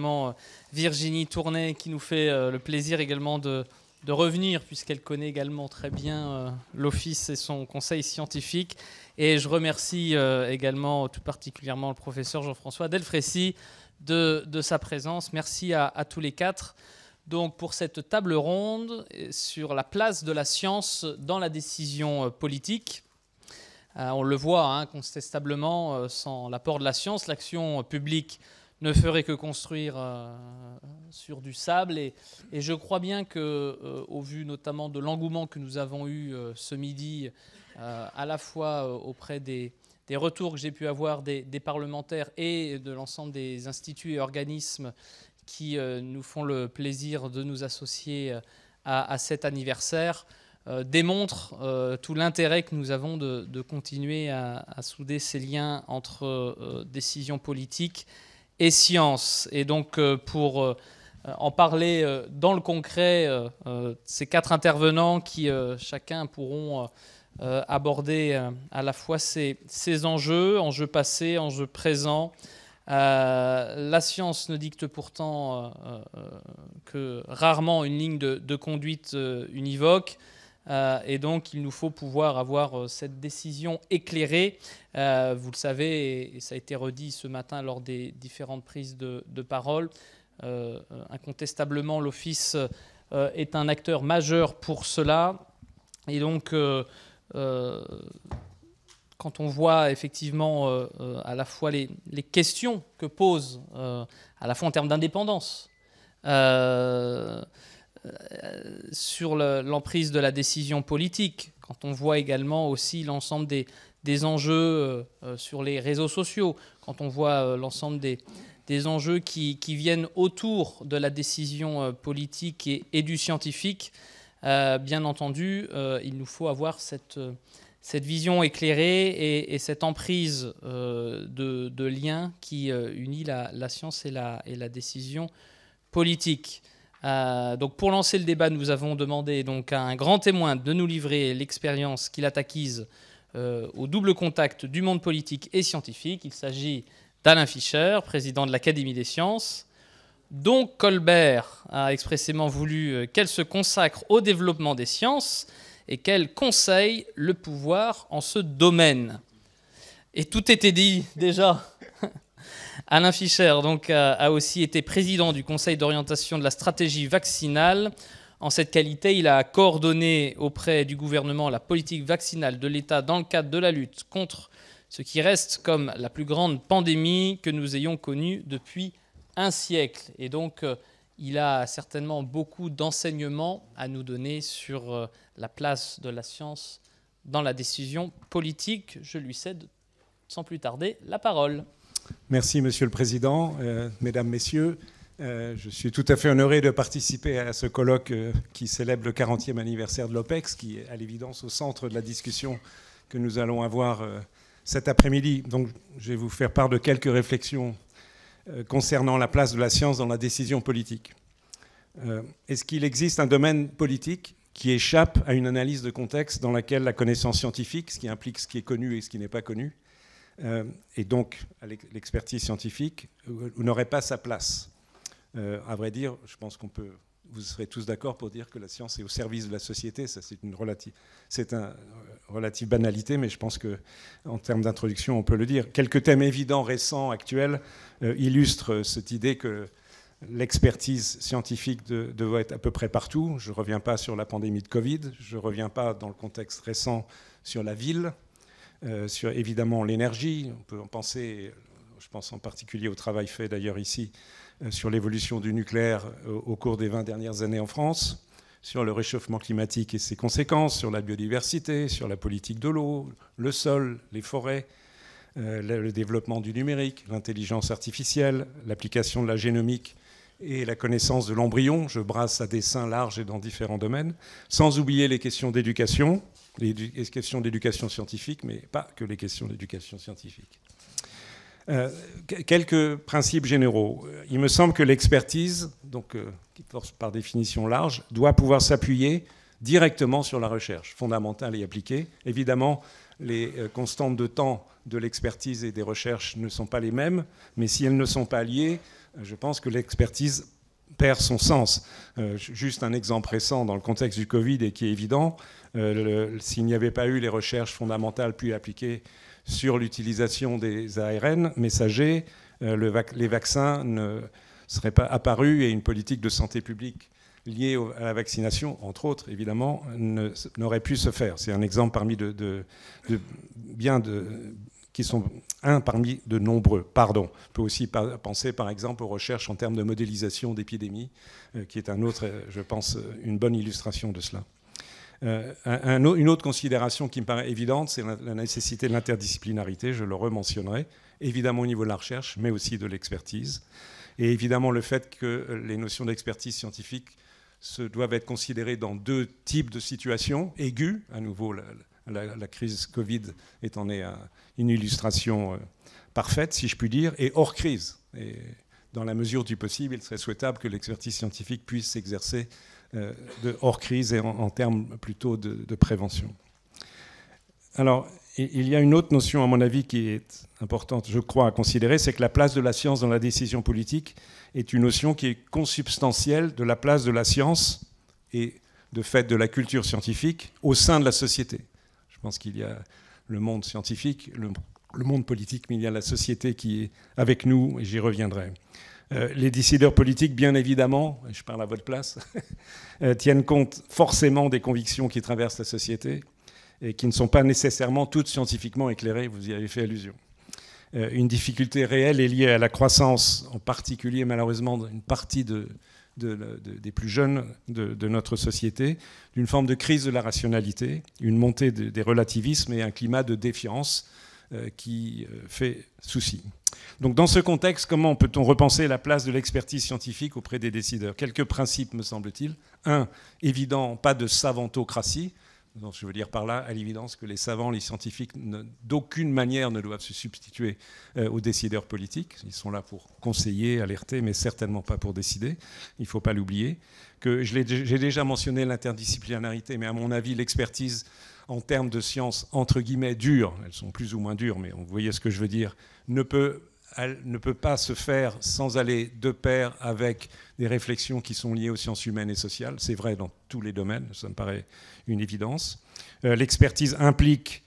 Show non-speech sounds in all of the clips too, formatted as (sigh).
Euh, Virginie Tournay qui nous fait euh, le plaisir également de, revenir puisqu'elle connaît également très bien euh, l'Office et son conseil scientifique. Et je remercie également tout particulièrement le professeur Jean-François Delfrécy de, sa présence. Merci à, tous les quatre. Donc pour cette table ronde sur la place de la science dans la décision politique, on le voit incontestablement hein, sans l'apport de la science, l'action publique ne ferait que construire euh, sur du sable. Et, je crois bien que, euh, au vu notamment de l'engouement que nous avons eu euh, ce midi, à la fois auprès des, retours que j'ai pu avoir des, parlementaires et de l'ensemble des instituts et organismes qui nous font le plaisir de nous associer à, cet anniversaire, démontre tout l'intérêt que nous avons de, continuer à, souder ces liens entre décisions politiques et science. Et donc, euh, pour euh, en parler euh, dans le concret, ces quatre intervenants qui chacun pourront aborder à la fois ces, enjeux, enjeux passés, enjeux présents. la science ne dicte pourtant que rarement une ligne de conduite univoque. Euh, et donc, il nous faut pouvoir avoir euh, cette décision éclairée. Euh, vous le savez, et, ça a été redit ce matin lors des différentes prises de, parole, incontestablement, l'Office est un acteur majeur pour cela. Et donc, quand on voit effectivement à la fois les, les questions que pose, à la fois en termes d'indépendance, sur l'emprise de la décision politique, quand on voit également aussi l'ensemble des, enjeux euh, euh, sur les réseaux sociaux, quand on voit euh, l'ensemble des, enjeux qui, viennent autour de la décision politique et, du scientifique, bien entendu, il nous faut avoir cette, vision éclairée et, cette emprise de, lien qui unit la, science et la décision politique. Euh, donc pour lancer le débat, nous avons demandé donc à un grand témoin de nous livrer l'expérience qu'il a acquise euh, au double contact du monde politique et scientifique. Il s'agit d'Alain Fischer, président de l'Académie des sciences. Donc Colbert a expressément voulu euh, qu'elle se consacre au développement des sciences et qu'elle conseille le pouvoir en ce domaine. Et tout était dit déjà (laughs) Alain Fischer donc, a aussi été président du Conseil d'orientation de la stratégie vaccinale. En cette qualité, il a coordonné auprès du gouvernement la politique vaccinale de l'État dans le cadre de la lutte contre ce qui reste comme la plus grande pandémie que nous ayons connue depuis un siècle. Et donc, euh, il a certainement beaucoup d'enseignements à nous donner sur euh, la place de la science dans la décision politique. Je lui cède sans plus tarder la parole. Merci, Monsieur le Président, euh, Mesdames, Messieurs. Euh, je suis tout à fait honoré de participer à ce colloque euh, qui célèbre le 40e anniversaire de l'OPEX, qui est à l'évidence au centre de la discussion que nous allons avoir cet après-midi. Donc, je vais vous faire part de quelques réflexions concernant la place de la science dans la décision politique. Est-ce qu'il existe un domaine politique qui échappe à une analyse de contexte dans laquelle la connaissance scientifique, ce qui implique ce qui est connu et ce qui n'est pas connu, euh, et donc l'expertise scientifique n'aurait pas sa place. Euh, à vrai dire, je pense qu'on peut vous serez tous d'accord pour dire que la science est au service de la société. Ça, c'est une relative, c'est un euh, relative banalité, mais je pense que, en termes d'introduction, on peut le dire. Quelques thèmes évidents, récents, actuels, illustrent cette idée que l'expertise scientifique devrait être à peu près partout. Je ne reviens pas sur la pandémie de Covid. Je ne reviens pas dans le contexte récent sur la ville. Euh, sur évidemment l'énergie. On peut en penser, je pense en particulier au travail fait d'ailleurs ici euh, sur l'évolution du nucléaire euh, au cours des 20 dernières années en France, sur le réchauffement climatique et ses conséquences, sur la biodiversité, sur la politique de l'eau, le sol, les forêts, le développement du numérique, l'intelligence artificielle, l'application de la génomique et la connaissance de l'embryon. Je brasse à dessin large et dans différents domaines, sans oublier les questions d'éducation les questions d'éducation scientifique, mais pas que les questions d'éducation scientifique. Euh, quelques principes généraux. Euh, il me semble que l'expertise, donc euh, qui force par définition large, doit pouvoir s'appuyer directement sur la recherche fondamentale et appliquée. Évidemment, les constantes de temps de l'expertise et des recherches ne sont pas les mêmes, mais si elles ne sont pas liées, je pense que l'expertise perd son sens. Euh, juste un exemple récent dans le contexte du Covid et qui est évident, euh, s'il n'y avait pas eu les recherches fondamentales puis appliquées sur l'utilisation des ARN messagers, euh, les vaccins ne seraient pas apparus et une politique de santé publique liée à la vaccination, entre autres évidemment, n'aurait pu se faire. C'est un exemple parmi de bien de qui sont un parmi de nombreux. Pardon. On peut aussi penser par exemple aux recherches en termes de modélisation d'épidémies, euh, qui est un autre, euh, je pense, euh, une bonne illustration de cela. une autre considération qui me paraît évidente, c'est la, nécessité de l'interdisciplinarité, je le re-mentionnerai, évidemment au niveau de la recherche, mais aussi de l'expertise. Et évidemment le fait que les notions d'expertise scientifique se, doivent être considérées dans deux types de situations, aiguës, à nouveau la, la crise Covid étant née à, une illustration euh, parfaite, si je puis dire, et hors crise. Et dans la mesure du possible, il serait souhaitable que l'expertise scientifique puisse s'exercer euh, hors crise et en, termes plutôt de, de, prévention. Alors, il y a une autre notion, à mon avis, qui est importante, je crois, à considérer, c'est que la place de la science dans la décision politique est une notion qui est consubstantielle de la place de la science et de fait de la culture scientifique au sein de la société. Je pense qu'il y a le monde scientifique, le, monde politique, mais il y a la société qui est avec nous, et j'y reviendrai. Euh, les décideurs politiques, bien évidemment, je parle à votre place, (laughs) euh, tiennent compte forcément des convictions qui traversent la société et qui ne sont pas nécessairement toutes scientifiquement éclairées, vous y avez fait allusion. Euh, une difficulté réelle est liée à la croissance, en particulier malheureusement d'une partie de, des plus jeunes de, notre société, d'une forme de crise de la rationalité, une montée des relativismes et un climat de défiance euh, qui euh, fait souci. Donc dans ce contexte, comment peut-on repenser la place de l'expertise scientifique auprès des décideurs Quelques principes, me semble-t-il. Un, évident, pas de savantocratie je veux dire par là, à l'évidence, que les savants, les scientifiques, d'aucune manière ne doivent se substituer euh, aux décideurs politiques. Ils sont là pour conseiller, alerter, mais certainement pas pour décider. Il ne faut pas l'oublier. j'ai déjà mentionné l'interdisciplinarité, mais à mon avis, l'expertise en termes de sciences entre guillemets dures, elles sont plus ou moins dures, mais vous voyez ce que je veux dire, ne peut ne peut pas se faire sans aller de pair avec des réflexions qui sont liées aux sciences humaines et sociales. C'est vrai dans tous les domaines, ça me paraît une évidence. Euh, l'expertise implique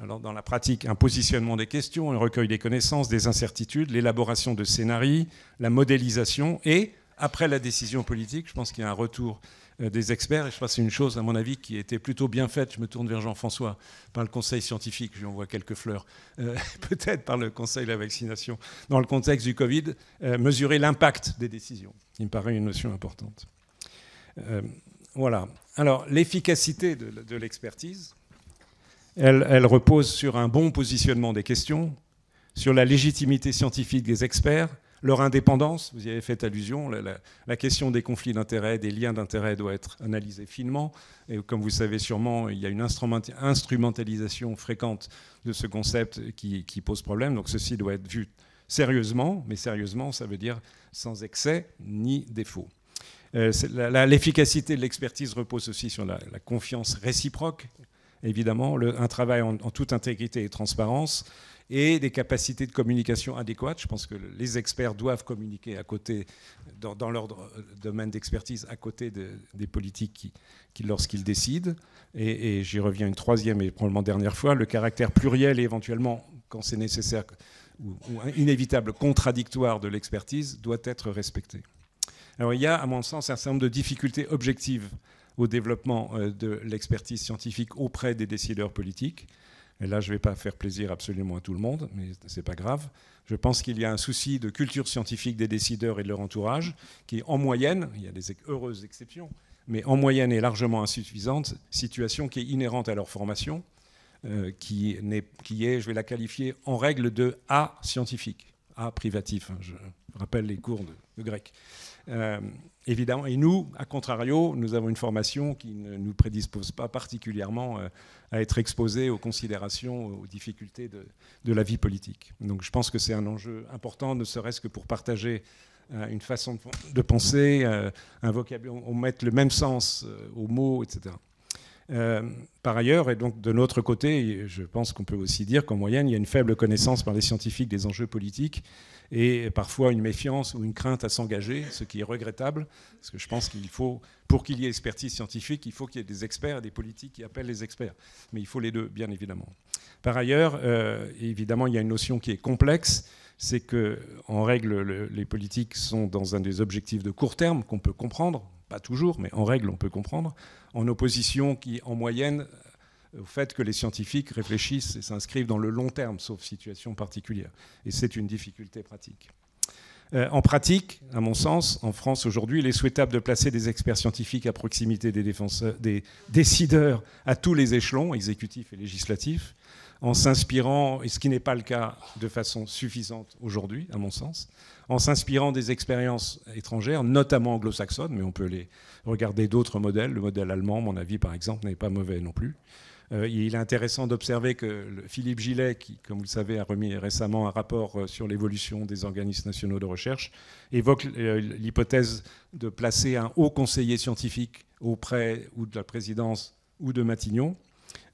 alors dans la pratique, un positionnement des questions, un recueil des connaissances, des incertitudes, l'élaboration de scénarios, la modélisation et, après la décision politique, je pense qu'il y a un retour euh, des experts. Et je pense que c'est une chose, à mon avis, qui était plutôt bien faite. Je me tourne vers Jean-François par le Conseil scientifique. Je lui envoie quelques fleurs. Euh, (laughs) peut-être par le Conseil de la vaccination. Dans le contexte du Covid, mesurer l'impact des décisions. Il me paraît une notion importante. voilà. Alors, l'efficacité de, l'expertise, elle, repose sur un bon positionnement des questions, sur la légitimité scientifique des experts, leur indépendance, vous y avez fait allusion, la, question des conflits d'intérêts, des liens d'intérêts doit être analysée finement. Et comme vous savez sûrement, il y a une instrumentalisation fréquente de ce concept qui, qui pose problème. Donc ceci doit être vu sérieusement, mais sérieusement, ça veut dire sans excès ni défaut. Euh, l'efficacité de l'expertise repose aussi sur la, confiance réciproque, évidemment, un travail en, toute intégrité et transparence et des capacités de communication adéquates. Je pense que les experts doivent communiquer à côté, dans, leur euh, domaine d'expertise, à côté des politiques lorsqu'ils décident. Et, j'y reviens une troisième et probablement dernière fois, le caractère pluriel et éventuellement, quand c'est nécessaire ou inévitable, contradictoire de l'expertise doit être respecté. Alors il y a, à mon sens, un certain nombre de difficultés objectives au développement euh, de l'expertise scientifique auprès des décideurs politiques. Et là, je ne vais pas faire plaisir absolument à tout le monde, mais ce n'est pas grave. Je pense qu'il y a un souci de culture scientifique des décideurs et de leur entourage qui, en moyenne, il y a des heureuses exceptions, mais en moyenne est largement insuffisante, situation qui est inhérente à leur formation, euh, qui, est, qui, est, je vais la qualifier en règle de A scientifique, A privatif. Hein, je rappelle les cours de grec. Euh, évidemment. Et nous, à contrario, nous avons une formation qui ne nous prédispose pas particulièrement euh, à être exposés aux considérations, aux difficultés de, la vie politique. Donc je pense que c'est un enjeu important, ne serait-ce que pour partager euh, une façon de penser, un vocabulaire, on met le même sens aux mots, etc. Euh, par ailleurs, et donc de notre côté, je pense qu'on peut aussi dire qu'en moyenne, il y a une faible connaissance par les scientifiques des enjeux politiques et parfois une méfiance ou une crainte à s'engager, ce qui est regrettable, parce que je pense qu'il faut, pour qu'il y ait expertise scientifique, il faut qu'il y ait des experts et des politiques qui appellent les experts. Mais il faut les deux, bien évidemment. Par ailleurs, euh, évidemment, il y a une notion qui est complexe c'est que, en règle, les politiques sont dans un des objectifs de court terme qu'on peut comprendre, pas toujours, mais en règle, on peut comprendre, en opposition qui, en moyenne, euh, au fait que les scientifiques réfléchissent et s'inscrivent dans le long terme, sauf situation particulière. Et c'est une difficulté pratique. Euh, en pratique, à mon sens, en France aujourd'hui, il est souhaitable de placer des experts scientifiques à proximité des, des décideurs à tous les échelons, exécutifs et législatifs, en s'inspirant, et ce qui n'est pas le cas de façon suffisante aujourd'hui, à mon sens, en s'inspirant des expériences étrangères, notamment anglo-saxonnes, mais on peut les regarder d'autres modèles. Le modèle allemand, mon avis par exemple, n'est pas mauvais non plus. Euh, il est intéressant d'observer que Philippe Gillet, qui, comme vous le savez, a remis récemment un rapport euh, sur l'évolution des organismes nationaux de recherche, évoque euh, l'hypothèse de placer un haut conseiller scientifique auprès ou de la présidence ou de Matignon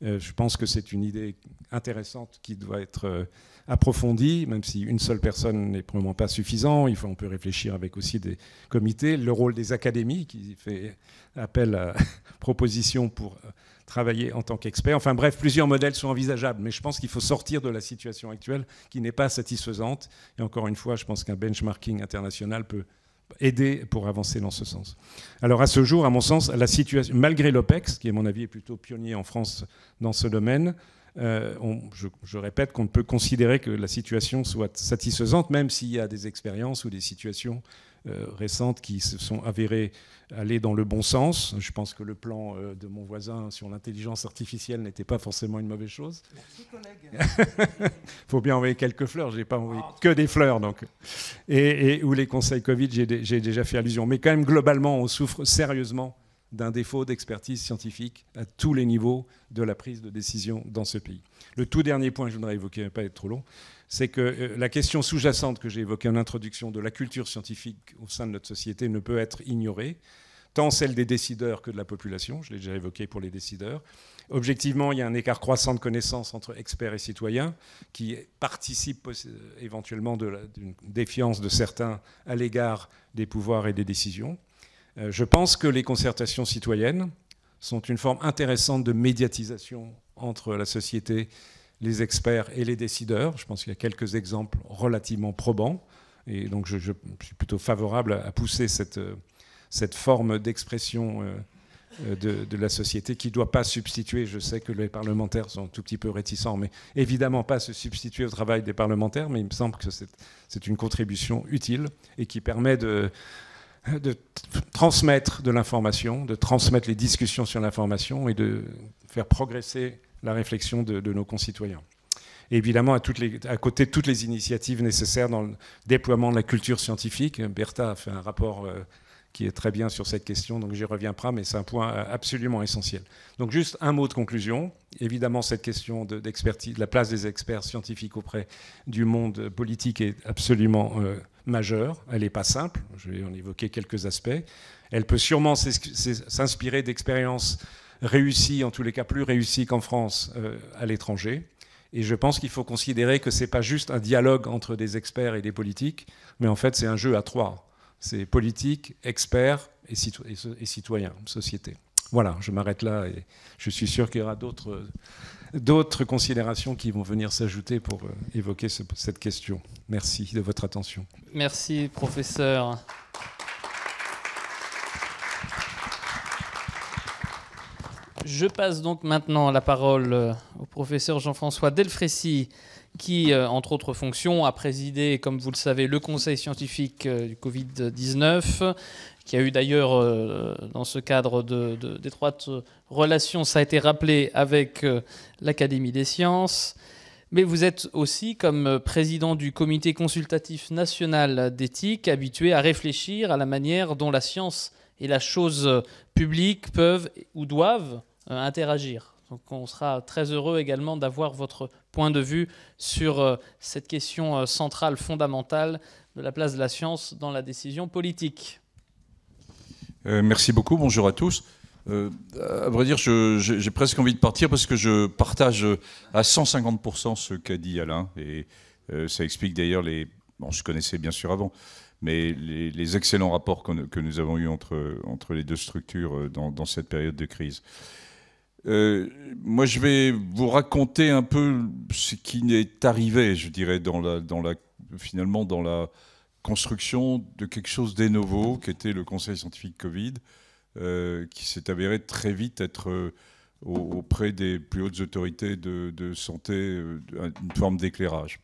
euh, je pense que c'est une idée intéressante qui doit être euh, approfondie, même si une seule personne n'est probablement pas suffisant. Il faut, on peut réfléchir avec aussi des comités. Le rôle des académies qui fait appel à (laughs) propositions pour euh, travailler en tant qu'expert. Enfin bref, plusieurs modèles sont envisageables, mais je pense qu'il faut sortir de la situation actuelle qui n'est pas satisfaisante. Et encore une fois, je pense qu'un benchmarking international peut aider pour avancer dans ce sens. Alors à ce jour, à mon sens, la situation, malgré l'OPEX, qui à mon avis est plutôt pionnier en France dans ce domaine, euh, je, répète qu'on ne peut considérer que la situation soit satisfaisante, même s'il y a des expériences ou des situations euh, récentes qui se sont avérées aller dans le bon sens. Je pense que le plan euh, de mon voisin sur l'intelligence artificielle n'était pas forcément une mauvaise chose. Il (laughs) faut bien envoyer quelques fleurs, je n'ai pas envoyé que des fleurs. Donc. Et, où les conseils Covid, j'ai déjà fait allusion. Mais quand même, globalement, on souffre sérieusement d'un défaut d'expertise scientifique à tous les niveaux de la prise de décision dans ce pays. Le tout dernier point je voudrais évoquer, pas être trop long, c'est que euh, la question sous-jacente que j'ai évoquée en introduction de la culture scientifique au sein de notre société ne peut être ignorée, tant celle des décideurs que de la population, je l'ai déjà évoqué pour les décideurs. Objectivement, il y a un écart croissant de connaissances entre experts et citoyens qui participent euh, éventuellement d'une défiance de certains à l'égard des pouvoirs et des décisions. Euh, je pense que les concertations citoyennes sont une forme intéressante de médiatisation entre la société les experts et les décideurs. Je pense qu'il y a quelques exemples relativement probants. Et donc je, suis plutôt favorable à pousser cette, euh, cette forme d'expression euh, euh, de, la société qui ne doit pas substituer, je sais que les parlementaires sont un tout petit peu réticents, mais évidemment pas se substituer au travail des parlementaires, mais il me semble que c'est une contribution utile et qui permet de, de transmettre de l'information, de transmettre les discussions sur l'information et de faire progresser la réflexion de, nos concitoyens. évidemment, à, toutes les, à, côté de toutes les initiatives nécessaires dans le déploiement de la culture scientifique, Bertha a fait un rapport euh, qui est très bien sur cette question, donc j'y reviendrai pas, mais c'est un point euh, absolument essentiel. Donc juste un mot de conclusion. Évidemment, cette question de, la place des experts scientifiques auprès du monde politique est absolument euh, majeure. Elle n'est pas simple, je vais en évoquer quelques aspects. Elle peut sûrement s'inspirer d'expériences réussi, en tous les cas plus réussi qu'en France euh, à l'étranger. Et je pense qu'il faut considérer que ce n'est pas juste un dialogue entre des experts et des politiques, mais en fait c'est un jeu à trois. C'est politique, experts et, citoyen, et, citoyens, société. Voilà, je m'arrête là et je suis sûr qu'il y aura d'autres considérations qui vont venir s'ajouter pour euh, évoquer cette question. Merci de votre attention. Merci, professeur. Je passe donc maintenant la parole euh, au professeur Jean-François Delfrécy, qui, euh, entre autres fonctions, a présidé, comme vous le savez, le conseil scientifique euh, du Covid-19, qui a eu d'ailleurs, dans ce cadre d'étroites de, relations, ça a été rappelé, avec l'Académie des sciences. Mais vous êtes aussi, comme président du comité consultatif national d'éthique, habitué à réfléchir à la manière dont la science et la chose publique peuvent ou doivent euh, interagir. Donc on sera très heureux également d'avoir votre point de vue sur euh, cette question euh, centrale, fondamentale de la place de la science dans la décision politique. merci beaucoup, bonjour à tous. à vrai dire, j'ai presque envie de partir parce que je partage à 150% ce qu'a dit Alain. Et ça explique d'ailleurs les... Bon, je connaissais bien sûr avant, mais les, excellents rapports que nous avons eus entre, entre les deux structures dans, dans cette période de crise. Euh, moi, je vais vous raconter un peu ce qui est arrivé, je dirais, finalement, dans la construction de quelque chose de nouveau, qui était le Conseil scientifique Covid, euh, qui s'est avéré très vite être euh, auprès des plus hautes autorités de, de santé une forme d'éclairage.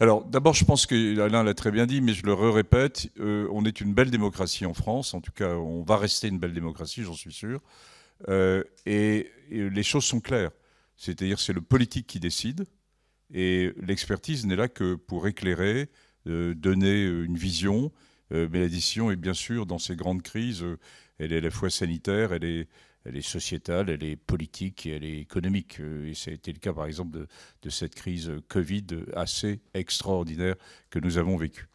Alors, d'abord, je pense que Alain l'a très bien dit, mais je le répète, on est une belle démocratie en France. En tout cas, on va rester une belle démocratie, j'en suis sûr. Euh, et, les choses sont claires. C'est-à-dire c'est le politique qui décide, et l'expertise n'est là que pour éclairer, euh, donner euh, une vision, mais la décision est bien sûr dans ces grandes crises, elle est à la fois sanitaire, elle est, est sociétale, elle est politique et elle est économique. Et ça a été le cas, par exemple, de, cette crise Covid assez extraordinaire que nous avons vécue.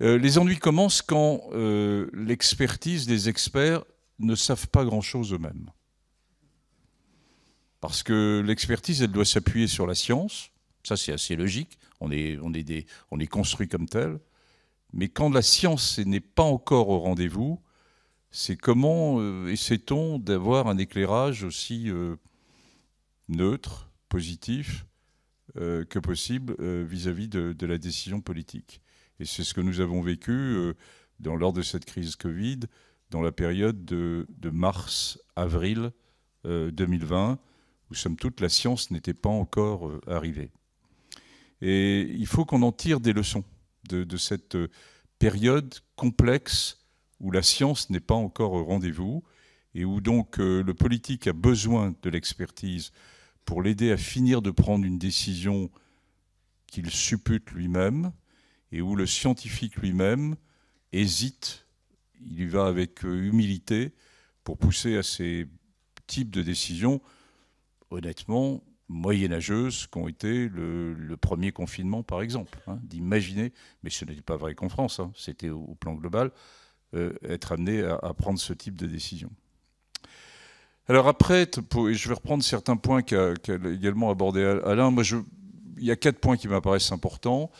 les ennuis commencent quand l'expertise des experts ne savent pas grand-chose eux-mêmes. Parce que l'expertise, elle doit s'appuyer sur la science, ça c'est assez logique, on est, on, est des, on est construit comme tel, mais quand la science n'est pas encore au rendez-vous, c'est comment euh, essaie-t-on d'avoir un éclairage aussi euh, neutre, positif euh, que possible vis-à-vis de, la décision politique. Et c'est ce que nous avons vécu dans, lors de cette crise Covid, dans la période de, mars-avril 2020, euh, où somme toute la science n'était pas encore euh, arrivée. Et il faut qu'on en tire des leçons de, de cette euh, période complexe où la science n'est pas encore au rendez-vous et où donc le politique a besoin de l'expertise pour l'aider à finir de prendre une décision qu'il suppute lui-même et où le scientifique lui-même hésite il y va avec euh, humilité pour pousser à ces types de décisions, honnêtement, moyenâgeuses qu'ont été le, premier confinement, par exemple. Hein, d'imaginer, mais ce n'était pas vrai qu'en France, hein, c'était au, plan global, euh, être amené à, prendre ce type de décision. Alors après, je vais reprendre certains points qu'a également abordé Alain, moi il y a quatre points qui m'apparaissent importants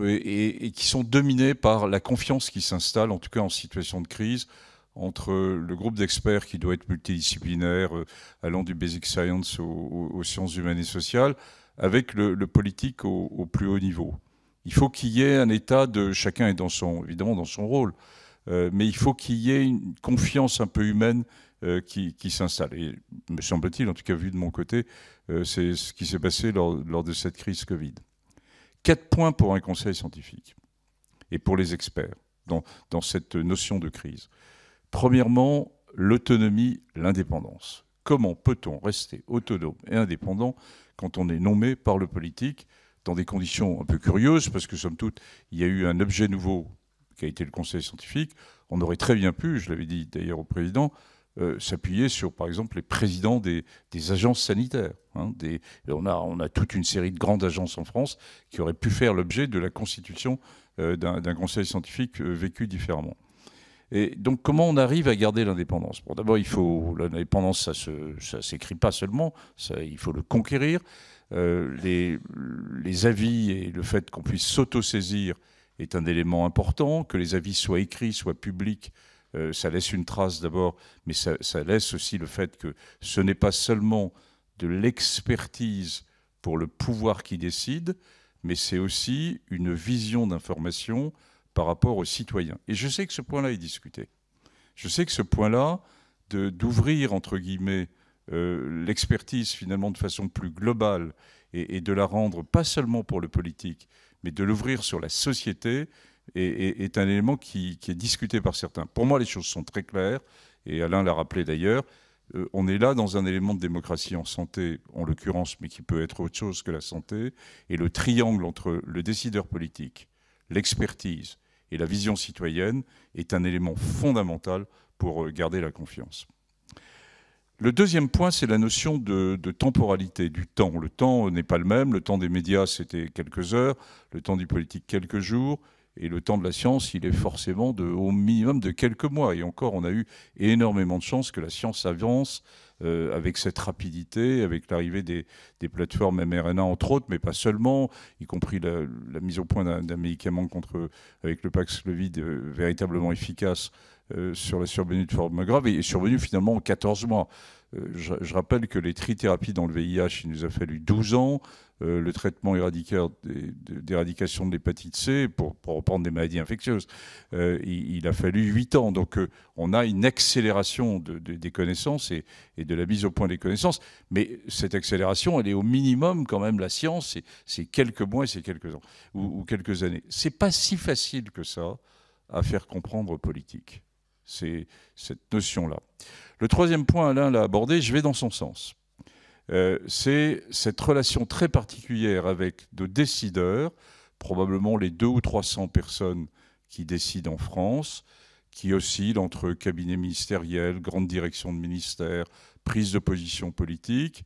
et, qui sont dominés par la confiance qui s'installe, en tout cas en situation de crise, entre le groupe d'experts qui doit être multidisciplinaire, euh, allant du basic science aux, sciences humaines et sociales, avec le, politique au, plus haut niveau. Il faut qu'il y ait un état de chacun est dans son, évidemment dans son rôle, euh, mais il faut qu'il y ait une confiance un peu humaine euh, qui, qui s'installe. Et me semble-t-il, en tout cas vu de mon côté, c'est ce qui s'est passé lors, lors de cette crise Covid. Quatre points pour un conseil scientifique et pour les experts dans, dans cette notion de crise. Premièrement, l'autonomie, l'indépendance. Comment peut-on rester autonome et indépendant quand on est nommé par le politique dans des conditions un peu curieuses, parce que somme toute, il y a eu un objet nouveau qui a été le conseil scientifique. On aurait très bien pu, je l'avais dit d'ailleurs au président, euh, s'appuyer sur, par exemple, les présidents des, agences sanitaires. Hein, on, a, toute une série de grandes agences en France qui auraient pu faire l'objet de la constitution euh, d'un conseil scientifique euh, vécu différemment. Et donc, comment on arrive à garder l'indépendance D'abord, il faut l'indépendance, ça ne s'écrit pas seulement, il faut le conquérir. les, les, avis et le fait qu'on puisse s'autosaisir est un élément important, que les avis soient écrits, soient publics, euh, ça laisse une trace d'abord, mais ça, laisse aussi le fait que ce n'est pas seulement de l'expertise pour le pouvoir qui décide, mais c'est aussi une vision d'information par rapport aux citoyens. Et je sais que ce point-là est discuté. Je sais que ce point-là, d'ouvrir, entre guillemets, euh, l'expertise finalement de façon plus globale et, de la rendre pas seulement pour le politique, mais de l'ouvrir sur la société, est, un élément qui, est discuté par certains. Pour moi, les choses sont très claires, et Alain l'a rappelé d'ailleurs. Euh, on est là dans un élément de démocratie en santé, en l'occurrence, mais qui peut être autre chose que la santé, et le triangle entre le décideur politique, l'expertise et la vision citoyenne est un élément fondamental pour euh, garder la confiance. Le deuxième point, c'est la notion de, de, temporalité, du temps. Le temps n'est pas le même. Le temps des médias, c'était quelques heures. Le temps du politique, quelques jours. Et le temps de la science, il est forcément au minimum de quelques mois. Et encore, on a eu énormément de chance que la science avance euh, avec cette rapidité, avec l'arrivée des, plateformes mRNA, entre autres, mais pas seulement, y compris la, mise au point d'un médicament contre, avec le Paxlovid euh, véritablement efficace euh, sur la survenue de formes graves, et, survenue finalement en 14 mois. Je, je, rappelle que les trithérapies dans le VIH, il nous a fallu 12 ans. Euh, le traitement d'éradication de l'hépatite C, pour, reprendre des maladies infectieuses, euh, il, a fallu 8 ans. Donc euh, on a une accélération des connaissances et, de la mise au point des connaissances, mais cette accélération, elle est au minimum quand même la science, c'est quelques mois c'est quelques ans, ou, quelques années. C'est pas si facile que ça à faire comprendre politique, C'est cette notion-là. Le troisième point, Alain l'a abordé, je vais dans son sens. Euh, c'est cette relation très particulière avec de décideurs, probablement les 200 ou 300 personnes qui décident en France, qui oscillent entre cabinet ministériel, grande direction de ministère, prise de position politique,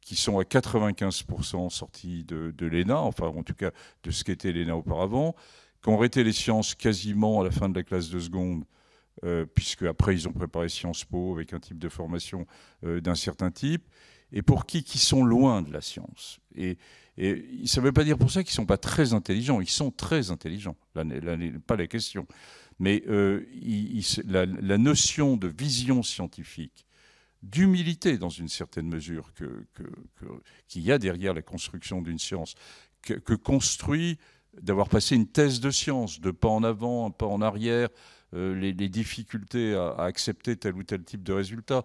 qui sont à 95% sortis de, l'ENA, enfin en tout cas de ce qu'était l'ENA auparavant, qui ont arrêté les sciences quasiment à la fin de la classe de seconde, euh, puisque après ils ont préparé Sciences Po avec un type de formation euh, d'un certain type, et pour qui qui sont loin de la science. Et, ça ne veut pas dire pour ça qu'ils ne sont pas très intelligents. Ils sont très intelligents, là, n'est pas la question. Mais euh, la, notion de vision scientifique, d'humilité dans une certaine mesure qu'il que, y a derrière la construction d'une science, que, construit d'avoir passé une thèse de science, de pas en avant, pas en arrière, euh, les, difficultés à, à accepter tel ou tel type de résultat.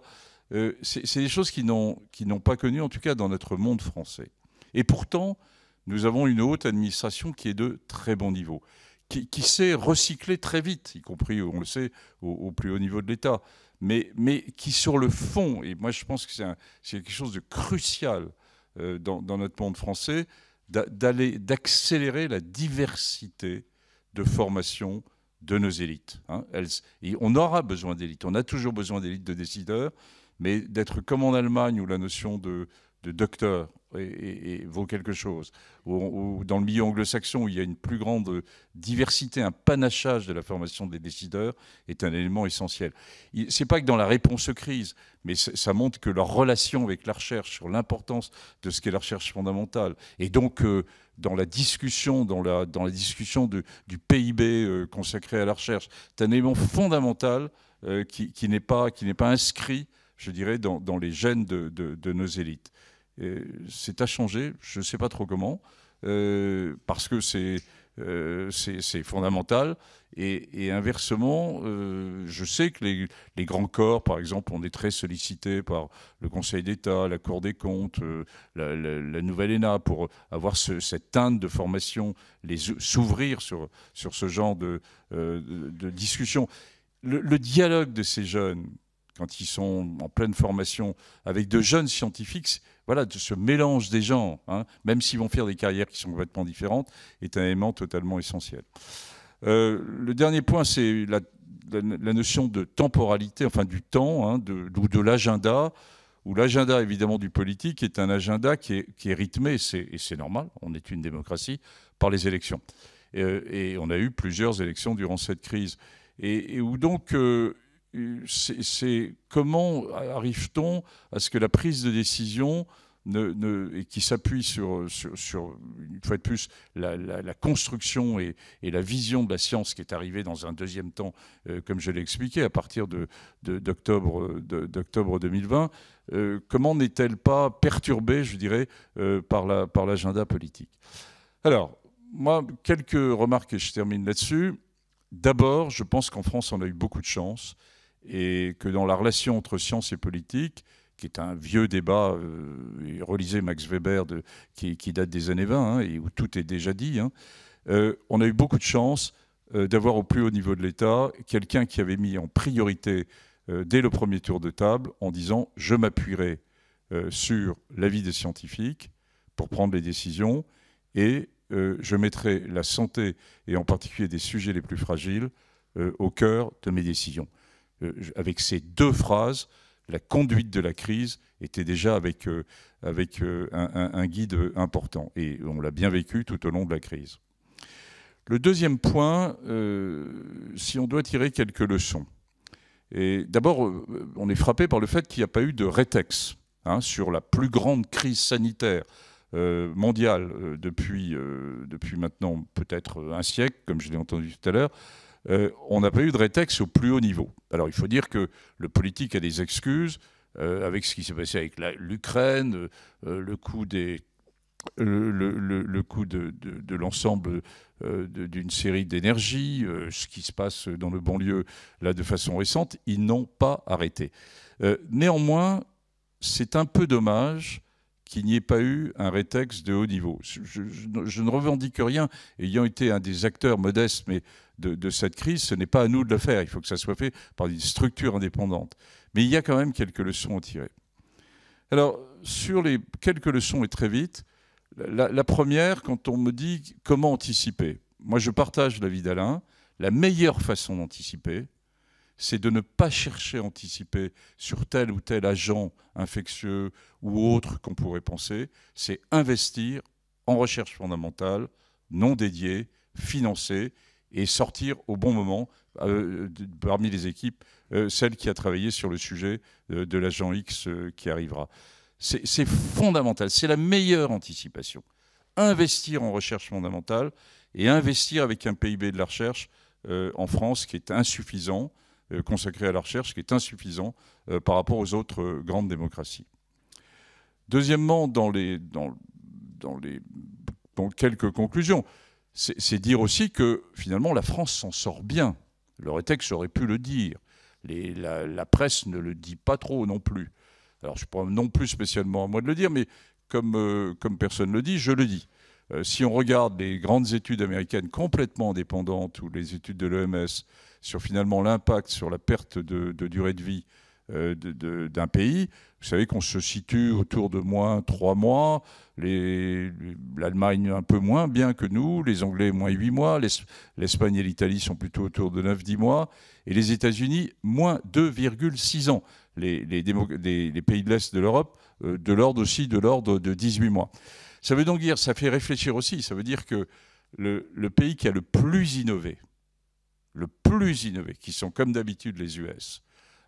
Euh, c'est des choses qui n'ont pas connu, en tout cas dans notre monde français. Et pourtant, nous avons une haute administration qui est de très bon niveau, qui, qui s'est recyclée très vite, y compris, on le sait, au, plus haut niveau de l'État, mais, qui sur le fond, et moi je pense que c'est quelque chose de crucial euh, dans, notre monde français, d'accélérer la diversité de formation de nos élites. Hein. et on aura besoin d'élites, on a toujours besoin d'élites de décideurs, mais d'être comme en Allemagne où la notion de, docteur et, vaut quelque chose, ou, dans le milieu anglo-saxon où il y a une plus grande diversité, un panachage de la formation des décideurs, est un élément essentiel. n'est pas que dans la réponse crise, mais ça montre que leur relation avec la recherche, sur l'importance de ce qu'est la recherche fondamentale, et donc euh, dans la discussion, dans la, dans la discussion du PIB euh, consacré à la recherche, c'est un élément fondamental euh, qui, qui n'est pas, inscrit je dirais, dans, les gènes de, nos élites. C'est à changer, je ne sais pas trop comment, euh, parce que c'est euh, fondamental. Et, inversement, euh, je sais que les, grands corps, par exemple, on est très sollicités par le Conseil d'État, la Cour des comptes, la, nouvelle ENA, pour avoir cette teinte de formation, s'ouvrir sur, sur, ce genre de, de discussion. le dialogue de ces jeunes, quand ils sont en pleine formation avec de jeunes scientifiques, voilà, ce mélange des gens, hein, même s'ils vont faire des carrières qui sont complètement différentes, est un élément totalement essentiel. Euh, le dernier point, c'est la, notion de temporalité, enfin du temps, hein, de, ou de l'agenda, où l'agenda évidemment du politique est un agenda qui est, rythmé, et c'est normal, on est une démocratie, par les élections. Et, euh, on a eu plusieurs élections durant cette crise. Et, où donc euh, c'est comment arrive-t-on à ce que la prise de décision ne, et qui s'appuie sur, sur, une fois de plus, la, construction et, la vision de la science qui est arrivée dans un deuxième temps, euh, comme je l'ai expliqué, à partir d'octobre 2020. Euh, comment n'est-elle pas perturbée, je dirais, euh, par l'agenda la, par politique Alors, moi, quelques remarques et je termine là-dessus. D'abord, je pense qu'en France, on a eu beaucoup de chance et que dans la relation entre science et politique, qui est un vieux débat, euh, relisez Max Weber qui, date des années 20, hein, et où tout est déjà dit, hein, euh, on a eu beaucoup de chance euh, d'avoir au plus haut niveau de l'État quelqu'un qui avait mis en priorité euh, dès le premier tour de table en disant je m'appuierai sur l'avis des scientifiques pour prendre les décisions et je mettrai la santé et en particulier des sujets les plus fragiles au cœur de mes décisions. Euh, avec ces deux phrases, la conduite de la crise était déjà avec, euh, avec euh, un, guide important. Et on l'a bien vécu tout au long de la crise. Le deuxième point, si on doit tirer quelques leçons. D'abord, on est frappé par le fait qu'il n'y a pas eu de rétex hein, sur la plus grande crise sanitaire mondiale depuis, depuis maintenant peut-être un siècle, comme je l'ai entendu tout à l'heure. Euh, on n'a pas eu de rétex au plus haut niveau. Alors il faut dire que le politique a des excuses euh, avec ce qui s'est passé avec l'Ukraine, euh, le coût le, de, de l'ensemble d'une série d'énergies, ce qui se passe dans le banlieue là de façon récente, ils n'ont pas arrêté. néanmoins, c'est un peu dommage qu'il n'y ait pas eu un rétex de haut niveau. Je, ne revendique rien, ayant été un des acteurs modestes mais de, cette crise, ce n'est pas à nous de le faire, il faut que ça soit fait par des structures indépendantes. Mais il y a quand même quelques leçons à tirer. Alors, sur les quelques leçons et très vite, la, la première, quand on me dit comment anticiper, moi je partage l'avis d'Alain, la meilleure façon d'anticiper, c'est de ne pas chercher à anticiper sur tel ou tel agent infectieux ou autre qu'on pourrait penser, c'est investir en recherche fondamentale, non dédiée, financée, et sortir au bon moment euh, parmi les équipes, euh, celle qui a travaillé sur le sujet euh, de l'agent X qui arrivera. C'est fondamental, c'est la meilleure anticipation. Investir en recherche fondamentale et investir avec un PIB de la recherche en France qui est insuffisant. Euh, consacré à la recherche qui est insuffisant euh, par rapport aux autres euh, grandes démocraties. Deuxièmement, dans les, dans, les quelques conclusions, c'est dire aussi que finalement la France s'en sort bien. Le rétexte aurait pu le dire. la, presse ne le dit pas trop non plus. Alors je ne pas non plus spécialement à moi de le dire, mais comme, comme personne ne le dit, je le dis. si on regarde les grandes études américaines complètement indépendantes ou les études de l'OMS sur finalement l'impact sur la perte de, durée de vie euh, d'un pays. Vous savez qu'on se situe autour de moins 3 mois, l'Allemagne un peu moins bien que nous, les Anglais moins 8 mois, l'Espagne et l'Italie sont plutôt autour de 9-10 mois, et les États-Unis moins 2,6 ans. Les, pays de l'Est de l'Europe, euh, de l'ordre aussi de l'ordre de 18 mois. Ça veut donc dire, ça fait réfléchir aussi, ça veut dire que le pays qui a le plus innové, le plus innové, qui sont comme d'habitude les US,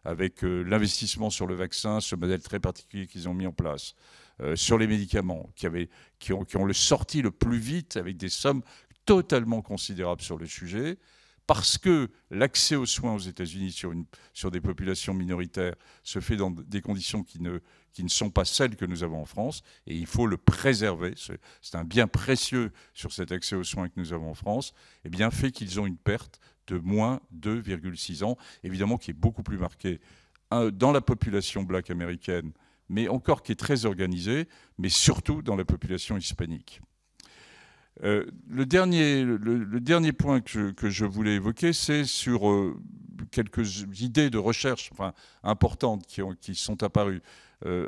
avec euh, l'investissement sur le vaccin, ce modèle très particulier qu'ils ont mis en place, euh, sur les médicaments, qui, qui, ont, qui ont le sorti le plus vite avec des sommes totalement considérables sur le sujet, parce que l'accès aux soins aux États-Unis sur, sur des populations minoritaires se fait dans des conditions qui ne, qui ne sont pas celles que nous avons en France, et il faut le préserver. C'est un bien précieux sur cet accès aux soins que nous avons en France, et eh bien fait qu'ils ont une perte de moins 2,6 ans, évidemment qui est beaucoup plus marqué euh, dans la population black américaine, mais encore qui est très organisée, mais surtout dans la population hispanique. Euh, le, dernier, le, dernier point que je, voulais évoquer, c'est sur euh, quelques idées de recherche enfin, importantes qui, ont, qui sont apparues.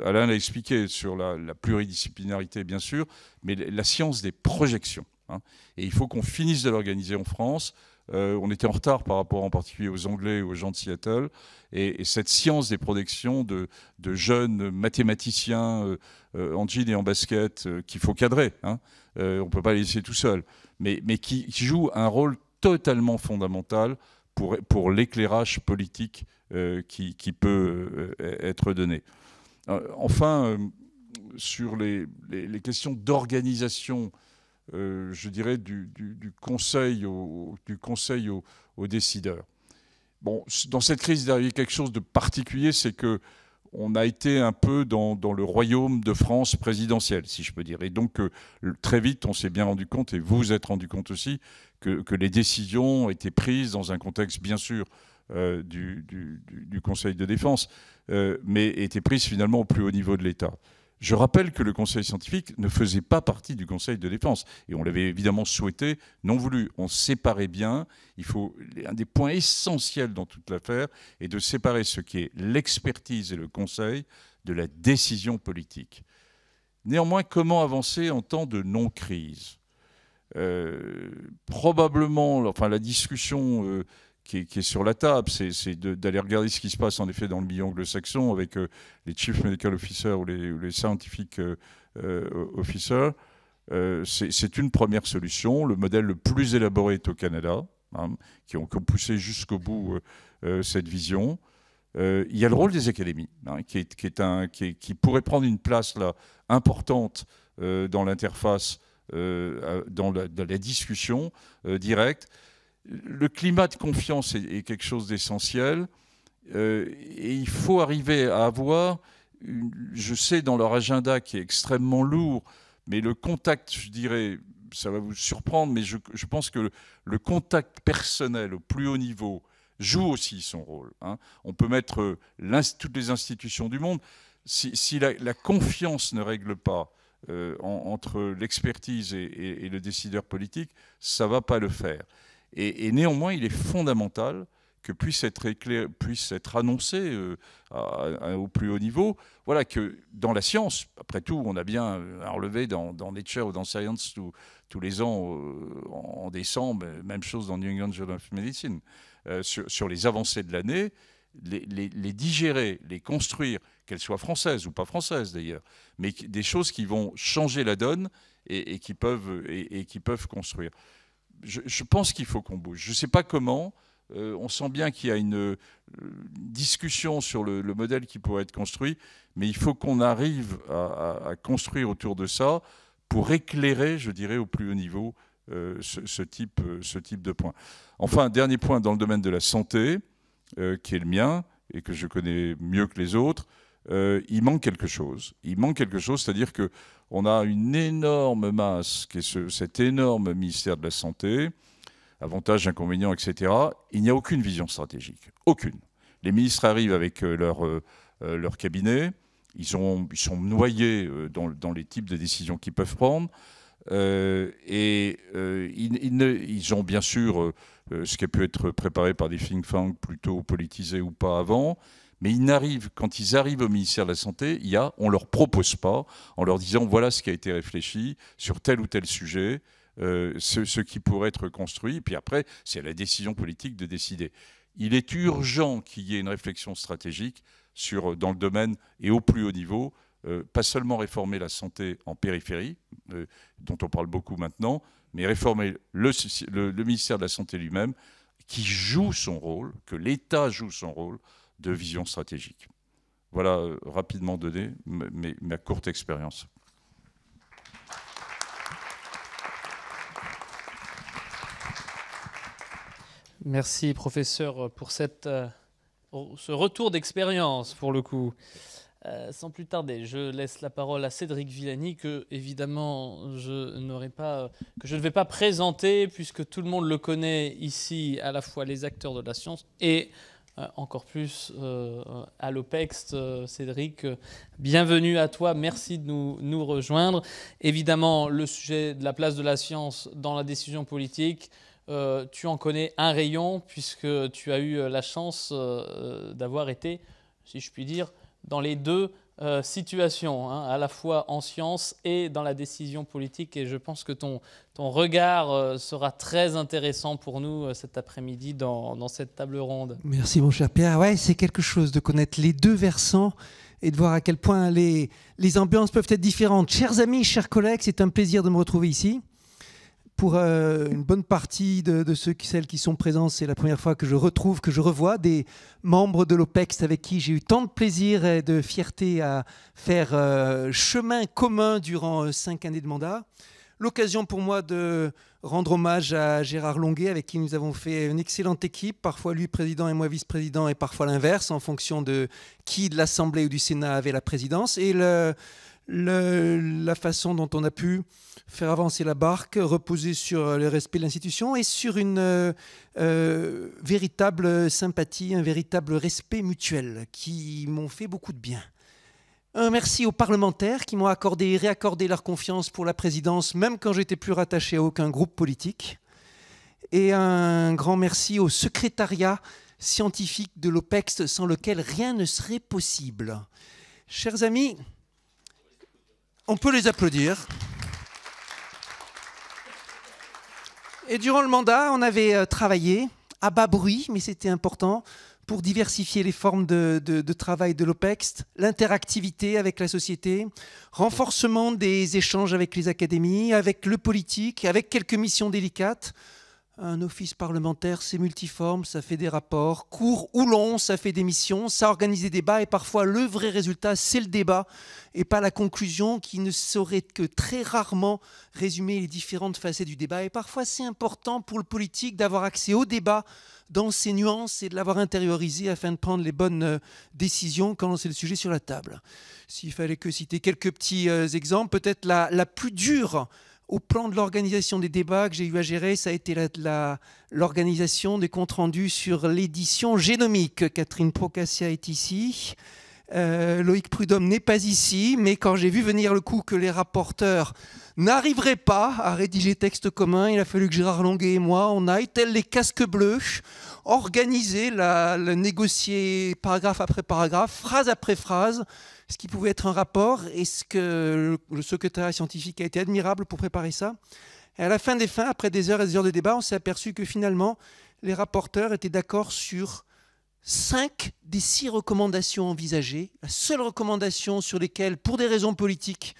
Alain l'a expliqué sur la, pluridisciplinarité, bien sûr, mais la science des projections. Hein. Et il faut qu'on finisse de l'organiser en France euh, on était en retard par rapport en particulier aux Anglais ou aux gens de Seattle. Et, cette science des productions de, jeunes mathématiciens euh, euh, en jean et en basket qu'il faut cadrer, hein, on ne peut pas les laisser tout seuls, mais, qui, joue un rôle totalement fondamental pour, l'éclairage politique qui, peut être donné. Enfin, sur les questions d'organisation euh, je dirais, du, conseil, au, conseil aux, décideurs. dans cette crise, il y a quelque chose de particulier, c'est que on a été un peu dans, le royaume de France présidentiel, si je peux dire. Et donc, euh, très vite, on s'est bien rendu compte, et vous vous êtes rendu compte aussi, que, les décisions étaient prises dans un contexte, bien sûr, euh, du, Conseil de défense, mais étaient prises finalement au plus haut niveau de l'État. Je rappelle que le Conseil scientifique ne faisait pas partie du Conseil de défense, et on l'avait évidemment souhaité, non voulu. On séparait bien. Il faut un des points essentiels dans toute l'affaire est de séparer ce qui est l'expertise et le conseil de la décision politique. Néanmoins, comment avancer en temps de non-crise euh, Probablement, enfin, la discussion euh, qui est, sur la table, c'est d'aller regarder ce qui se passe en effet dans le milieu anglo-saxon avec euh, les chief medical officers ou les, scientifiques scientific euh, euh, officers. c'est une première solution. Le modèle le plus élaboré est au Canada, hein, qui ont poussé jusqu'au bout cette vision. il y a le rôle des académies, hein, qui, un, qui, pourrait prendre une place là, importante dans l'interface, dans, dans, la discussion directe le climat de confiance est, quelque chose d'essentiel. Euh, et il faut arriver à avoir, je sais, dans leur agenda qui est extrêmement lourd, mais le contact, je dirais, ça va vous surprendre, mais je, pense que le, contact personnel au plus haut niveau joue aussi son rôle. Hein. On peut mettre euh, toutes les institutions du monde. Si, la, confiance ne règle pas euh, entre l'expertise et, et, le décideur politique, ça ne va pas le faire. Et, néanmoins, il est fondamental que puisse être, puisse être annoncé euh, au plus haut niveau. Voilà que dans la science, après tout, on a bien à euh, dans, Nature ou dans Science tous les ans euh, en, décembre, même chose dans New England Journal of Medicine, sur, les avancées de l'année, les, digérer, les construire, qu'elles soient françaises ou pas françaises d'ailleurs, mais des choses qui vont changer la donne et, qui, peuvent, et qui peuvent construire je, pense qu'il faut qu'on bouge. Je ne sais pas comment. Euh, on sent bien qu'il y a une euh, discussion sur le, modèle qui pourrait être construit, mais il faut qu'on arrive à, construire autour de ça pour éclairer, je dirais, au plus haut niveau euh, ce, ce, type, ce, type, de point. Enfin, un dernier point dans le domaine de la santé, qui est le mien et que je connais mieux que les autres, il manque quelque chose. Il manque quelque chose, c'est-à-dire que on a une énorme masse, qui est cet énorme ministère de la Santé, avantages, inconvénients, etc. Il n'y a aucune vision stratégique, aucune. Les ministres arrivent avec euh, euh, euh, leur, cabinet, ils, sont noyés dans, les types de décisions qu'ils peuvent prendre. et ils, ont bien sûr ce qui a pu être préparé par des think tanks plutôt politisés ou pas avant, mais ils n'arrivent, quand ils arrivent au ministère de la Santé, il y on ne leur propose pas, en leur disant voilà ce qui a été réfléchi sur tel ou tel sujet, euh, ce, qui pourrait être construit. puis après, c'est la décision politique de décider. Il est urgent qu'il y ait une réflexion stratégique sur, dans le domaine et au plus haut niveau, euh, pas seulement réformer la santé en périphérie, euh, dont on parle beaucoup maintenant, mais réformer le ministère de la Santé lui-même, qui joue son rôle, que l'État joue son rôle de vision stratégique. Voilà euh, rapidement donné ma courte expérience. Merci professeur pour cette, euh, ce retour d'expérience pour le coup. Euh, sans plus tarder, je laisse la parole à Cédric Villani que évidemment je pas, que je ne vais pas présenter puisque tout le monde le connaît ici, à la fois les acteurs de la science et euh, encore plus euh, à l'OPEX. Euh, Cédric, bienvenue à toi, merci de nous, rejoindre. Évidemment, le sujet de la place de la science dans la décision politique, tu en connais un rayon puisque tu as eu la chance d'avoir été, si je puis dire, dans les deux euh, situation, hein, à la fois en science et dans la décision politique. Et je pense que ton, ton regard euh, sera très intéressant pour nous euh, cet après-midi dans, dans, cette table ronde. Merci, mon cher Pierre. Ouais, c'est quelque chose de connaître les deux versants et de voir à quel point les, les ambiances peuvent être différentes. Chers amis, chers collègues, c'est un plaisir de me retrouver ici pour euh, une bonne partie de, ceux qui, celles qui sont présents, c'est la première fois que je retrouve, que je revois des membres de l'OPEX avec qui j'ai eu tant de plaisir et de fierté à faire euh, chemin commun durant euh, cinq années de mandat. L'occasion pour moi de rendre hommage à Gérard Longuet, avec qui nous avons fait une excellente équipe, parfois lui président et moi vice-président, et parfois l'inverse, en fonction de qui de l'Assemblée ou du Sénat avait la présidence. Et le, la façon dont on a pu faire avancer la barque, reposer sur euh, le respect de l'institution et sur une euh, euh, véritable sympathie, un véritable respect mutuel qui m'ont fait beaucoup de bien. Un merci aux parlementaires qui m'ont accordé et réaccordé leur confiance pour la présidence, même quand j'étais plus rattaché à aucun groupe politique. Et un grand merci au secrétariat scientifique de l'OPEX, sans lequel rien ne serait possible. Chers amis, on peut les applaudir. Et durant le mandat, on avait euh, travaillé à bas bruit, mais c'était important, pour diversifier les formes de, travail de l'OPEX, l'interactivité avec la société, renforcement des échanges avec les académies, avec le politique, avec quelques missions délicates, un office parlementaire, c'est multiforme, ça fait des rapports, courts ou longs, ça fait des missions, ça organise des débats et parfois le vrai résultat, c'est le débat et pas la conclusion qui ne saurait que très rarement résumer les différentes facettes du débat. Et parfois, c'est important pour le politique d'avoir accès au débat dans ses nuances et de l'avoir intériorisé afin de prendre les bonnes euh, décisions quand c'est le sujet sur la table. S'il fallait que citer quelques petits euh, exemples, peut-être la, la plus dure au plan de l'organisation des débats que j'ai eu à gérer, ça a été l'organisation des comptes rendus sur l'édition génomique. Catherine Procassia est ici. Euh, Loïc Prudhomme n'est pas ici, mais quand j'ai vu venir le coup que les rapporteurs n'arriveraient pas à rédiger texte commun, il a fallu que Gérard Longuet et moi, on aille, tels les casques bleus, organiser, la, négocier paragraphe après paragraphe, phrase après phrase, ce qui pouvait être un rapport. Et ce que le, secrétaire scientifique a été admirable pour préparer ça. Et à la fin des fins, après des heures et des heures de débat, on s'est aperçu que finalement, les rapporteurs étaient d'accord sur cinq des six recommandations envisagées. La seule recommandation sur lesquelles, pour des raisons politiques,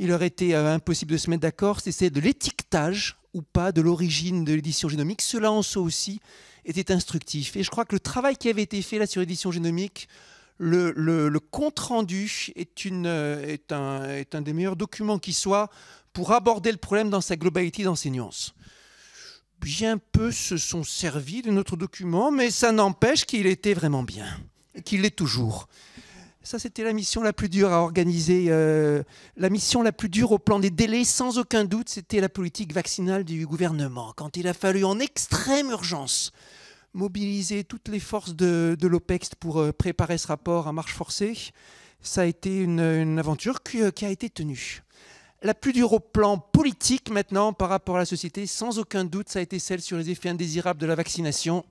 il aurait été euh, impossible de se mettre d'accord, c'est de l'étiquetage ou pas de l'origine de l'édition génomique. Cela en soit aussi était instructif. Et je crois que le travail qui avait été fait là sur édition génomique, le, compte-rendu est, euh, est, un, est un des meilleurs documents qui soit pour aborder le problème dans sa globalité, d'enseignance. bien peu se sont servis de notre document, mais ça n'empêche qu'il était vraiment bien, qu'il l'est toujours. Ça, c'était la mission la plus dure à organiser. Euh, la mission la plus dure au plan des délais, sans aucun doute, c'était la politique vaccinale du gouvernement. Quand il a fallu en extrême urgence mobiliser toutes les forces de, l'OPEX pour euh, préparer ce rapport à marche forcée, ça a été une, aventure qui, euh, qui a été tenue la plus dure au plan politique maintenant par rapport à la société, sans aucun doute, ça a été celle sur les effets indésirables de la vaccination.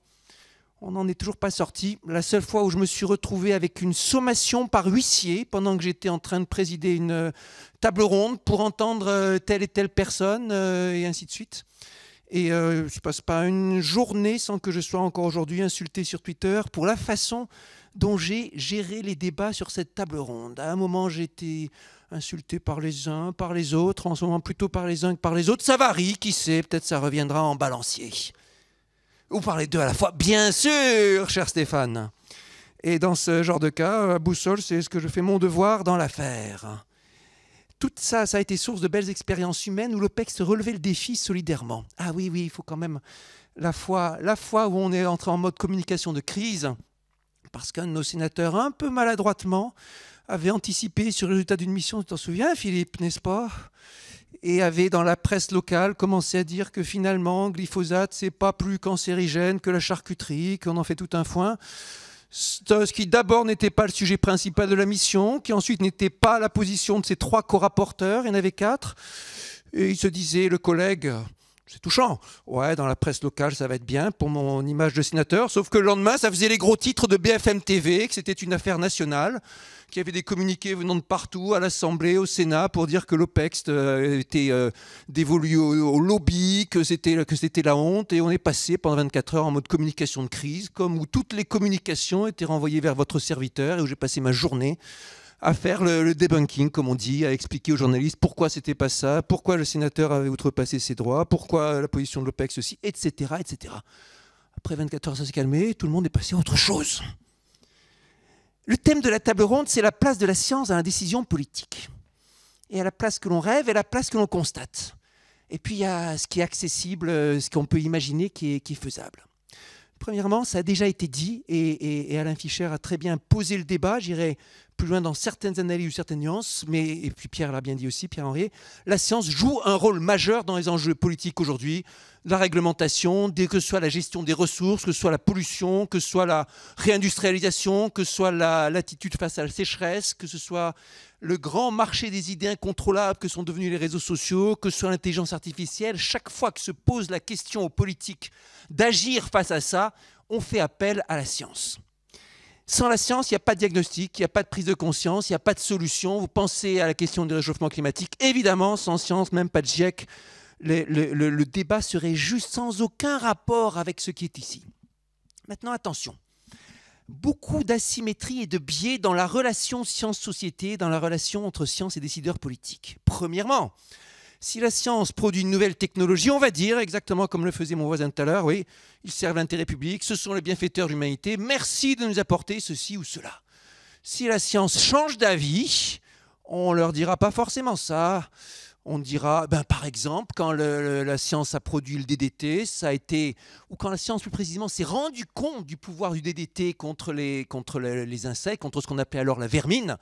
On n'en est toujours pas sorti. La seule fois où je me suis retrouvé avec une sommation par huissier pendant que j'étais en train de présider une euh, table ronde pour entendre euh, telle et telle personne euh, et ainsi de suite. Et je ne passe pas une journée sans que je sois encore aujourd'hui insulté sur Twitter pour la façon dont j'ai géré les débats sur cette table ronde. À un moment, j'ai été insulté par les uns, par les autres, en ce moment plutôt par les uns que par les autres. Ça varie, qui sait, peut-être ça reviendra en balancier. Ou parlez deux à la fois Bien sûr, cher Stéphane. Et dans ce genre de cas, la euh, boussole, c'est ce que je fais mon devoir dans l'affaire. Tout ça, ça a été source de belles expériences humaines où l'OPEX se relevait le défi solidairement. Ah oui, oui, il faut quand même la fois, la fois où on est entré en mode communication de crise, parce qu'un de nos sénateurs, un peu maladroitement, avait anticipé sur le résultat d'une mission, tu t'en souviens Philippe, n'est-ce pas et avait dans la presse locale commencé à dire que finalement glyphosate c'est pas plus cancérigène que la charcuterie, qu'on en fait tout un foin. Ce qui d'abord n'était pas le sujet principal de la mission, qui ensuite n'était pas la position de ces trois co-rapporteurs, il y en avait quatre. Et il se disait, le collègue, c'est touchant. Ouais, dans la presse locale, ça va être bien pour mon image de sénateur. Sauf que le lendemain, ça faisait les gros titres de BFM TV, que c'était une affaire nationale, qu'il y avait des communiqués venant de partout, à l'Assemblée, au Sénat, pour dire que l'OPEX euh, était euh, dévolu au, lobby, que c'était, que c'était la honte. Et on est passé pendant 24 heures en mode communication de crise, comme où toutes les communications étaient renvoyées vers votre serviteur et où j'ai passé ma journée à faire le, debunking, comme on dit, à expliquer aux journalistes pourquoi c'était pas ça, pourquoi le sénateur avait outrepassé ses droits, pourquoi la position de l'OPEC ceci, etc., etc. Après 24 heures, ça s'est calmé, tout le monde est passé à autre chose. Le thème de la table ronde, c'est la place de la science à la décision politique, et à la place que l'on rêve et à la place que l'on constate. Et puis il y a ce qui est accessible, euh, ce qu'on peut imaginer qui est, qui est faisable. Premièrement, ça a déjà été dit et, Alain Fischer a très bien posé le débat. J'irai plus loin dans certaines analyses ou certaines nuances, mais et puis Pierre l'a bien dit aussi, Pierre henri la science joue un rôle majeur dans les enjeux politiques aujourd'hui, la réglementation, dès que ce soit la gestion des ressources, que ce soit la pollution, que ce soit la réindustrialisation, que ce soit l'attitude face à la sécheresse, que ce soit le grand marché des idées incontrôlables que sont devenus les réseaux sociaux, que soit l'intelligence artificielle, chaque fois que se pose la question aux politiques d'agir face à ça, on fait appel à la science. Sans la science, il n'y a pas de diagnostic, il n'y a pas de prise de conscience, il n'y a pas de solution. Vous pensez à la question du réchauffement climatique. Évidemment, sans science, même pas de GIEC, le débat serait juste sans aucun rapport avec ce qui est ici. Maintenant, attention beaucoup d'asymétrie et de biais dans la relation science-société, dans la relation entre science et décideurs politiques. Premièrement, si la science produit une nouvelle technologie, on va dire, exactement comme le faisait mon voisin tout à l'heure, oui, ils servent l'intérêt public, ce sont les bienfaiteurs de l'humanité, merci de nous apporter ceci ou cela. Si la science change d'avis, on leur dira pas forcément ça on dira, ben, par exemple, quand la science a produit le DDT, ça a été, ou quand la science plus précisément s'est rendue compte du pouvoir du DDT contre les, contre les, insectes, contre ce qu'on appelait alors la vermine,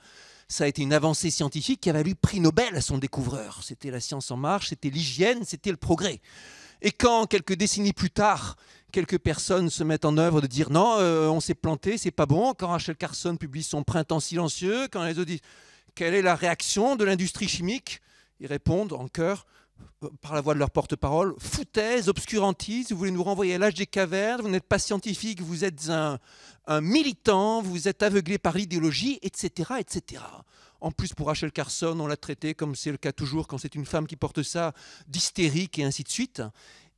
ça a été une avancée scientifique qui a valu prix Nobel à son découvreur. C'était la science en marche, c'était l'hygiène, c'était le progrès. Et quand, quelques décennies plus tard, quelques personnes se mettent en œuvre de dire non, euh, on s'est planté, c'est pas bon, quand Rachel Carson publie son Printemps silencieux, quand les autres disent quelle est la réaction de l'industrie chimique ils répondent en chœur, euh, par la voix de leur porte-parole, foutaise, obscurantistes. vous voulez nous renvoyer à l'âge des cavernes, vous n'êtes pas scientifique, vous êtes un, militant, vous êtes aveuglé par l'idéologie, etc., etc. En plus, pour Rachel Carson, on l'a traité, comme c'est le cas toujours quand c'est une femme qui porte ça, d'hystérique et ainsi de suite.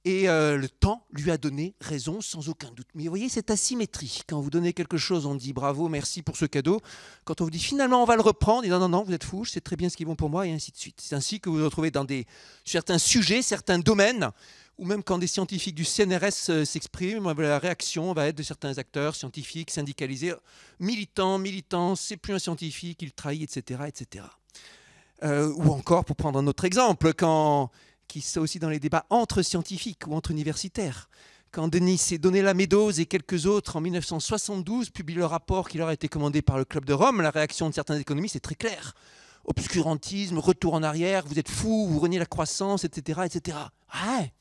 Et euh, le temps lui a donné raison sans aucun doute. Mais vous voyez cette asymétrie. Quand vous donnez quelque chose, on dit bravo, merci pour ce cadeau. Quand on vous dit finalement on va le reprendre, et non, non, non, vous êtes fou, je sais très bien ce qu'ils vont pour moi, et ainsi de suite. C'est ainsi que vous vous retrouvez dans des, certains sujets, certains domaines, ou même quand des scientifiques du CNRS euh, s'expriment, la réaction va être de certains acteurs scientifiques, syndicalisés, militants, militants, c'est plus un scientifique, il trahit, etc. etc. Euh, ou encore, pour prendre un autre exemple, quand qui sont aussi dans les débats entre scientifiques ou entre universitaires. Quand Denis et la Médose et quelques autres en 1972 publient le rapport qui leur a été commandé par le Club de Rome, la réaction de certains économistes est très claire. Obscurantisme, retour en arrière, vous êtes fou, vous reniez la croissance, etc. etc. Ouais.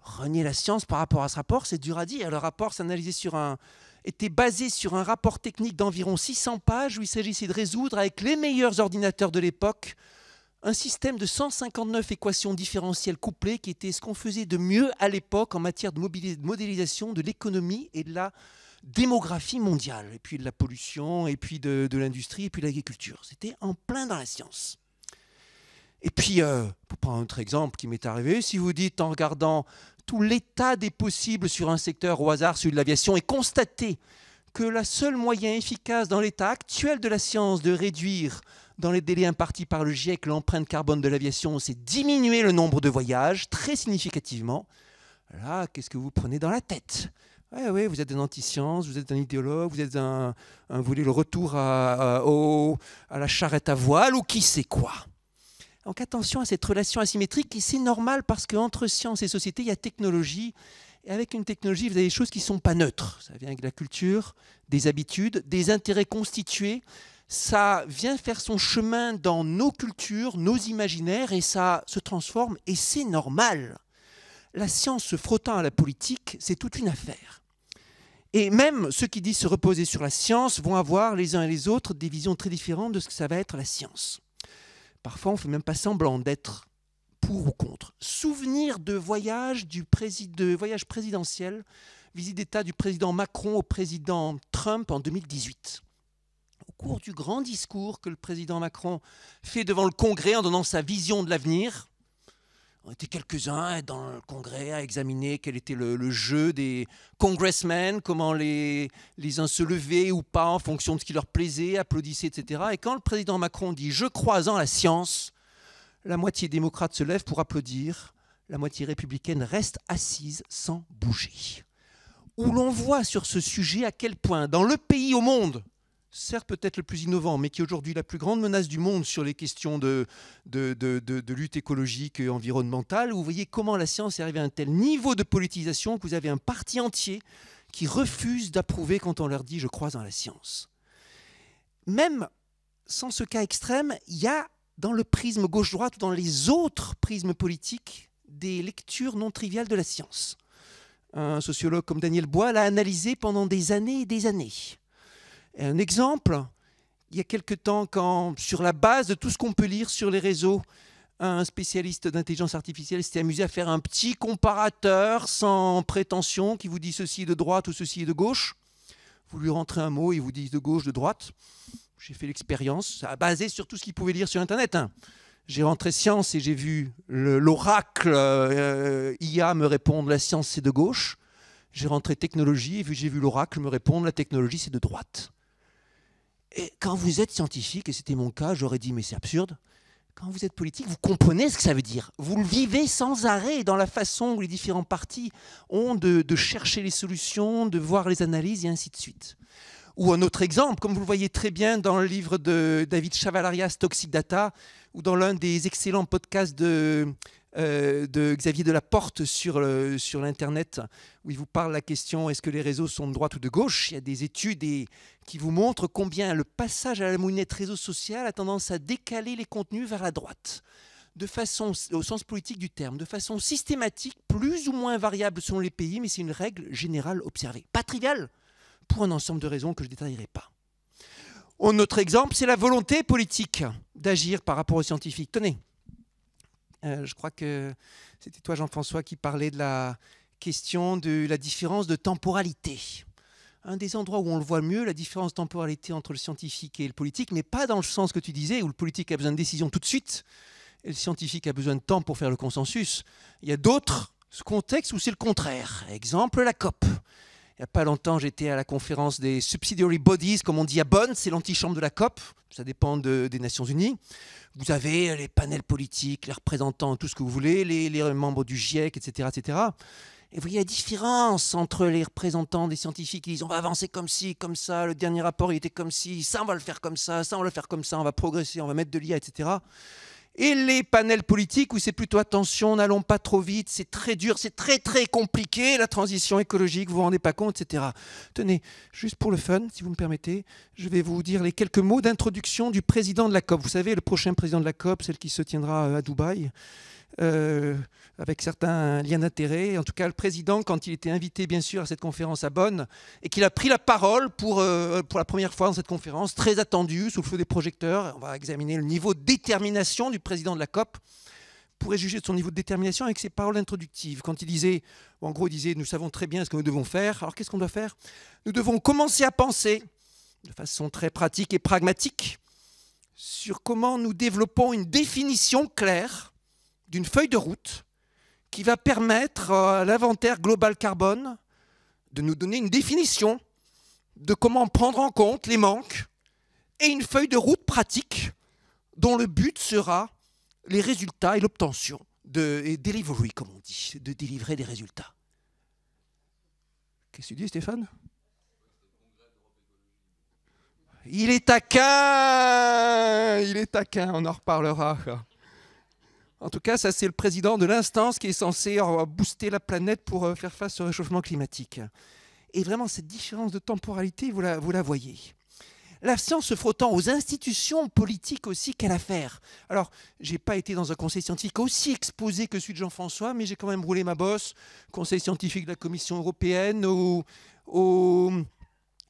Renier la science par rapport à ce rapport, c'est dur à dire. Le rapport s'analysait sur un, était basé sur un rapport technique d'environ 600 pages où il s'agissait de résoudre avec les meilleurs ordinateurs de l'époque un système de 159 équations différentielles couplées qui était ce qu'on faisait de mieux à l'époque en matière de modélisation de l'économie et de la démographie mondiale, et puis de la pollution, et puis de, l'industrie, et puis de l'agriculture. C'était en plein dans la science. Et puis, euh, pour prendre un autre exemple qui m'est arrivé, si vous dites en regardant tout l'état des possibles sur un secteur au hasard, celui de l'aviation, et constatez que le seul moyen efficace dans l'état actuel de la science de réduire dans les délais impartis par le GIEC, l'empreinte carbone de l'aviation s'est diminuée le nombre de voyages très significativement. Là, qu'est-ce que vous prenez dans la tête oui, vous êtes un anti-science, vous êtes un idéologue, vous êtes un, voulez le retour à, à, la charrette à voile ou qui sait quoi. Donc attention à cette relation asymétrique et c'est normal parce qu'entre science et société, il y a technologie. Et avec une technologie, vous avez des choses qui ne sont pas neutres. Ça vient avec la culture, des habitudes, des intérêts constitués, ça vient faire son chemin dans nos cultures, nos imaginaires, et ça se transforme, et c'est normal. La science se frottant à la politique, c'est toute une affaire. Et même ceux qui disent se reposer sur la science vont avoir les uns et les autres des visions très différentes de ce que ça va être la science. Parfois, on ne fait même pas semblant d'être pour ou contre. Souvenir de voyage, du voyage présidentiel, visite d'État du président Macron au président Trump en 2018 cours du grand discours que le président Macron fait devant le Congrès en donnant sa vision de l'avenir, on était quelques-uns dans le Congrès à examiner quel était le, jeu des congressmen, comment les, les, uns se levaient ou pas en fonction de ce qui leur plaisait, applaudissaient, etc. Et quand le président Macron dit Je crois en la science, la moitié démocrate se lève pour applaudir, la moitié républicaine reste assise sans bouger. Où l'on voit sur ce sujet à quel point, dans le pays au monde certes peut-être le plus innovant, mais qui est aujourd'hui la plus grande menace du monde sur les questions de, lutte écologique et environnementale, vous voyez comment la science est arrivée à un tel niveau de politisation que vous avez un parti entier qui refuse d'approuver quand on leur dit je crois dans la science. Même sans ce cas extrême, il y a dans le prisme gauche-droite ou dans les autres prismes politiques des lectures non triviales de la science. Un sociologue comme Daniel Bois l'a analysé pendant des années et des années. Un exemple, il y a quelque temps, quand, sur la base de tout ce qu'on peut lire sur les réseaux, un spécialiste d'intelligence artificielle s'est amusé à faire un petit comparateur sans prétention qui vous dit ceci est de droite ou ceci est de gauche. Vous lui rentrez un mot, il vous dit de gauche, de droite. J'ai fait l'expérience, ça a basé sur tout ce qu'il pouvait lire sur Internet. Hein. J'ai rentré science et j'ai vu l'oracle euh, IA me répondre la science c'est de gauche. J'ai rentré technologie et j'ai vu l'oracle me répondre la technologie c'est de droite quand vous êtes scientifique, et c'était mon cas, j'aurais dit mais c'est absurde. Quand vous êtes politique, vous comprenez ce que ça veut dire. Vous le vivez sans arrêt dans la façon où les différents partis ont de, de chercher les solutions, de voir les analyses et ainsi de suite. Ou un autre exemple, comme vous le voyez très bien dans le livre de David Chavalarias, Toxic Data, ou dans l'un des excellents podcasts de euh, de Xavier Delaporte sur, euh, sur l'Internet, où il vous parle de la question est-ce que les réseaux sont de droite ou de gauche Il y a des études et, qui vous montrent combien le passage à la moulinette réseau social a tendance à décaler les contenus vers la droite de façon, au sens politique du terme, de façon systématique, plus ou moins variable selon les pays, mais c'est une règle générale observée. Pas triviale, pour un ensemble de raisons que je ne détaillerai pas. autre exemple, c'est la volonté politique d'agir par rapport aux scientifiques. Tenez, euh, je crois que c'était toi, Jean-François, qui parlais de la question de la différence de temporalité. Un des endroits où on le voit mieux, la différence de temporalité entre le scientifique et le politique, mais pas dans le sens que tu disais, où le politique a besoin de décision tout de suite, et le scientifique a besoin de temps pour faire le consensus. Il y a d'autres contextes où c'est le contraire. Exemple, la COP. Il n'y a pas longtemps, j'étais à la conférence des subsidiary bodies, comme on dit à Bonn, c'est l'antichambre de la COP, ça dépend des Nations Unies. Vous avez les panels politiques, les représentants, tout ce que vous voulez, les, membres du GIEC, etc., etc. Et vous voyez la différence entre les représentants des scientifiques qui disent on va avancer comme ci, comme ça, le dernier rapport il était comme ci, ça on va le faire comme ça, ça on va le faire comme ça, on va progresser, on va mettre de l'IA, etc. Et les panels politiques où c'est plutôt attention, n'allons pas trop vite, c'est très dur, c'est très très compliqué la transition écologique, vous vous rendez pas compte, etc. Tenez, juste pour le fun, si vous me permettez, je vais vous dire les quelques mots d'introduction du président de la COP. Vous savez, le prochain président de la COP, celle qui se tiendra euh, à Dubaï, euh, avec certains liens d'intérêt. En tout cas, le président, quand il était invité, bien sûr, à cette conférence à Bonn, et qu'il a pris la parole pour, euh, pour la première fois dans cette conférence, très attendue, sous le feu des projecteurs. On va examiner le niveau de détermination du président de la COP. pourrait juger de son niveau de détermination avec ses paroles introductives. Quand il disait, en gros, il disait Nous savons très bien ce que nous devons faire. Alors, qu'est-ce qu'on doit faire Nous devons commencer à penser, de façon très pratique et pragmatique, sur comment nous développons une définition claire d'une feuille de route qui va permettre euh, à l'inventaire global carbone de nous donner une définition de comment prendre en compte les manques et une feuille de route pratique dont le but sera les résultats et l'obtention de et delivery, comme on dit, de délivrer des résultats. Qu'est-ce que tu dis, Stéphane Il est taquin Il est taquin, on en reparlera. En tout cas, ça, c'est le président de l'instance qui est censé euh, booster la planète pour euh, faire face au réchauffement climatique. Et vraiment, cette différence de temporalité, vous la, voyez la science se frottant aux institutions politiques aussi qu'à l'affaire. Alors, j'ai pas été dans un conseil scientifique aussi exposé que celui de Jean-François, mais j'ai quand même roulé ma bosse, conseil scientifique de la Commission européenne, au, au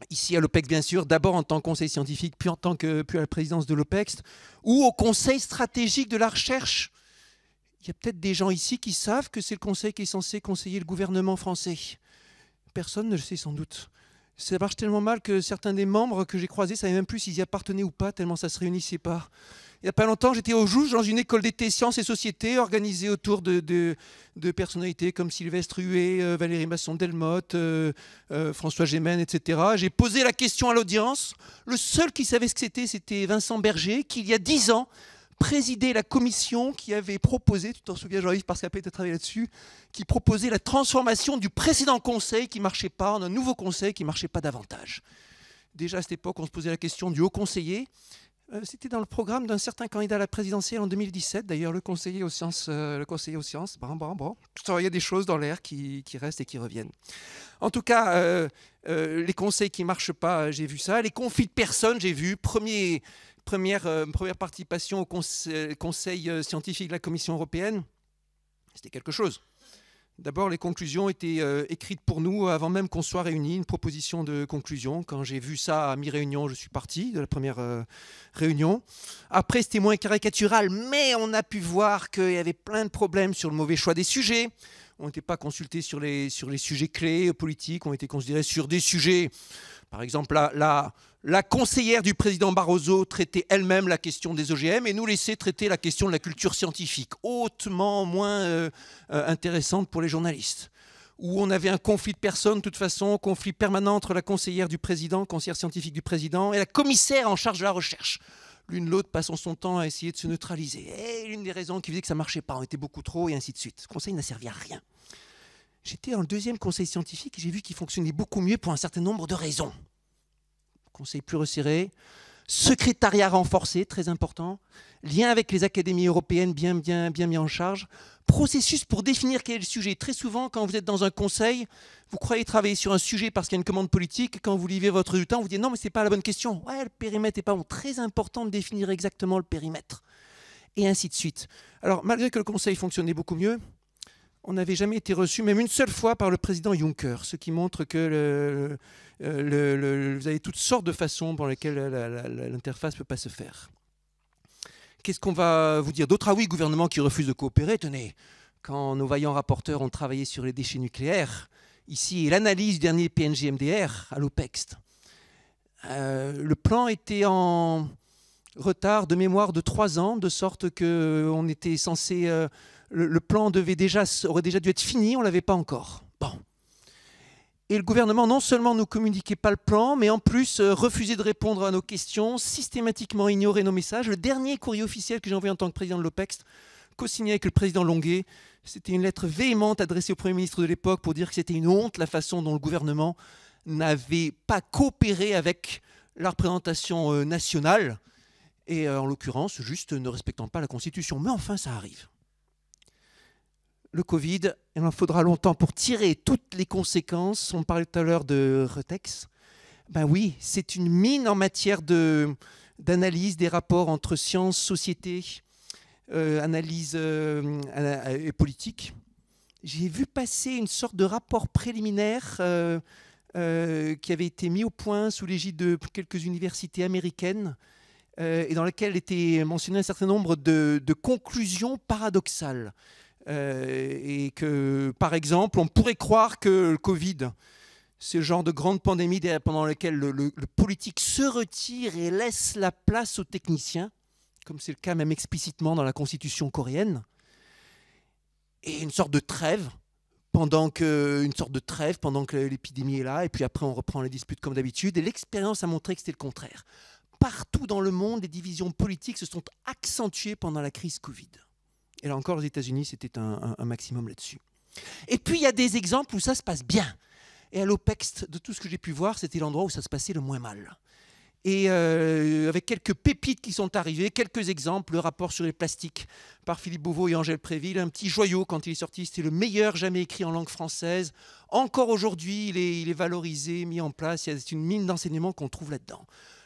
ici à l'OPEX bien sûr, d'abord en tant que conseil scientifique, puis en tant que puis à la présidence de l'OPEX, ou au conseil stratégique de la recherche il y a peut-être des gens ici qui savent que c'est le Conseil qui est censé conseiller le gouvernement français. Personne ne le sait sans doute. Ça marche tellement mal que certains des membres que j'ai croisés ne savaient même plus s'ils y appartenaient ou pas, tellement ça ne se réunissait pas. Il n'y a pas longtemps, j'étais au Jouge dans une école d'été sciences et sociétés organisée autour de, personnalités comme Sylvestre Huet, euh, Valérie Masson-Delmotte, euh, euh, François Gémen, etc. J'ai posé la question à l'audience. Le seul qui savait ce que c'était, c'était Vincent Berger, qui il y a dix ans Présider la commission qui avait proposé, tu t'en souviens Jean-Yves qu'après tu as travaillé là-dessus, qui proposait la transformation du précédent conseil qui ne marchait pas en un nouveau conseil qui ne marchait pas davantage. Déjà à cette époque, on se posait la question du haut conseiller. Euh, c'était dans le programme d'un certain candidat à la présidentielle en 2017, d'ailleurs, le conseiller aux sciences. Euh, le conseiller aux sciences bon, bon, bon. Il y a des choses dans l'air qui, restent et qui reviennent. En tout cas, euh, les conseils qui ne marchent pas, j'ai vu ça. Les conflits de personnes, j'ai vu. Premier, première, euh, première participation au conseil, euh, scientifique de la Commission européenne, c'était quelque chose. D'abord, les conclusions étaient euh, écrites pour nous avant même qu'on soit réunis, une proposition de conclusion. Quand j'ai vu ça à mi-réunion, je suis parti de la première réunion. Après, c'était moins caricatural, mais on a pu voir qu'il y avait plein de problèmes sur le mauvais choix des sujets. On n'était pas consultés sur les, sur les sujets clés politiques, on était considérés sur des sujets, par exemple, là. la la conseillère du président Barroso traitait elle-même la question des OGM et nous laissait traiter la question de la culture scientifique, hautement moins euh, euh, intéressante pour les journalistes. Où on avait un conflit de personnes, de toute façon, conflit permanent entre la conseillère du président, conseillère scientifique du président, et la commissaire en charge de la recherche. L'une l'autre passant son temps à essayer de se neutraliser. Et l'une des raisons qui faisait que ça marchait pas, on était beaucoup trop, et ainsi de suite. Ce conseil n'a servi à rien. J'étais dans le deuxième conseil scientifique et j'ai vu qu'il fonctionnait beaucoup mieux pour un certain nombre de raisons conseil plus resserré, secrétariat renforcé, très important, lien avec les académies européennes bien, bien, bien mis en charge, processus pour définir quel est le sujet. Très souvent, quand vous êtes dans un conseil, vous croyez travailler sur un sujet parce qu'il y a une commande politique, quand vous livrez votre résultat, vous dites non, mais ce n'est pas la bonne question. Ouais, le périmètre n'est pas bon. Très important de définir exactement le périmètre. Et ainsi de suite. Alors, malgré que le conseil fonctionnait beaucoup mieux, on n'avait jamais été reçu, même une seule fois, par le président Juncker, ce qui montre que le, euh, vous avez toutes sortes de façons pour lesquelles l'interface ne peut pas se faire. Qu'est-ce qu'on va vous dire D'autres, ah oui, gouvernement qui refuse de coopérer. Tenez, quand nos vaillants rapporteurs ont travaillé sur les déchets nucléaires, ici, l'analyse du dernier PNGMDR à l'OPEXT, euh, le plan était en retard de mémoire de trois ans, de sorte que était censé, euh, le, le, plan devait déjà, aurait déjà dû être fini, on ne l'avait pas encore. Et le gouvernement non seulement ne communiquait pas le plan, mais en plus euh, refusait de répondre à nos questions, systématiquement ignorait nos messages. Le dernier courrier officiel que j'ai envoyé en tant que président de l'OPEX, co-signé avec le président Longuet, c'était une lettre véhémente adressée au Premier ministre de l'époque pour dire que c'était une honte la façon dont le gouvernement n'avait pas coopéré avec la représentation euh, nationale, et euh, en l'occurrence juste ne respectant pas la Constitution. Mais enfin, ça arrive le Covid, il en faudra longtemps pour tirer toutes les conséquences. On parlait tout à l'heure de Retex. Ben oui, c'est une mine en matière de, d'analyse des rapports entre science, société, euh, analyse euh, euh, et politique. J'ai vu passer une sorte de rapport préliminaire qui avait été mis au point sous l'égide de quelques universités américaines et dans lequel était mentionné un certain nombre de conclusions paradoxales. Euh, et que, par exemple, on pourrait croire que le Covid, ce genre de grande pandémie pendant laquelle le, politique se retire et laisse la place aux techniciens, comme c'est le cas même explicitement dans la constitution coréenne, et une sorte de trêve pendant que une sorte de trêve pendant que l'épidémie est là, et puis après on reprend les disputes comme d'habitude. Et l'expérience a montré que c'était le contraire. Partout dans le monde, les divisions politiques se sont accentuées pendant la crise Covid. Et là encore, aux États-Unis, c'était un, maximum là-dessus. Et puis, il y a des exemples où ça se passe bien. Et à l'OPEX, de tout ce que j'ai pu voir, c'était l'endroit où ça se passait le moins mal. Et euh, avec quelques pépites qui sont arrivées, quelques exemples, le rapport sur les plastiques par Philippe Beauvau et Angèle Préville, un petit joyau quand il est sorti, c'était le meilleur jamais écrit en langue française. Encore aujourd'hui, il est, valorisé, mis en place, c'est une mine d'enseignement qu'on trouve là-dedans.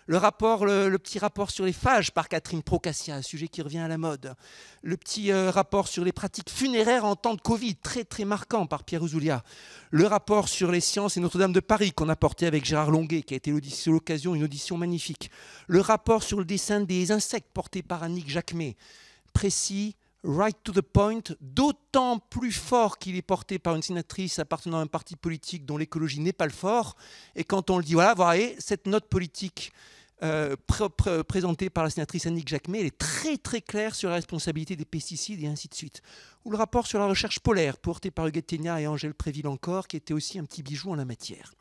Le, rapport, le, petit rapport sur les phages par Catherine Procassia, un sujet qui revient à la mode. Le petit euh, rapport sur les pratiques funéraires en temps de Covid, très très marquant par Pierre Ouzoulia. Le rapport sur les sciences et Notre-Dame de Paris qu'on a porté avec Gérard Longuet, qui a été l'occasion une audition magnifique. Le rapport sur le dessin des insectes porté par Annick Jacquemet. Précis, right to the point, d'autant plus fort qu'il est porté par une sénatrice appartenant à un parti politique dont l'écologie n'est pas le fort. Et quand on le dit, voilà, voyez, cette note politique euh, présentée par la sénatrice Annick Jacquemet, elle est très très claire sur la responsabilité des pesticides et ainsi de suite. Ou le rapport sur la recherche polaire, porté par Hugues Ténia et Angèle Préville encore, qui était aussi un petit bijou en la matière.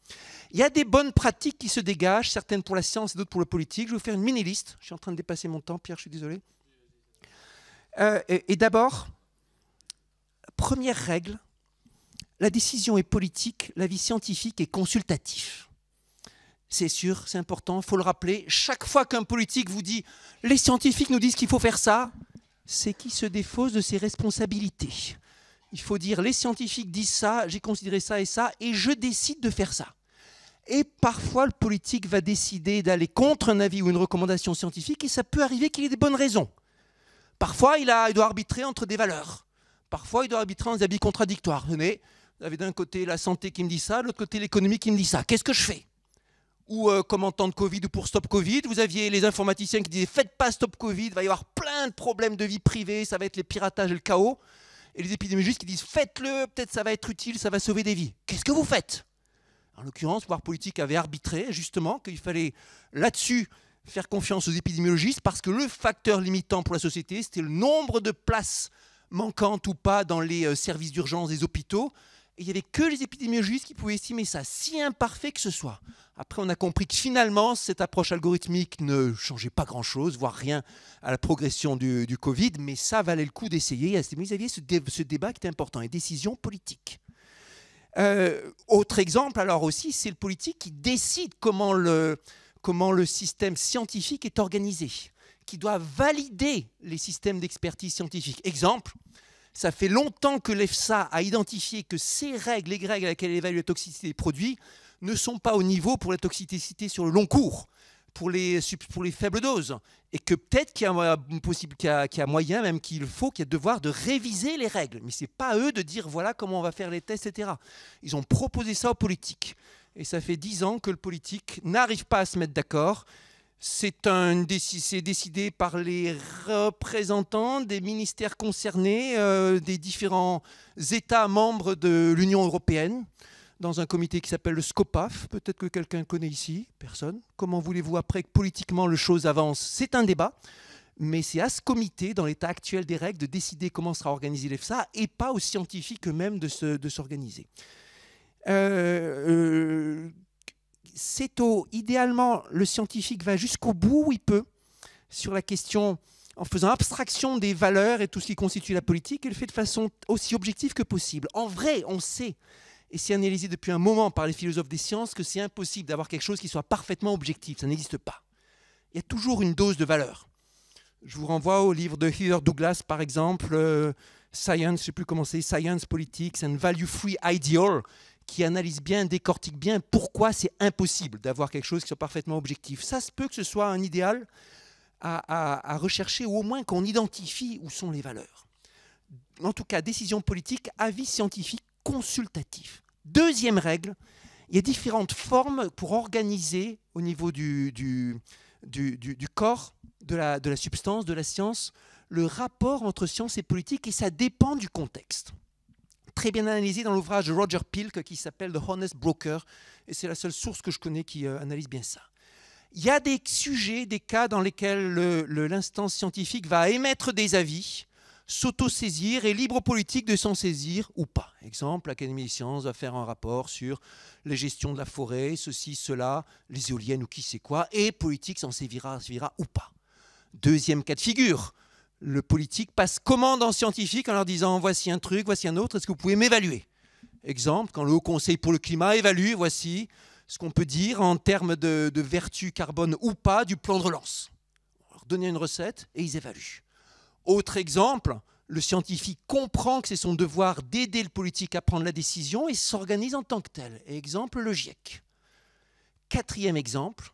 Il y a des bonnes pratiques qui se dégagent, certaines pour la science et d'autres pour le politique. Je vais vous faire une mini-liste. Je suis en train de dépasser mon temps, Pierre, je suis désolé. Euh, et, d'abord, première règle, la décision est politique, la vie scientifique est consultatif. C'est sûr, c'est important, faut le rappeler. Chaque fois qu'un politique vous dit les scientifiques nous disent qu'il faut faire ça, c'est qu'il se défausse de ses responsabilités. Il faut dire les scientifiques disent ça, j'ai considéré ça et ça, et je décide de faire ça. Et parfois, le politique va décider d'aller contre un avis ou une recommandation scientifique, et ça peut arriver qu'il ait des bonnes raisons. Parfois, il, a, doit arbitrer entre des valeurs. Parfois, il doit arbitrer entre des avis contradictoires. Venez, vous avez d'un côté la santé qui me dit ça, de l'autre côté l'économie qui me dit ça. Qu'est-ce que je fais ou euh, comme en temps de Covid ou pour Stop Covid. Vous aviez les informaticiens qui disaient faites pas Stop Covid, il va y avoir plein de problèmes de vie privée, ça va être les piratages et le chaos. Et les épidémiologistes qui disent faites-le, peut-être ça va être utile, ça va sauver des vies. Qu'est-ce que vous faites En l'occurrence, le pouvoir politique avait arbitré justement qu'il fallait là-dessus faire confiance aux épidémiologistes parce que le facteur limitant pour la société, c'était le nombre de places manquantes ou pas dans les euh, services d'urgence des hôpitaux il n'y avait que les épidémiologistes qui pouvaient estimer ça, si imparfait que ce soit. Après, on a compris que finalement, cette approche algorithmique ne changeait pas grand-chose, voire rien à la progression du, Covid, mais ça valait le coup d'essayer. Il vous aviez ce, débat qui était important, et décision politique. Euh, autre exemple, alors aussi, c'est le politique qui décide comment le système scientifique est organisé, qui doit valider les systèmes d'expertise scientifique. Exemple, ça fait longtemps que l'EFSA a identifié que ces règles, les règles à laquelle elle évalue la toxicité des produits, ne sont pas au niveau pour la toxicité sur le long cours, pour les, faibles doses. Et que peut-être qu'il y, y, a moyen, même qu'il faut, qu'il y a devoir de réviser les règles. Mais ce n'est pas à eux de dire voilà comment on va faire les tests, etc. Ils ont proposé ça aux politiques. Et ça fait dix ans que le politique n'arrive pas à se mettre d'accord c'est décidé par les représentants des ministères concernés euh, des différents États membres de l'Union européenne dans un comité qui s'appelle le SCOPAF. Peut-être que quelqu'un connaît ici. Personne. Comment voulez-vous après que politiquement le chose avance C'est un débat. Mais c'est à ce comité, dans l'état actuel des règles, de décider comment sera organisé l'EFSA et pas aux scientifiques eux-mêmes de s'organiser. Euh, euh, c'est au, idéalement, le scientifique va jusqu'au bout où il peut sur la question en faisant abstraction des valeurs et tout ce qui constitue la politique, et le fait de façon aussi objective que possible. En vrai, on sait, et c'est analysé depuis un moment par les philosophes des sciences, que c'est impossible d'avoir quelque chose qui soit parfaitement objectif, ça n'existe pas. Il y a toujours une dose de valeur. Je vous renvoie au livre de Heather Douglas, par exemple, euh, Science, je sais plus comment c'est, Science Politics and Value Free Ideal, qui analyse bien, décortique bien pourquoi c'est impossible d'avoir quelque chose qui soit parfaitement objectif. Ça se peut que ce soit un idéal à, rechercher ou au moins qu'on identifie où sont les valeurs. En tout cas, décision politique, avis scientifique consultatif. Deuxième règle, il y a différentes formes pour organiser au niveau du, corps, de de la substance, de la science, le rapport entre science et politique, et ça dépend du contexte très bien analysé dans l'ouvrage de Roger Pilk qui s'appelle The Honest Broker, et c'est la seule source que je connais qui euh, analyse bien ça. Il y a des sujets, des cas dans lesquels l'instance scientifique va émettre des avis, s'auto-saisir et libre aux politiques de s'en saisir ou pas. Exemple, l'Académie des sciences va faire un rapport sur les gestions de la forêt, ceci, cela, les éoliennes ou qui sait quoi, et politique s'en saisira servira ou pas. Deuxième cas de figure, le politique passe commande en scientifique en leur disant voici un truc, voici un autre, est-ce que vous pouvez m'évaluer Exemple, quand le Haut Conseil pour le climat évalue, voici ce qu'on peut dire en termes de, vertu carbone ou pas du plan de relance. On leur une recette et ils évaluent. Autre exemple, le scientifique comprend que c'est son devoir d'aider le politique à prendre la décision et s'organise en tant que tel. Exemple, le GIEC. Quatrième exemple,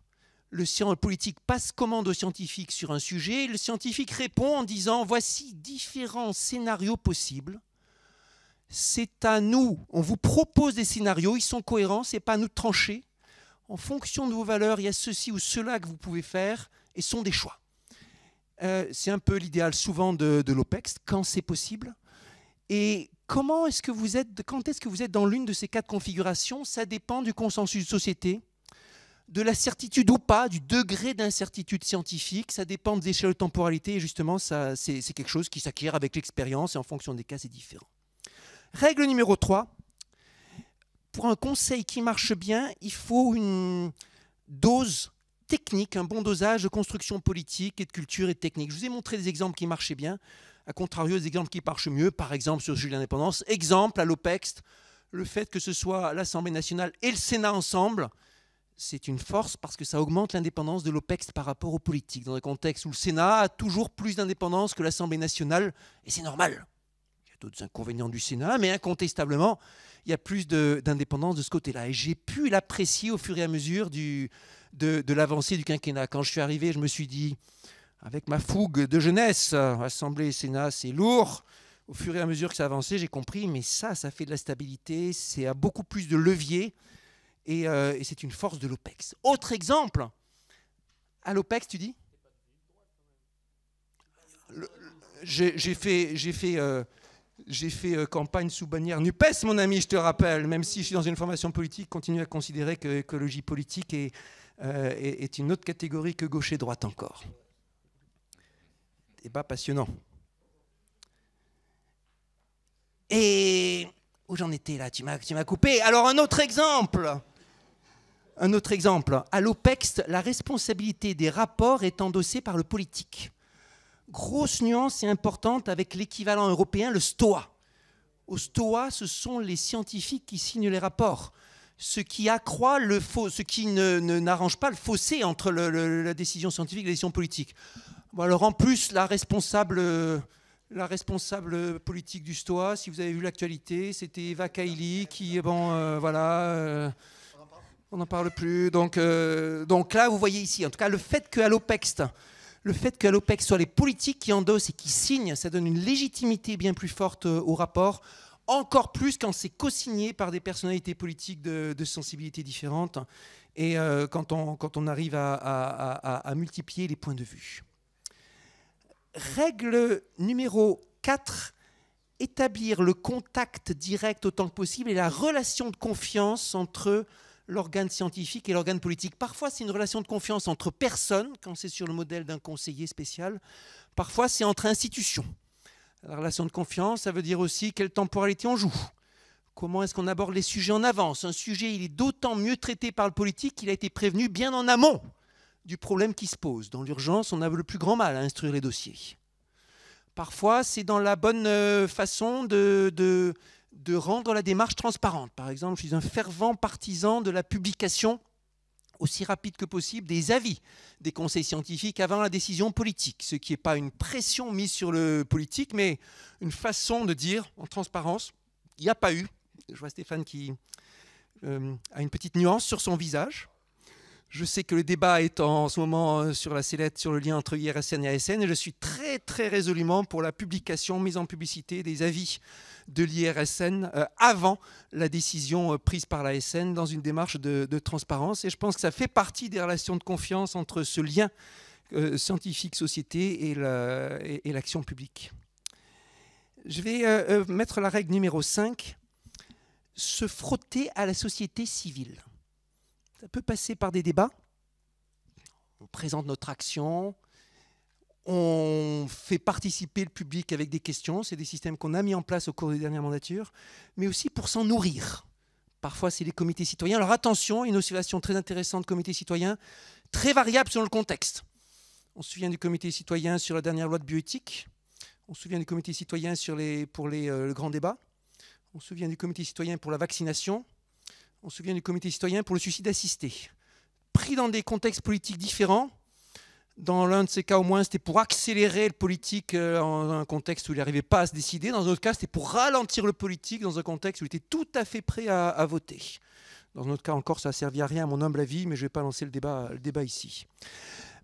le politique passe commande au scientifique sur un sujet, le scientifique répond en disant voici différents scénarios possibles. C'est à nous, on vous propose des scénarios, ils sont cohérents, c'est pas à nous de trancher. En fonction de vos valeurs, il y a ceci ou cela que vous pouvez faire et sont des choix. Euh, c'est un peu l'idéal souvent de, l'OPEX, quand c'est possible. Et comment est-ce que vous êtes, quand est-ce que vous êtes dans l'une de ces quatre configurations Ça dépend du consensus de société, de la certitude ou pas, du degré d'incertitude scientifique, ça dépend des échelles de temporalité, et justement, c'est quelque chose qui s'acquiert avec l'expérience, et en fonction des cas, c'est différent. Règle numéro 3, pour un conseil qui marche bien, il faut une dose technique, un bon dosage de construction politique et de culture et technique. Je vous ai montré des exemples qui marchaient bien, à contrario des exemples qui marchent mieux, par exemple sur le sujet de l'indépendance. Exemple à l'OPEX, le fait que ce soit l'Assemblée nationale et le Sénat ensemble, c'est une force parce que ça augmente l'indépendance de l'OPEX par rapport aux politiques, dans un contexte où le Sénat a toujours plus d'indépendance que l'Assemblée nationale, et c'est normal. Il y a d'autres inconvénients du Sénat, mais incontestablement, il y a plus d'indépendance de, ce côté-là. Et j'ai pu l'apprécier au fur et à mesure de, l'avancée du quinquennat. Quand je suis arrivé, je me suis dit, avec ma fougue de jeunesse, Assemblée et Sénat, c'est lourd. Au fur et à mesure que ça avançait, j'ai compris, mais ça, ça fait de la stabilité, c'est à beaucoup plus de levier euh, et, c'est une force de l'OPEX. Autre exemple, à l'OPEX, tu dis J'ai fait, fait, euh, fait euh, campagne sous bannière NUPES, mon ami, je te rappelle, même si je suis dans une formation politique, continue à considérer que l'écologie politique est, est, une autre catégorie que gauche et droite encore. Débat passionnant. Et où j'en étais là Tu m'as coupé. Alors un autre exemple. Un autre exemple, à l'OPEX, la responsabilité des rapports est endossée par le politique. Grosse nuance et importante avec l'équivalent européen, le STOA. Au STOA, ce sont les scientifiques qui signent les rapports, ce qui accroît le ce qui ne, n'arrange pas le fossé entre la décision scientifique et la décision politique. alors en plus, la responsable la responsable politique du STOA, si vous avez vu l'actualité, c'était Eva Kaili qui, bon, euh, voilà, euh, on n'en parle plus. Donc, euh, donc là, vous voyez ici, en tout cas, le fait qu'à l'OPEX, le fait qu'à l'OPEX soit les politiques qui endossent et qui signent, ça donne une légitimité bien plus forte euh, au rapport, encore plus quand c'est co-signé par des personnalités politiques de, sensibilité sensibilités différentes et euh, quand, on, quand on arrive à, à multiplier les points de vue. Règle numéro 4, établir le contact direct autant que possible et la relation de confiance entre l'organe scientifique et l'organe politique. Parfois, c'est une relation de confiance entre personnes, quand c'est sur le modèle d'un conseiller spécial. Parfois, c'est entre institutions. La relation de confiance, ça veut dire aussi quelle temporalité on joue. Comment est-ce qu'on aborde les sujets en avance Un sujet, il est d'autant mieux traité par le politique qu'il a été prévenu bien en amont du problème qui se pose. Dans l'urgence, on a le plus grand mal à instruire les dossiers. Parfois, c'est dans la bonne euh, façon de, de de rendre la démarche transparente. Par exemple, je suis un fervent partisan de la publication aussi rapide que possible des avis des conseils scientifiques avant la décision politique, ce qui n'est pas une pression mise sur le politique, mais une façon de dire en transparence, il n'y a pas eu. Je vois Stéphane qui euh, a une petite nuance sur son visage. Je sais que le débat est en, ce moment euh, sur la sellette, sur le lien entre IRSN et ASN, et je suis très très résolument pour la publication, mise en publicité des avis de l'IRSN euh, avant la décision euh, prise par l'ASN dans une démarche de, transparence. Et je pense que ça fait partie des relations de confiance entre ce lien scientifique-société et l'action publique. Je vais mettre la règle numéro 5, se frotter à la société civile. Ça peut passer par des débats. On présente notre action. On fait participer le public avec des questions. C'est des systèmes qu'on a mis en place au cours des dernières mandatures, mais aussi pour s'en nourrir. Parfois, c'est les comités citoyens. Alors attention, une oscillation très intéressante, comité citoyens, très variable selon le contexte. On se souvient du comité citoyen sur la dernière loi de bioéthique. On se souvient du comité citoyen pour les, euh, le grand débat. On se souvient du comité citoyen pour la vaccination on se souvient du comité citoyen pour le suicide assisté, pris dans des contextes politiques différents. Dans l'un de ces cas, au moins, c'était pour accélérer le politique dans euh, un contexte où il n'arrivait pas à se décider. Dans un autre cas, c'était pour ralentir le politique dans un contexte où il était tout à fait prêt à, voter. Dans un autre cas encore, ça n'a servi à rien, à mon humble avis, mais je ne vais pas lancer le débat, ici.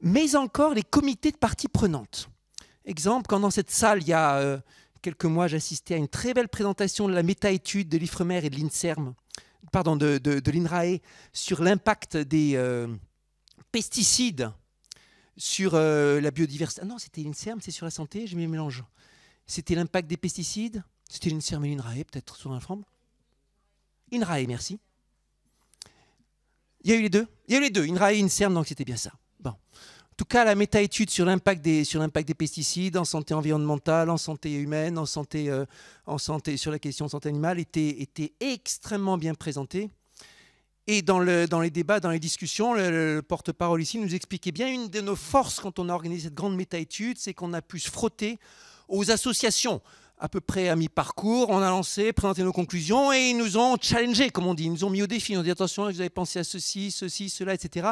Mais encore les comités de parties prenantes. Exemple, quand dans cette salle, il y a euh, quelques mois, j'assistais à une très belle présentation de la méta-étude de l'IFREMER et de l'INSERM pardon, de, l'INRAE sur l'impact des euh, pesticides sur euh, la biodiversité. Ah non, c'était l'INSERM, c'est sur la santé, j'ai mis le mélange. C'était l'impact des pesticides C'était l'INSERM et l'INRAE, peut-être, sur un INRAE, merci. Il y a eu les deux Il y a eu les deux, INRAE et INSERM, donc c'était bien ça. Bon. En tout cas, la méta-étude sur l'impact des, pesticides en santé environnementale, en santé humaine, en santé, euh, sur la question de santé animale était, extrêmement bien présentée. Et dans, les débats, dans les discussions, le, le porte-parole ici nous expliquait bien une de nos forces quand on a organisé cette grande méta-étude, c'est qu'on a pu se frotter aux associations à peu près à mi-parcours, on a lancé, présenté nos conclusions et ils nous ont challengé, comme on dit, ils nous ont mis au défi, ils nous ont dit attention, vous avez pensé à ceci, ceci, cela, etc.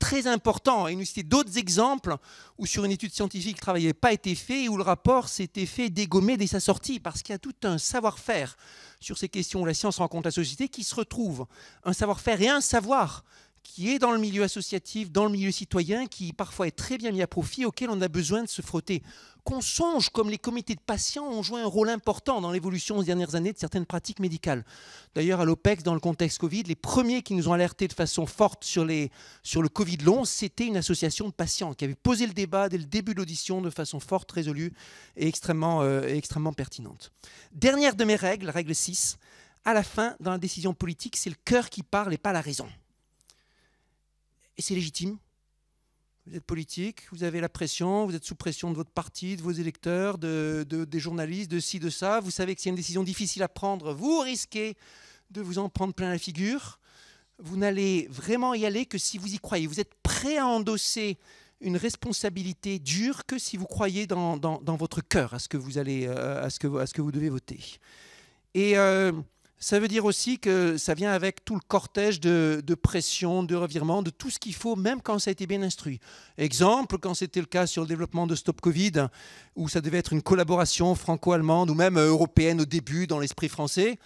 Très important, et nous citaient d'autres exemples où sur une étude scientifique, le travail n'avait pas été fait et où le rapport s'était fait dégommer dès sa sortie, parce qu'il y a tout un savoir-faire sur ces questions où la science rencontre la société qui se retrouve, un savoir-faire et un savoir qui est dans le milieu associatif, dans le milieu citoyen, qui parfois est très bien mis à profit, auquel on a besoin de se frotter. Qu'on songe comme les comités de patients ont joué un rôle important dans l'évolution aux dernières années de certaines pratiques médicales. D'ailleurs, à l'OPEX, dans le contexte Covid, les premiers qui nous ont alertés de façon forte sur, les, sur le Covid long, c'était une association de patients qui avait posé le débat dès le début de l'audition de façon forte, résolue et extrêmement, euh, et extrêmement pertinente. Dernière de mes règles, règle 6, à la fin, dans la décision politique, c'est le cœur qui parle et pas la raison. Et c'est légitime. Vous êtes politique, vous avez la pression, vous êtes sous pression de votre parti, de vos électeurs, de, des journalistes, de ci, de ça. Vous savez que c'est une décision difficile à prendre. Vous risquez de vous en prendre plein la figure. Vous n'allez vraiment y aller que si vous y croyez. Vous êtes prêt à endosser une responsabilité dure que si vous croyez dans, dans, dans votre cœur à ce que vous allez, euh, à ce que, à ce que vous devez voter. Et euh, ça veut dire aussi que ça vient avec tout le cortège de, pression, de revirement, de tout ce qu'il faut, même quand ça a été bien instruit. Exemple, quand c'était le cas sur le développement de Stop Covid, où ça devait être une collaboration franco-allemande ou même euh, européenne au début dans l'esprit français,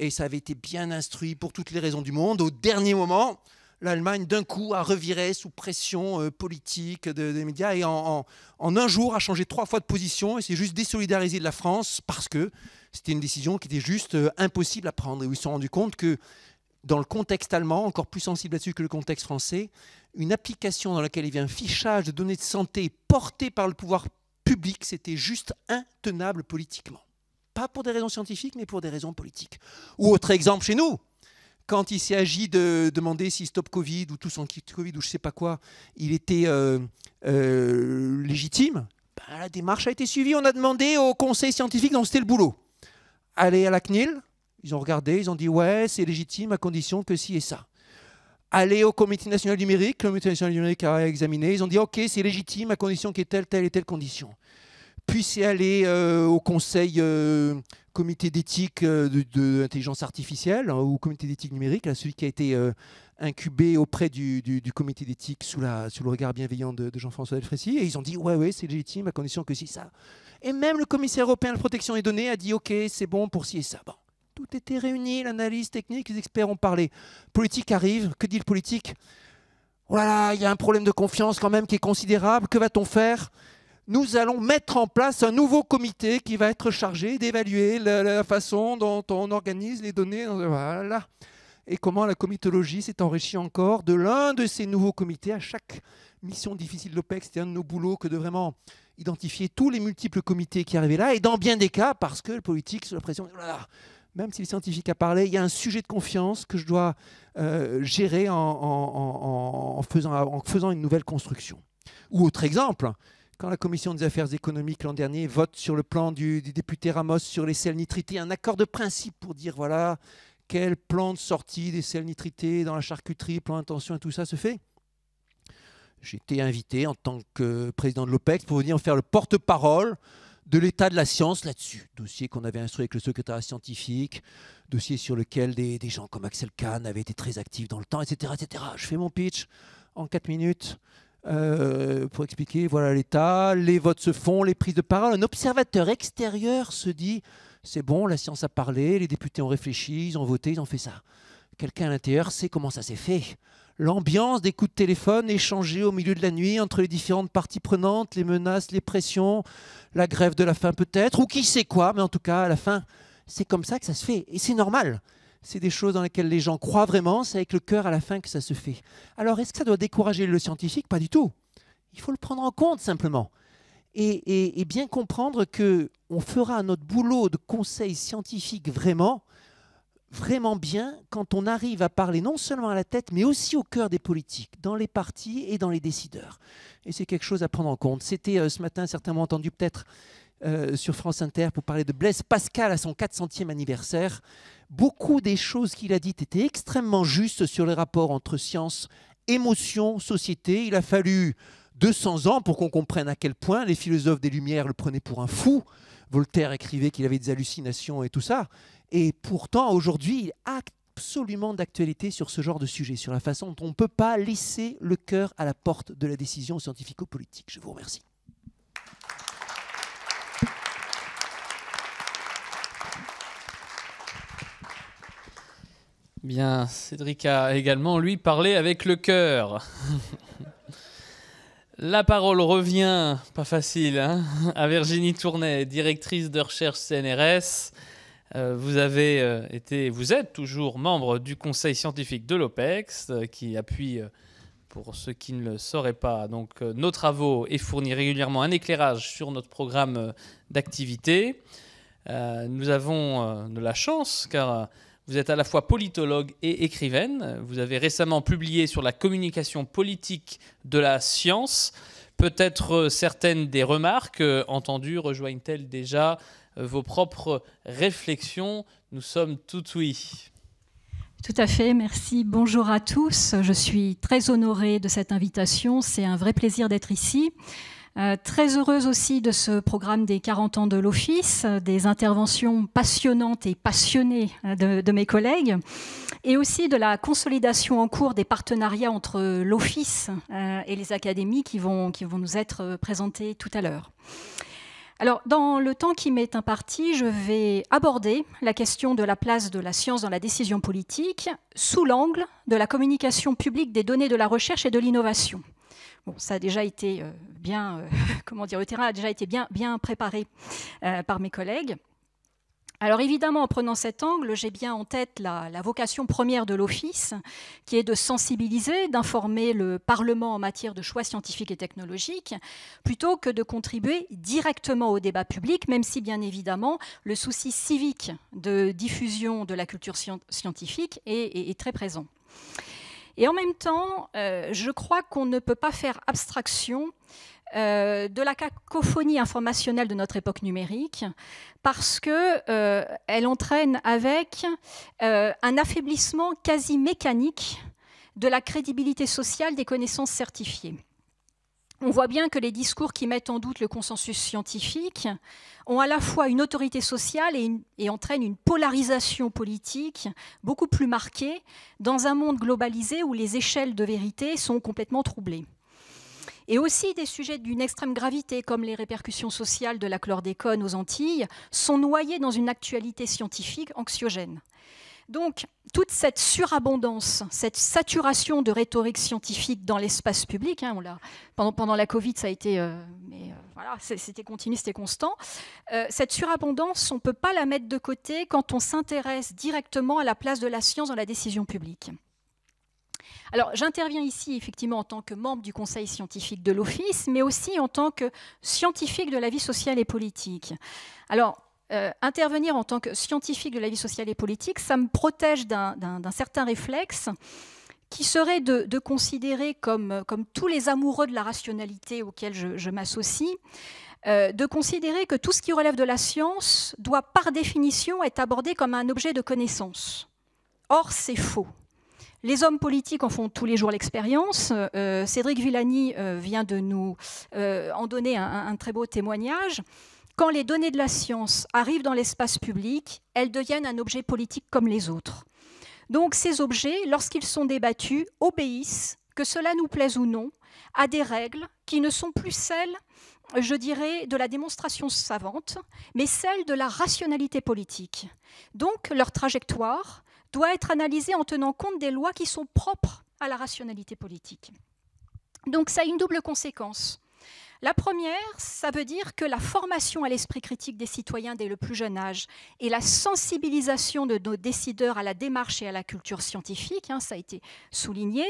et ça avait été bien instruit pour toutes les raisons du monde. Au dernier moment, l'Allemagne d'un coup a reviré sous pression euh, politique des médias et en, un jour a changé trois fois de position et s'est juste désolidarisé de la France parce que c'était une décision qui était juste euh, impossible à prendre et ils se sont rendus compte que dans le contexte allemand, encore plus sensible là-dessus que le contexte français, une application dans laquelle il y avait un fichage de données de santé porté par le pouvoir public, c'était juste intenable politiquement. Pas pour des raisons scientifiques, mais pour des raisons politiques. Ou autre exemple chez nous, quand il s'agit de demander si stop Covid ou tout tous quitte Covid ou je sais pas quoi, il était euh, euh, légitime, bah, la démarche a été suivie. On a demandé au conseil scientifique dont c'était le boulot. Aller à la CNIL, ils ont regardé, ils ont dit ouais, c'est légitime à condition que ci et ça. Aller au comité national numérique, le comité national numérique a examiné, ils ont dit ok, c'est légitime à condition qu'il y ait telle, telle et telle condition puissiez aller euh, au conseil euh, comité d'éthique euh, de, l'intelligence artificielle hein, ou comité d'éthique numérique, celui qui a été incubé auprès du, comité d'éthique sous, le regard bienveillant de, Jean-François Delfrécy. Et ils ont dit, ouais, ouais, c'est légitime à condition que si ça. Et même le commissaire européen de protection des données a dit, ok, c'est bon pour si et ça. Bon. Tout était réuni, l'analyse technique, les experts ont parlé. Politique arrive, que dit le politique Voilà, oh il y a un problème de confiance quand même qui est considérable, que va-t-on faire nous allons mettre en place un nouveau comité qui va être chargé d'évaluer la, façon dont on organise les données. Voilà. Et comment la comitologie s'est enrichie encore de l'un de ces nouveaux comités à chaque mission difficile de l'OPEX. C'était un de nos boulots que de vraiment identifier tous les multiples comités qui arrivaient là. Et dans bien des cas, parce que le politique, sous la pression, oh même si le scientifique a parlé, il y a un sujet de confiance que je dois euh, gérer en, faisant, en faisant une nouvelle construction. Ou autre exemple, quand la commission des affaires économiques l'an dernier vote sur le plan du, député Ramos sur les sels nitrités, un accord de principe pour dire voilà quel plan de sortie des sels nitrités dans la charcuterie, plan d'intention et tout ça se fait. J'ai été invité en tant que président de l'OPEX pour venir faire le porte-parole de l'état de la science là-dessus. Dossier qu'on avait instruit avec le secrétariat scientifique, dossier sur lequel des, gens comme Axel Kahn avaient été très actifs dans le temps, etc., etc. Je fais mon pitch en 4 minutes. Euh, pour expliquer voilà l'état, les votes se font, les prises de parole. Un observateur extérieur se dit c'est bon, la science a parlé, les députés ont réfléchi, ils ont voté, ils ont fait ça. Quelqu'un à l'intérieur sait comment ça s'est fait. L'ambiance des coups de téléphone échangés au milieu de la nuit entre les différentes parties prenantes, les menaces, les pressions, la grève de la faim peut-être, ou qui sait quoi, mais en tout cas, à la fin, c'est comme ça que ça se fait. Et c'est normal c'est des choses dans lesquelles les gens croient vraiment, c'est avec le cœur à la fin que ça se fait. Alors est-ce que ça doit décourager le scientifique Pas du tout. Il faut le prendre en compte simplement. Et, bien comprendre que on fera notre boulot de conseil scientifique vraiment, vraiment bien quand on arrive à parler non seulement à la tête, mais aussi au cœur des politiques, dans les partis et dans les décideurs. Et c'est quelque chose à prendre en compte. C'était euh, ce matin, certainement entendu peut-être euh, sur France Inter pour parler de Blaise Pascal à son 400e anniversaire. Beaucoup des choses qu'il a dites étaient extrêmement justes sur les rapports entre science, émotion, société. Il a fallu 200 ans pour qu'on comprenne à quel point les philosophes des Lumières le prenaient pour un fou. Voltaire écrivait qu'il avait des hallucinations et tout ça. Et pourtant, aujourd'hui, il a absolument d'actualité sur ce genre de sujet, sur la façon dont on ne peut pas laisser le cœur à la porte de la décision scientifico-politique. Je vous remercie. Bien, Cédric a également, lui, parlé avec le cœur. (laughs) La parole revient, pas facile, hein, à Virginie Tournay, directrice de recherche CNRS. Euh, vous avez euh, été, vous êtes toujours membre du conseil scientifique de l'OPEX, euh, qui appuie, pour ceux qui ne le sauraient pas, donc nos travaux et fournit régulièrement un éclairage sur notre programme d'activité. nous avons de la chance, car vous êtes à la fois politologue et écrivaine. Vous avez récemment publié sur la communication politique de la science. Peut-être euh, certaines des remarques euh, entendues rejoignent-elles déjà euh, vos propres réflexions Nous sommes tout oui. Tout à fait, merci. Bonjour à tous. Je suis très honorée de cette invitation. C'est un vrai plaisir d'être ici. Euh, très heureuse aussi de ce programme des 40 ans de l'Office, des interventions passionnantes et passionnées hein, de, mes collègues, et aussi de la consolidation en cours des partenariats entre l'Office euh, et les académies qui vont, qui vont nous être euh, présentées tout à l'heure. Alors, dans le temps qui m'est imparti, je vais aborder la question de la place de la science dans la décision politique sous l'angle de la communication publique des données de la recherche et de l'innovation. Bon, ça a déjà été bien, euh, (laughs) comment dire, le terrain a déjà été bien, bien préparé euh, par mes collègues. Alors évidemment, en prenant cet angle, j'ai bien en tête la, vocation première de l'Office, qui est de sensibiliser, d'informer le Parlement en matière de choix scientifiques et technologiques, plutôt que de contribuer directement au débat public, même si bien évidemment le souci civique de diffusion de la culture scientifique est, est très présent. Et en même temps, euh, je crois qu'on ne peut pas faire abstraction euh, de la cacophonie informationnelle de notre époque numérique parce qu'elle euh, entraîne avec un affaiblissement quasi mécanique de la crédibilité sociale des connaissances certifiées on voit bien que les discours qui mettent en doute le consensus scientifique ont à la fois une autorité sociale et, entraînent une polarisation politique beaucoup plus marquée dans un monde globalisé où les échelles de vérité sont complètement troublées. Et aussi des sujets d'une extrême gravité, comme les répercussions sociales de la chlordécone aux Antilles, sont noyés dans une actualité scientifique anxiogène. Donc, toute cette surabondance, cette saturation de rhétorique scientifique dans l'espace public, hein, pendant, la Covid, ça a été, euh, euh, c'était continu, c'était constant. Euh, cette surabondance, on ne peut pas la mettre de côté quand on s'intéresse directement à la place de la science dans la décision publique. Alors, j'interviens ici effectivement en tant que membre du conseil scientifique de l'Office, mais aussi en tant que scientifique de la vie sociale et politique. Alors, euh, intervenir en tant que scientifique de la vie sociale et politique, ça me protège d'un certain réflexe qui serait de, considérer comme, tous les amoureux de la rationalité auxquels je, m'associe, euh, de considérer que tout ce qui relève de la science doit par définition être abordé comme un objet de connaissance. Or, c'est faux. Les hommes politiques en font tous les jours l'expérience. Euh, Cédric Villani vient de nous en donner un très beau témoignage. Quand les données de la science arrivent dans l'espace public, elles deviennent un objet politique comme les autres. Donc ces objets, lorsqu'ils sont débattus, obéissent, que cela nous plaise ou non, à des règles qui ne sont plus celles, je dirais, de la démonstration savante, mais celles de la rationalité politique. Donc leur trajectoire doit être analysée en tenant compte des lois qui sont propres à la rationalité politique. Donc ça a une double conséquence. La première, ça veut dire que la formation à l'esprit critique des citoyens dès le plus jeune âge et la sensibilisation de nos décideurs à la démarche et à la culture scientifique, hein, ça a été souligné,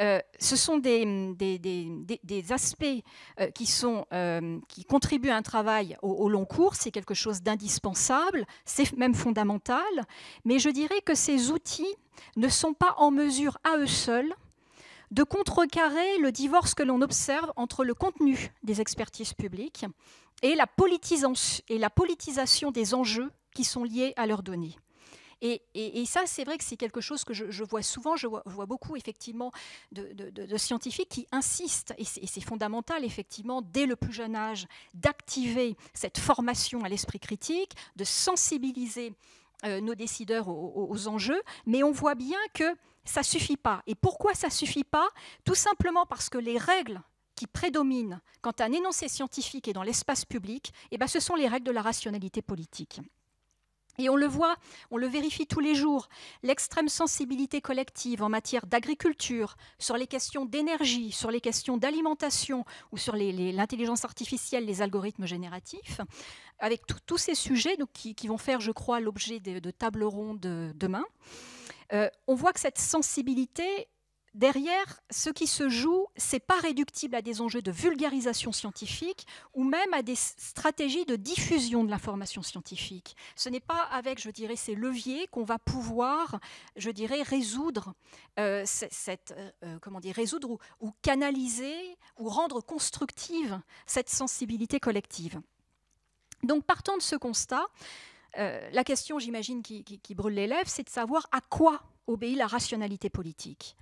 euh, ce sont des, aspects euh, euh, qui, contribuent à un travail au long cours, c'est quelque chose d'indispensable, c'est même fondamental, mais je dirais que ces outils ne sont pas en mesure à eux seuls de contrecarrer le divorce que l'on observe entre le contenu des expertises publiques et la, politisation des enjeux qui sont liés à leurs données. Et, ça, c'est vrai que c'est quelque chose que je, vois souvent, je vois, beaucoup effectivement de scientifiques qui insistent, et c'est fondamental effectivement, dès le plus jeune âge, d'activer cette formation à l'esprit critique, de sensibiliser euh, nos décideurs aux, enjeux, mais on voit bien que ça suffit pas. Et pourquoi ça suffit pas Tout simplement parce que les règles qui prédominent quand un énoncé scientifique est dans l'espace public, eh ben, ce sont les règles de la rationalité politique. Et on le voit, on le vérifie tous les jours, l'extrême sensibilité collective en matière d'agriculture, sur les questions d'énergie, sur les questions d'alimentation ou sur l'intelligence artificielle, les algorithmes génératifs, avec tous ces sujets qui, vont faire, je crois, l'objet de, table tables rondes euh, demain. Euh, on voit que cette sensibilité, derrière, ce qui se joue, n'est pas réductible à des enjeux de vulgarisation scientifique ou même à des stratégies de diffusion de l'information scientifique. Ce n'est pas avec, je dirais, ces leviers qu'on va pouvoir, je dirais, résoudre euh, cette, euh, euh, comment dire, résoudre ou, canaliser ou rendre constructive cette sensibilité collective. Donc, partant de ce constat, la question, j'imagine, qui, qui, brûle l'élève, c'est de savoir à quoi obéit la rationalité politique.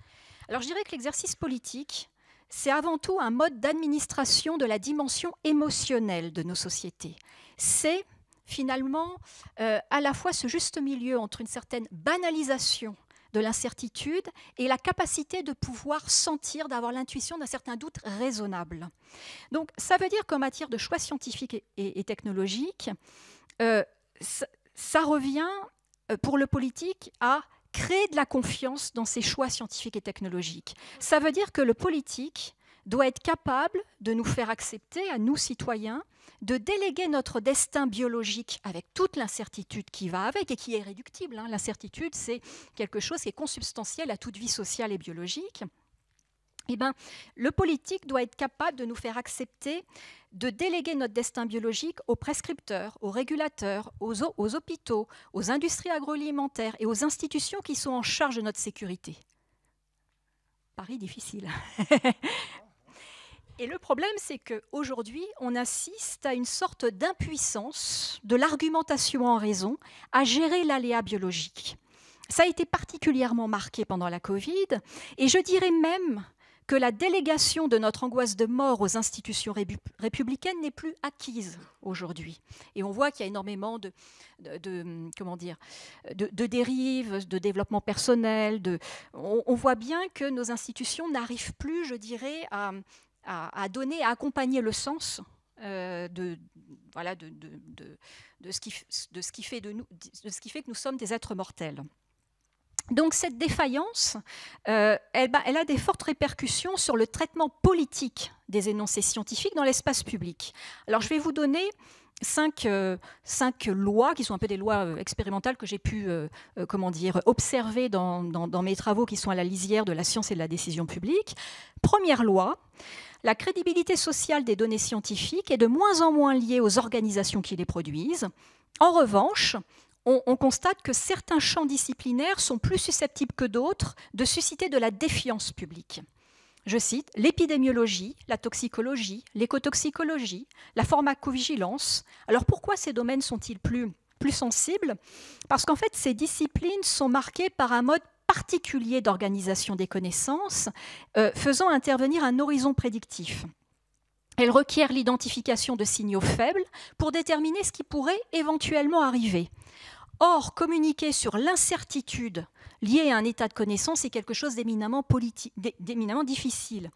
Alors je dirais que l'exercice politique, c'est avant tout un mode d'administration de la dimension émotionnelle de nos sociétés. C'est finalement euh, à la fois ce juste milieu entre une certaine banalisation de l'incertitude et la capacité de pouvoir sentir, d'avoir l'intuition d'un certain doute raisonnable. Donc ça veut dire qu'en matière de choix scientifiques et, technologique, technologiques, euh, ça, revient euh, pour le politique à créer de la confiance dans ses choix scientifiques et technologiques. Ça veut dire que le politique doit être capable de nous faire accepter, à nous citoyens, de déléguer notre destin biologique avec toute l'incertitude qui va avec et qui est réductible. Hein. L'incertitude, c'est quelque chose qui est consubstantiel à toute vie sociale et biologique eh ben, le politique doit être capable de nous faire accepter de déléguer notre destin biologique aux prescripteurs, aux régulateurs, aux, aux hôpitaux, aux industries agroalimentaires et aux institutions qui sont en charge de notre sécurité. Paris difficile. (laughs) Et le problème, c'est qu'aujourd'hui, on assiste à une sorte d'impuissance de l'argumentation en raison à gérer l'aléa biologique. Ça a été particulièrement marqué pendant la Covid, et je dirais même que la délégation de notre angoisse de mort aux institutions républicaines n'est plus acquise aujourd'hui. Et on voit qu'il y a énormément de, comment dire, de, dérives, de développement personnel. De, on, voit bien que nos institutions n'arrivent plus, je dirais, à, donner, à accompagner le sens euh, de, voilà, de, de, de, ce qui, de ce qui fait de nous, de ce qui fait que nous sommes des êtres mortels. Donc cette défaillance, euh, bah, elle, a des fortes répercussions sur le traitement politique des énoncés scientifiques dans l'espace public. Alors je vais vous donner Cinq, euh, lois, qui sont un peu des lois euh, expérimentales que j'ai pu comment dire, observer dans, mes travaux qui sont à la lisière de la science et de la décision publique. Première loi, la crédibilité sociale des données scientifiques est de moins en moins liée aux organisations qui les produisent. En revanche, on, constate que certains champs disciplinaires sont plus susceptibles que d'autres de susciter de la défiance publique. Je cite l'épidémiologie, la toxicologie, l'écotoxicologie, la pharmacovigilance. Alors pourquoi ces domaines sont-ils plus, sensibles Parce qu'en fait, ces disciplines sont marquées par un mode particulier d'organisation des connaissances, euh, faisant intervenir un horizon prédictif. Elles requièrent l'identification de signaux faibles pour déterminer ce qui pourrait éventuellement arriver. Or, communiquer sur l'incertitude liée à un état de connaissance est quelque chose d'éminemment, difficile.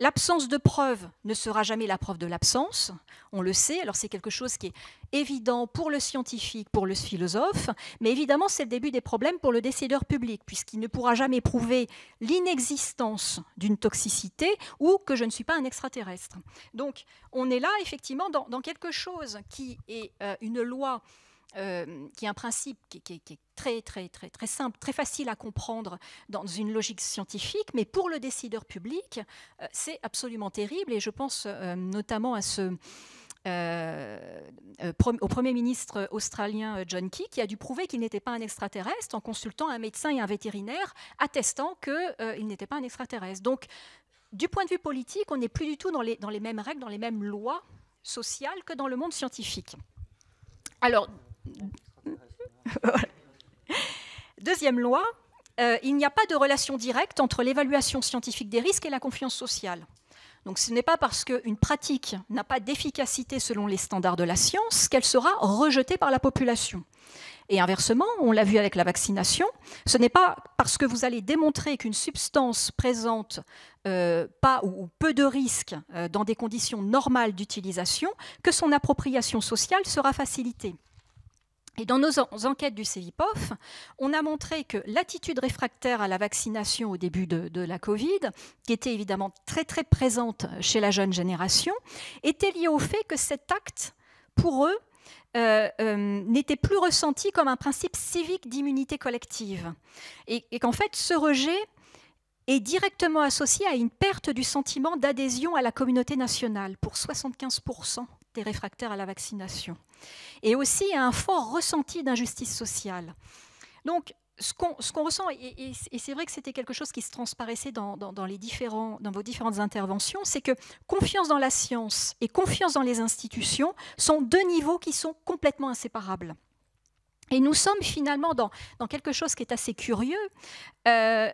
L'absence de preuve ne sera jamais la preuve de l'absence, on le sait, alors c'est quelque chose qui est évident pour le scientifique, pour le philosophe, mais évidemment c'est le début des problèmes pour le décideur public, puisqu'il ne pourra jamais prouver l'inexistence d'une toxicité ou que je ne suis pas un extraterrestre. Donc on est là effectivement dans, quelque chose qui est euh, une loi euh, qui est un principe qui, est très, très, très, très simple, très facile à comprendre dans une logique scientifique, mais pour le décideur public, euh, c'est absolument terrible. Et je pense euh, notamment à ce, au Premier ministre australien John Key, qui a dû prouver qu'il n'était pas un extraterrestre en consultant un médecin et un vétérinaire attestant qu'il n'était pas un extraterrestre. Donc, du point de vue politique, on n'est plus du tout dans les, dans les mêmes règles, dans les mêmes lois sociales que dans le monde scientifique. Alors, Deuxième loi, euh, il n'y a pas de relation directe entre l'évaluation scientifique des risques et la confiance sociale. Donc ce n'est pas parce qu'une pratique n'a pas d'efficacité selon les standards de la science qu'elle sera rejetée par la population. Et inversement, on l'a vu avec la vaccination, ce n'est pas parce que vous allez démontrer qu'une substance présente euh, pas ou, peu de risques euh, dans des conditions normales d'utilisation que son appropriation sociale sera facilitée. Et dans nos enquêtes du CIPOF, on a montré que l'attitude réfractaire à la vaccination au début de, la Covid, qui était évidemment très très présente chez la jeune génération, était liée au fait que cet acte, pour eux, euh, euh, n'était plus ressenti comme un principe civique d'immunité collective. Et, et qu'en fait, ce rejet est directement associé à une perte du sentiment d'adhésion à la communauté nationale pour 75 des réfractaires à la vaccination. Et aussi à un fort ressenti d'injustice sociale. Donc, ce qu'on ressent, et, c'est vrai que c'était quelque chose qui se transparaissait dans, dans, les différents, dans vos différentes interventions, c'est que confiance dans la science et confiance dans les institutions sont deux niveaux qui sont complètement inséparables. Et nous sommes finalement dans, dans quelque chose qui est assez curieux, euh,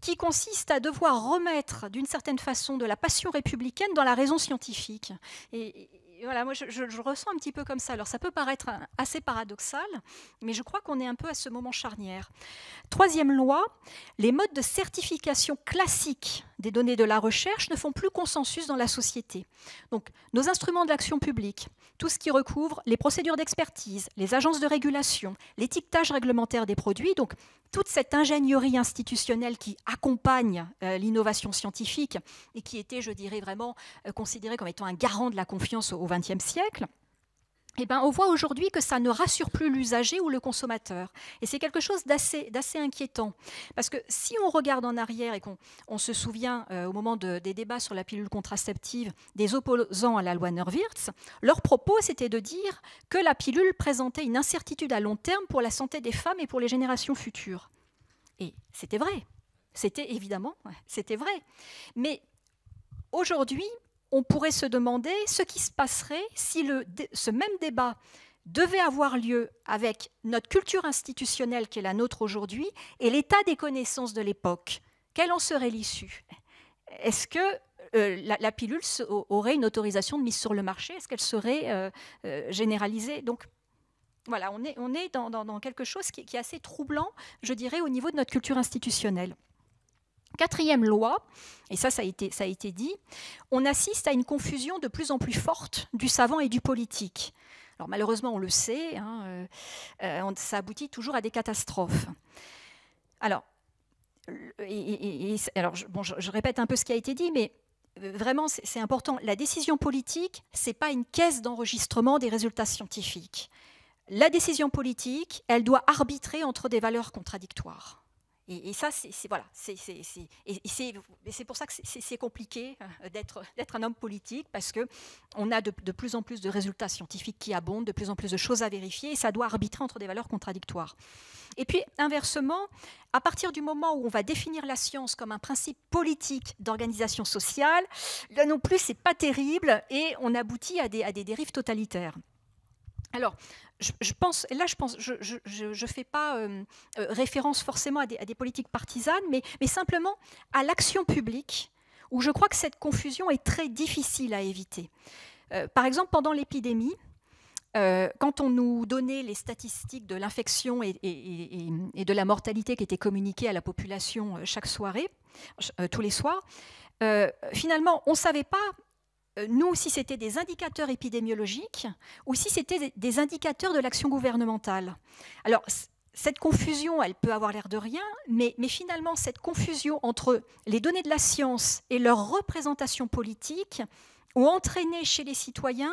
qui consiste à devoir remettre d'une certaine façon de la passion républicaine dans la raison scientifique. Et, voilà, moi je, je, ressens un petit peu comme ça. Alors ça peut paraître hein, assez paradoxal, mais je crois qu'on est un peu à ce moment charnière. Troisième loi, les modes de certification classiques des données de la recherche ne font plus consensus dans la société. Donc nos instruments de l'action publique, tout ce qui recouvre les procédures d'expertise, les agences de régulation, l'étiquetage réglementaire des produits, donc toute cette ingénierie institutionnelle qui accompagne euh, l'innovation scientifique et qui était, je dirais, vraiment euh, considérée comme étant un garant de la confiance au au XXe siècle, eh ben, on voit aujourd'hui que ça ne rassure plus l'usager ou le consommateur. Et c'est quelque chose d'assez inquiétant. Parce que si on regarde en arrière et qu'on se souvient euh, au moment des débats sur la pilule contraceptive des opposants à la loi wirtz leur propos c'était de dire que la pilule présentait une incertitude à long terme pour la santé des femmes et pour les générations futures. Et c'était vrai. C'était évidemment, c'était vrai. Mais aujourd'hui, on pourrait se demander ce qui se passerait si ce même débat devait avoir lieu avec notre culture institutionnelle qui est la nôtre aujourd'hui et l'état des connaissances de l'époque. Quelle en serait l'issue Est-ce que euh, la, pilule aurait une autorisation de mise sur le marché Est-ce qu'elle serait euh, euh, généralisée Donc, voilà, on est, dans, quelque chose qui est assez troublant, je dirais, au niveau de notre culture institutionnelle. Quatrième loi, et ça, ça a, été, ça a été dit, on assiste à une confusion de plus en plus forte du savant et du politique. Alors malheureusement, on le sait, hein, euh, euh, ça aboutit toujours à des catastrophes. Alors, bon, je, je, répète un peu ce qui a été dit, mais euh, vraiment, c'est important. La décision politique, ce n'est pas une caisse d'enregistrement des résultats scientifiques. La décision politique, elle doit arbitrer entre des valeurs contradictoires. Et, ça, c'est voilà, c'est pour ça que c'est compliqué hein, d'être d'être un homme politique parce que on a de, de, plus en plus de résultats scientifiques qui abondent, de plus en plus de choses à vérifier, et ça doit arbitrer entre des valeurs contradictoires. Et puis inversement, à partir du moment où on va définir la science comme un principe politique d'organisation sociale, là non plus c'est pas terrible et on aboutit à des à des dérives totalitaires. Alors, je, pense, là, je ne fais pas euh, euh, référence forcément à des, politiques partisanes, mais, simplement à l'action publique, où je crois que cette confusion est très difficile à éviter. Euh, par exemple, pendant l'épidémie, quand on nous donnait les statistiques de l'infection et, et, de la mortalité qui étaient communiquées à la population chaque soirée, tous les soirs, finalement, on ne savait pas euh, nous, si c'était des indicateurs épidémiologiques ou si c'était des indicateurs de l'action gouvernementale. Alors, cette confusion, elle peut avoir l'air de rien, mais, finalement, cette confusion entre les données de la science et leur représentation politique ont entraîné chez les citoyens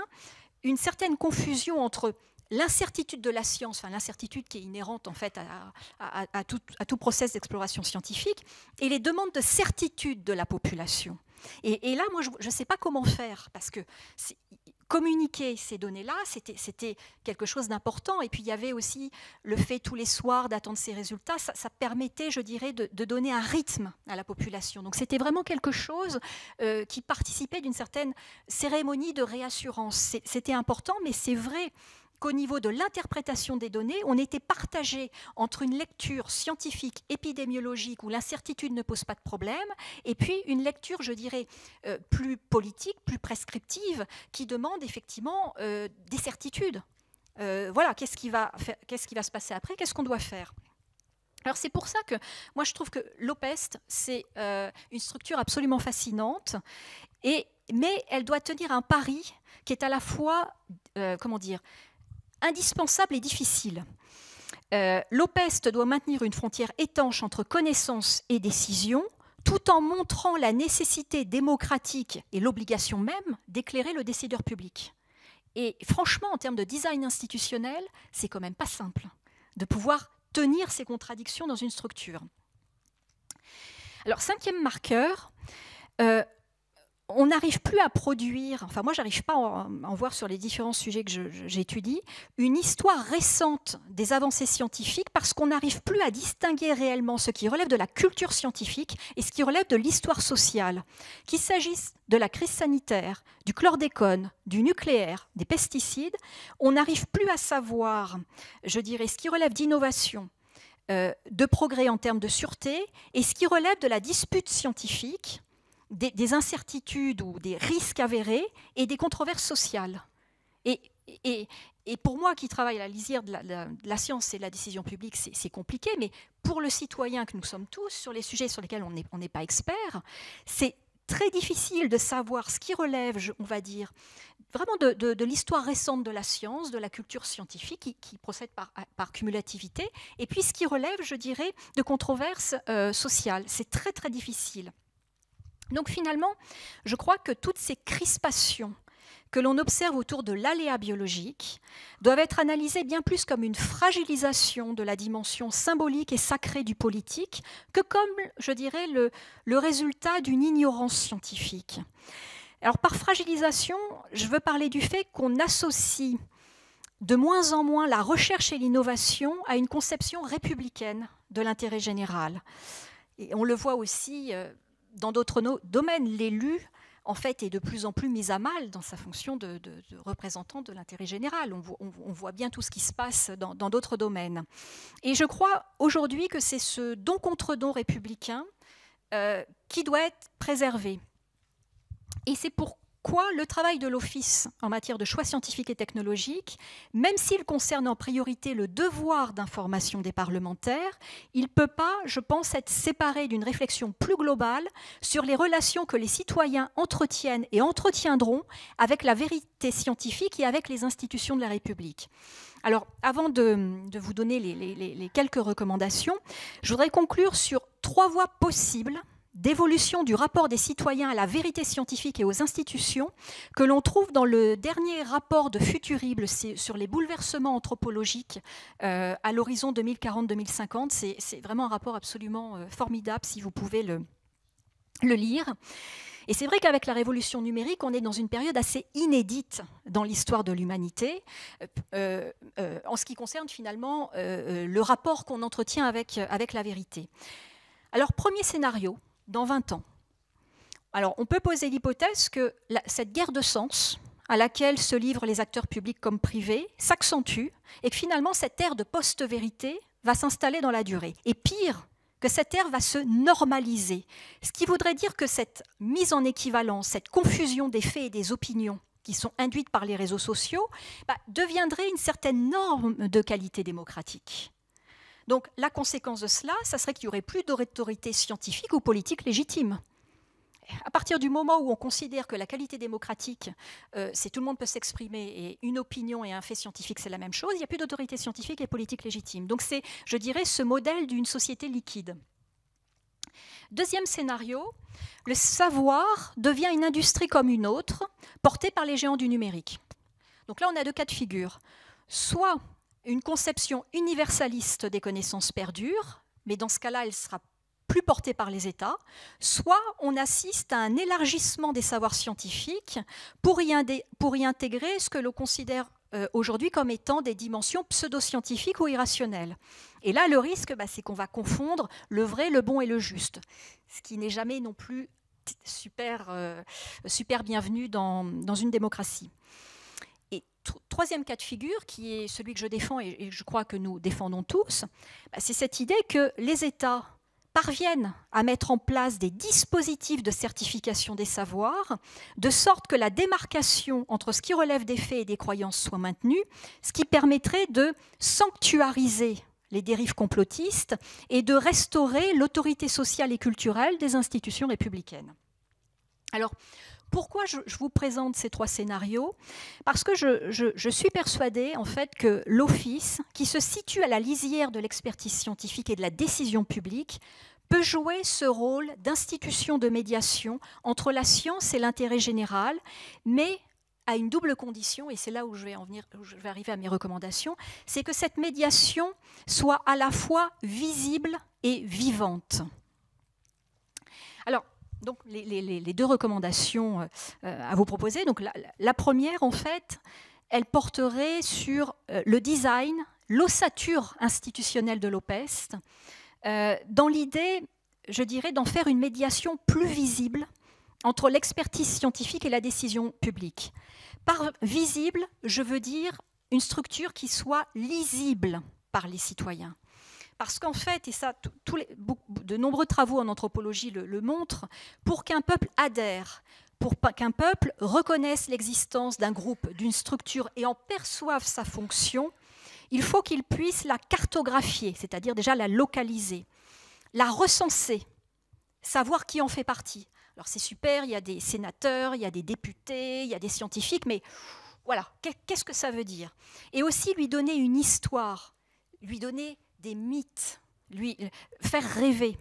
une certaine confusion entre l'incertitude de la science, enfin l'incertitude qui est inhérente en fait à, tout, à tout process d'exploration scientifique, et les demandes de certitude de la population. Et, là, moi, je ne sais pas comment faire, parce que communiquer ces données-là, c'était quelque chose d'important. Et puis, il y avait aussi le fait tous les soirs d'attendre ces résultats. Ça, permettait, je dirais, de, donner un rythme à la population. Donc, c'était vraiment quelque chose euh, qui participait d'une certaine cérémonie de réassurance. C'était important, mais c'est vrai qu'au niveau de l'interprétation des données, on était partagé entre une lecture scientifique, épidémiologique, où l'incertitude ne pose pas de problème, et puis une lecture, je dirais, euh, plus politique, plus prescriptive, qui demande effectivement euh, des certitudes. Euh, voilà, qu'est-ce qui, va qui va se passer après Qu'est-ce qu'on doit faire alors c'est pour ça que moi je trouve que l'OPEST, c'est une structure absolument fascinante, et, mais elle doit tenir un pari qui est à la fois, comment dire, indispensable et difficile. Euh, L'OPEST doit maintenir une frontière étanche entre connaissance et décision, tout en montrant la nécessité démocratique et l'obligation même d'éclairer le décideur public. Et franchement, en termes de design institutionnel, c'est quand même pas simple de pouvoir tenir ces contradictions dans une structure. Alors, cinquième marqueur, euh, on n'arrive plus à produire, enfin moi j'arrive pas à en, voir sur les différents sujets que j'étudie, une histoire récente des avancées scientifiques parce qu'on n'arrive plus à distinguer réellement ce qui relève de la culture scientifique et ce qui relève de l'histoire sociale. Qu'il s'agisse de la crise sanitaire, du chlordécone, du nucléaire, des pesticides, on n'arrive plus à savoir, je dirais, ce qui relève d'innovation, euh, de progrès en termes de sûreté et ce qui relève de la dispute scientifique des, incertitudes ou des risques avérés et des controverses sociales. Et, pour moi qui travaille à la lisière de la, science et de la décision publique, c'est compliqué, mais pour le citoyen que nous sommes tous, sur les sujets sur lesquels on n'est pas expert, c'est très difficile de savoir ce qui relève, on va dire, vraiment de, l'histoire récente de la science, de la culture scientifique qui, procède par, cumulativité, et puis ce qui relève, je dirais, de controverses euh, sociales. C'est très très difficile. Donc finalement, je crois que toutes ces crispations que l'on observe autour de l'aléa biologique doivent être analysées bien plus comme une fragilisation de la dimension symbolique et sacrée du politique que comme, je dirais, le, résultat d'une ignorance scientifique. Alors par fragilisation, je veux parler du fait qu'on associe de moins en moins la recherche et l'innovation à une conception républicaine de l'intérêt général. Et on le voit aussi euh, dans d'autres domaines, l'élu en fait, est de plus en plus mis à mal dans sa fonction de, représentant de l'intérêt général. On voit, bien tout ce qui se passe dans d'autres domaines. Et je crois aujourd'hui que c'est ce don contre don républicain euh, qui doit être préservé. Et c'est pour quoi le travail de l'Office en matière de choix scientifiques et technologiques, même s'il concerne en priorité le devoir d'information des parlementaires, il ne peut pas, je pense, être séparé d'une réflexion plus globale sur les relations que les citoyens entretiennent et entretiendront avec la vérité scientifique et avec les institutions de la République. Alors, avant de, vous donner les quelques recommandations, je voudrais conclure sur trois voies possibles d'évolution du rapport des citoyens à la vérité scientifique et aux institutions que l'on trouve dans le dernier rapport de Futurible sur les bouleversements anthropologiques euh, à l'horizon 2040-2050. C'est vraiment un rapport absolument euh, formidable si vous pouvez le, lire. Et c'est vrai qu'avec la révolution numérique, on est dans une période assez inédite dans l'histoire de l'humanité, euh, en ce qui concerne finalement le rapport qu'on entretient avec, avec la vérité. Alors, premier scénario, dans 20 ans. Alors, on peut poser l'hypothèse que cette guerre de sens à laquelle se livrent les acteurs publics comme privés s'accentue et que finalement cette ère de post-vérité va s'installer dans la durée. Et pire, que cette ère va se normaliser, ce qui voudrait dire que cette mise en équivalence, cette confusion des faits et des opinions qui sont induites par les réseaux sociaux, bah, deviendrait une certaine norme de qualité démocratique. Donc la conséquence de cela, ça serait qu'il n'y aurait plus d'autorité scientifique ou politique légitime. À partir du moment où on considère que la qualité démocratique, euh, c'est tout le monde peut s'exprimer et une opinion et un fait scientifique, c'est la même chose, il n'y a plus d'autorité scientifique et politique légitime. Donc c'est, je dirais, ce modèle d'une société liquide. Deuxième scénario, le savoir devient une industrie comme une autre, portée par les géants du numérique. Donc là, on a deux cas de figure. Soit une conception universaliste des connaissances perdure, mais dans ce cas-là, elle sera plus portée par les États, soit on assiste à un élargissement des savoirs scientifiques pour y, intégrer ce que l'on considère euh, aujourd'hui comme étant des dimensions pseudo-scientifiques ou irrationnelles. Et là, le risque, bah, c'est qu'on va confondre le vrai, le bon et le juste, ce qui n'est jamais non plus super, euh, super bienvenu dans une démocratie troisième cas de figure, qui est celui que je défends et je crois que nous défendons tous, bah, c'est cette idée que les États parviennent à mettre en place des dispositifs de certification des savoirs, de sorte que la démarcation entre ce qui relève des faits et des croyances soit maintenue, ce qui permettrait de sanctuariser les dérives complotistes et de restaurer l'autorité sociale et culturelle des institutions républicaines. Alors, pourquoi je, vous présente ces trois scénarios Parce que je, suis persuadée en fait que l'Office, qui se situe à la lisière de l'expertise scientifique et de la décision publique, peut jouer ce rôle d'institution de médiation entre la science et l'intérêt général, mais à une double condition, et c'est là où je vais en venir, où je vais arriver à mes recommandations, c'est que cette médiation soit à la fois visible et vivante. Alors, donc les, deux recommandations euh, euh, à vous proposer. Donc la, la, première, en fait, elle porterait sur euh, le design, l'ossature institutionnelle de l'OPEST, dans l'idée, je dirais, d'en faire une médiation plus visible entre l'expertise scientifique et la décision publique. Par visible, je veux dire une structure qui soit lisible par les citoyens, parce qu'en fait, et ça, tous les, de nombreux travaux en anthropologie le, le montrent, pour qu'un peuple adhère, pour qu'un peuple reconnaisse l'existence d'un groupe, d'une structure et en perçoive sa fonction, il faut qu'il puisse la cartographier, c'est-à-dire déjà la localiser, la recenser, savoir qui en fait partie. Alors c'est super, il y a des sénateurs, il y a des députés, il y a des scientifiques, mais voilà, qu'est-ce que ça veut dire Et aussi lui donner une histoire, lui donner des mythes, lui euh, faire rêver.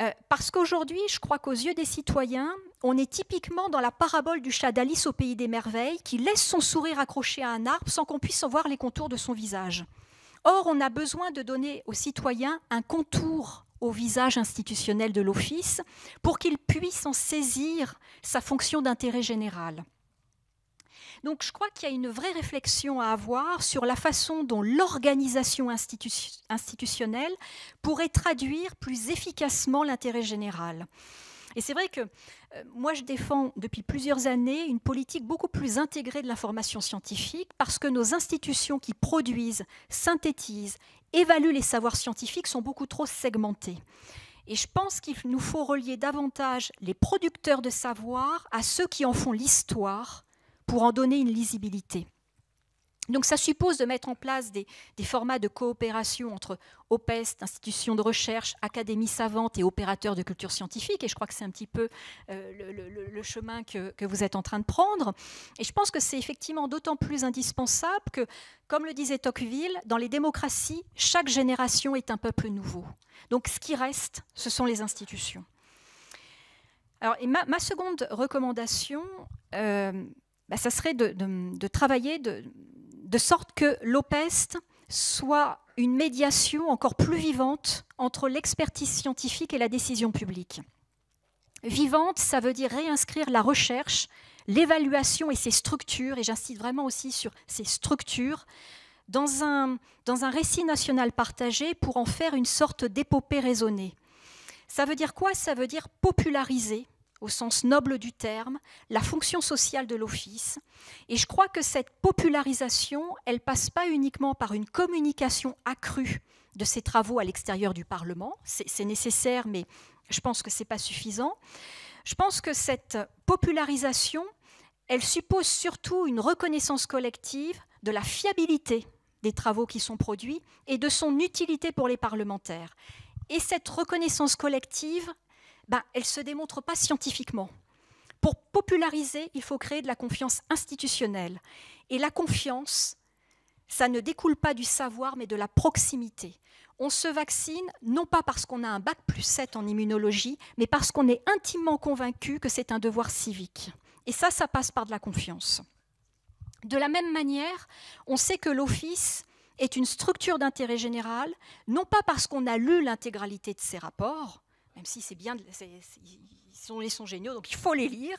Euh, parce qu'aujourd'hui, je crois qu'aux yeux des citoyens, on est typiquement dans la parabole du chat d'Alice au pays des merveilles qui laisse son sourire accroché à un arbre sans qu'on puisse en voir les contours de son visage. Or, on a besoin de donner aux citoyens un contour au visage institutionnel de l'Office pour qu'ils puissent en saisir sa fonction d'intérêt général. Donc je crois qu'il y a une vraie réflexion à avoir sur la façon dont l'organisation institutionnelle pourrait traduire plus efficacement l'intérêt général. Et c'est vrai que euh, moi, je défends depuis plusieurs années une politique beaucoup plus intégrée de l'information scientifique parce que nos institutions qui produisent, synthétisent, évaluent les savoirs scientifiques sont beaucoup trop segmentées. Et je pense qu'il nous faut relier davantage les producteurs de savoir à ceux qui en font l'histoire pour en donner une lisibilité. Donc ça suppose de mettre en place des, formats de coopération entre OPEST, institutions de recherche, académies savantes et opérateurs de culture scientifique. Et je crois que c'est un petit peu euh, le, chemin que, vous êtes en train de prendre. Et je pense que c'est effectivement d'autant plus indispensable que, comme le disait Tocqueville, dans les démocraties, chaque génération est un peuple nouveau. Donc ce qui reste, ce sont les institutions. Alors, ma, seconde recommandation... Euh, bah, ça serait de, travailler de, sorte que l'OPEST soit une médiation encore plus vivante entre l'expertise scientifique et la décision publique. Vivante, ça veut dire réinscrire la recherche, l'évaluation et ses structures, et j'insiste vraiment aussi sur ces structures, dans un récit national partagé pour en faire une sorte d'épopée raisonnée. Ça veut dire quoi Ça veut dire populariser au sens noble du terme, la fonction sociale de l'office. Et je crois que cette popularisation, elle passe pas uniquement par une communication accrue de ces travaux à l'extérieur du Parlement, c'est nécessaire, mais je pense que c'est pas suffisant. Je pense que cette popularisation, elle suppose surtout une reconnaissance collective de la fiabilité des travaux qui sont produits et de son utilité pour les parlementaires. Et cette reconnaissance collective, bah, elle ne se démontre pas scientifiquement. Pour populariser, il faut créer de la confiance institutionnelle. Et la confiance, ça ne découle pas du savoir, mais de la proximité. On se vaccine non pas parce qu'on a un bac plus 7 en immunologie, mais parce qu'on est intimement convaincu que c'est un devoir civique. Et ça, ça passe par de la confiance. De la même manière, on sait que l'Office est une structure d'intérêt général, non pas parce qu'on a lu l'intégralité de ses rapports, même si c'est bien, sont, ils sont géniaux, donc il faut les lire,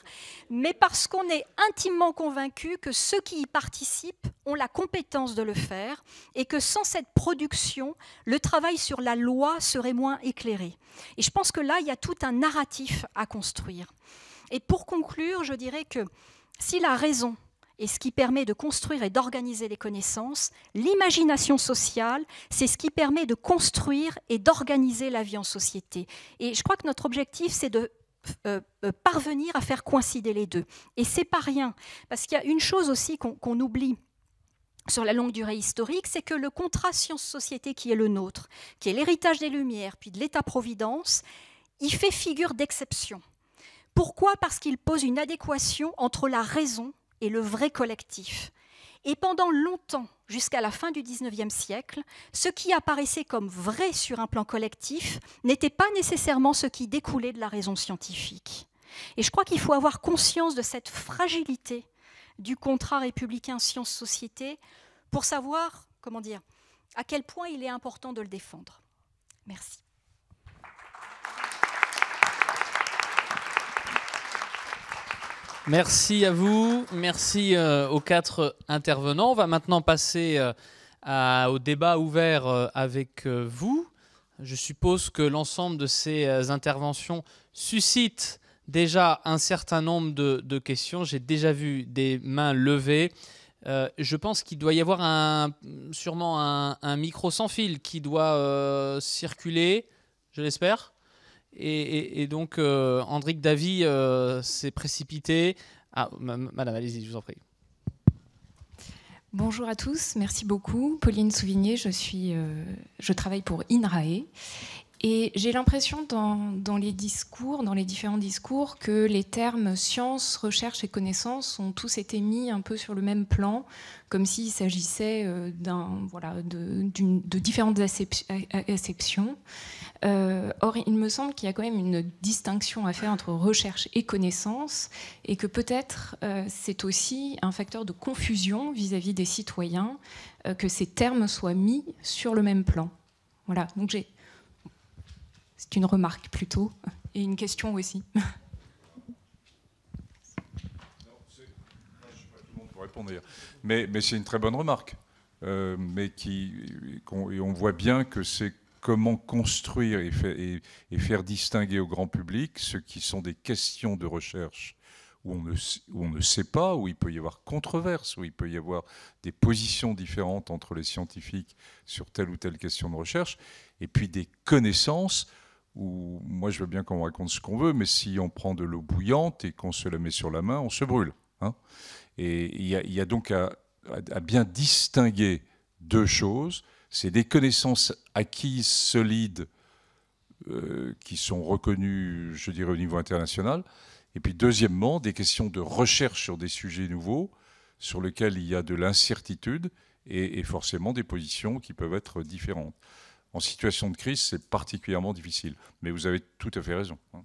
mais parce qu'on est intimement convaincu que ceux qui y participent ont la compétence de le faire et que sans cette production, le travail sur la loi serait moins éclairé. Et je pense que là, il y a tout un narratif à construire. Et pour conclure, je dirais que si la raison et ce qui permet de construire et d'organiser les connaissances. L'imagination sociale, c'est ce qui permet de construire et d'organiser la vie en société. Et je crois que notre objectif, c'est de euh, euh, parvenir à faire coïncider les deux. Et c'est pas rien, parce qu'il y a une chose aussi qu'on oublie sur la longue durée historique, c'est que le contrat science-société qui est le nôtre, qui est l'héritage des Lumières, puis de l'État-providence, il fait figure d'exception. Pourquoi Parce qu'il pose une adéquation entre la raison et le vrai collectif. Et pendant longtemps, jusqu'à la fin du XIXe siècle, ce qui apparaissait comme vrai sur un plan collectif n'était pas nécessairement ce qui découlait de la raison scientifique. Et je crois qu'il faut avoir conscience de cette fragilité du contrat républicain science-société pour savoir, comment dire, à quel point il est important de le défendre. Merci. Merci à vous, merci euh, aux quatre euh, intervenants. On va maintenant passer euh, au débat ouvert avec vous. Je suppose que l'ensemble de ces interventions suscite déjà un certain nombre de, questions. J'ai déjà vu des mains levées. je pense qu'il doit y avoir sûrement un, micro sans fil qui doit circuler, je l'espère. Et, donc, euh, Andrique Davy euh, s'est précipité. Ah, madame, allez-y, je vous en prie. Bonjour à tous, merci beaucoup. Pauline Souvigné, je, suis, euh, je travaille pour INRAE. Et j'ai l'impression dans, dans, les discours, dans les différents discours, que les termes science, recherche et connaissance ont tous été mis un peu sur le même plan, comme s'il s'agissait d'un, voilà, de, de différentes acceptions. Euh, or, il me semble qu'il y a quand même une distinction à faire entre recherche et connaissance, et que peut-être euh, c'est aussi un facteur de confusion vis-à-vis des citoyens euh, que ces termes soient mis sur le même plan. Voilà, donc j'ai. C'est une remarque plutôt, et une question aussi. Mais, mais c'est une très bonne remarque. mais qui, et on voit bien que c'est comment construire et faire, distinguer au grand public ce qui sont des questions de recherche où on, ne, sait pas, où il peut y avoir controverse, où il peut y avoir des positions différentes entre les scientifiques sur telle ou telle question de recherche, et puis des connaissances où moi je veux bien qu'on raconte ce qu'on veut, mais si on prend de l'eau bouillante et qu'on se la met sur la main, on se brûle. Hein. et il y, a, donc à bien distinguer deux choses c'est des connaissances acquises solides euh, qui sont reconnues, je dirais, au niveau international. Et puis deuxièmement, des questions de recherche sur des sujets nouveaux sur lesquels il y a de l'incertitude et, forcément des positions qui peuvent être différentes. En situation de crise, c'est particulièrement difficile. Mais vous avez tout à fait raison. Hein.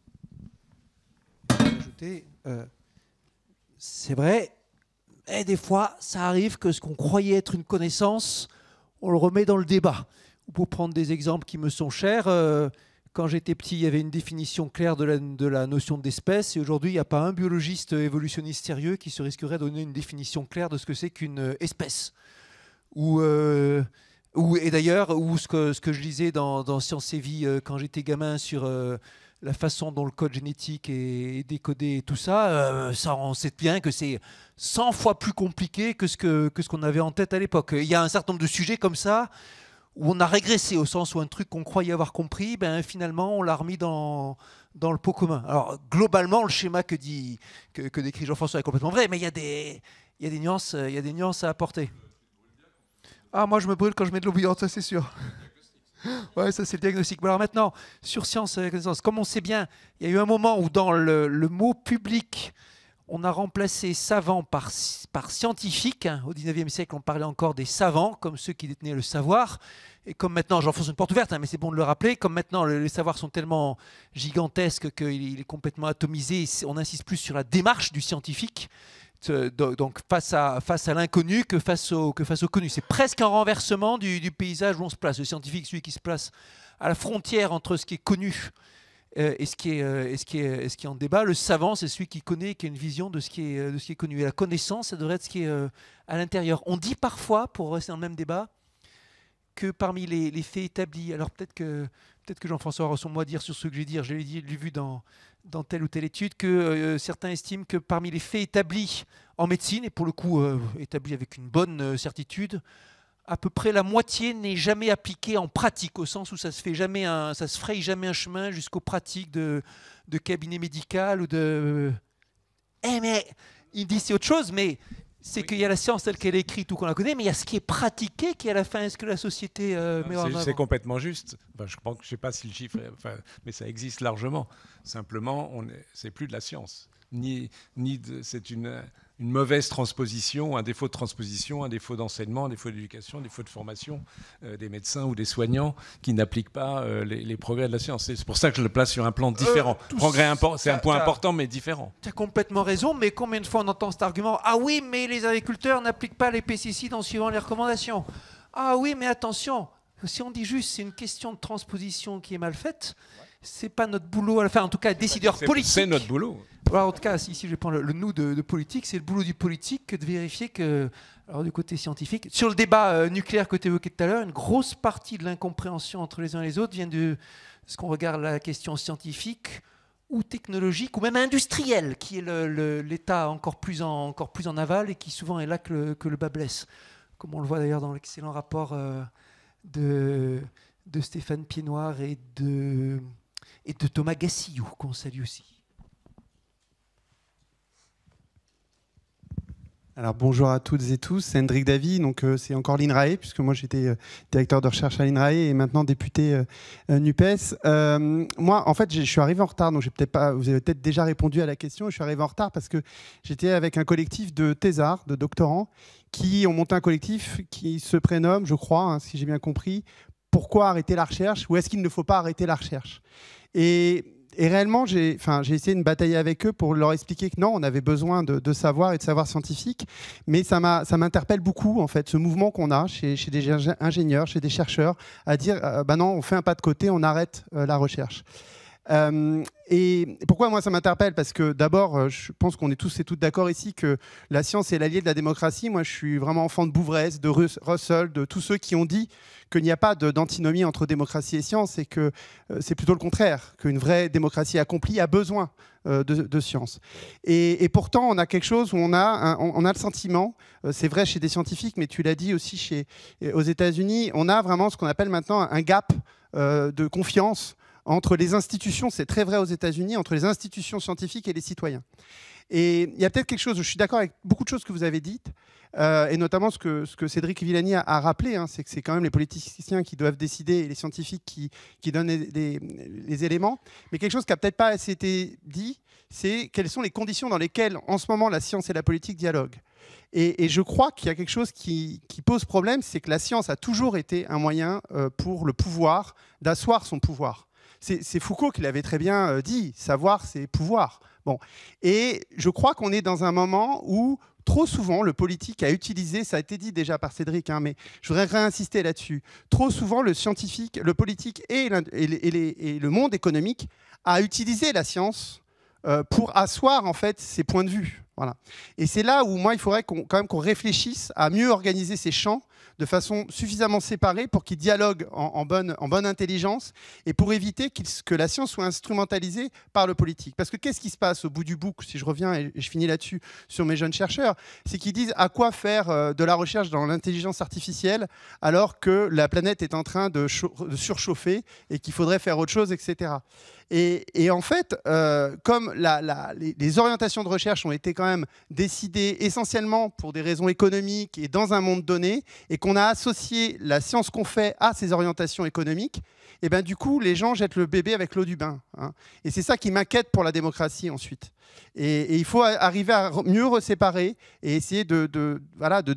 Euh, c'est vrai, et des fois, ça arrive que ce qu'on croyait être une connaissance on le remet dans le débat. Pour prendre des exemples qui me sont chers, euh, quand j'étais petit, il y avait une définition claire de la, notion d'espèce, et aujourd'hui, il n'y a pas un biologiste évolutionniste sérieux qui se risquerait à donner une définition claire de ce que c'est qu'une euh, espèce. Euh, et d'ailleurs, ou ce que, je lisais dans, Sciences et Vie quand j'étais gamin sur la façon dont le code génétique est décodé et tout ça, euh, ça on sait bien que c'est 100 fois plus compliqué que ce qu'on que ce qu'on avait en tête à l'époque. Il y a un certain nombre de sujets comme ça où on a régressé au sens où un truc qu'on croyait avoir compris, ben, finalement on l'a remis dans, dans le pot commun. Alors globalement, le schéma que, dit, que, que décrit Jean-François est complètement vrai, mais il y, a des, il, y des nuances, il y a des nuances à apporter. Ah, moi je me brûle quand je mets de l'eau bouillante, ça c'est sûr. Ouais, ça c'est le diagnostic. Alors maintenant, sur science et connaissance, comme on sait bien, il y a eu un moment où dans le, mot public, on a remplacé savant par, par scientifique. Hein. Au 19e siècle, on parlait encore des savants, comme ceux qui détenaient le savoir. Et comme maintenant, j'enfonce une porte ouverte, hein, mais c'est bon de le rappeler, comme maintenant les savoirs sont tellement gigantesques qu'il est complètement atomisé, on insiste plus sur la démarche du scientifique donc face à, face à l'inconnu que face au, que face au connu. C'est presque un renversement du, paysage où on se place. Le scientifique, celui qui se place à la frontière entre ce qui est connu euh, et, ce qui est, euh, ce qui est, ce qui est en débat. Le savant, c'est celui qui connaît, qui a une vision de ce qui est, euh, de ce qui est connu. Et la connaissance, ça devrait être ce qui est à l'intérieur. On dit parfois, pour rester dans le même débat, que parmi les, faits établis, alors peut-être que, peut que Jean-François aura son mot dire sur ce que je vais dire, je l'ai vu dans, dans telle ou telle étude que euh, certains estiment que parmi les faits établis en médecine, et pour le coup euh, établis avec une bonne euh, certitude, à peu près la moitié n'est jamais appliquée en pratique, au sens où ça se fait jamais un, ça se fraye jamais un chemin jusqu'aux pratiques de, de cabinet médical ou de. Eh mais il dit c'est autre chose, mais c'est qu'il y a la science telle qu'elle est écrite ou qu'on la connaît, mais il y a ce qui est pratiqué qui à la fin est ce que la société euh, ah, C'est complètement juste. Enfin, je ne sais pas si le chiffre, enfin, mais ça existe largement. Simplement, c'est plus de la science, ni, ni c'est une une mauvaise transposition, un défaut de transposition, un défaut d'enseignement, un défaut d'éducation, un défaut de formation euh, des médecins ou des soignants qui n'appliquent pas euh, les, progrès de la science. C'est pour ça que je le place sur un plan euh, différent. c'est un point important mais différent. Tu as complètement raison, mais combien de fois on entend cet argument Ah oui, mais les agriculteurs n'appliquent pas les pesticides en suivant les recommandations. Ah oui, mais attention, si on dit juste c'est une question de transposition qui est mal faite c'est pas notre boulot Enfin, En tout cas, décideur politique. C'est notre boulot. Bah, en tout cas, ici, je prends le, nous de, politique. C'est le boulot du politique de vérifier que, alors du côté scientifique, sur le débat euh, nucléaire que tu évoquais tout à l'heure, une grosse partie de l'incompréhension entre les uns et les autres vient de ce qu'on regarde la question scientifique ou technologique ou même industrielle, qui est l'état encore, plus en, encore plus en aval et qui souvent est là que le, bas blesse. Comme on le voit d'ailleurs dans l'excellent rapport euh, de, de Stéphane Piednoir et de et de Thomas Gassillou, qu'on salue aussi. Alors bonjour à toutes et tous, c'est Hendrik Davy, donc euh, c'est encore l'INRAE, puisque moi j'étais euh, directeur de recherche à l'INRAE et maintenant député euh, NUPES. moi en fait je suis arrivé en retard, donc peut pas, vous avez peut-être déjà répondu à la question, je suis arrivé en retard parce que j'étais avec un collectif de thésards, de doctorants, qui ont monté un collectif qui se prénomme, je crois, hein, si j'ai bien compris, pourquoi arrêter la recherche ou est-ce qu'il ne faut pas arrêter la recherche et, réellement, j'ai essayé une bataille avec eux pour leur expliquer que non, on avait besoin de, savoir et de savoir scientifique. Mais ça m'interpelle beaucoup, en fait, ce mouvement qu'on a chez, des ingénieurs, chez des chercheurs, à dire, euh, bah non, on fait un pas de côté, on arrête euh, la recherche. Euh, et pourquoi moi ça m'interpelle Parce que d'abord, euh, je pense qu'on est tous et toutes d'accord ici que la science est l'allié de la démocratie. Moi, je suis vraiment enfant de Bouvresse, de Russell, de tous ceux qui ont dit qu'il n'y a pas d'antinomie entre démocratie et science et que euh, c'est plutôt le contraire, qu'une vraie démocratie accomplie a besoin de, science. Et, pourtant, on a quelque chose où on a, on, a le sentiment, c'est vrai chez des scientifiques, mais tu l'as dit aussi chez, aux États-Unis, on a vraiment ce qu'on appelle maintenant un gap de confiance entre les institutions, c'est très vrai aux États-Unis, entre les institutions scientifiques et les citoyens. Et il y a peut-être quelque chose, je suis d'accord avec beaucoup de choses que vous avez dites, euh, et notamment ce que, ce que Cédric Villani a, rappelé, hein, c'est que c'est quand même les politiciens qui doivent décider et les scientifiques qui, donnent les, éléments. Mais quelque chose qui n'a peut-être pas assez été dit, c'est quelles sont les conditions dans lesquelles en ce moment la science et la politique dialoguent. Et, je crois qu'il y a quelque chose qui, pose problème, c'est que la science a toujours été un moyen euh, pour le pouvoir d'asseoir son pouvoir c'est Foucault qui l'avait très bien euh, dit, savoir c'est pouvoir. Bon. Et je crois qu'on est dans un moment où trop souvent le politique a utilisé, ça a été dit déjà par Cédric, hein, mais je voudrais réinsister là-dessus, trop souvent le scientifique, le politique et, le monde économique a utilisé la science euh, pour asseoir en fait ses points de vue. Voilà. Et c'est là où moi il faudrait quand même qu'on réfléchisse à mieux organiser ces champs de façon suffisamment séparée pour qu'ils dialoguent en, bonne, intelligence et pour éviter que la science soit instrumentalisée par le politique. Parce que qu'est-ce qui se passe au bout du bouc, si je reviens et je finis là-dessus sur mes jeunes chercheurs, c'est qu'ils disent à quoi faire euh, de la recherche dans l'intelligence artificielle alors que la planète est en train de surchauffer et qu'il faudrait faire autre chose, etc. Et, en fait, euh, comme les, orientations de recherche ont été quand même décidées essentiellement pour des raisons économiques et dans un monde donné, et qu'on a associé la science qu'on fait à ces orientations économiques, et eh ben, du coup, les gens jettent le bébé avec l'eau du bain. Hein. Et c'est ça qui m'inquiète pour la démocratie ensuite. Et, il faut arriver à mieux reséparer et essayer de,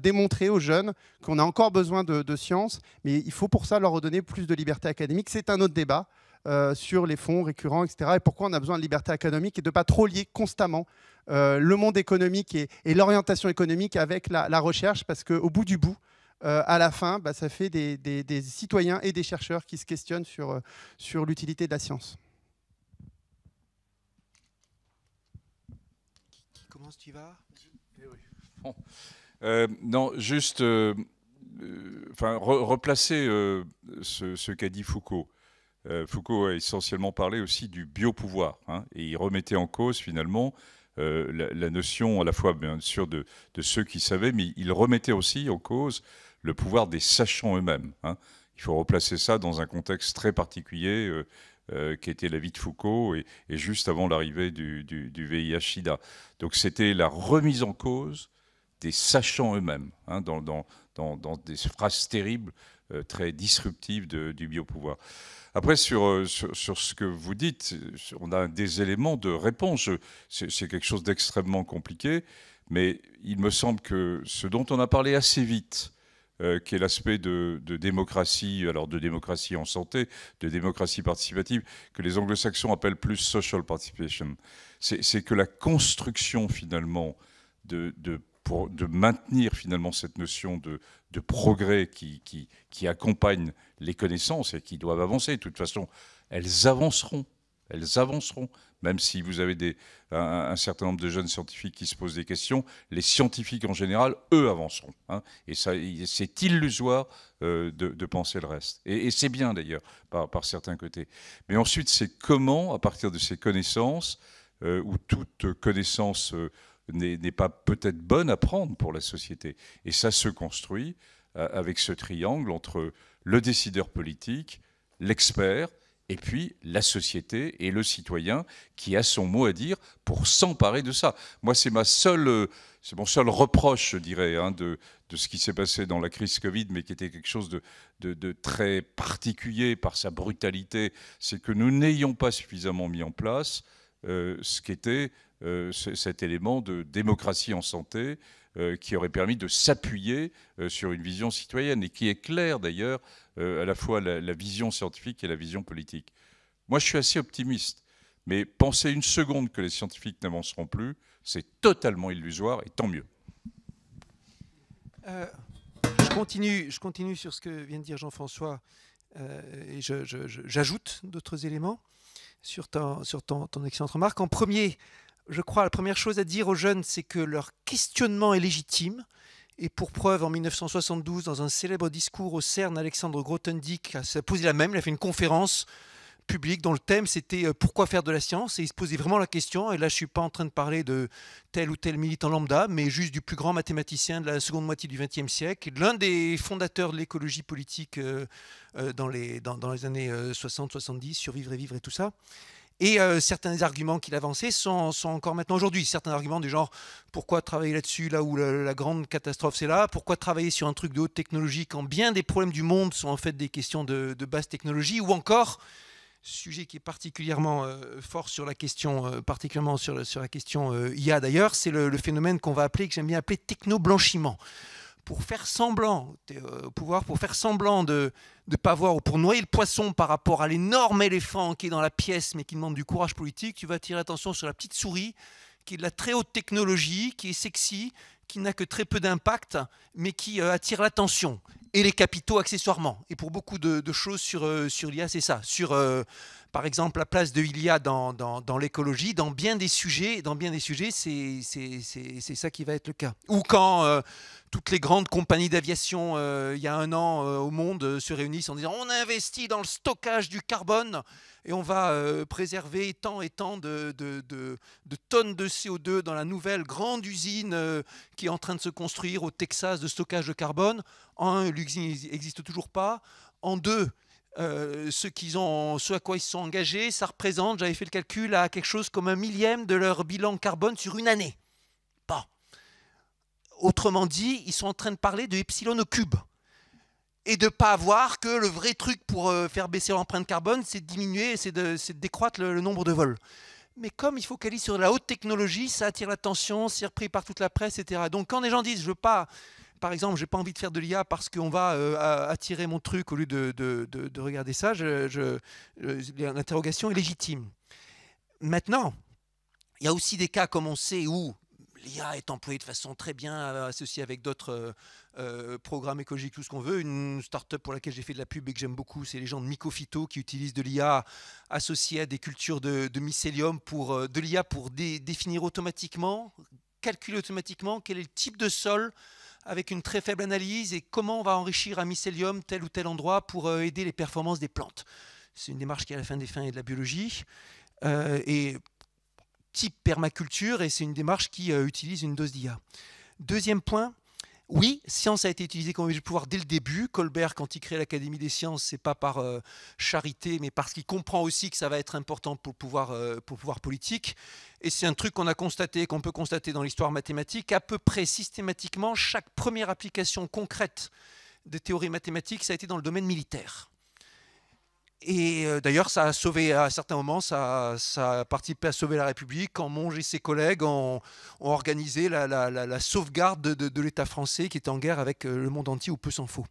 démontrer aux jeunes qu'on a encore besoin de, de science, mais il faut pour ça leur redonner plus de liberté académique. C'est un autre débat. Euh, sur les fonds récurrents, etc. Et pourquoi on a besoin de liberté économique et de ne pas trop lier constamment euh, le monde économique et, l'orientation économique avec la, recherche, parce qu'au bout du bout, euh, à la fin, bah, ça fait des, citoyens et des chercheurs qui se questionnent sur, sur l'utilité de la science. Qui, tu vas eh Non, juste enfin, replacer ce qu'a dit Foucault. Euh, Foucault a essentiellement parlé aussi du biopouvoir, hein, et il remettait en cause finalement euh, la, notion à la fois bien sûr de, ceux qui savaient, mais il remettait aussi en cause le pouvoir des sachants eux-mêmes. Hein. Il faut replacer ça dans un contexte très particulier euh, qui était la vie de Foucault et, juste avant l'arrivée du, du, VIH-Sida. Donc c'était la remise en cause des sachants eux-mêmes, hein, dans, des phrases terribles, très disruptives du biopouvoir. Après, euh, sur, sur, ce que vous dites, on a des éléments de réponse. C'est quelque chose d'extrêmement compliqué, mais il me semble que ce dont on a parlé assez vite, euh, qui est l'aspect de, démocratie, alors de démocratie en santé, de démocratie participative, que les anglo-saxons appellent plus social participation, c'est que la construction finalement de, de pour de maintenir finalement cette notion de, de progrès qui, qui, qui, accompagne les connaissances et qui doivent avancer. De toute façon, elles avanceront. Elles avanceront. Même si vous avez des, un, certain nombre de jeunes scientifiques qui se posent des questions, les scientifiques en général, eux, avanceront. Hein. Et ça, c'est illusoire euh, de, penser le reste. Et, c'est bien d'ailleurs, par, certains côtés. Mais ensuite, c'est comment, à partir de ces connaissances, euh, ou toute connaissance... Euh, n'est pas peut-être bonne à prendre pour la société. Et ça se construit euh, avec ce triangle entre le décideur politique, l'expert, et puis la société et le citoyen qui a son mot à dire pour s'emparer de ça. Moi, c'est ma seule, euh, c'est mon seul reproche, je dirais, hein, de, ce qui s'est passé dans la crise Covid, mais qui était quelque chose de, très particulier par sa brutalité, c'est que nous n'ayons pas suffisamment mis en place euh, ce ce était euh, cet élément de démocratie en santé euh, qui aurait permis de s'appuyer euh, sur une vision citoyenne et qui éclaire d'ailleurs à la fois la, vision scientifique et la vision politique. Moi, je suis assez optimiste, mais penser une seconde que les scientifiques n'avanceront plus, c'est totalement illusoire et tant mieux. je, continue, je continue sur ce que vient de dire Jean-François et j'ajoute d'autres éléments sur, sur ton excellente remarque. En premier, je crois, la première chose à dire aux jeunes, c'est que leur questionnement est légitime. Et pour preuve, en 1972, dans un célèbre discours au CERN, Alexandre Grothendieck a posé la même, il a fait une conférence publique dont le thème c'était euh, pourquoi faire de la science et il se posait vraiment la question et là je suis pas en train de parler de tel ou tel militant lambda mais juste du plus grand mathématicien de la seconde moitié du XXe siècle l'un des fondateurs de l'écologie politique euh, euh, dans les, dans les années 60-70 survivre et vivre et tout ça et euh, certains certains arguments qu'il avançait sont, encore maintenant aujourd'hui. Certains arguments du genre pourquoi travailler là-dessus, là où la, grande catastrophe c'est là Pourquoi travailler sur un truc de haute technologie quand bien des problèmes du monde sont en fait des questions de, basse technologie Ou encore, sujet qui est particulièrement euh, fort sur la question, euh, particulièrement sur, la question IA d'ailleurs, c'est le, le, phénomène qu'on va appeler, que j'aime bien appeler techno-blanchiment pour faire semblant, euh, pouvoir, pour faire semblant de ne pas voir ou pour noyer le poisson par rapport à l'énorme éléphant qui est dans la pièce mais qui demande du courage politique, tu vas attirer l'attention sur la petite souris qui est de la très haute technologie, qui est sexy, qui n'a que très peu d'impact, mais qui euh, attire l'attention et les capitaux accessoirement. Et pour beaucoup de, choses sur, euh, sur l'IA, c'est ça, sur, par exemple, la place de Ilia dans, l'écologie, dans bien des sujets, dans bien des sujets, c'est ça qui va être le cas. Ou quand euh, toutes les grandes compagnies d'aviation, euh, il y a un an euh, au monde, se réunissent en disant on investit dans le stockage du carbone et on va préserver tant et tant de, de, de, tonnes de CO2 dans la nouvelle grande usine qui est en train de se construire au Texas de stockage de carbone. En un, l'usine n'existe toujours pas. En deux, euh, ce, qu'ils ont, ce à quoi ils sont engagés, ça représente, j'avais fait le calcul, à quelque chose comme un millième de leur bilan carbone sur une année. Bon. Autrement dit, ils sont en train de parler de epsilon au cube. Et de ne pas voir que le vrai truc pour euh, faire baisser l'empreinte carbone, c'est de diminuer, c'est de, décroître le, nombre de vols. Mais comme ils focalisent sur la haute technologie, ça attire l'attention, c'est repris par toute la presse, etc. Donc quand les gens disent je veux pas, par exemple, j'ai pas envie de faire de l'IA parce qu'on va euh, attirer mon truc au lieu de, de, regarder ça, je, l'interrogation est légitime. Maintenant, il y a aussi des cas comme on sait où l'IA est employée de façon très bien euh, associée avec d'autres euh, programmes écologiques, tout ce qu'on veut. Une start-up pour laquelle j'ai fait de la pub et que j'aime beaucoup, c'est les gens de Mycofito qui utilisent de l'IA associée à des cultures de, mycélium, pour, de l'IA pour définir automatiquement, calculer automatiquement quel est le type de sol avec une très faible analyse et comment on va enrichir un mycélium tel ou tel endroit pour euh, aider les performances des plantes. C'est une démarche qui est à la fin des fins et de la biologie. Euh, et type permaculture, et c'est une démarche qui euh, utilise une dose d'IA. Deuxième point, oui, science a été utilisée comme objet de pouvoir dès le début. Colbert, quand il crée l'Académie des sciences, c'est pas par euh, charité, mais parce qu'il comprend aussi que ça va être important pour pouvoir, euh, pour pouvoir politique. Et c'est un truc qu'on a constaté, qu'on peut constater dans l'histoire mathématique. À peu près systématiquement, chaque première application concrète des théories mathématiques, ça a été dans le domaine militaire. Et euh, d'ailleurs, ça a sauvé, à certains moments, ça, a participé à sauver la République. Quand Monge et ses collègues ont, organisé la, sauvegarde de, l'État français qui était en guerre avec euh, le monde entier, ou peu s'en faut.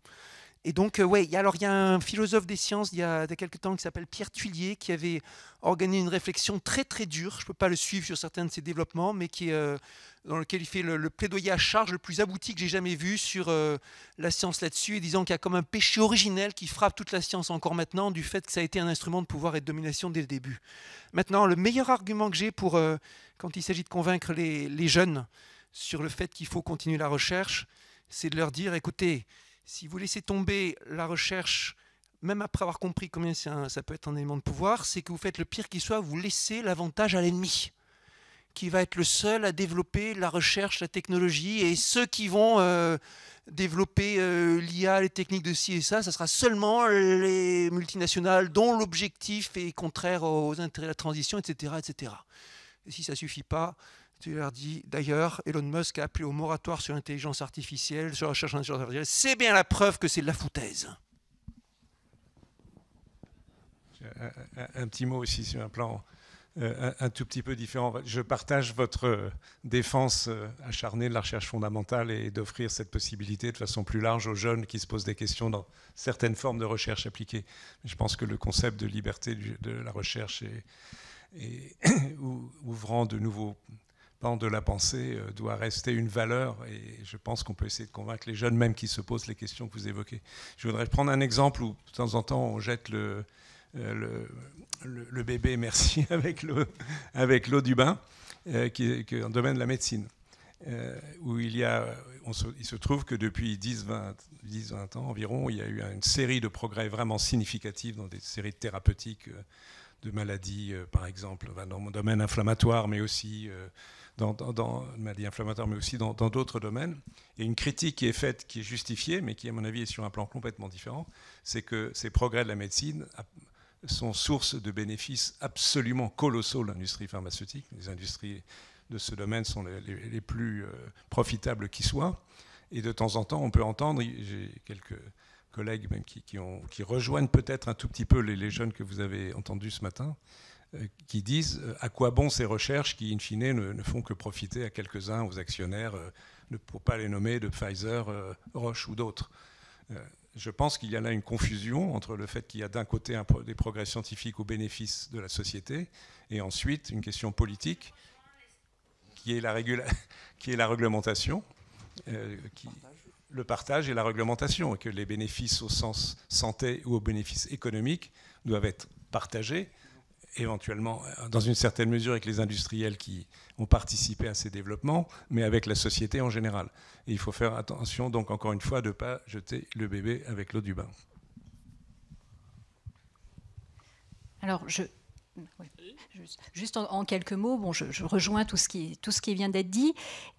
Et donc, euh, ouais, alors il y a un philosophe des sciences il y a, quelques temps qui s'appelle Pierre Tuillier qui avait organisé une réflexion très très dure. Je ne peux pas le suivre sur certains de ses développements, mais qui, est dans lequel il fait le, plaidoyer à charge le plus abouti que j'ai jamais vu sur euh, la science là-dessus, et disant qu'il y a comme un péché originel qui frappe toute la science encore maintenant du fait que ça a été un instrument de pouvoir et de domination dès le début. Maintenant, le meilleur argument que j'ai pour euh, quand il s'agit de convaincre les, jeunes sur le fait qu'il faut continuer la recherche, c'est de leur dire écoutez, si vous laissez tomber la recherche même après avoir compris combien ça, ça peut être un élément de pouvoir, c'est que vous faites le pire qui soit, vous laissez l'avantage à l'ennemi qui va être le seul à développer la recherche, la technologie, et ceux qui vont euh, développer euh, l'IA, les techniques de ci et ça, ça sera seulement les multinationales dont l'objectif est contraire aux intérêts de la transition, etc. etc. Et si ça ne suffit pas, tu leur dis, d'ailleurs, Elon Musk a appelé au moratoire sur l'intelligence artificielle, sur la recherche intelligence artificielle, c'est bien la preuve que c'est de la foutaise. Euh, un, petit mot aussi sur un plan euh, un, tout petit peu différent. Je partage votre euh, défense euh, acharnée de la recherche fondamentale et d'offrir cette possibilité de façon plus large aux jeunes qui se posent des questions dans certaines formes de recherche appliquée. Je pense que le concept de liberté de la recherche et (clears throat) ouvrant de nouveaux pans de la pensée doit rester une valeur et je pense qu'on peut essayer de convaincre les jeunes même qui se posent les questions que vous évoquez. Je voudrais prendre un exemple où de temps en temps on jette le, euh, le, le, bébé, merci, (laughs) avec l'eau avec du bain, euh, qui, qui, est un domaine de la médecine. Euh, où il, y a, on se, il se trouve que depuis 10-20 ans environ, il y a eu une série de progrès vraiment significatifs dans des séries de thérapeutiques de maladies, par exemple, bah, dans mon domaine inflammatoire, mais aussi dans, dans mais aussi dans d'autres domaines. Et une critique qui est faite, qui est justifiée, mais qui, à mon avis, est sur un plan complètement différent, c'est que ces progrès de la médecine sont source de bénéfices absolument colossaux l'industrie pharmaceutique. Les industries de ce domaine sont les, plus euh, profitables qui soient. Et de temps en temps, on peut entendre, j'ai quelques collègues même qui, rejoignent peut-être un tout petit peu les, jeunes que vous avez entendus ce matin, euh, qui disent euh, à quoi bon ces recherches qui, in fine, ne, ne font que profiter à quelques-uns, aux actionnaires, pour ne pas les nommer, de Pfizer, Roche ou d'autres je pense qu'il y a là une confusion entre le fait qu'il y a d'un côté des progrès scientifiques au bénéfice de la société et ensuite une question politique qui est la, (laughs) qui est la réglementation, euh, qui... le partage et la réglementation, et que les bénéfices au sens santé ou au bénéfice économique doivent être partagés, éventuellement euh, dans une certaine mesure avec les industriels qui ont participé à ces développements, mais avec la société en général. il faut faire attention, donc, encore une fois, de ne pas jeter le bébé avec l'eau du bain. Alors, je, Juste en, quelques mots, bon, je, rejoins tout ce qui, tout ce qui vient d'être dit,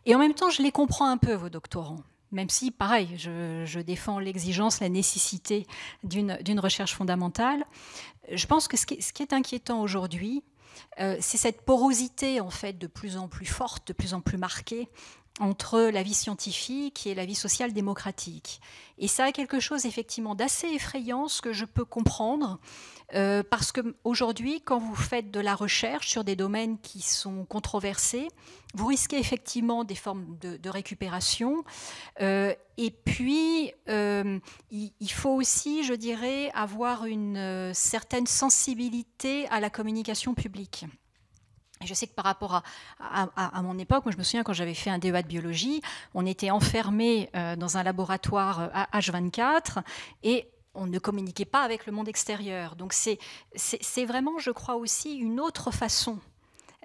et en même temps, je les comprends un peu, vos doctorants. Même si, pareil, je, défends l'exigence, la nécessité d'une recherche fondamentale. Je pense que ce qui est inquiétant aujourd'hui, euh, c'est cette porosité en fait de plus en plus forte, de plus en plus marquée entre la vie scientifique et la vie sociale démocratique. Et ça a quelque chose effectivement d'assez effrayant, ce que je peux comprendre, euh, parce qu'aujourd'hui, quand vous faites de la recherche sur des domaines qui sont controversés, vous risquez effectivement des formes de, récupération. Euh, et puis, euh, il, faut aussi, je dirais, avoir une certaine sensibilité à la communication publique je sais que par rapport à, à, mon époque, moi je me souviens quand j'avais fait un débat e de biologie, on était enfermé euh, dans un laboratoire euh, à H24 et on ne communiquait pas avec le monde extérieur. Donc c'est vraiment, je crois aussi, une autre façon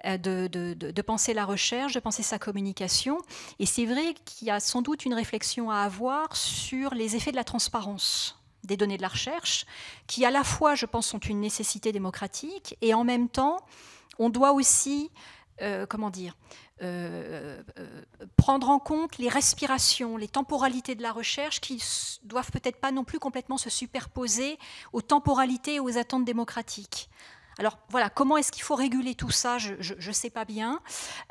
euh, de, de, de, penser la recherche, de penser sa communication. Et c'est vrai qu'il y a sans doute une réflexion à avoir sur les effets de la transparence des données de la recherche, qui à la fois, je pense, sont une nécessité démocratique et en même temps on doit aussi, euh, comment dire, euh, euh, prendre en compte les respirations, les temporalités de la recherche qui doivent peut-être pas non plus complètement se superposer aux temporalités et aux attentes démocratiques. Alors voilà, comment est-ce qu'il faut réguler tout ça Je ne sais pas bien.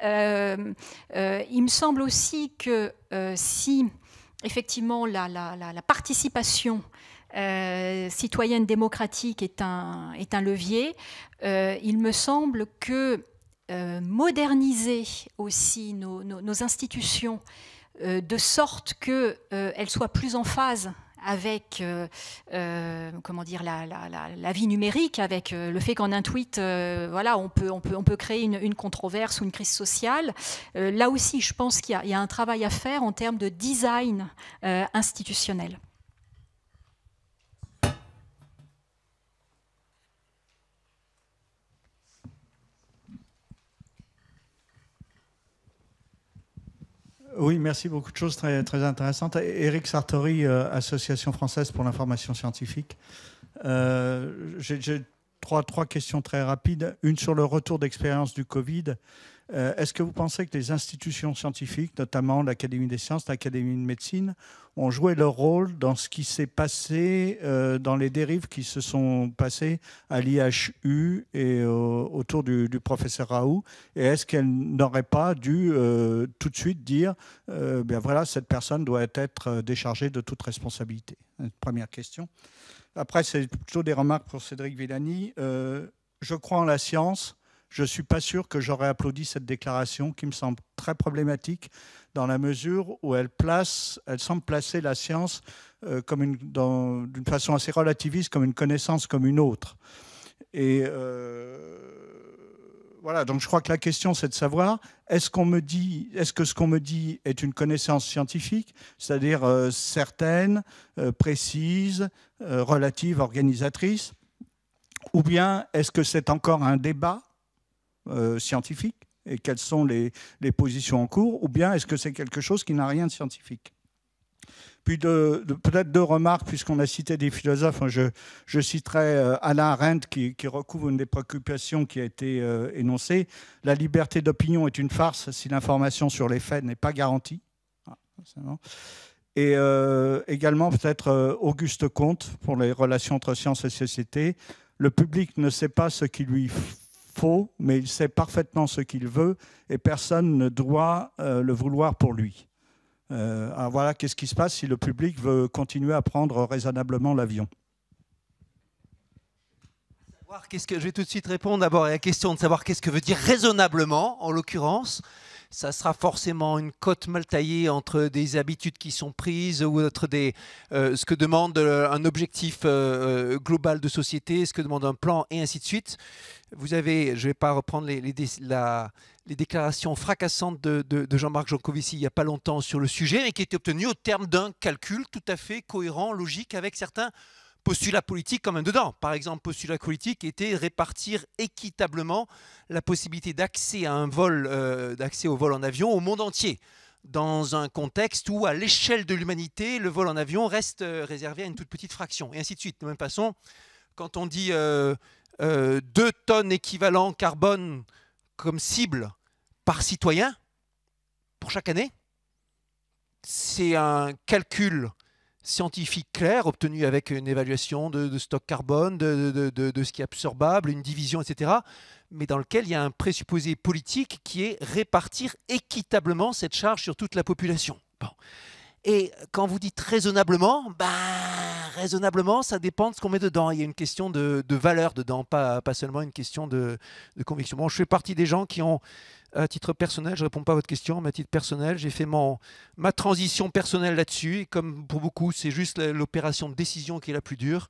il me semble aussi que si effectivement la participation euh, citoyenne démocratique est un, levier. Euh, il me semble que euh, moderniser aussi nos, institutions de sorte qu'elles soient plus en phase avec comment dire la, vie numérique, avec le fait qu'en un tweet, voilà, on peut, créer une, controverse ou une crise sociale. là aussi, je pense qu'il y, a un travail à faire en termes de design institutionnel. Oui, merci. Beaucoup de choses très, intéressantes. Eric Sartori, euh, Association française pour l'information scientifique. Euh, j'ai trois questions très rapides. Une sur le retour d'expérience du Covid. Euh, est-ce que vous pensez que les institutions scientifiques, notamment l'Académie des sciences, l'Académie de médecine, ont joué leur rôle dans ce qui s'est passé, euh, dans les dérives qui se sont passées à l'IHU et euh, autour du, professeur Raoult Et est-ce qu'elle n'aurait pas dû tout de suite dire, bien voilà, cette personne doit être déchargée de toute responsabilité Première question. Après, c'est plutôt des remarques pour Cédric Villani. je crois en la science je ne suis pas sûr que j'aurais applaudi cette déclaration qui me semble très problématique dans la mesure où elle, place, elle semble placer la science euh, d'une façon assez relativiste comme une connaissance comme une autre. Et euh, voilà, donc je crois que la question c'est de savoir est-ce qu'on me dit, est-ce que ce qu'on me dit est une connaissance scientifique, c'est-à-dire euh, certaine, précise, relative, organisatrice, ou bien est-ce que c'est encore un débat euh, scientifique et quelles sont les, les, positions en cours, ou bien est-ce que c'est quelque chose qui n'a rien de scientifique puis de, peut-être deux remarques, puisqu'on a cité des philosophes. Hein, je, je citerai euh, Alain Arendt, qui, recouvre une des préoccupations qui a été euh, énoncée. La liberté d'opinion est une farce si l'information sur les faits n'est pas garantie. Ah, et également peut-être Auguste Comte pour les relations entre science et société. Le public ne sait pas ce qui lui faux, mais il sait parfaitement ce qu'il veut et personne ne doit euh, le vouloir pour lui. Euh, voilà, qu'est-ce qui se passe si le public veut continuer à prendre raisonnablement l'avion qu'est-ce que je vais tout de suite répondre d'abord à la question de savoir qu'est-ce que veut dire raisonnablement en l'occurrence ça sera forcément une cote mal taillée entre des habitudes qui sont prises ou entre des, euh, ce que demande euh, un objectif euh, global de société, ce que demande un plan, et ainsi de suite. Vous avez, je ne vais pas reprendre les, déclarations fracassantes de, Jean-Marc Jancovici il n'y a pas longtemps sur le sujet, mais qui été obtenue au terme d'un calcul tout à fait cohérent, logique, avec certains postulat politique quand même dedans. Par exemple, postulat politique était répartir équitablement la possibilité d'accès à un vol, euh, d'accès au vol en avion au monde entier, dans un contexte où, à l'échelle de l'humanité, le vol en avion reste euh, réservé à une toute petite fraction, et ainsi de suite. De même façon, quand on dit 2 euh, tonnes équivalent carbone comme cible par citoyen pour chaque année, c'est un calcul scientifique clair, obtenu avec une évaluation de, stock carbone, de, de, ce qui est absorbable, une division, etc., mais dans lequel il y a un présupposé politique qui est répartir équitablement cette charge sur toute la population. Bon. Et quand vous dites raisonnablement, ben raisonnablement, ça dépend de ce qu'on met dedans. Il y a une question de, de valeur dedans, pas, pas, seulement une question de, de conviction. Bon, je fais partie des gens qui ont à titre personnel, je ne réponds pas à votre question, mais à titre personnel, j'ai fait mon, ma transition personnelle là-dessus. comme pour beaucoup, c'est juste l'opération de décision qui est la plus dure.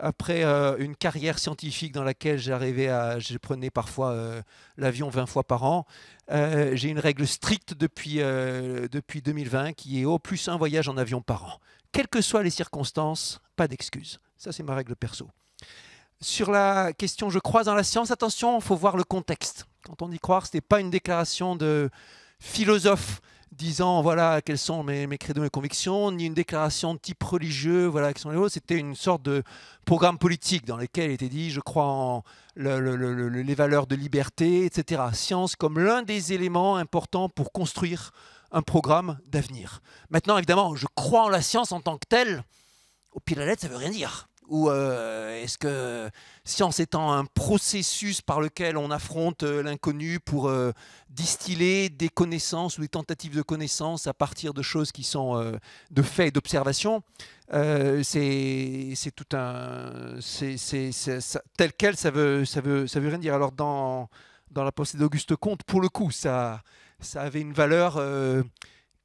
Après euh, une carrière scientifique dans laquelle j'arrivais à, je prenais parfois euh, l'avion 20 fois par an, euh, j'ai une règle stricte depuis, depuis 2020 qui est au plus un voyage en avion par an. Quelles que soient les circonstances, pas d'excuses. Ça, c'est ma règle perso. Sur la question je crois dans la science, attention, il faut voir le contexte quand on dit croire, ce n'est pas une déclaration de philosophe disant voilà quels sont mes, mes mes convictions, ni une déclaration de type religieux, voilà quels sont les autres. C'était une sorte de programme politique dans lequel était dit je crois en les valeurs de liberté, etc. Science comme l'un des éléments importants pour construire un programme d'avenir. Maintenant, évidemment, je crois en la science en tant que telle. Au pied de la lettre, ça ne veut rien dire. Ou euh, est-ce que science étant un processus par lequel on affronte euh, l'inconnu pour euh, distiller des connaissances ou des tentatives de connaissances à partir de choses qui sont de faits et d'observations, c'est tout un... tel quel, ça veut, ça, veut, ça veut rien dire. Alors dans, dans la pensée d'Auguste Comte, pour le coup, ça, ça avait une valeur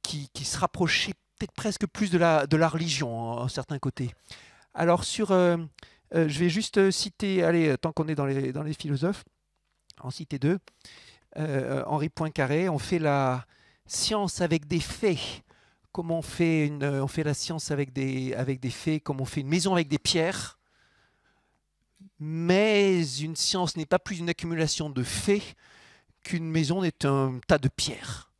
qui, se rapprochait peut-être presque plus de la, de la religion, en certains côtés. Alors sur, euh, euh, je vais juste euh, citer, allez, tant qu'on est dans les, philosophes, en citer deux, Henri Poincaré, on fait la science avec des faits. comme on fait, on fait la science avec des, avec des faits, comme on fait une maison avec des pierres. Mais une science n'est pas plus une accumulation de faits qu'une maison n'est un tas de pierres.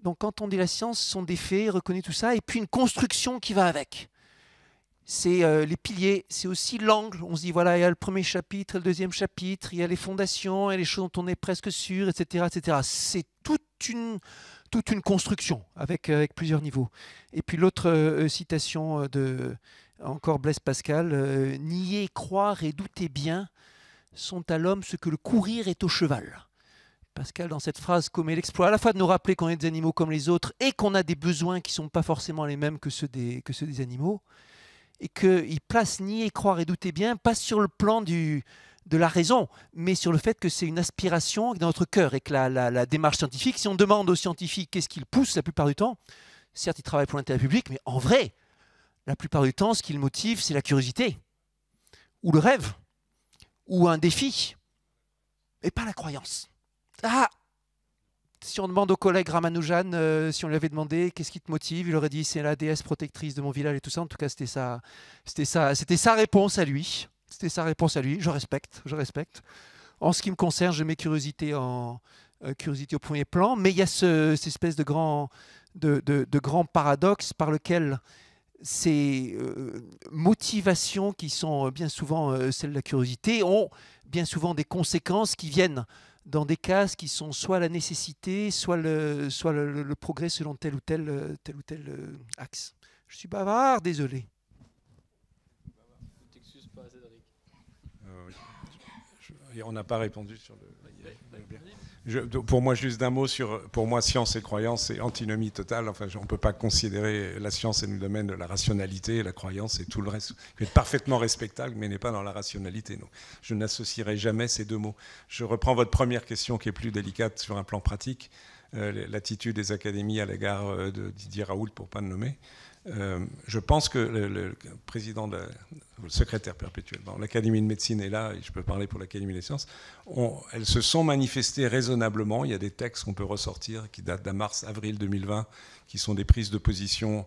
Donc quand on dit la science, ce sont des faits, reconnaît tout ça, et puis une construction qui va avec c'est euh, les piliers, c'est aussi l'angle. On se dit, voilà, il y a le premier chapitre, le deuxième chapitre, il y a les fondations, il y a les choses dont on est presque sûr, etc. etc. C'est toute une, toute une construction avec, euh, avec plusieurs niveaux. Et puis l'autre euh, citation de encore Blaise Pascal, nier, croire et douter bien sont à l'homme ce que le courir est au cheval. Pascal, dans cette phrase, commet l'exploit à la fois de nous rappeler qu'on est des animaux comme les autres et qu'on a des besoins qui ne sont pas forcément les mêmes que ceux des, que ceux des animaux, et qu'il place nier, croire et douter bien, pas sur le plan de la raison, mais sur le fait que c'est une aspiration dans notre cœur et que la, démarche scientifique, si on demande aux scientifiques qu'est-ce qu'ils poussent la plupart du temps, certes ils travaillent pour l'intérêt public, mais en vrai, la plupart du temps, ce qu'ils motivent, motive, c'est la curiosité, ou le rêve, ou un défi, et pas la croyance. Ah, si on demande au collègue Ramanujan, euh, si on lui avait demandé qu'est-ce qui te motive, il aurait dit c'est la déesse protectrice de mon village et tout ça. En tout cas, c'était sa, c'était ça, c'était sa réponse à lui. C'était sa réponse à lui. Je respecte, je respecte. En ce qui me concerne, je mets curiosité, en, euh, curiosité au premier plan, mais il y a cette espèce de grand, de, grand paradoxe par lequel ces euh, motivations qui sont bien souvent celles de la curiosité ont bien souvent des conséquences qui viennent dans des cases qui sont soit la nécessité, soit le, progrès selon tel ou tel, euh, tel ou tel euh, axe. Je suis bavard, désolé. Euh, on n'a pas répondu sur le pour moi, juste d'un mot sur, pour moi, science et croyance, c'est antinomie totale. Enfin, on ne peut pas considérer la science et le domaine de la rationalité, la croyance et tout le reste, qui est parfaitement respectable, mais n'est pas dans la rationalité. Non. Je n'associerai jamais ces deux mots. Je reprends votre première question, qui est plus délicate sur un plan pratique, euh, l'attitude des académies à l'égard euh, de Didier Raoult, pour ne pas le nommer. Euh, je pense que le, président, le secrétaire perpétuel, l'Académie de médecine est là, et je peux parler pour l'Académie des sciences, elles se sont manifestées raisonnablement. Il y a des textes qu'on peut ressortir qui datent d'un mars-avril 2020, qui sont des prises de position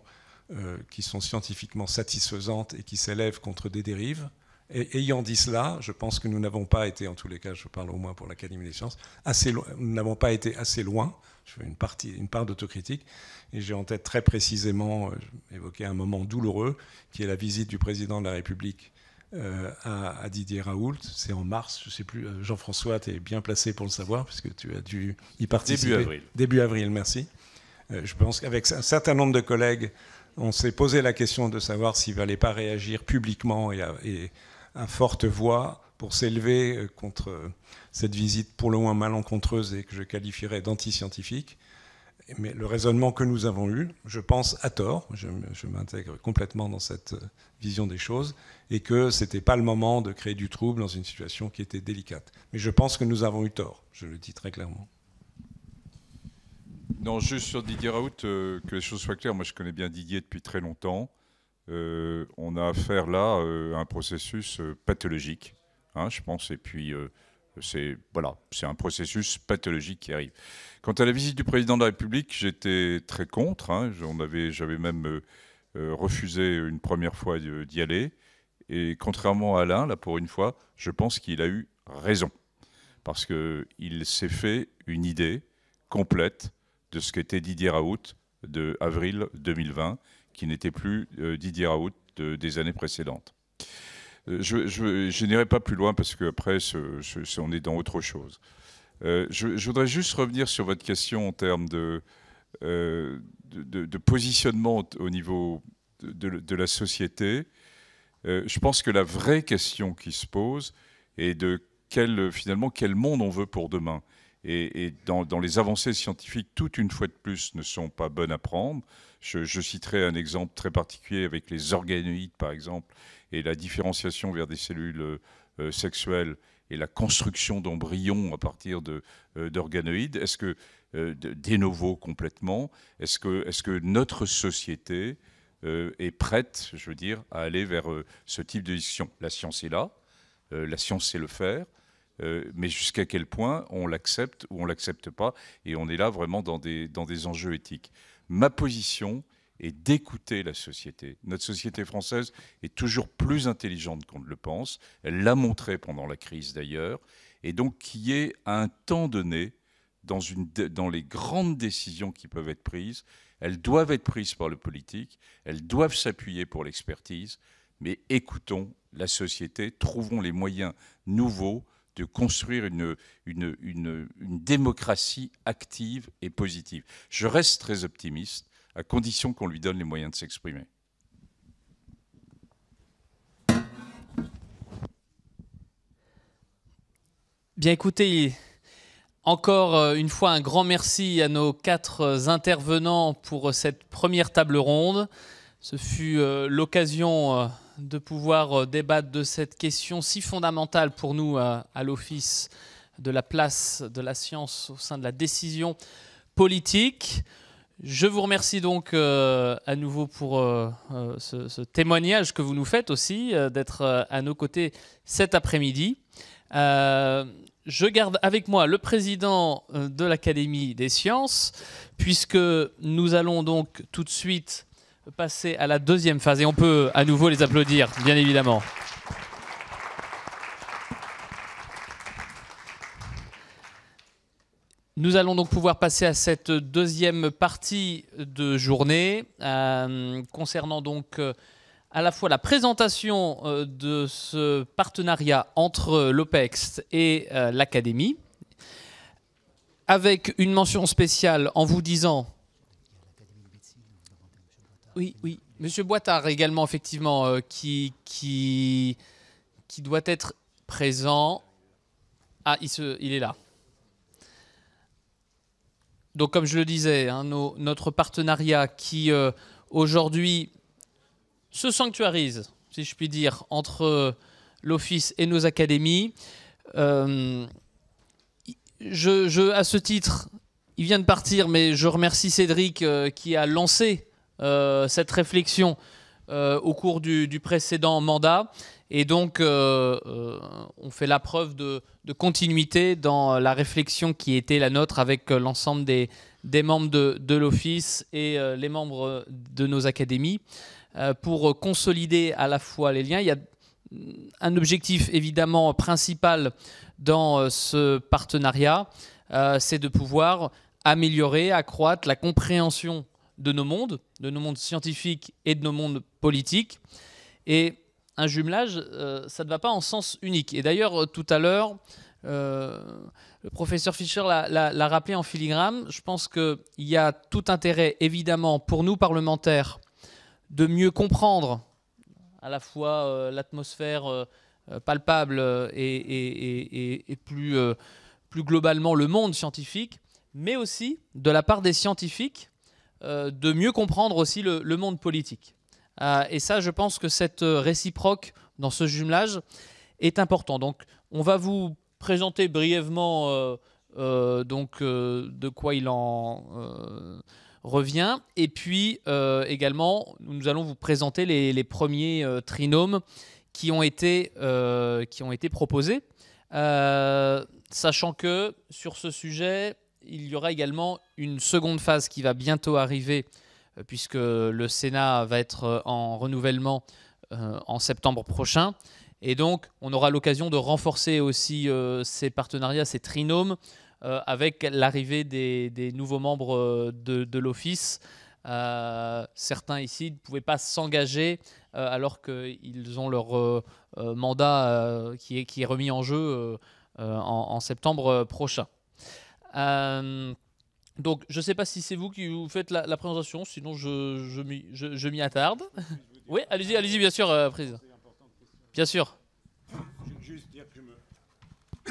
euh, qui sont scientifiquement satisfaisantes et qui s'élèvent contre des dérives. Et ayant dit cela, je pense que nous n'avons pas été, en tous les cas, je parle au moins pour l'Académie des sciences, assez nous n'avons pas été assez loin je fais une, partie, une part d'autocritique, et j'ai en tête très précisément euh, évoqué un moment douloureux, qui est la visite du président de la République euh, à, à, Didier Raoult. C'est en mars, je sais plus. Euh, Jean-François, tu es bien placé pour le savoir, puisque tu as dû y participer. Début avril. Début avril, merci. je pense qu'avec un certain nombre de collègues, on s'est posé la question de savoir s'il ne valait pas réagir publiquement et et à forte voix pour s'élever euh, contre euh, cette visite pour le moins malencontreuse et que je qualifierais d'anti-scientifique. Mais le raisonnement que nous avons eu, je pense à tort, je, m'intègre complètement dans cette euh, vision des choses, et que ce n'était pas le moment de créer du trouble dans une situation qui était délicate. Mais je pense que nous avons eu tort, je le dis très clairement. Non, juste sur Didier Raoult, que les choses soient claires, moi je connais bien Didier depuis très longtemps. on a affaire là à un processus pathologique Hein, je pense. Et puis, euh, c'est voilà, c'est un processus pathologique qui arrive. Quant à la visite du président de la République, j'étais très contre. Hein, J'avais même euh, euh, refusé une première fois d'y aller. Et contrairement à Alain, là pour une fois, je pense qu'il a eu raison. Parce qu'il s'est fait une idée complète de ce qu'était Didier Raoult de avril 2020, qui n'était plus Didier Raoult des années précédentes. Euh, je, n'irai pas plus loin parce qu'après, on est dans autre chose. Euh, je, voudrais juste revenir sur votre question en termes de, euh, positionnement au niveau de, la société. je pense que la vraie question qui se pose est de quel, finalement quel monde on veut pour demain. Et, dans, dans, les avancées scientifiques, toutes une fois de plus, ne sont pas bonnes à prendre. Je, citerai un exemple très particulier avec les organoïdes, par exemple, et la différenciation vers des cellules euh, euh, sexuelles et la construction d'embryons à partir euh, d'organoïdes. Est-ce que, des complètement, Est-ce que, notre société est prête, je veux dire, à aller vers ce type de discussion La science est là, la science sait le faire, mais jusqu'à quel point on l'accepte ou on l'accepte pas, et on est là vraiment dans des enjeux éthiques ma position est d'écouter la société. Notre société française est toujours plus intelligente qu'on ne le pense. Elle l'a montré pendant la crise d'ailleurs. Et donc, qui est à un temps donné, dans, dans les grandes décisions qui peuvent être prises, elles doivent être prises par le politique, elles doivent s'appuyer pour l'expertise, mais écoutons la société, trouvons les moyens nouveaux de construire une, une, démocratie active et positive. Je reste très optimiste, à condition qu'on lui donne les moyens de s'exprimer. Bien écoutez, encore euh, une fois un grand merci à nos quatre euh, intervenants pour euh, cette première table ronde. Ce fut l'occasion de pouvoir euh, débattre de cette question si fondamentale pour nous euh, à, l'Office de la place de la science au sein de la décision politique. Je vous remercie donc euh, à nouveau pour ce, témoignage que vous nous faites aussi, d'être à nos côtés cet après-midi. je garde avec moi le président de l'Académie des sciences, puisque nous allons donc tout de suite passer à la deuxième phase et on peut à nouveau les applaudir, bien évidemment. Nous allons donc pouvoir passer à cette deuxième partie de journée euh, concernant donc euh, à la fois la présentation euh, de ce partenariat entre l'OPEX et l'Académie, avec une mention spéciale en vous disant oui, oui. Monsieur Boitard également, effectivement, euh, qui, qui, doit être présent. Ah, il, il est là. Donc, comme je le disais, hein, notre partenariat qui, euh, aujourd'hui, se sanctuarise, si je puis dire, entre euh, l'Office et nos académies. je, je, à ce titre, il vient de partir, mais je remercie Cédric qui a lancé euh, cette réflexion euh, au cours du, précédent mandat. Et donc, euh, on fait la preuve de, continuité dans la réflexion qui était la nôtre avec l'ensemble des, des, membres de, l'Office et les membres de nos académies pour consolider à la fois les liens. Il y a un objectif évidemment principal dans ce partenariat, c'est de pouvoir améliorer, accroître la compréhension de nos mondes, de nos mondes scientifiques et de nos mondes politiques. Et un jumelage, euh, ça ne va pas en sens unique. Et d'ailleurs, euh, tout à l'heure, euh, le professeur Fischer l'a rappelé en filigrane, je pense qu'il y a tout intérêt, évidemment, pour nous parlementaires, de mieux comprendre à la fois l'atmosphère palpable et, plus, plus globalement le monde scientifique, mais aussi de la part des scientifiques euh, de mieux comprendre aussi le, monde politique. Euh, et ça, je pense que cette euh, réciproque dans ce jumelage est important. Donc, on va vous présenter brièvement donc, de quoi il en revient. Et puis, également, nous allons vous présenter les, premiers trinômes qui ont été, qui ont été proposés. sachant que sur ce sujet, il y aura également une seconde phase qui va bientôt arriver, euh, puisque le Sénat va être euh, en renouvellement euh, en septembre prochain. Et donc, on aura l'occasion de renforcer aussi ces partenariats, ces trinômes, avec l'arrivée des, nouveaux membres de, l'Office. certains ici ne pouvaient pas s'engager alors qu'ils ont leur mandat qui, est, remis en jeu en septembre prochain. Euh, donc, je ne sais pas si c'est vous qui vous faites la, présentation, sinon je, je m'y attarde. (laughs) Oui, allez-y, bien sûr, euh, Bien sûr. Je juste dire que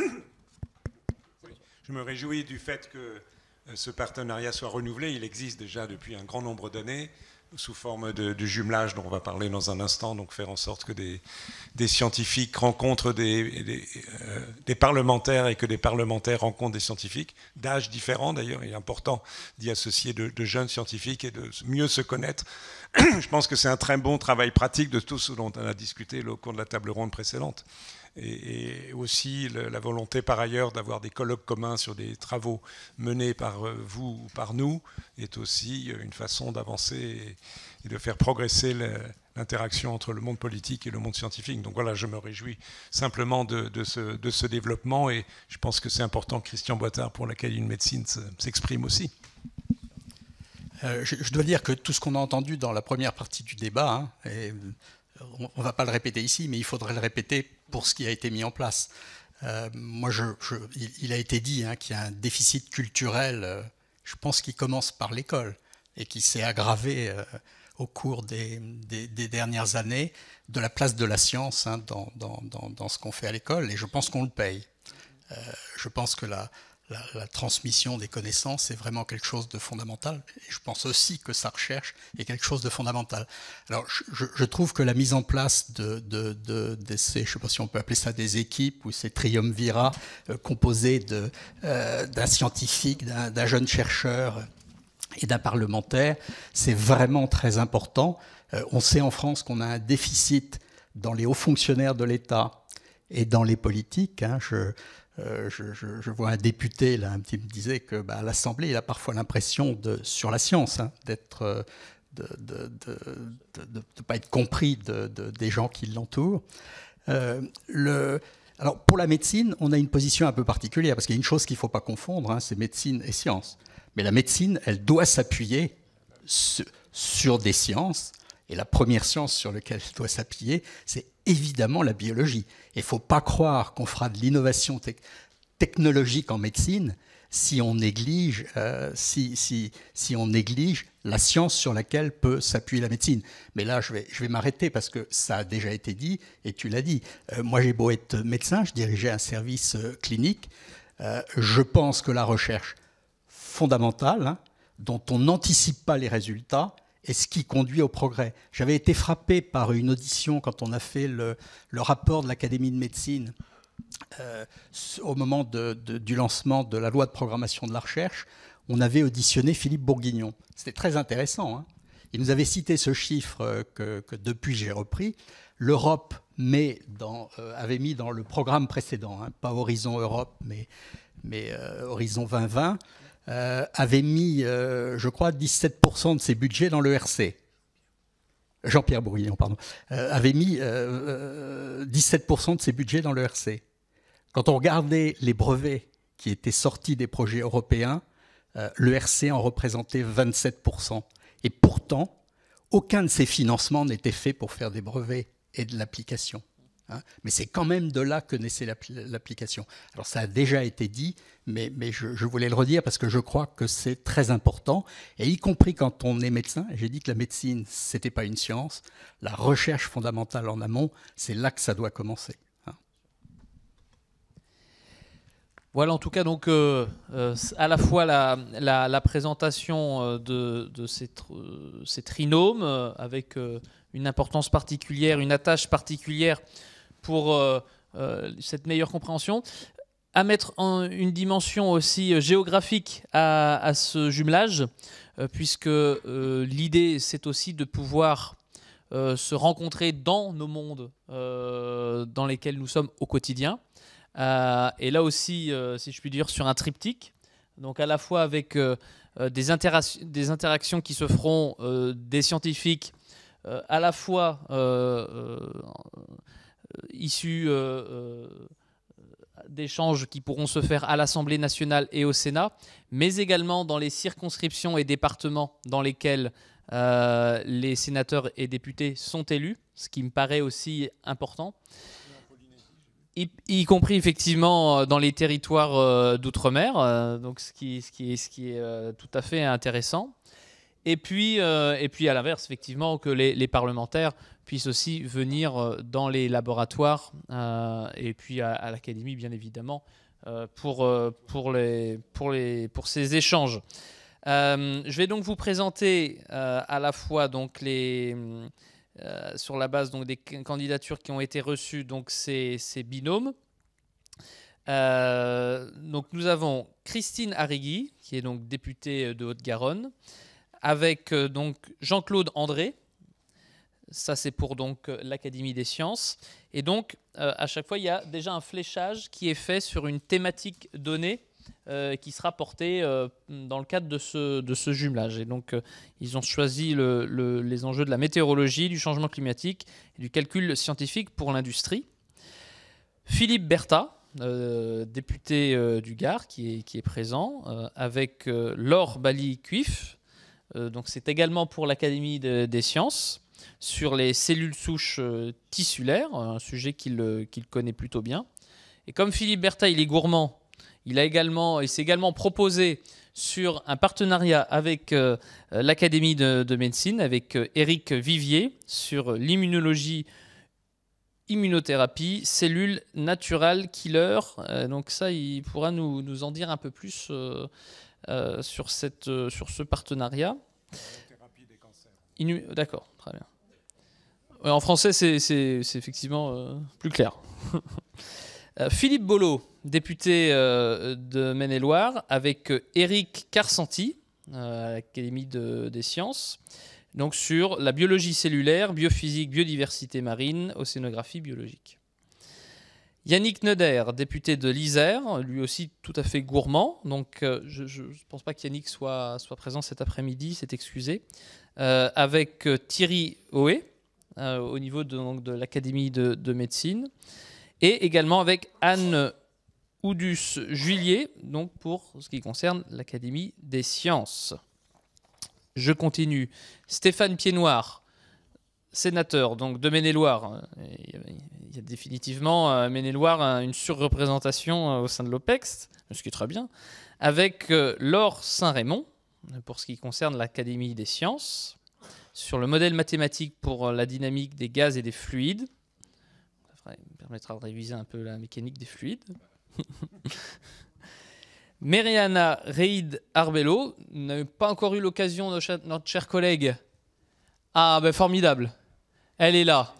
(coughs) je me réjouis du fait que euh, ce partenariat soit renouvelé. Il existe déjà depuis un grand nombre d'années sous forme de, jumelage dont on va parler dans un instant, donc faire en sorte que des, scientifiques rencontrent euh, des, parlementaires et que des parlementaires rencontrent des scientifiques d'âge différents d'ailleurs. Il est important d'y associer de, de, jeunes scientifiques et de mieux se connaître. (clears throat) Je pense que c'est un très bon travail pratique de tout ce dont on a discuté au cours de la table ronde précédente et, aussi la volonté par ailleurs d'avoir des colloques communs sur des travaux menés par euh, vous ou par nous est aussi euh, une façon d'avancer et, de faire progresser l'interaction entre le monde politique et le monde scientifique. Donc voilà, je me réjouis simplement de, ce, de ce, développement et je pense que c'est important Christian Boitard, pour laquelle une médecine s'exprime aussi. Euh, je, dois dire que tout ce qu'on a entendu dans la première partie du débat, hein, et on ne va pas le répéter ici, mais il faudrait le répéter pour ce qui a été mis en place. Euh, moi, je, il, a été dit hein, qu'il y a un déficit culturel, euh, je pense qu'il commence par l'école et qui s'est aggravé euh, au cours des, dernières années de la place de la science hein, dans, dans, ce qu'on fait à l'école. Et je pense qu'on le paye. je pense que la, la, transmission des connaissances est vraiment quelque chose de fondamental. Et je pense aussi que sa recherche est quelque chose de fondamental. Alors, je, trouve que la mise en place de, ces, je sais pas si on peut appeler ça des équipes ou ces triumvirats euh, composés euh, d'un scientifique, d'un jeune chercheur et d'un parlementaire, c'est vraiment très important. Euh, on sait en France qu'on a un déficit dans les hauts fonctionnaires de l'État et dans les politiques. Hein, je, euh, je, vois un député là, qui me disait que bah, l'Assemblée, il a parfois l'impression de sur la science hein, d'être euh, de ne pas être compris des gens qui l'entourent. Euh, alors pour la médecine, on a une position un peu particulière parce qu'il y a une chose qu'il ne faut pas confondre, hein, c'est médecine et science. Mais la médecine, elle doit s'appuyer sur, sur des sciences et la première science sur laquelle doit s'appuyer, c'est évidemment la biologie. il ne faut pas croire qu'on fera de l'innovation technologique en médecine si on néglige, euh, si, si, si, on néglige la science sur laquelle peut s'appuyer la médecine. Mais là, je vais, je vais m'arrêter parce que ça a déjà été dit et tu l'as dit. Euh, moi, j'ai beau être médecin, je dirigeais un service euh, clinique. je pense que la recherche fondamentale, hein, dont on n'anticipe pas les résultats, et ce qui conduit au progrès. J'avais été frappé par une audition quand on a fait le, le rapport de l'Académie de médecine euh, au moment du lancement de la loi de programmation de la recherche. On avait auditionné Philippe Bourguignon. C'était très intéressant. Hein. Il nous avait cité ce chiffre euh, que, depuis j'ai repris. L'Europe euh, avait mis dans le programme précédent, hein. pas Horizon Europe, mais, mais Horizon 2020, euh, avait mis, euh, je crois, 17% de ses budgets dans le RC. Jean-Pierre Brouillon, pardon, euh, avait mis 17% de ses budgets dans le RC. Quand on regardait les brevets qui étaient sortis des projets européens, le RC en représentait 27%. Et pourtant, aucun de ces financements n'était fait pour faire des brevets et de l'application. Hein. mais c'est quand même de là que naissait l'application. Alors ça a déjà été dit, mais, je, voulais le redire parce que je crois que c'est très important, et y compris quand on est médecin. J'ai dit que la médecine, ce n'était pas une science. La recherche fondamentale en amont, c'est là que ça doit commencer. Hein. Voilà en tout cas donc euh, euh, à la fois la, présentation euh, de, ces, trinômes avec une importance particulière, une attache particulière pour euh, euh, cette meilleure compréhension. À mettre une dimension aussi euh, géographique à, à ce jumelage, puisque l'idée, c'est aussi de pouvoir se rencontrer dans nos mondes dans lesquels nous sommes au quotidien. et là aussi, si je puis dire, sur un triptyque, donc à la fois avec des, des, interactions qui se feront des scientifiques, à la fois euh, issus euh, euh, d'échanges qui pourront se faire à l'Assemblée nationale et au Sénat, mais également dans les circonscriptions et départements dans lesquels les sénateurs et députés sont élus, ce qui me paraît aussi important, y, compris effectivement dans les territoires d'outre-mer, donc ce qui, ce qui est, ce qui est tout à fait intéressant. Et puis, et puis à l'inverse, effectivement, que les, les parlementaires puissent aussi venir euh, dans les laboratoires euh, et puis à, l'académie, bien évidemment, euh, pour, pour, les, pour, les, pour ces échanges. je vais donc vous présenter à la fois donc les sur la base donc des candidatures qui ont été reçues donc ces, ces binômes. donc nous avons Christine Arrigui qui est donc députée de Haute-Garonne avec donc Jean-Claude André ça, c'est pour donc euh, l'Académie des sciences. Et donc, euh, à chaque fois, il y a déjà un fléchage qui est fait sur une thématique donnée euh, qui sera portée dans le cadre de ce, de ce jumelage. Et donc, ils ont choisi les enjeux de la météorologie, du changement climatique et du calcul scientifique pour l'industrie. Philippe Bertha, député du Gard, qui est, qui est présent, avec Laure Bali-Cuif. donc, c'est également pour l'Académie des sciences sur les cellules souches euh, tissulaires, un sujet euh, qu'il connaît plutôt bien. Et comme Philippe Bertha, il est gourmand, il, a également, il s'est également proposé sur un partenariat avec euh, l'Académie de, médecine, avec Eric Vivier, sur l'immunologie, immunothérapie, cellules naturelles killer. donc ça, il pourra nous, en dire un peu plus sur, cette, sur ce partenariat. D'accord. Très bien. en français, c'est effectivement euh, plus clair. (laughs) Euh, Philippe Bolo, député euh, de Maine-et-Loire, avec Eric Carsanti, à l'Académie des sciences, donc sur la biologie cellulaire, biophysique, biodiversité marine, océanographie biologique. Yannick Neder, député de l'Isère, lui aussi tout à fait gourmand, donc je ne pense pas qu'Yannick soit, soit présent cet après-midi, s'est excusé, euh, avec euh, Thierry Hoé euh, au niveau de, de l'Académie de, médecine et également avec Anne Oudus Juillet donc pour ce qui concerne l'Académie des sciences. Je continue. Stéphane pied sénateur donc de maine loire Il y a définitivement à maine loire une surreprésentation au sein de l'OPEX, ce qui est très bien, avec Laure Saint-Raymond pour ce qui concerne l'Académie des sciences, sur le modèle mathématique pour euh, la dynamique des gaz et des fluides. Ça me permettra de réviser un peu la mécanique des fluides. (laughs) Meriana Reid Arbello n'a pas encore eu l'occasion, notre cher collègue. Ah, ben formidable. Elle est là.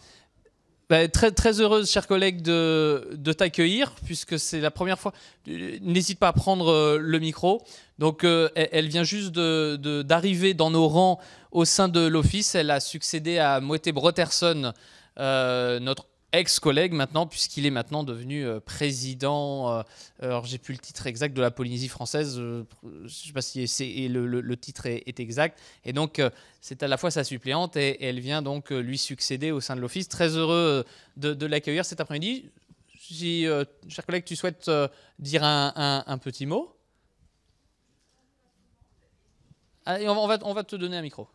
Bah, très, heureuse, chers collègue, de, t'accueillir, puisque c'est la première fois. N'hésite pas à prendre euh, le micro. Donc, euh, elle, vient juste d'arriver dans nos rangs au sein de l'Office. Elle a succédé à Moëté Brotterson, euh, notre ex-collègue maintenant, puisqu'il est maintenant devenu euh, président, euh, alors j'ai plus le titre exact, de la Polynésie française, euh, je ne sais pas si le, titre est, exact, et donc c'est à la fois sa suppléante et, elle vient donc lui succéder au sein de l'Office. Très heureux de, l'accueillir cet après-midi. Si, cher collègue, tu souhaites dire un, un, petit mot Allez, on va, on va te donner un micro.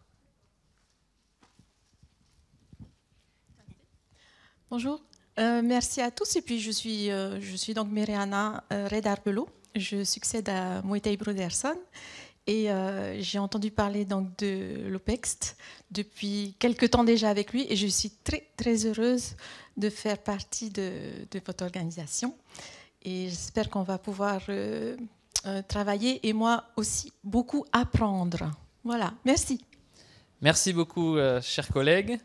Bonjour, euh, merci à tous. Et puis je suis, euh, je suis donc Mériana euh, Redarbelo. Je succède à Moetei Broderson. Et j'ai entendu parler donc de l'OPEXT depuis quelque temps déjà avec lui. Et je suis très, très heureuse de faire partie de, de votre organisation. Et j'espère qu'on va pouvoir travailler et moi aussi beaucoup apprendre. Voilà, merci. Merci beaucoup, chers collègues.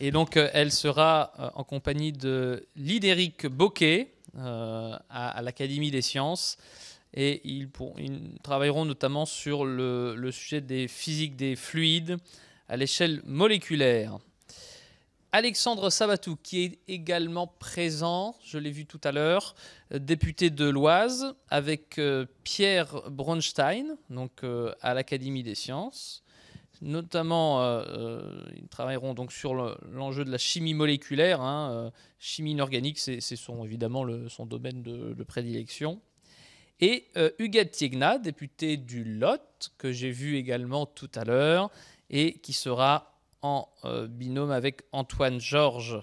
Et donc, euh, elle sera euh, en compagnie de Lidéric Boquet euh, à, l'Académie des sciences. Et ils, travailleront notamment sur le, sujet des physiques des fluides à l'échelle moléculaire. Alexandre Sabatou, qui est également présent, je l'ai vu tout à l'heure, député de l'Oise, avec Pierre Bronstein, donc à l'Académie des sciences. Notamment, euh, euh, ils travailleront donc sur l'enjeu de la chimie moléculaire. Hein, euh, chimie inorganique, c'est son, évidemment son domaine de, prédilection. Et euh, Huguette Tiegna, député du Lot, que j'ai vu également tout à l'heure, et qui sera en binôme avec Antoine Georges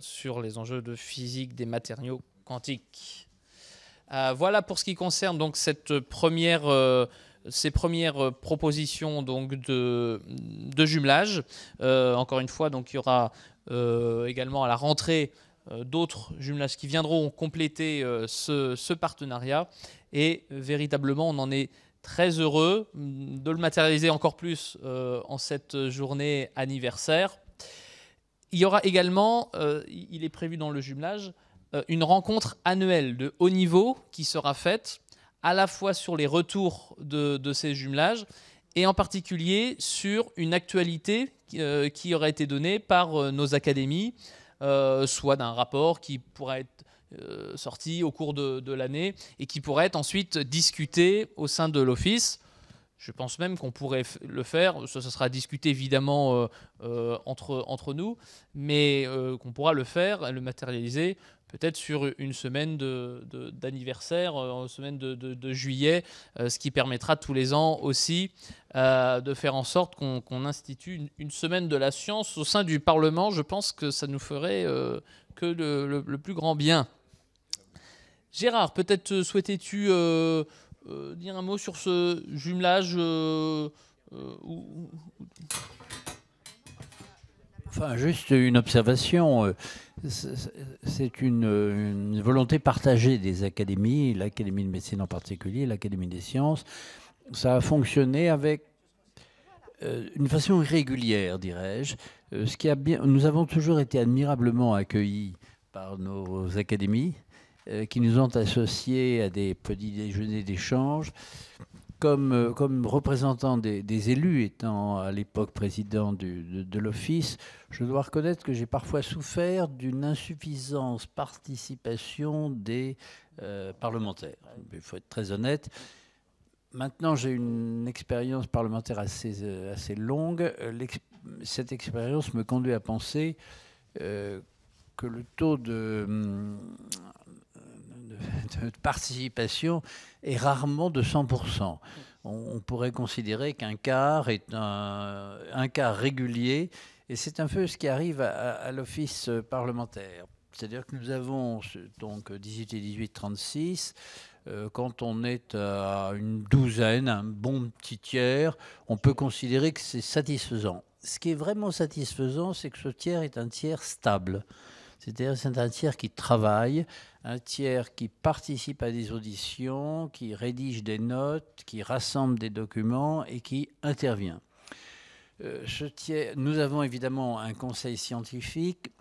sur les enjeux de physique des matériaux quantiques. voilà pour ce qui concerne donc cette première ces premières euh, propositions donc, de, jumelage. Euh, encore une fois, donc, il y aura euh, également à la rentrée d'autres jumelages qui viendront compléter ce, partenariat. Et véritablement, on en est très heureux de le matérialiser encore plus en cette journée anniversaire. Il y aura également, il est prévu dans le jumelage, une rencontre annuelle de haut niveau qui sera faite à la fois sur les retours de, ces jumelages et en particulier sur une actualité euh, qui aurait été donnée par euh, nos académies, euh, soit d'un rapport qui pourrait être sorti au cours de, l'année et qui pourrait être ensuite discuté au sein de l'Office. Je pense même qu'on pourrait le faire, ça, sera discuté évidemment entre, entre nous, mais qu'on pourra le faire, le matérialiser peut-être sur une semaine d'anniversaire, de, euh, une semaine de, juillet, euh, ce qui permettra tous les ans aussi euh, de faire en sorte qu'on institue une, semaine de la science au sein du Parlement. Je pense que ça nous ferait que le, le, plus grand bien. Gérard, peut-être souhaitais-tu dire un mot sur ce jumelage Enfin, juste une observation. C'est une, volonté partagée des académies, l'Académie de médecine en particulier, l'Académie des sciences. Ça a fonctionné avec euh, une façon régulière, dirais-je. Euh, ce qui a bien, nous avons toujours été admirablement accueillis par nos académies, euh, qui nous ont associés à des petits déjeuners d'échange. Euh, comme, représentant des, élus, étant à l'époque président de, l'Office, je dois reconnaître que j'ai parfois souffert d'une insuffisance participation des euh, parlementaires. Il faut être très honnête. Maintenant, j'ai une expérience parlementaire assez, euh, longue. cette expérience me conduit à penser que le taux de, hum, de, participation est rarement de 100%. On, pourrait considérer qu'un quart est un, un quart régulier, et c'est un peu ce qui arrive à, l'Office parlementaire. C'est-à-dire que nous avons donc 18 et 18, 36. Euh, quand on est à une douzaine, un bon petit tiers, on peut considérer que c'est satisfaisant. Ce qui est vraiment satisfaisant, c'est que ce tiers est un tiers stable. C'est-à-dire c'est un tiers qui travaille, un tiers qui participe à des auditions, qui rédige des notes, qui rassemble des documents et qui intervient. Euh, nous avons évidemment un conseil scientifique.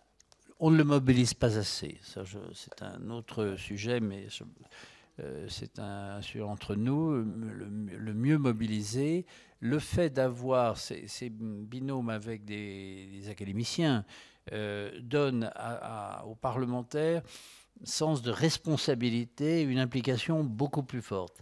On ne le mobilise pas assez. c'est un autre sujet, mais euh, c'est un sujet entre nous le, mieux mobilisé. Le fait d'avoir ces, binômes avec des académiciens, euh, donne aux parlementaires un sens de responsabilité, une implication beaucoup plus forte.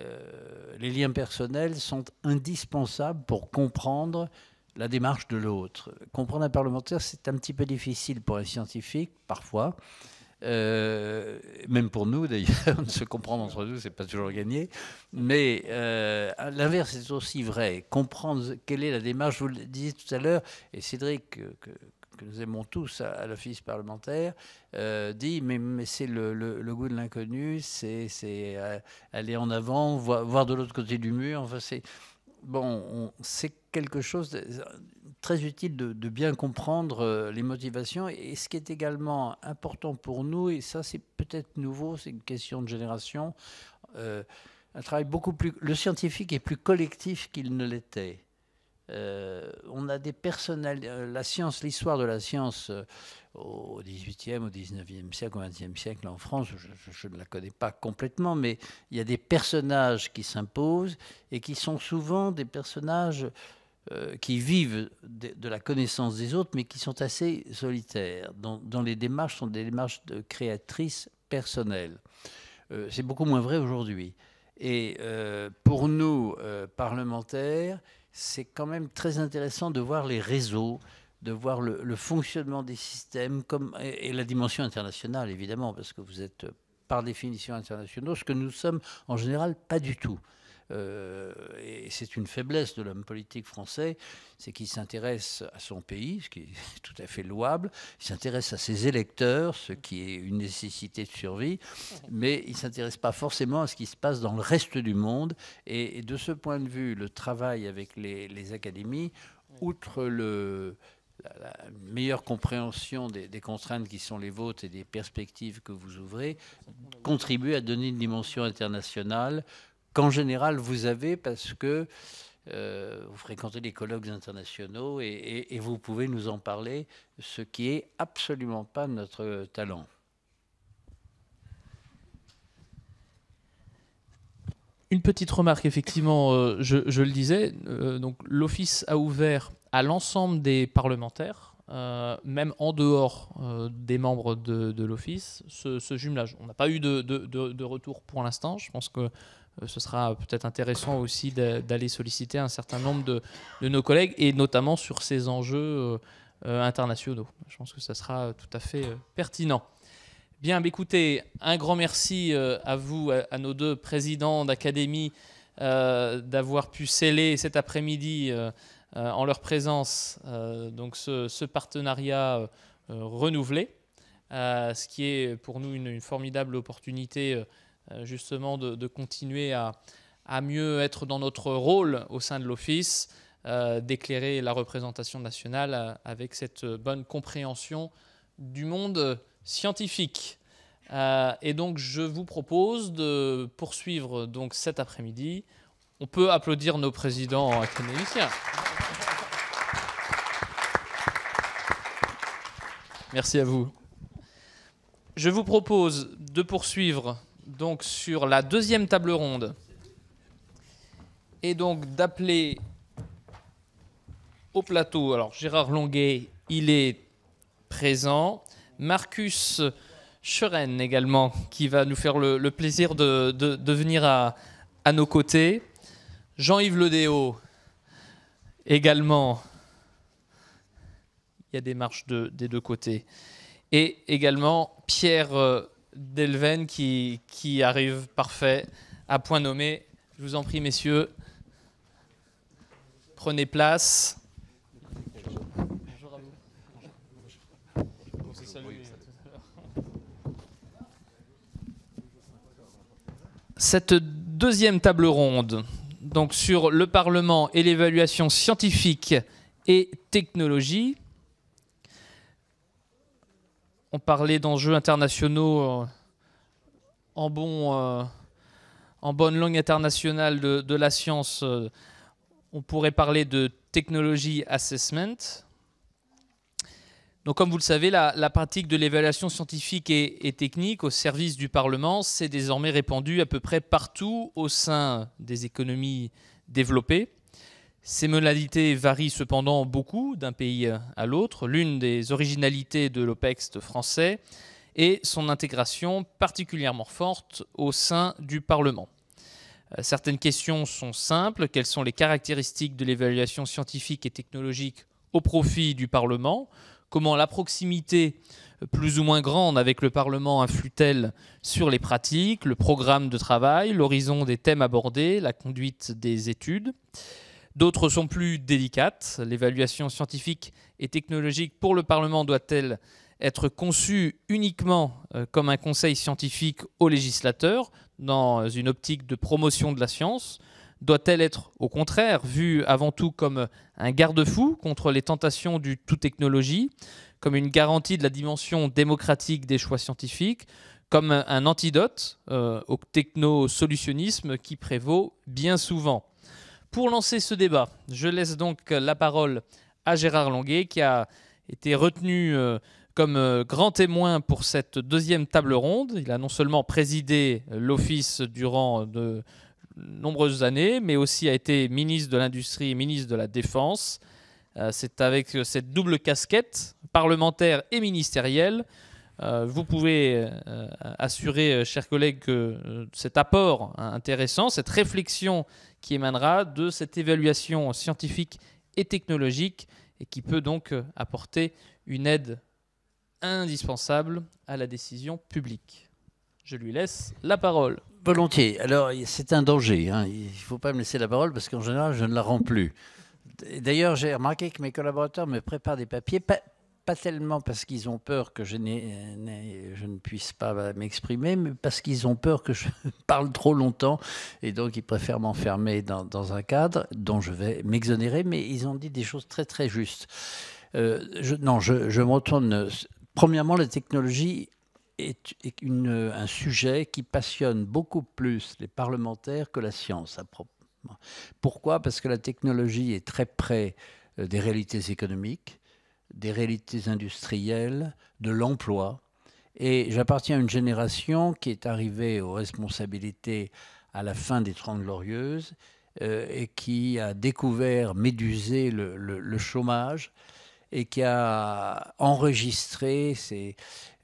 Euh, les liens personnels sont indispensables pour comprendre la démarche de l'autre. Comprendre un parlementaire, c'est un petit peu difficile pour un scientifique, parfois. Euh, même pour nous d'ailleurs, (laughs) se comprendre entre nous, c'est pas toujours gagné. Mais euh, l'inverse est aussi vrai. Comprendre quelle est la démarche, je vous le disais tout à l'heure, et Cédric, que, que nous aimons tous à, l'office parlementaire, euh, dit mais, c'est le, goût de l'inconnu, c'est euh, aller en avant, voir, voir de l'autre côté du mur. Enfin, c'est bon, quelque chose de très utile de, bien comprendre euh, les motivations. Et ce qui est également important pour nous, et ça c'est peut-être nouveau, c'est une question de génération, un travail beaucoup plus... Le scientifique est plus collectif qu'il ne l'était. Euh, on a des personnels, euh, la science, l'histoire de la science euh, au XVIIIe, au XIXe siècle, au XXe siècle en France, je, ne la connais pas complètement, mais il y a des personnages qui s'imposent et qui sont souvent des personnages qui vivent de, la connaissance des autres, mais qui sont assez solitaires, dans les démarches sont des démarches de créatrices personnelles. C'est beaucoup moins vrai aujourd'hui. Et pour nous, parlementaires, c'est quand même très intéressant de voir les réseaux, de voir le, fonctionnement des systèmes et, et, la dimension internationale, évidemment, parce que vous êtes euh, par définition internationaux, ce que nous sommes en général pas du tout. Euh, et c'est une faiblesse de l'homme politique français, c'est qu'il s'intéresse à son pays, ce qui est (laughs) tout à fait louable, il s'intéresse à ses électeurs, ce qui est une nécessité de survie, mais il ne s'intéresse pas forcément à ce qui se passe dans le reste du monde. Et, de ce point de vue, le travail avec les, académies, outre le la, meilleure compréhension des, des, contraintes qui sont les vôtres et des perspectives que vous ouvrez contribue à donner une dimension internationale qu'en général vous avez parce que euh, vous fréquentez des colloques internationaux et, vous pouvez nous en parler, ce qui est absolument pas notre talent. Une petite remarque, effectivement, euh, je, le disais, euh, donc l'Office a ouvert à l'ensemble des parlementaires, même en dehors des membres de, l'Office, ce, jumelage. On n'a pas eu de, de, retour pour l'instant. Je pense que euh, ce sera peut-être intéressant aussi d'aller solliciter un certain nombre de, nos collègues, et notamment sur ces enjeux euh, euh, internationaux. Je pense que ça sera tout à fait pertinent. Bien, bah, écoutez, un grand merci à vous, à, nos deux présidents d'académie, d'avoir pu sceller cet après-midi en leur présence donc ce, partenariat renouvelé, ce qui est pour nous une, une formidable opportunité. Euh, justement de, continuer à, mieux être dans notre rôle au sein de l'Office, euh, d'éclairer la représentation nationale euh, avec cette bonne compréhension du monde scientifique. et donc je vous propose de poursuivre donc cet après-midi. On peut applaudir nos présidents académiciens. Merci à vous. Je vous propose de poursuivre donc sur la deuxième table ronde et donc d'appeler au plateau, alors Gérard Longuet, il est présent, Marcus Cheren également, qui va nous faire le, plaisir de, venir à, nos côtés, Jean-Yves Ledéo également, il y a des marches des deux côtés, et également Pierre Delven qui, arrive parfait à point nommé. Je vous en prie, messieurs, prenez place. Cette deuxième table ronde, donc sur le Parlement et l'évaluation scientifique et technologie, on parlait d'enjeux internationaux euh, euh, en, bonne langue internationale de, la science. Euh, on pourrait parler de technology assessment. Donc, comme vous le savez, la, pratique de l'évaluation scientifique et, technique au service du Parlement s'est désormais répandue à peu près partout au sein des économies développées. Ces modalités varient cependant beaucoup d'un pays à l'autre. L'une des originalités de l'OPEX français est son intégration particulièrement forte au sein du Parlement. Euh, certaines questions sont simples. Quelles sont les caractéristiques de l'évaluation scientifique et technologique au profit du Parlement Comment la proximité plus ou moins grande avec le Parlement influe-t-elle sur les pratiques, le programme de travail, l'horizon des thèmes abordés, la conduite des études D'autres sont plus délicates. L'évaluation scientifique et technologique pour le Parlement doit-elle être conçue uniquement euh, comme un conseil scientifique aux législateurs, dans une optique de promotion de la science Doit-elle être, au contraire, vue avant tout comme un garde-fou contre les tentations du tout technologie, comme une garantie de la dimension démocratique des choix scientifiques, comme un antidote euh, au technosolutionnisme qui prévaut bien souvent pour lancer ce débat, je laisse donc la parole à Gérard Longuet qui a été retenu euh, comme euh, grand témoin pour cette deuxième table ronde. Il a non seulement présidé l'Office durant de nombreuses années, mais aussi a été ministre de l'Industrie et ministre de la Défense. Euh, c'est avec cette double casquette, parlementaire et ministérielle, vous pouvez assurer, chers collègues, que cet apport intéressant, cette réflexion qui émanera de cette évaluation scientifique et technologique et qui peut donc euh, apporter une aide indispensable à la décision publique. Je lui laisse la parole. Volontiers. Alors, c'est un danger. Hein. Il ne faut pas me laisser la parole parce qu'en général, je ne la rends plus. D'ailleurs, j'ai remarqué que mes collaborateurs me préparent des papiers, pas tellement parce qu'ils ont peur que je, je ne puisse pas m'exprimer, mais parce qu'ils ont peur que je (laughs) parle trop longtemps. Et donc, ils préfèrent m'enfermer dans, un cadre dont je vais m'exonérer. Mais ils ont dit des choses très, très justes. Euh, je, non, je, me retourne. Premièrement, la technologie est, un sujet qui passionne beaucoup plus les parlementaires que la science. À Pourquoi Parce que la technologie est très près euh, des réalités économiques, des réalités industrielles, de l'emploi. Et j'appartiens à une génération qui est arrivée aux responsabilités à la fin des Trente Glorieuses euh, et qui a découvert, médusé le, chômage et qui a enregistré ces,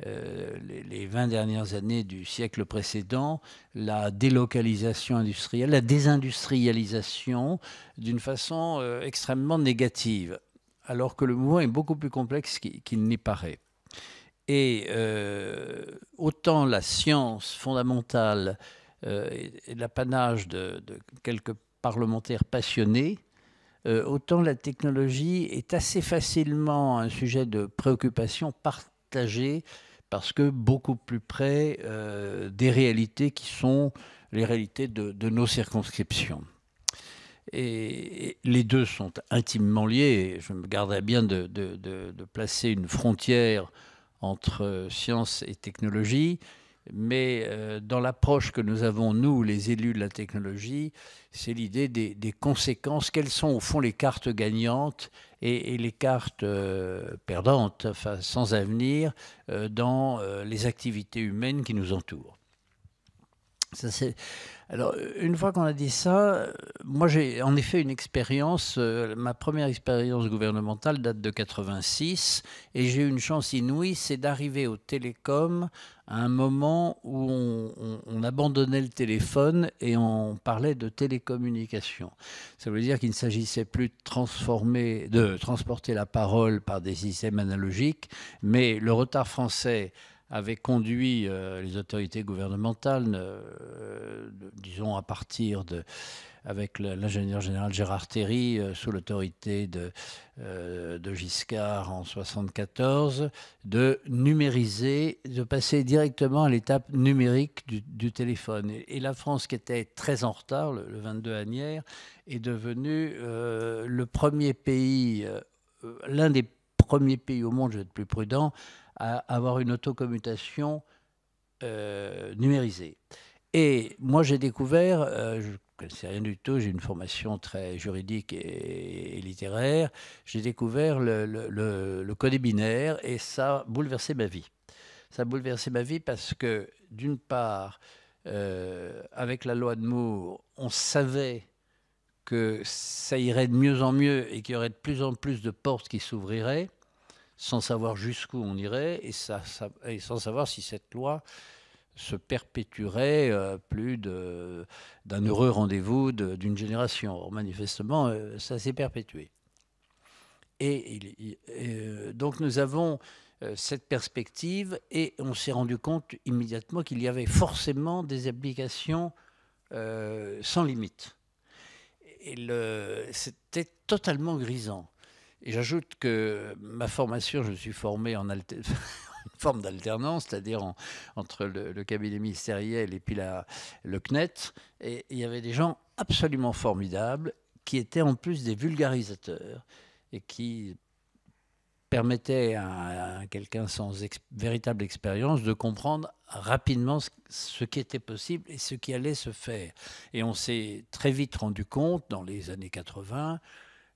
euh, les, 20 dernières années du siècle précédent la délocalisation industrielle, la désindustrialisation d'une façon euh, extrêmement négative alors que le mouvement est beaucoup plus complexe qu'il n'y paraît. Et euh, autant la science fondamentale est, euh, l'apanage de, quelques parlementaires passionnés, euh, autant la technologie est assez facilement un sujet de préoccupation partagée parce que beaucoup plus près des réalités qui sont les réalités de nos circonscriptions. Et les deux sont intimement liés. Je me garderai bien de, placer une frontière entre euh, science et technologie, mais euh, dans l'approche que nous avons, nous, les élus de la technologie, c'est l'idée des, conséquences. Quelles sont, au fond, les cartes gagnantes et, les cartes euh, perdantes, sans avenir, dans les activités humaines qui nous entourent ça, Alors, une fois qu'on a dit ça, euh, moi j'ai en effet une expérience, euh, ma première expérience gouvernementale date de 86, et j'ai eu une chance inouïe, c'est d'arriver au télécom à un moment où on, abandonnait le téléphone et on parlait de télécommunication. Ça veut dire qu'il ne s'agissait plus de transformer, de transporter la parole par des systèmes analogiques, mais le retard français avait conduit euh, les autorités gouvernementales, euh, euh, disons à partir de, avec l'ingénieur général Gérard Terry, sous l'autorité de, Giscard en 1974, de numériser, de passer directement à l'étape numérique du, téléphone. Et, la France, qui était très en retard, le, 22 annier, est devenue le premier pays, l'un des premiers pays au monde, je vais être plus prudent, à avoir une autocommutation euh, numérisée. Et moi, j'ai découvert, euh, je ne sais rien du tout, j'ai une formation très juridique et, littéraire, j'ai découvert le, le, code binaire et ça a bouleversé ma vie. Ça a bouleversé ma vie parce que, d'une part, euh, avec la loi de Moore, on savait que ça irait de mieux en mieux et qu'il y aurait de plus en plus de portes qui s'ouvriraient sans savoir jusqu'où on irait et, sans savoir si cette loi se perpétuerait euh, plus d'un heureux rendez-vous d'une génération. Or, manifestement, euh, ça s'est perpétué. Et, euh, donc nous avons cette perspective et on s'est rendu compte immédiatement qu'il y avait forcément des applications sans limite. C'était totalement grisant. Et j'ajoute que ma formation, je me suis formé en (laughs) forme d'alternance, c'est-à-dire entre le, cabinet ministériel et puis le CNET. Et il y avait des gens absolument formidables qui étaient en plus des vulgarisateurs et qui permettaient à, quelqu'un sans véritable expérience de comprendre rapidement ce, qui était possible et ce qui allait se faire. Et on s'est très vite rendu compte, dans les années 80,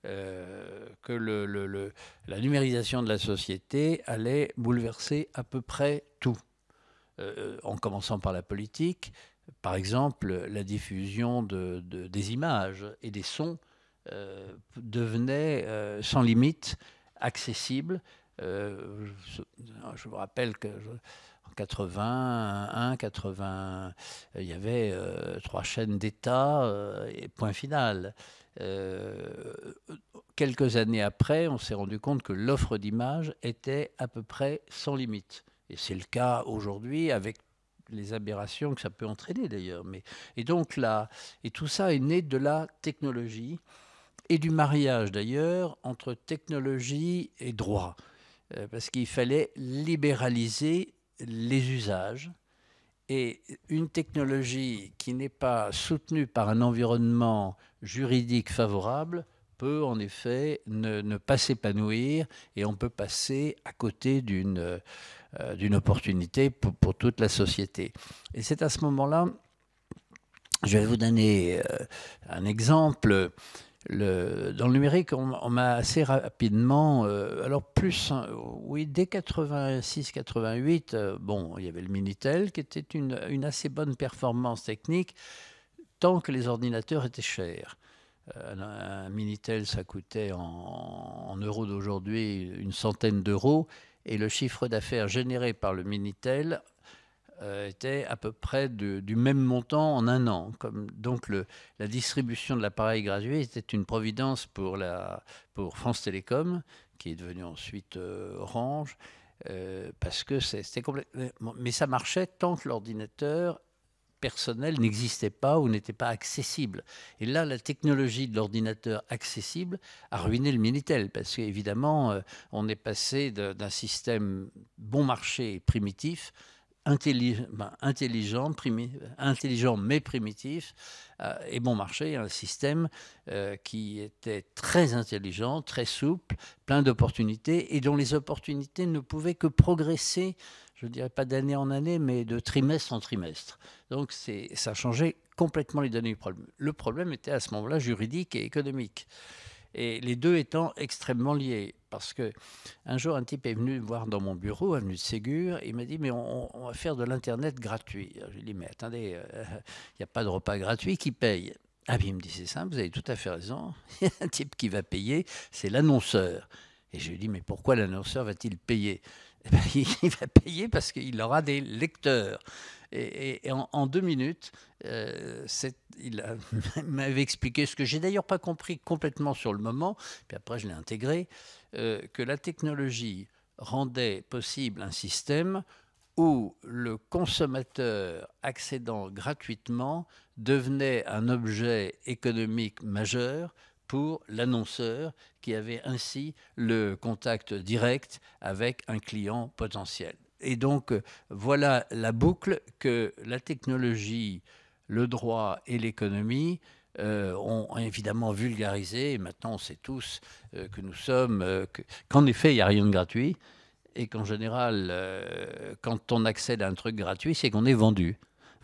euh, que le, la numérisation de la société allait bouleverser à peu près tout, euh, en commençant par la politique, par exemple la diffusion de, des images et des sons euh, devenait sans limite accessible. Je, vous rappelle que en 81, 80, il y avait trois chaînes d'État et point final. Euh, quelques années après, on s'est rendu compte que l'offre d'images était à peu près sans limite. Et c'est le cas aujourd'hui avec les aberrations que ça peut entraîner d'ailleurs. Mais, et donc là, et tout ça est né de la technologie et du mariage d'ailleurs entre technologie et droit. Euh, parce qu'il fallait libéraliser les usages et une technologie qui n'est pas soutenue par un environnement juridique favorable peut en effet ne, pas s'épanouir et on peut passer à côté d'une euh, d'une opportunité pour, toute la société. Et c'est à ce moment-là, je vais vous donner euh, un exemple dans le numérique, on, m'a assez rapidement, euh, alors plus, hein, oui, dès 86-88, euh, bon, il y avait le Minitel qui était une, assez bonne performance technique tant que les ordinateurs étaient chers. Euh, un, Minitel, ça coûtait en, en euros d'aujourd'hui une centaine d'euros et le chiffre d'affaires généré par le Minitel euh, était à peu près du même montant en un an. Comme, donc la distribution de l'appareil gradué était une providence pour, pour France Télécom, qui est devenue ensuite euh, Orange, euh, parce que c'était complètement... Mais ça marchait tant que l'ordinateur personnel n'existait pas ou n'était pas accessible. Et là, la technologie de l'ordinateur accessible a ruiné le Minitel, parce qu'évidemment, on est passé d'un système bon marché et primitif ben, intelligent, mais primitif euh, et bon marché, un système euh, qui était très intelligent, très souple, plein d'opportunités et dont les opportunités ne pouvaient que progresser, je ne dirais pas d'année en année, mais de trimestre en trimestre. Donc ça changeait complètement les données du problème. Le problème était à ce moment-là juridique et économique et les deux étant extrêmement liés. Parce que un jour, un type est venu me voir dans mon bureau, avenue de Ségur, et il m'a dit Mais on, va faire de l'Internet gratuit. je lui ai dit Mais attendez, euh, il n'y a pas de repas gratuit, qui paye Ah, puis il me dit C'est simple, vous avez tout à fait raison. (laughs) Il y a un type qui va payer, c'est l'annonceur. Et je lui ai dit Mais pourquoi l'annonceur va-t-il payer eh ben, (laughs) Il va payer parce qu'il aura des lecteurs. Et, en, deux minutes, euh, il (laughs) m'avait expliqué ce que j'ai d'ailleurs pas compris complètement sur le moment, puis après je l'ai intégré, euh, que la technologie rendait possible un système où le consommateur accédant gratuitement devenait un objet économique majeur pour l'annonceur qui avait ainsi le contact direct avec un client potentiel. Et donc, euh, voilà la boucle que la technologie, le droit et l'économie euh, ont évidemment vulgarisé. maintenant, on sait tous euh, que nous sommes, qu'en effet, il n'y a rien de gratuit. Et qu'en général, quand on accède à un truc gratuit, c'est qu'on est vendu.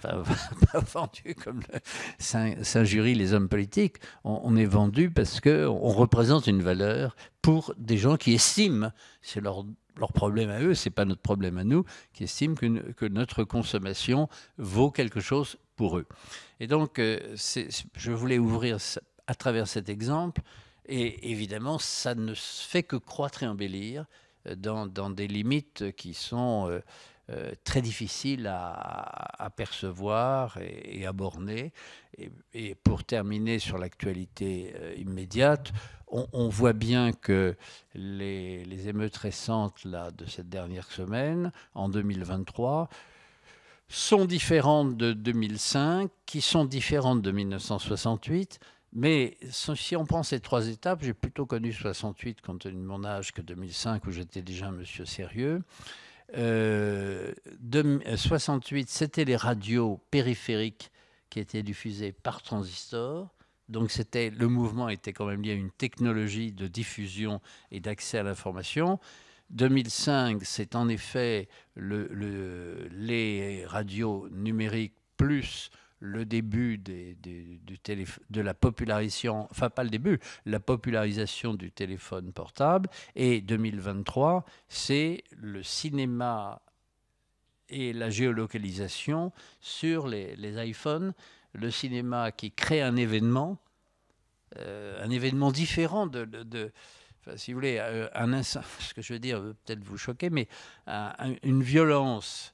Enfin, (laughs) pas vendu comme le les hommes politiques. On, on est vendu parce qu'on représente une valeur pour des gens qui estiment, c'est leur leur problème à eux, ce n'est pas notre problème à nous, qui estiment que, que, notre consommation vaut quelque chose pour eux. Et donc, euh, je voulais ouvrir à travers cet exemple, et évidemment, ça ne fait que croître et embellir euh, dans, des limites qui sont... Euh, euh, très difficile à, percevoir et, à borner. Et, pour terminer sur l'actualité euh, immédiate, on, voit bien que les, émeutes récentes là, de cette dernière semaine, en 2023, sont différentes de 2005, qui sont différentes de 1968, mais si on prend ces trois étapes, j'ai plutôt connu 68 compte tenu de mon âge que 2005 où j'étais déjà un monsieur sérieux. 68, euh, euh, c'était les radios périphériques qui étaient diffusées par transistor. Donc c'était le mouvement était quand même lié à une technologie de diffusion et d'accès à l'information. 2005, c'est en effet les radios numériques plus le début de la popularisation, enfin pas le début, la popularisation du téléphone portable. Et 2023, c'est le cinéma et la géolocalisation sur les, iPhones, le cinéma qui crée un événement, euh, un événement différent de, Enfin, si vous voulez, euh, un instant, (laughs) ce que je veux dire peut-être vous choquer, mais une violence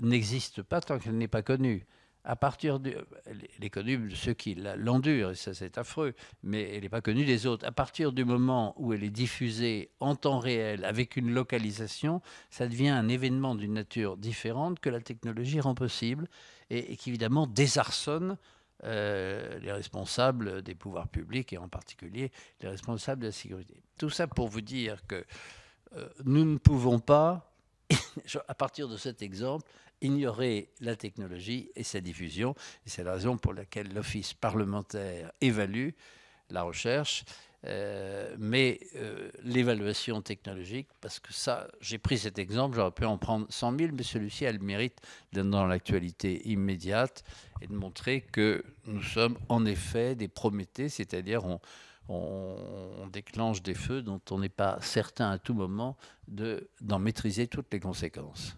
n'existe pas tant qu'elle n'est pas connue à partir du, est de ceux qui l'endurent, ça c'est affreux, mais elle n'est pas connue des autres. À partir du moment où elle est diffusée en temps réel avec une localisation, ça devient un événement d'une nature différente que la technologie rend possible et, qui évidemment désarçonne euh, les responsables des pouvoirs publics et en particulier les responsables de la sécurité. Tout ça pour vous dire que euh, nous ne pouvons pas, (laughs) à partir de cet exemple, ignorer la technologie et sa diffusion. Et c'est la raison pour laquelle l'Office parlementaire évalue la recherche, euh, mais euh, l'évaluation technologique, parce que ça, j'ai pris cet exemple, j'aurais pu en prendre 100 000, mais celui-ci a le mérite d'être dans l'actualité immédiate et de montrer que nous sommes en effet des Prométhées, c'est-à-dire on, déclenche des feux dont on n'est pas certain à tout moment d'en maîtriser toutes les conséquences.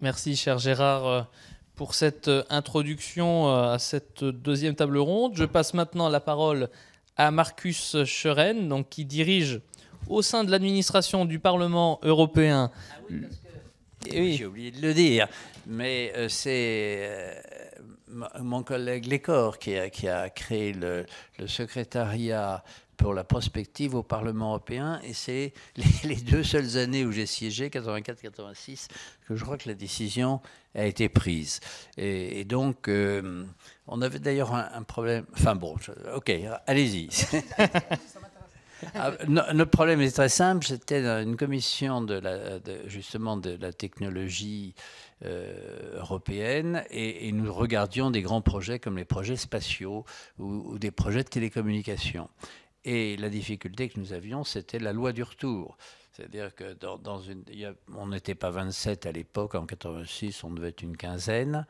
Merci, cher Gérard, euh, pour cette euh, introduction euh, à cette deuxième table ronde. Je passe maintenant la parole à Marcus Scheren, donc, qui dirige au sein de l'administration du Parlement européen. Ah oui, parce que... Eh j'ai oublié de le dire, mais c'est mon collègue Lécor qui a, créé le secrétariat pour la prospective au Parlement européen. Et c'est (laughs) les, deux seules années où j'ai siégé, 84-86, que je crois que la décision a été prise. Et, donc, euh, on avait d'ailleurs un, problème. Enfin bon, ok, allez-y. (laughs) Ah, notre problème est très simple. C'était une commission de la, justement de la technologie euh, européenne et, nous regardions des grands projets comme les projets spatiaux ou, ou des projets de télécommunications. Et la difficulté que nous avions, c'était la loi du retour. C'est-à-dire que dans, une, on n'était pas 27 à l'époque, en 86, on devait être une quinzaine.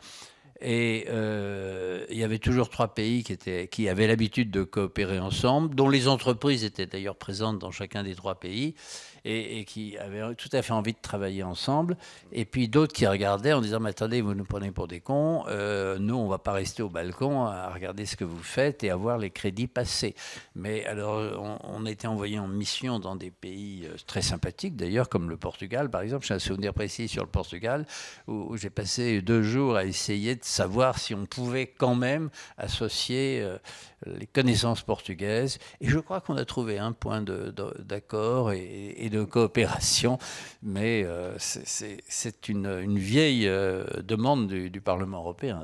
Et euh, il y avait toujours trois pays qui, étaient, qui avaient l'habitude de coopérer ensemble, dont les entreprises étaient d'ailleurs présentes dans chacun des trois pays et, qui avaient tout à fait envie de travailler ensemble. Et puis d'autres qui regardaient en disant, mais attendez, vous nous prenez pour des cons, euh, nous, on va pas rester au balcon à regarder ce que vous faites et à voir les crédits passer. Mais alors, on, on était envoyé en mission dans des pays euh, très sympathiques, d'ailleurs, comme le Portugal, par exemple. J'ai un souvenir précis sur le Portugal, où, j'ai passé deux jours à essayer de savoir si on pouvait quand même associer euh, les connaissances portugaises. Et je crois qu'on a trouvé un point d'accord et de coopération, mais euh, c'est une, vieille euh, demande du, Parlement européen,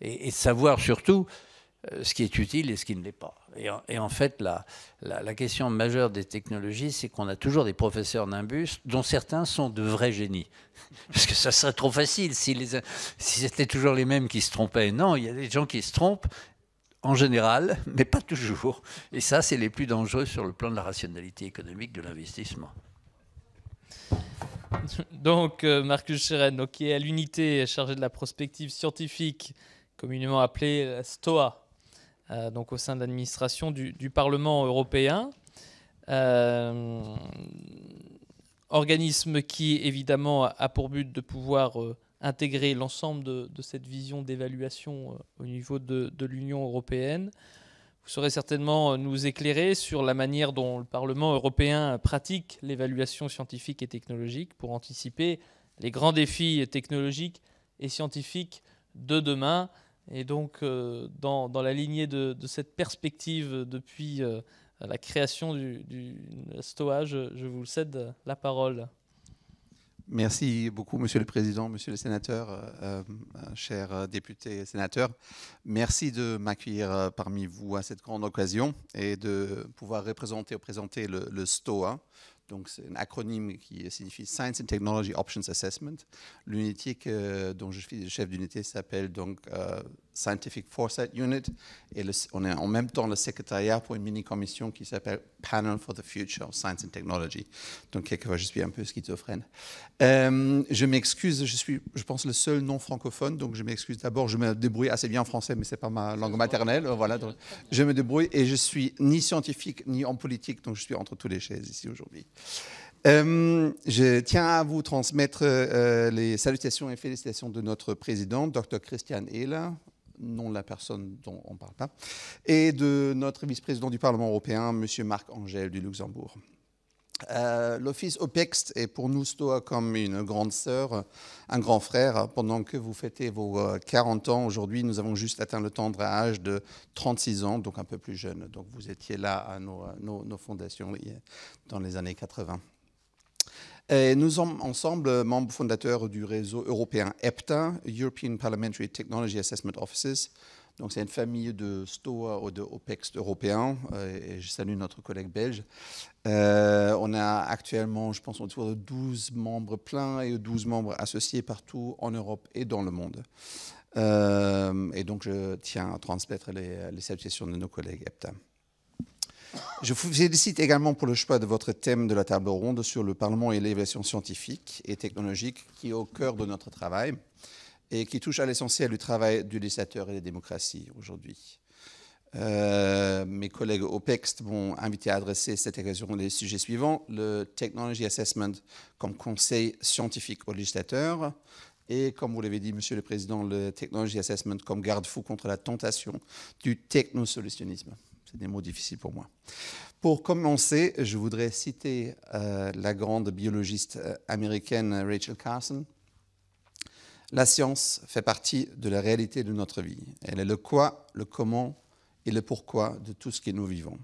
Et, et, savoir surtout euh, ce qui est utile et ce qui ne l'est pas. Et en, en fait, la, la, question majeure des technologies, c'est qu'on a toujours des professeurs nimbus, dont certains sont de vrais génies. (laughs) Parce que ça serait trop facile si c'était toujours les mêmes qui se trompaient. Non, il y a des gens qui se trompent en général, (laughs) mais pas toujours. Et ça, c'est les plus dangereux sur le plan de la rationalité économique de l'investissement. (laughs) Donc, euh, Marcus Scheren, qui est à l'unité chargée de la prospective scientifique, communément appelée STOA, euh, donc au sein de l'administration du, Parlement européen. Euh, organisme qui, évidemment, a pour but de pouvoir intégrer l'ensemble de, cette vision d'évaluation euh, au niveau de, l'Union européenne. Vous saurez certainement euh, nous éclairer sur la manière dont le Parlement européen pratique l'évaluation scientifique et technologique pour anticiper les grands défis technologiques et scientifiques de demain. Et donc, euh, dans, la lignée de, cette perspective depuis la création du, STOA, je vous cède la parole. Merci beaucoup, Monsieur le Président, Monsieur le Sénateur, euh, euh, chers euh, députés et sénateurs. Merci de m'accueillir parmi vous à cette grande occasion et de pouvoir représenter présenter le, le STOA. Donc, c'est un acronyme qui signifie Science and Technology Options Assessment. L'unité dont je suis chef d'unité s'appelle donc Scientific Foresight Unit, et on est en même temps le secrétariat pour une mini-commission qui s'appelle Panel for the Future of Science and Technology. Donc, quelquefois, je suis un peu schizophrène. Euh, je m'excuse, je suis, je pense, le seul non francophone, donc je m'excuse d'abord. Je me débrouille assez bien en français, mais ce n'est pas ma langue maternelle. Euh, voilà, donc je me débrouille et je suis ni scientifique ni en politique, donc je suis entre tous les chaises ici aujourd'hui. Euh, je tiens à vous transmettre les salutations et félicitations de notre président, Dr. Christian Ehler, non la personne dont on ne parle pas, et de notre vice-président du Parlement européen, M. Marc angèle du Luxembourg. Euh, l'office OPEX est pour nous Stoa comme une grande sœur, un grand frère. Pendant que vous fêtez vos 40 euh, ans aujourd'hui, nous avons juste atteint le tendre âge de 36 ans, donc un peu plus jeune. Donc vous étiez là à nos euh, fondations dans les années 80. Euh, nous sommes ensemble euh, membres fondateurs du réseau européen EPTA, European Parliamentary Technology Assessment Offices. Donc c'est une famille de STOA ou de OPEX européens. Euh, et je salue notre collègue belge. on a actuellement, je pense, autour de 12 membres pleins et 12 membres associés partout en Europe et dans le monde. et donc je tiens à transmettre les, les de nos collègues EPTA. Je vous félicite également pour le choix de votre thème de la table ronde sur le Parlement et l'évaluation scientifique et technologique qui est au cœur de notre travail et qui touche à l'essentiel du travail du législateur et des démocraties aujourd'hui. Euh, mes collègues au PEXT m'ont invité à adresser cette occasion les sujets suivants le Technology Assessment comme conseil scientifique au législateur, et comme vous l'avez dit, Monsieur le Président, le Technology Assessment comme garde-fou contre la tentation du technosolutionnisme. C'est des mots difficiles pour moi. Pour commencer, je voudrais citer euh, la grande biologiste euh, américaine Rachel Carson. La science fait partie de la réalité de notre vie. Elle est le quoi, le comment et le pourquoi de tout ce que nous vivons.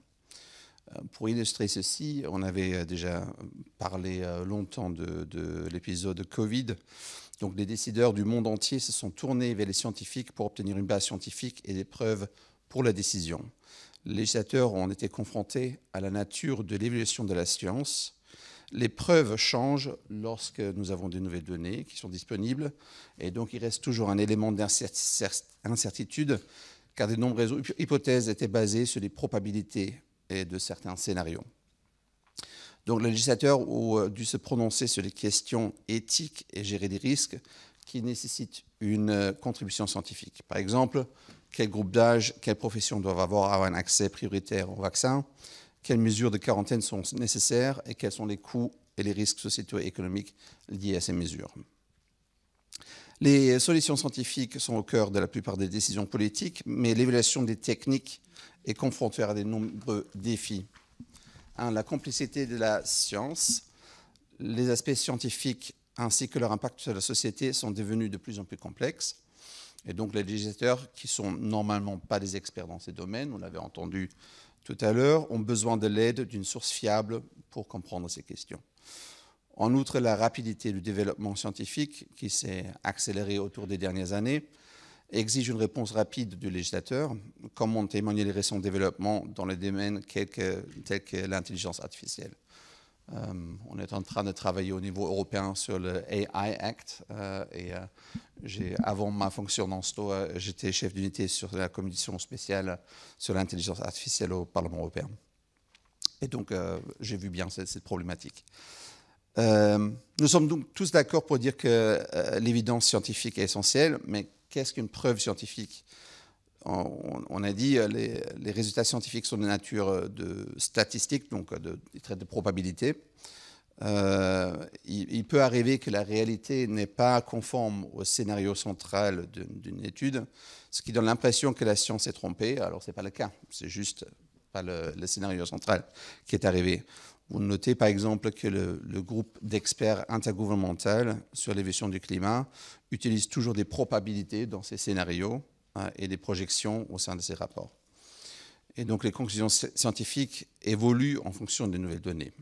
Euh, pour illustrer ceci, on avait déjà parlé longtemps de, de l'épisode Covid. Donc les décideurs du monde entier se sont tournés vers les scientifiques pour obtenir une base scientifique et des preuves pour la décision. Les législateurs ont été confrontés à la nature de l'évolution de la science. Les preuves changent lorsque nous avons des nouvelles données qui sont disponibles, et donc il reste toujours un élément d'incertitude, car de nombreuses hypothèses étaient basées sur les probabilités et de certains scénarios. Donc les législateurs ont euh, dû se prononcer sur les questions éthiques et gérer des risques qui nécessitent une euh, contribution scientifique. Par exemple, quel groupe d'âge, quelles professions doivent avoir, un accès prioritaire au vaccin, quelles mesures de quarantaine sont nécessaires et quels sont les coûts et les risques sociétaux et économiques liés à ces mesures. Les solutions scientifiques sont au cœur de la plupart des décisions politiques, mais l'évaluation des techniques est confrontée à de nombreux défis. la complicité de la science, les aspects scientifiques ainsi que leur impact sur la société sont devenus de plus en plus complexes. Et donc les législateurs, qui sont normalement pas des experts dans ces domaines, on l'avait entendu tout à l'heure, ont besoin de l'aide d'une source fiable pour comprendre ces questions. En outre, la rapidité du développement scientifique, qui s'est accélérée autour des dernières années, exige une réponse rapide du législateur, comme ont témoigné les récents développements dans les domaines tels que l'intelligence artificielle. Euh, on est en train de travailler au niveau européen sur le AI Act. Euh, et euh, avant ma fonction dans STO, j'étais chef d'unité sur la commission spéciale sur l'intelligence artificielle au Parlement européen. Et donc, j'ai vu bien cette, cette problématique. nous sommes donc tous d'accord pour dire que l'évidence scientifique est essentielle, mais qu'est-ce qu'une preuve scientifique on a dit euh, les, les résultats scientifiques sont de nature euh, de statistique, donc euh, de, de, de probabilité. il, peut arriver que la réalité n'est pas conforme au scénario central d'une étude, ce qui donne l'impression que la science est trompée. Alors ce n'est pas le cas, c'est juste pas le, scénario central qui est arrivé. Vous notez par exemple que le groupe d'experts intergouvernemental sur l'évolution du climat utilise toujours des probabilités dans ses scénarios Hein, et des projections au sein de ces rapports. Et donc les conclusions scientifiques évoluent en fonction des nouvelles données.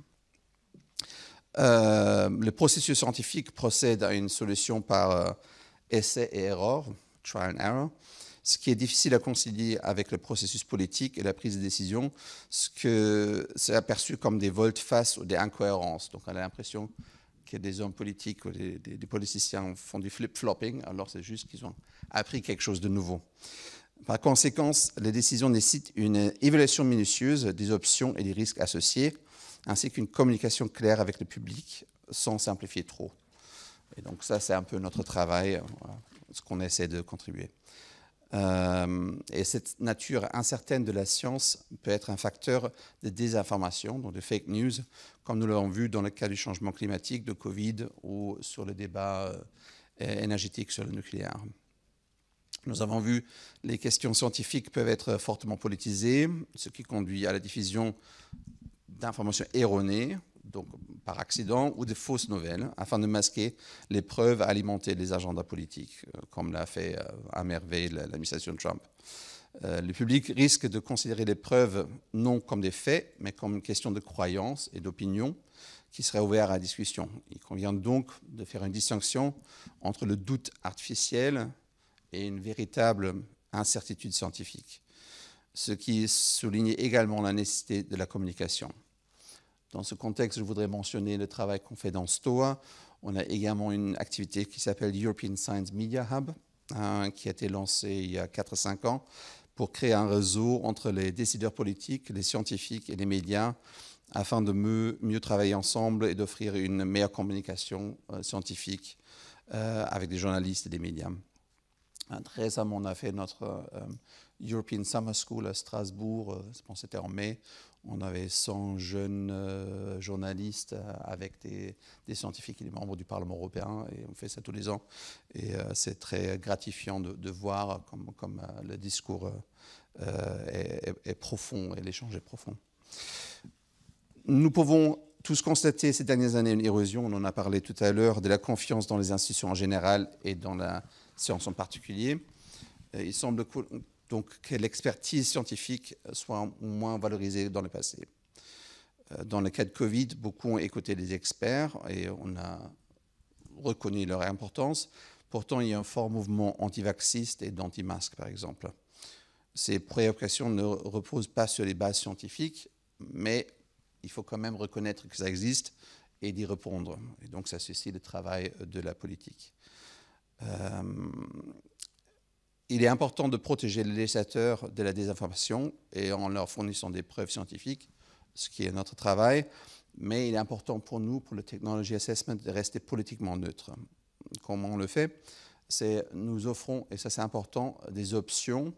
Euh, le processus scientifique procède à une solution par euh, essai et erreur, trial and error, ce qui est difficile à concilier avec le processus politique et la prise de décision, ce que c'est aperçu comme des volte-face ou des incohérences. Donc on a l'impression des hommes politiques ou des, des politiciens font du flip-flopping, alors c'est juste qu'ils ont appris quelque chose de nouveau. Par conséquent, les décisions nécessitent une évaluation minutieuse des options et des risques associés, ainsi qu'une communication claire avec le public, sans simplifier trop. Et donc ça, c'est un peu notre travail, euh, ce qu'on essaie de contribuer. Euh, et cette nature incertaine de la science peut être un facteur de désinformation, donc de fake news, comme nous l'avons vu dans le cas du changement climatique, de Covid ou sur le débat euh, énergétique sur le nucléaire. Nous avons vu les questions scientifiques peuvent être fortement politisées, ce qui conduit à la diffusion d'informations erronées donc par accident ou de fausses nouvelles afin de masquer les preuves alimentées des agendas politiques, euh, comme l'a fait euh, à merveille l'administration Trump. Euh, le public risque de considérer les preuves non comme des faits, mais comme une question de croyance et d'opinion qui serait ouverte à discussion. Il convient donc de faire une distinction entre le doute artificiel et une véritable incertitude scientifique, ce qui souligne également la nécessité de la communication. Dans ce contexte, je voudrais mentionner le travail qu'on fait dans STOA. On a également une activité qui s'appelle European Science Media Hub, hein, qui a été lancée il y a 4-5 ans pour créer un réseau entre les décideurs politiques, les scientifiques et les médias afin de mieux, travailler ensemble et d'offrir une meilleure communication euh, scientifique euh, avec des journalistes et des médias. Hein, très récemment, on a fait notre euh, European Summer School à Strasbourg, je pense que c'était en mai, on avait 100 jeunes euh, journalistes euh, avec des, scientifiques et des membres du Parlement européen, et on fait ça tous les ans. Et euh, c'est très gratifiant de, voir comme, le discours est, profond et l'échange est profond. Nous pouvons tous constater ces dernières années une érosion, on en a parlé tout à l'heure, de la confiance dans les institutions en général et dans la science en particulier. Il semble que donc que l'expertise scientifique soit moins valorisée dans le passé. Euh, dans le cas de Covid, beaucoup ont écouté les experts et on a reconnu leur importance. Pourtant, il y a un fort mouvement anti-vaxiste et d'anti-masque, par exemple. Ces préoccupations ne reposent pas sur les bases scientifiques, mais il faut quand même reconnaître que ça existe et d'y répondre. Et donc, ça suscite le travail de la politique. Euh, il est important de protéger les législateurs de la désinformation et en leur fournissant des preuves scientifiques, ce qui est notre travail, mais il est important pour nous, pour le Technology Assessment, de rester politiquement neutre. Comment on le fait C'est nous offrons, et ça c'est important, des options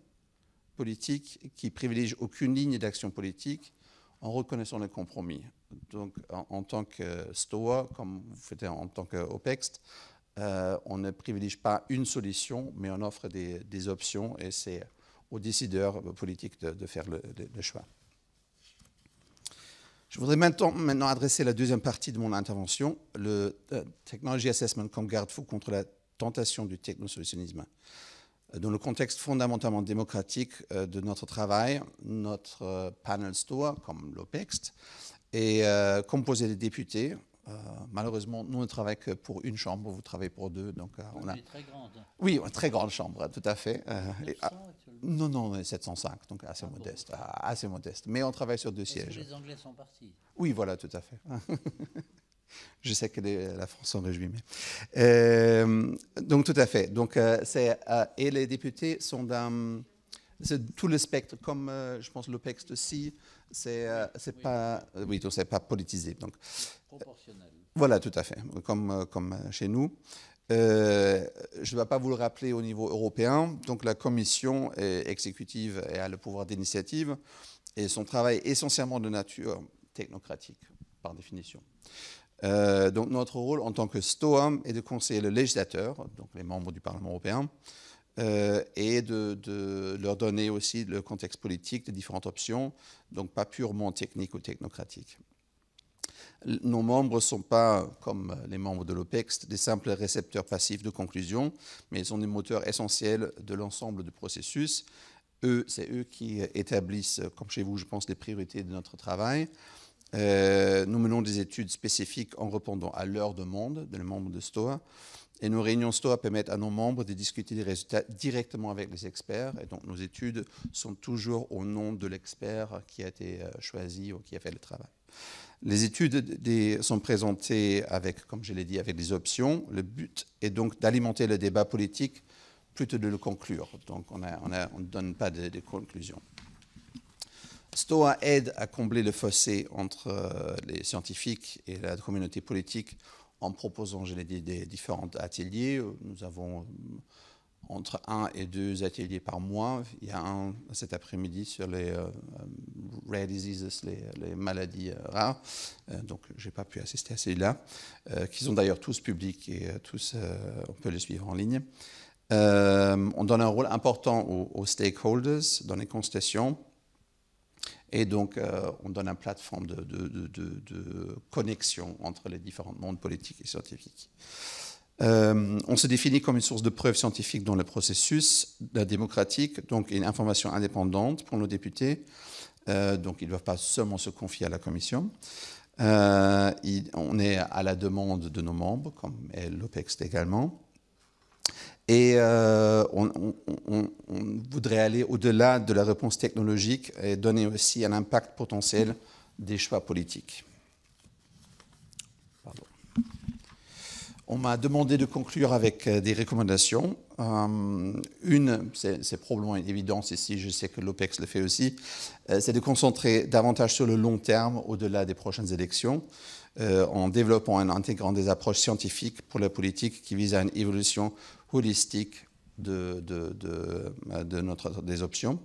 politiques qui privilégient aucune ligne d'action politique en reconnaissant les compromis. Donc en, en tant que STOA, comme vous faites en tant qu'OPEXT, euh, on ne privilégie pas une solution, mais on offre des, options et c'est aux décideurs politiques de, faire le, choix. Je voudrais maintenant, adresser la deuxième partie de mon intervention, le euh, Technology Assessment comme garde-fou contre la tentation du technosolutionnisme. Dans le contexte fondamentalement démocratique euh, de notre travail, notre panel store, comme l'OPEX, est composé de députés euh, malheureusement, nous, on ne travaille que pour une chambre, vous travaillez pour deux. Donc, euh, oui, on très grande. Oui, très grande chambre, tout à fait. Euh, ah, non, non, on est non, non, 705, donc assez ah, modeste. Ah, assez modeste. Mais on travaille sur deux sièges. les Anglais sont partis. Oui, voilà, tout à fait. (laughs) Je sais que la France s'en réjouit, mais. donc, tout à fait. Donc, et les députés sont d'un. C'est tout le spectre, comme je pense l'OPEX aussi. Euh, c'est oui. pas, euh, oui, c'est pas politisé. Donc, proportionnel. Euh, voilà, tout à fait, comme, chez nous. je ne vais pas vous le rappeler au niveau européen. Donc la commission exécutive et a le pouvoir d'initiative et son travail est essentiellement de nature technocratique, par définition. donc notre rôle en tant que STOA est de conseiller le législateur, donc les membres du Parlement européen, euh, et de, leur donner aussi le contexte politique des différentes options, donc pas purement technique ou technocratique. Nos membres ne sont pas, comme les membres de l'OPEX, des simples récepteurs passifs de conclusions, mais ils sont des moteurs essentiels de l'ensemble du processus. Eux, c'est eux qui établissent, comme chez vous, je pense, les priorités de notre travail. Euh, nous menons des études spécifiques en répondant à leurs demandes, des membres de STOA. Et nos réunions STOA permettent à nos membres de discuter des résultats directement avec les experts. Et donc nos études sont toujours au nom de l'expert qui a été euh, choisi ou qui a fait le travail. Les études sont présentées avec, comme je l'ai dit, avec des options. Le but est donc d'alimenter le débat politique plutôt que de le conclure. Donc on ne donne pas de, de conclusions. STOA aide à combler le fossé entre euh, les scientifiques et la communauté politique en proposant, je l'ai dit, des différents ateliers. Nous avons euh, entre un et deux ateliers par mois. Il y a un cet après-midi sur les euh, euh, rare diseases, les, maladies rares. donc, je n'ai pas pu assister à celui-là, Qu'ils sont d'ailleurs tous publics et tous, on peut les suivre en ligne. on donne un rôle important aux, stakeholders dans les consultations. Et donc, euh, on donne une plateforme de, de, connexion entre les différents mondes politiques et scientifiques. Euh, on se définit comme une source de preuves scientifiques dans le processus démocratique, donc une information indépendante pour nos députés. Euh, donc, ils ne doivent pas seulement se confier à la Commission. on est à la demande de nos membres, comme l'OPEX également. Et euh, on, voudrait aller au-delà de la réponse technologique et donner aussi un impact potentiel des choix politiques. On m'a demandé de conclure avec euh, des recommandations. Euh, une, c'est probablement une évidence ici, je sais que l'OPEX le fait aussi, c'est de concentrer davantage sur le long terme au-delà des prochaines élections. en développant et en intégrant des approches scientifiques pour la politique qui vise à une évolution holistique de, de, de, euh, de notre, des options.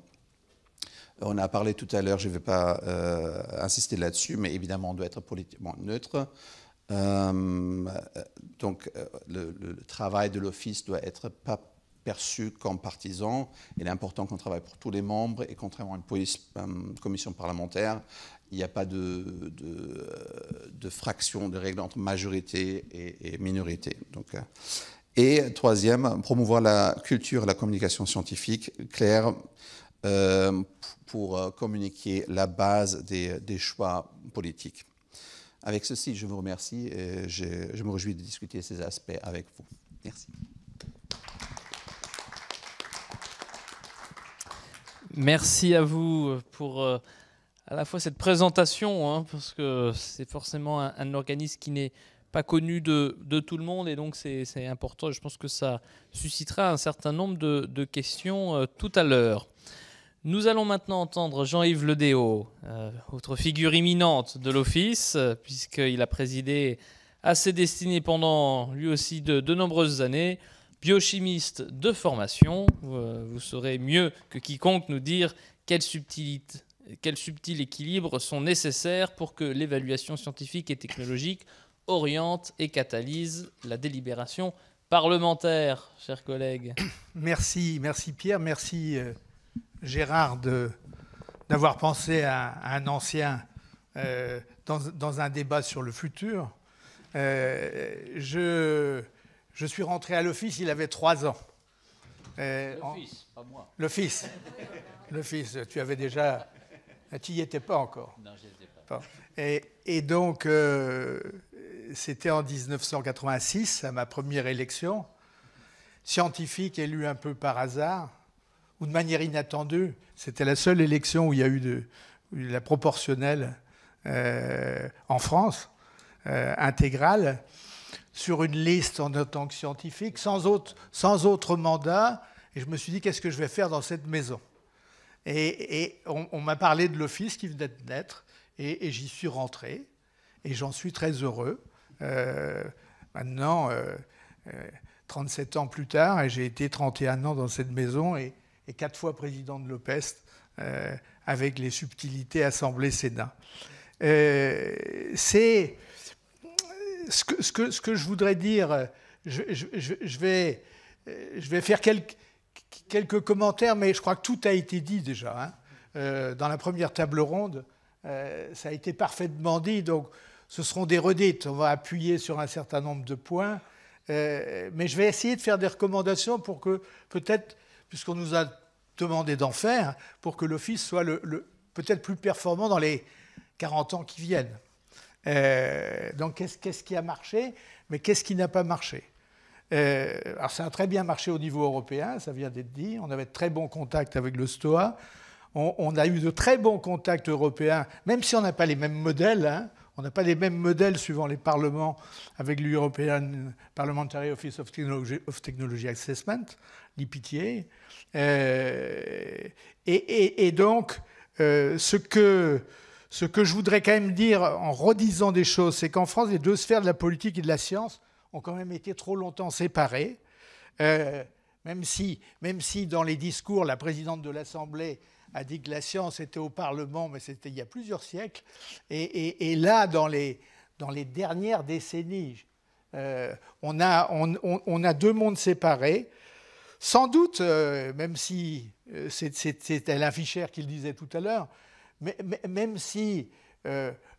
On a parlé tout à l'heure, je ne vais pas euh, insister là-dessus, mais évidemment, on doit être politiquement neutre. Euh, donc, le, travail de l'Office doit être pas perçu comme partisan. Il est important qu'on travaille pour tous les membres et contrairement à une, police, commission parlementaire, il n'y a pas de, de, de, fraction, de règles entre majorité et, et minorité. Donc, et troisième, promouvoir la culture et la communication scientifique claire euh, pour euh, communiquer la base des, choix politiques. Avec ceci, je vous remercie et je, me réjouis de discuter ces aspects avec vous. Merci. Merci à vous pour euh, à la fois cette présentation, hein, parce que c'est forcément un, un organisme qui n'est pas connu de, tout le monde et donc c'est important. Je pense que ça suscitera un certain nombre de, questions euh, tout à l'heure. Nous allons maintenant entendre Jean-Yves Ledeau, euh, autre figure imminente de l'Office, euh, puisqu'il a présidé à ses destinées pendant lui aussi de, de nombreuses années biochimiste de formation. Vous saurez mieux que quiconque nous dire quelles subtilités, quels subtils équilibres sont nécessaires pour que l'évaluation scientifique et technologique oriente et catalyse la délibération parlementaire, chers collègues. (coughs) Merci, merci Pierre, merci euh, Gérard d'avoir pensé à, un ancien euh, dans, un débat sur le futur. Euh, je, je, suis rentré à l'office, il avait trois ans. le fils, pas moi. Le fils. tu avais déjà... Tu étais pas encore. Non, je n'y étais pas. et donc, c'était en 1986, à ma première élection, scientifique élu un peu par hasard, ou de manière inattendue. C'était la seule élection où il y a eu la proportionnelle euh, en France, euh, intégrale, sur une liste en tant que scientifique, sans autre, mandat. Et je me suis dit, qu'est-ce que je vais faire dans cette maison Et, on, m'a parlé de l'office qui venait de naître, et j'y suis rentré, et j'en suis très heureux. Euh, maintenant, 37 euh, euh, ans plus tard, et j'ai été 31 ans dans cette maison et, et quatre fois président de l'OPEST, avec les subtilités assemblées sénat c'est ce que, ce, que, je voudrais dire. Je, vais, je vais faire quelques, quelques, commentaires, mais je crois que tout a été dit déjà. Hein. dans la première table ronde, ça a été parfaitement dit. Donc, ce seront des redites. On va appuyer sur un certain nombre de points. Euh, mais je vais essayer de faire des recommandations pour que, peut-être, puisqu'on nous a demandé d'en faire, pour que l'Office soit peut-être plus performant dans les 40 ans qui viennent. Euh, donc, qu'est-ce, qui a marché, mais qu'est-ce qui n'a pas marché euh, Alors, ça a très bien marché au niveau européen, ça vient d'être dit. On avait très bons contacts avec le STOA. On, a eu de très bons contacts européens, même si on n'a pas les mêmes modèles. Hein. On n'a pas les mêmes modèles suivant les parlements avec l'European Parliamentary Office of Technology, of Technology Assessment, l'IPTA. Euh, et, donc, euh, ce, que, ce que je voudrais quand même dire en redisant des choses, c'est qu'en France, les deux sphères de la politique et de la science ont quand même été trop longtemps séparées. Euh, même si, même si dans les discours, la présidente de l'Assemblée a dit que la science était au Parlement, mais c'était il y a plusieurs siècles. Et, là, dans les, dans les dernières décennies, euh, on, a, on, a deux mondes séparés. Sans doute, euh, même si euh, c'est Alain Fischer qui le disait tout à l'heure, mais, même si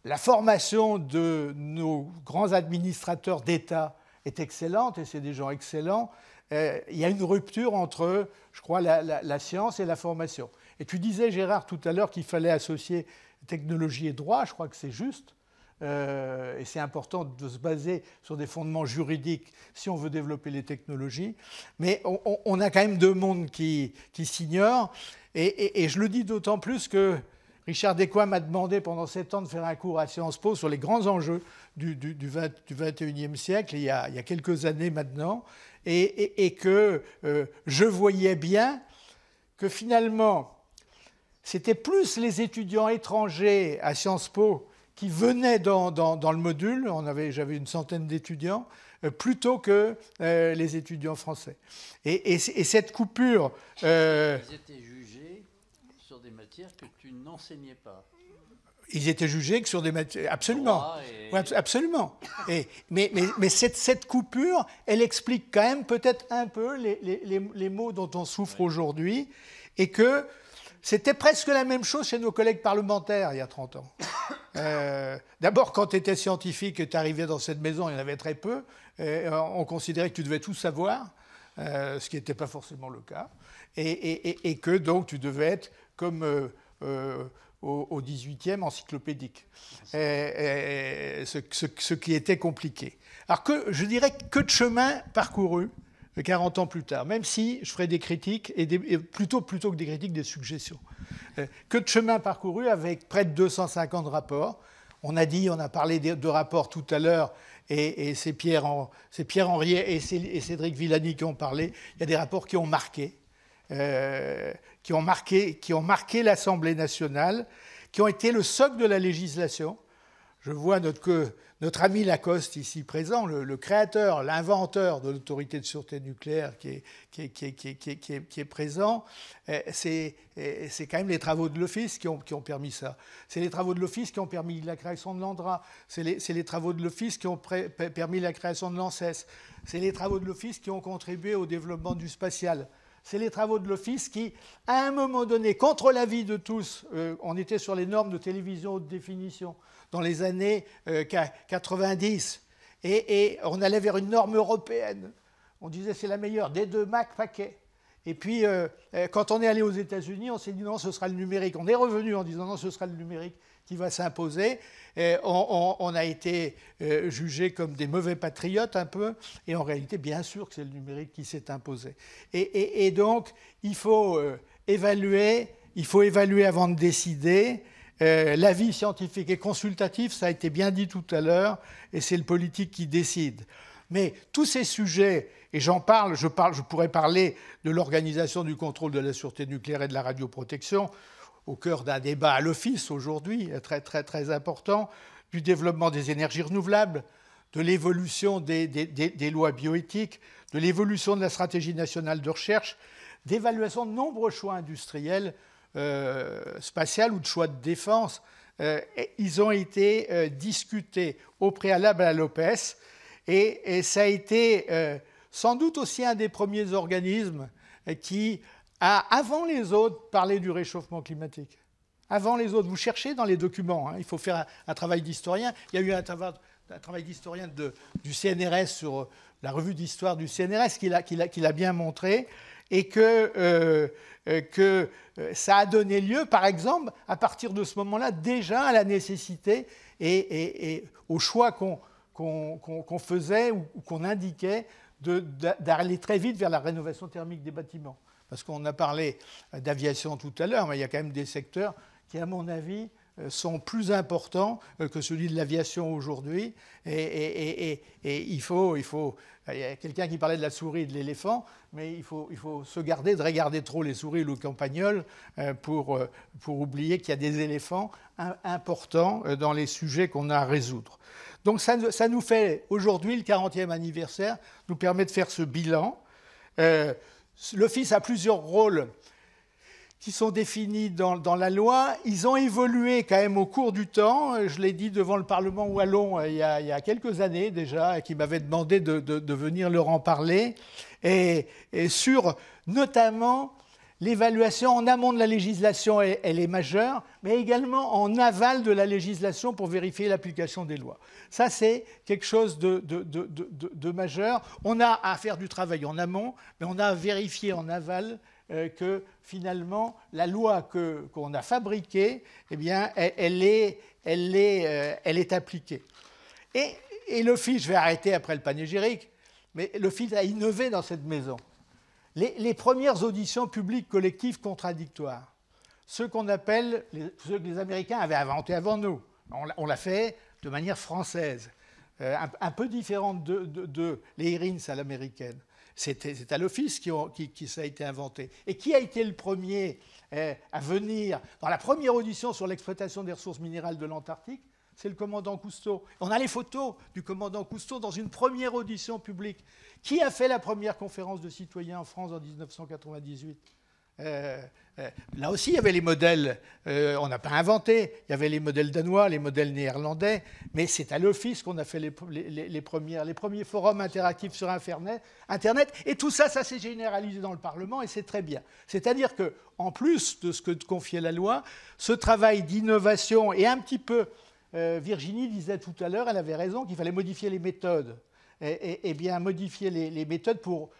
la formation de nos grands administrateurs d'État est excellente, et c'est des gens excellents, il y a une rupture entre, je crois, la science et la formation. Et tu disais, Gérard, tout à l'heure qu'il fallait associer technologie et droit, je crois que c'est juste. Euh, et c'est important de se baser sur des fondements juridiques si on veut développer les technologies. Mais on, a quand même deux mondes qui, qui s'ignorent. Et, je le dis d'autant plus que Richard Descoings m'a demandé pendant sept ans de faire un cours à Sciences Po sur les grands enjeux du, du, 21e siècle, il y, a, quelques années maintenant, et, que euh, je voyais bien que finalement, c'était plus les étudiants étrangers à Sciences Po qui venaient dans, le module, on avait, j'avais une centaine d'étudiants, euh, plutôt que euh, les étudiants français. Et, cette coupure... Euh, ils étaient jugés sur des matières que tu n'enseignais pas. Ils étaient jugés que sur des matières... Absolument. absolument. mais, mais, mais cette, coupure, elle explique quand même peut-être un peu les, les, mots dont on souffre aujourd'hui et que c'était presque la même chose chez nos collègues parlementaires il y a 30 ans. (coughs) Euh, d'abord, quand tu étais scientifique et tu arrivais dans cette maison, il y en avait très peu. Euh, on considérait que tu devais tout savoir, euh, ce qui n'était pas forcément le cas. Et, que donc tu devais être comme au, 18e encyclopédique, ce, ce, qui était compliqué. Alors que je dirais que de chemin parcouru 40 ans plus tard, même si je ferai des critiques, et, plutôt, plutôt que des critiques, des suggestions. Euh, que de chemin parcouru avec près de 250 rapports. On a dit, on a parlé de rapports tout à l'heure, et, c'est Pierre, Pierre Henriet et, Cédric Villani qui ont parlé. Il y a des rapports qui ont marqué, euh, qui ont marqué, qui ont marqué l'Assemblée nationale, qui ont été le socle de la législation je vois notre, notre, ami Lacoste ici présent, le, créateur, l'inventeur de l'autorité de sûreté nucléaire qui est, présent, c'est quand même les travaux de l'Office qui ont, permis ça. C'est les travaux de l'Office qui ont permis la création de l'Andra. C'est les, travaux de l'Office qui ont permis la création de l'ANSES. C'est les travaux de l'Office qui ont contribué au développement du spatial. C'est les travaux de l'Office qui, à un moment donné, contre l'avis de tous, euh, on était sur les normes de télévision haute définition dans les années 90. Euh, et, on allait vers une norme européenne. On disait c'est la meilleure, des deux Mac paquets. Et puis, euh, euh, quand on est allé aux États-Unis, on s'est dit non, ce sera le numérique. On est revenu en disant non, ce sera le numérique qui va s'imposer. On, a été jugé comme des mauvais patriotes un peu, et en réalité, bien sûr que c'est le numérique qui s'est imposé. Et, donc, il faut évaluer, il faut évaluer avant de décider. Euh, l'avis scientifique et consultatif, ça a été bien dit tout à l'heure, et c'est le politique qui décide. Mais tous ces sujets, et j'en parle, je, parle, je pourrais parler de l'organisation du contrôle de la sûreté nucléaire et de la radioprotection, au cœur d'un débat à l'Office aujourd'hui, euh, très, très, très important, du développement des énergies renouvelables, de l'évolution des, lois bioéthiques, de l'évolution de la stratégie nationale de recherche, d'évaluation de nombreux choix industriels euh, spatial ou de choix de défense, euh, ils ont été euh, discutés au préalable à l'OPES et, et, ça a été sans doute aussi un des premiers organismes qui a, avant les autres, parlé du réchauffement climatique. Avant les autres, vous cherchez dans les documents, hein. il faut faire un, travail d'historien. Il y a eu un, travail d'historien du CNRS sur la revue d'histoire du CNRS qui l'a bien montré, et que euh, que euh, ça a donné lieu, par exemple, à partir de ce moment-là, déjà à la nécessité et, au choix qu'on faisait ou, ou qu'on indiquait d'aller très vite vers la rénovation thermique des bâtiments. Parce qu'on a parlé d'aviation tout à l'heure, mais il y a quand même des secteurs qui, à mon avis, sont plus importants euh, que celui de l'aviation aujourd'hui. Et, il faut, il faut, y a quelqu'un qui parlait de la souris et de l'éléphant, mais il faut, il faut se garder de regarder trop les souris ou le campagnol euh, pour, euh, pour oublier qu'il y a des éléphants importants dans les sujets qu'on a à résoudre. Donc ça, ça nous fait, aujourd'hui, le 40e anniversaire, nous permet de faire ce bilan. L'Office a plusieurs rôles qui sont définis dans, la loi, ils ont évolué quand même au cours du temps. Je l'ai dit devant le Parlement wallon euh, il y a, il quelques années déjà, qui m'avait demandé de, venir leur en parler, et, sur notamment l'évaluation en amont de la législation, elle, est majeure, mais également en aval de la législation pour vérifier l'application des lois. Ça, c'est quelque chose de, de, majeur. On a à faire du travail en amont, mais on a à vérifier en aval euh, que finalement, la loi que, qu'on a fabriquée, eh bien, elle, est, elle, est, euh, elle est appliquée. Et, et le fils, je vais arrêter après le panégyrique, mais le fils a innové dans cette maison. Les, premières auditions publiques collectives contradictoires, ce qu'on appelle, ce que les Américains avaient inventé avant nous, on, l'a fait de manière française, euh, un, peu différente de, de, de les à l'américaine. C'est à l'Office qui, ça a été inventé. Et qui a été le premier eh, à venir dans la première audition sur l'exploitation des ressources minérales de l'Antarctique c'est le commandant Cousteau. On a les photos du commandant Cousteau dans une première audition publique. Qui a fait la première conférence de citoyens en France en 1998 euh, là aussi, il y avait les modèles, euh, on n'a pas inventé, il y avait les modèles danois, les modèles néerlandais, mais c'est à l'office qu'on a fait les, premiers forums interactifs sur Internet, Internet. Et tout ça, ça s'est généralisé dans le Parlement et c'est très bien. C'est-à-dire que, en plus de ce que confiait la loi, ce travail d'innovation et un petit peu, euh, Virginie disait tout à l'heure, elle avait raison, qu'il fallait modifier les méthodes. Et, bien, modifier les, méthodes pour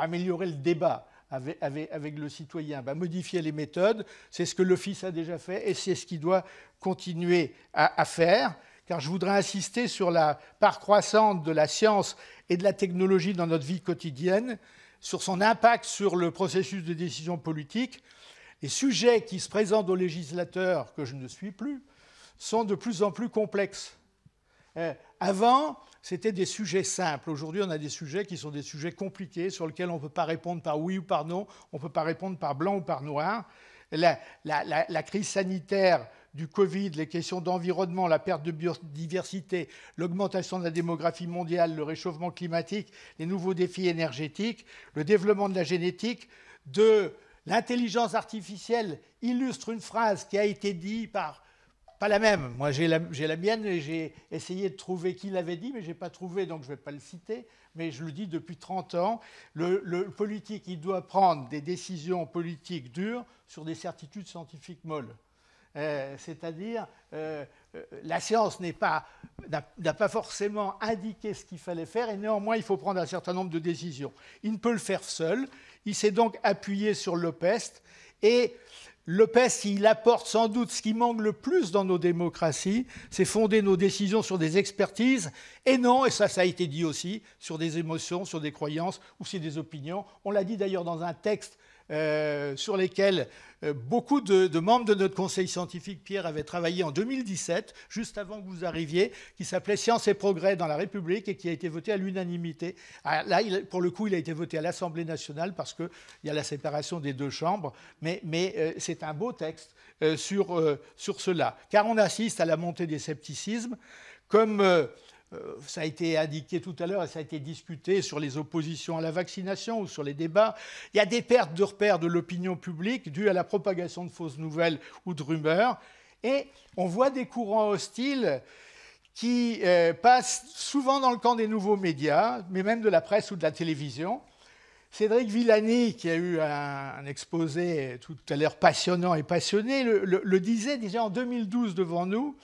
améliorer le débat avec, avec, le citoyen bah, Modifier les méthodes, c'est ce que l'Office a déjà fait et c'est ce qu'il doit continuer à, à faire car je voudrais insister sur la part croissante de la science et de la technologie dans notre vie quotidienne, sur son impact sur le processus de décision politique. Les sujets qui se présentent aux législateurs, que je ne suis plus, sont de plus en plus complexes. Euh, avant, c'était des sujets simples. Aujourd'hui, on a des sujets qui sont des sujets compliqués sur lesquels on ne peut pas répondre par oui ou par non, on ne peut pas répondre par blanc ou par noir. La, crise sanitaire du Covid, les questions d'environnement, la perte de biodiversité, l'augmentation de la démographie mondiale, le réchauffement climatique, les nouveaux défis énergétiques, le développement de la génétique, de l'intelligence artificielle illustre une phrase qui a été dite par pas la même. Moi, j'ai la, mienne et j'ai essayé de trouver qui l'avait dit, mais je n'ai pas trouvé, donc je ne vais pas le citer. Mais je le dis depuis 30 ans. Le, politique, il doit prendre des décisions politiques dures sur des certitudes scientifiques molles. Euh, c'est-à-dire, euh, euh, la science n'a pas, pas forcément indiqué ce qu'il fallait faire, et néanmoins, il faut prendre un certain nombre de décisions. Il ne peut le faire seul. Il s'est donc appuyé sur l'OPEST. Et Lopez, il apporte sans doute ce qui manque le plus dans nos démocraties, c'est fonder nos décisions sur des expertises, et non, et ça, ça a été dit aussi, sur des émotions, sur des croyances ou sur des opinions. On l'a dit d'ailleurs dans un texte euh, sur lesquels euh, beaucoup de, membres de notre conseil scientifique, Pierre, avaient travaillé en 2017, juste avant que vous arriviez, qui s'appelait Science et progrès dans la République et qui a été voté à l'unanimité. Ah, là, pour le coup, il a été voté à l'Assemblée nationale parce qu'il y a la séparation des deux chambres, mais, mais euh, c'est un beau texte sur, sur cela. Car on assiste à la montée des scepticismes comme euh, ça a été indiqué tout à l'heure et ça a été discuté sur les oppositions à la vaccination ou sur les débats. Il y a des pertes de repères de l'opinion publique dues à la propagation de fausses nouvelles ou de rumeurs. Et on voit des courants hostiles qui euh, passent souvent dans le camp des nouveaux médias, mais même de la presse ou de la télévision. Cédric Villani, qui a eu un, exposé tout à l'heure passionnant et passionné, le, le disait déjà en 2012 devant nous,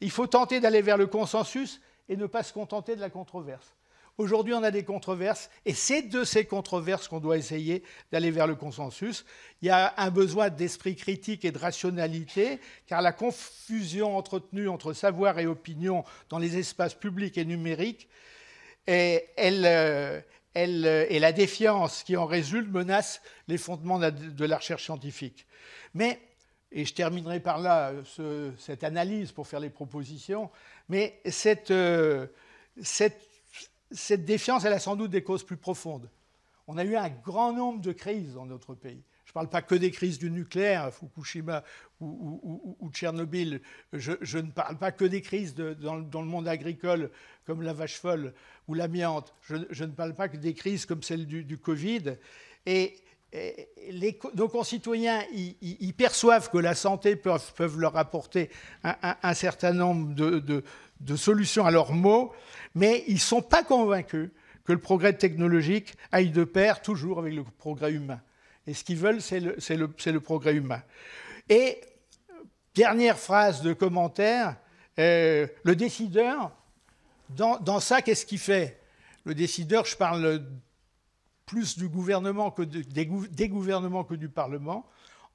il faut tenter d'aller vers le consensus, et ne pas se contenter de la controverse. Aujourd'hui, on a des controverses et c'est de ces controverses qu'on doit essayer d'aller vers le consensus. Il y a un besoin d'esprit critique et de rationalité, car la confusion entretenue entre savoir et opinion dans les espaces publics et numériques, euh, euh, et, elle, elle, la défiance qui en résulte menace les fondements de la recherche scientifique. Mais, et je terminerai par là euh, cette analyse pour faire les propositions, mais cette, euh, cette, cette défiance, elle a sans doute des causes plus profondes. On a eu un grand nombre de crises dans notre pays. Je ne parle pas que des crises du nucléaire, Fukushima ou, Tchernobyl. Je, ne parle pas que des crises dans, le monde agricole, comme la vache folle ou l'amiante. Je, ne parle pas que des crises comme celle du, du Covid. Et eh, les, nos concitoyens ils perçoivent que la santé peut, leur apporter un, certain nombre de, solutions à leurs maux, mais ils ne sont pas convaincus que le progrès technologique aille de pair toujours avec le progrès humain. Et ce qu'ils veulent, c'est le, le, progrès humain. Et dernière phrase de commentaire, euh, le décideur, dans, dans ça, qu'est-ce qu'il fait Le décideur, je parle plus du gouvernement que des, gouvernements que du Parlement,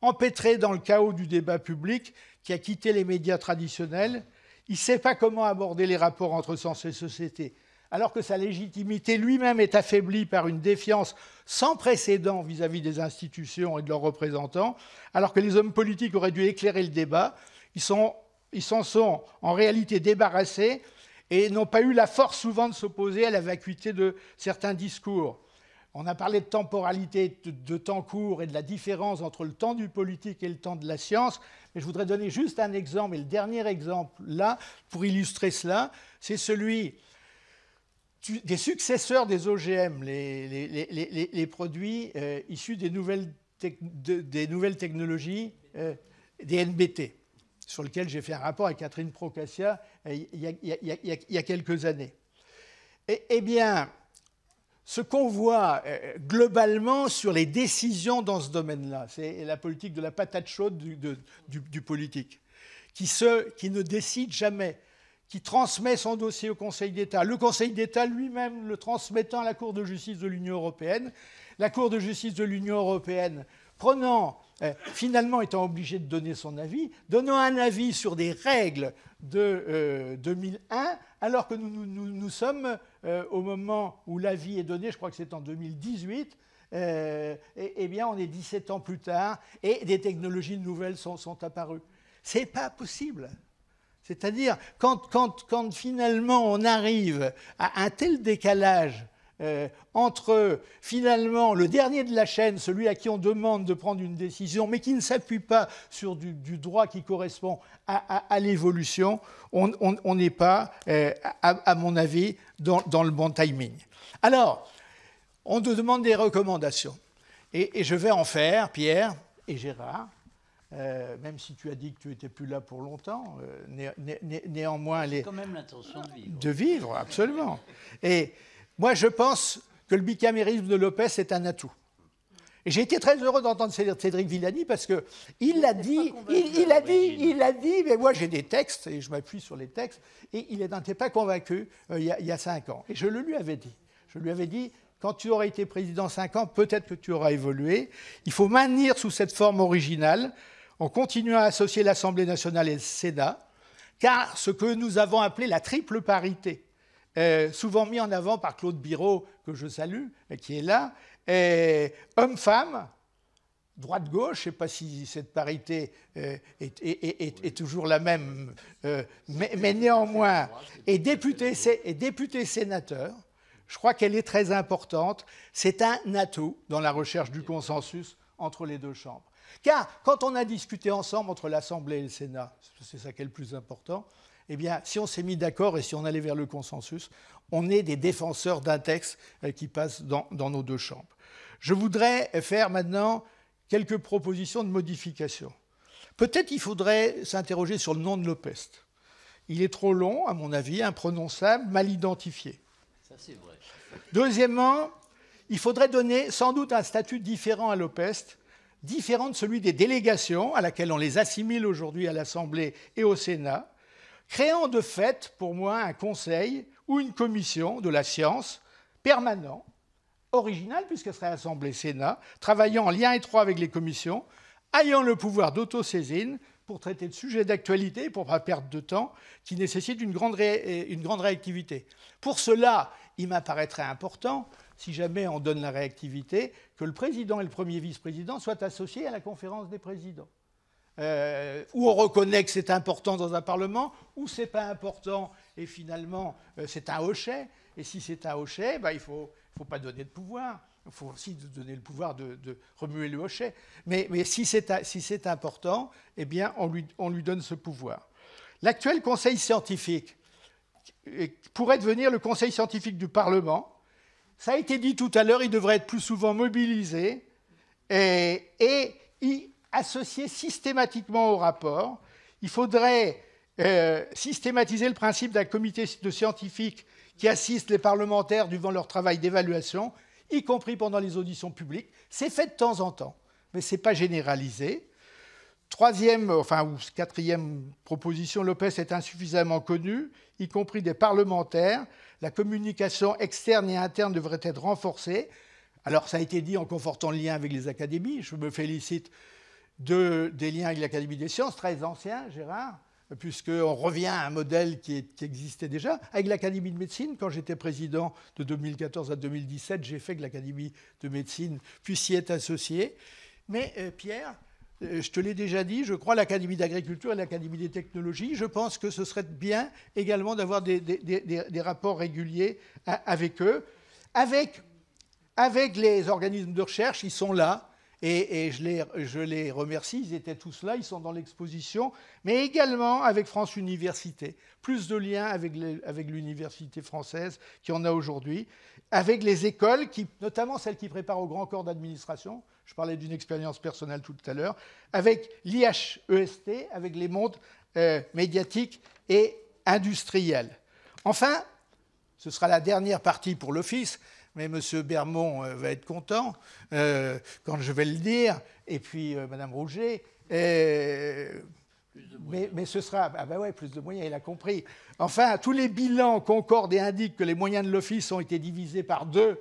empêtré dans le chaos du débat public qui a quitté les médias traditionnels. Il ne sait pas comment aborder les rapports entre sens et société, alors que sa légitimité lui-même est affaiblie par une défiance sans précédent vis-à-vis des institutions et de leurs représentants, alors que les hommes politiques auraient dû éclairer le débat. Ils s'en sont, sont en réalité débarrassés et n'ont pas eu la force souvent de s'opposer à la vacuité de certains discours. On a parlé de temporalité, de, temps court et de la différence entre le temps du politique et le temps de la science. Mais je voudrais donner juste un exemple, et le dernier exemple là, pour illustrer cela, c'est celui des successeurs des OGM, les, produits euh, issus des nouvelles, technologies, euh, des NBT, sur lesquels j'ai fait un rapport avec Catherine Procassia euh, il y, a quelques années. Eh, eh bien, ce qu'on voit euh, globalement sur les décisions dans ce domaine-là, c'est la politique de la patate chaude du, politique, qui, qui, ne décide jamais, qui transmet son dossier au Conseil d'État, le Conseil d'État lui-même le transmettant à la Cour de justice de l'Union européenne, la Cour de justice de l'Union européenne prenant, euh, finalement étant obligé de donner son avis, donnant un avis sur des règles de 2001, euh, alors que nous, nous, nous sommes euh, au moment où l'avis est donné, je crois que c'est en 2018, eh, eh bien on est 17 ans plus tard et des technologies nouvelles sont, sont apparues. C'est pas possible. C'est-à-dire, quand, quand, quand, finalement on arrive à un tel décalage euh, entre finalement le dernier de la chaîne, celui à qui on demande de prendre une décision, mais qui ne s'appuie pas sur du, droit qui correspond à, l'évolution, on n'est pas, euh, à, mon avis, dans, le bon timing. Alors, on te demande des recommandations. Et, je vais en faire, Pierre et Gérard. Euh, même si tu as dit que tu n'étais plus là pour longtemps, néanmoins, les, quand même l'intention de vivre. De vivre, absolument. Et moi, je pense que le bicamérisme de Lopez est un atout. Et j'ai été très heureux d'entendre Cédric Villani parce que il l'a dit, il, a dit, il a dit, mais moi j'ai des textes et je m'appuie sur les textes et il n'était pas convaincu euh, il, y a, cinq ans. Et je le lui avais dit. Je lui avais dit, quand tu aurais été président cinq ans, peut-être que tu auras évolué. Il faut maintenir sous cette forme originale en continuant à associer l'Assemblée nationale et le Sénat, car ce que nous avons appelé la triple parité, souvent mis en avant par Claude Birot que je salue, et qui est là, homme-femme, droite-gauche, je ne sais pas si cette parité euh, est, toujours la même, euh, mais, mais, néanmoins, et député-sénateur, je crois qu'elle est très importante. C'est un atout dans la recherche du consensus entre les deux chambres. Car quand on a discuté ensemble entre l'Assemblée et le Sénat, c'est ça qui est le plus important, eh bien, si on s'est mis d'accord et si on allait vers le consensus, on est des défenseurs d'un texte euh, qui passe dans, nos deux chambres. Je voudrais faire maintenant quelques propositions de modification. Peut-être il faudrait s'interroger sur le nom de Lopest. Il est trop long, à mon avis, imprononçable, mal identifié. Ça, c'est vrai. Deuxièmement, il faudrait donner sans doute un statut différent à Lopest, différent de celui des délégations, à laquelle on les assimile aujourd'hui à l'Assemblée et au Sénat créant de fait pour moi un conseil ou une commission de la science permanent, original puisqu'elle serait assemblée Sénat, travaillant en lien étroit avec les commissions, ayant le pouvoir d'autosaisine pour traiter de sujets d'actualité, pour ne pas perdre de temps, qui nécessitent une grande réactivité. Pour cela, il m'apparaîtrait important, si jamais on donne la réactivité, que le président et le premier vice-président soient associés à la conférence des présidents euh, où on reconnaît que c'est important dans un Parlement, ou c'est pas important, et finalement euh, c'est un hochet. Et si c'est un hochet, bah, il ne faut, pas donner de pouvoir. Il faut aussi donner le pouvoir de, remuer le hochet. Mais, si c'est important, eh bien on lui, donne ce pouvoir. L'actuel Conseil scientifique pourrait devenir le Conseil scientifique du Parlement. Ça a été dit tout à l'heure, il devrait être plus souvent mobilisé. et associé systématiquement au rapport. Il faudrait euh, systématiser le principe d'un comité de scientifiques qui assiste les parlementaires devant leur travail d'évaluation, y compris pendant les auditions publiques. C'est fait de temps en temps, mais ce n'est pas généralisé. Troisième, enfin, ou quatrième proposition, Lopez est insuffisamment connu, y compris des parlementaires. La communication externe et interne devrait être renforcée. Alors, ça a été dit en confortant le lien avec les académies. Je me félicite des liens avec l'Académie des sciences, très ancien, Gérard, puisqu'on revient à un modèle qui, existait déjà. Avec l'Académie de médecine, quand j'étais président de 2014 à 2017, j'ai fait que l'Académie de médecine puisse y être associée. Mais euh, Pierre, euh, je te l'ai déjà dit, je crois l'Académie d'agriculture et l'Académie des technologies. Je pense que ce serait bien également d'avoir des, rapports réguliers avec eux. Avec, avec les organismes de recherche, ils sont là et, je, les, remercie, ils étaient tous là, ils sont dans l'exposition, mais également avec France Université, plus de liens avec l'université française qui en a aujourd'hui, avec les écoles, qui, notamment celles qui préparent au grand corps d'administration, je parlais d'une expérience personnelle tout à l'heure, avec l'IHEST, avec les mondes euh, médiatiques et industriels. Enfin, ce sera la dernière partie pour l'Office, mais M. Bermond euh, va être content euh, quand je vais le dire, et puis euh, Mme Rouget. Mais, mais, ce sera, ah ben ouais, plus de moyens, il a compris. Enfin, tous les bilans concordent et indiquent que les moyens de l'Office ont été divisés par deux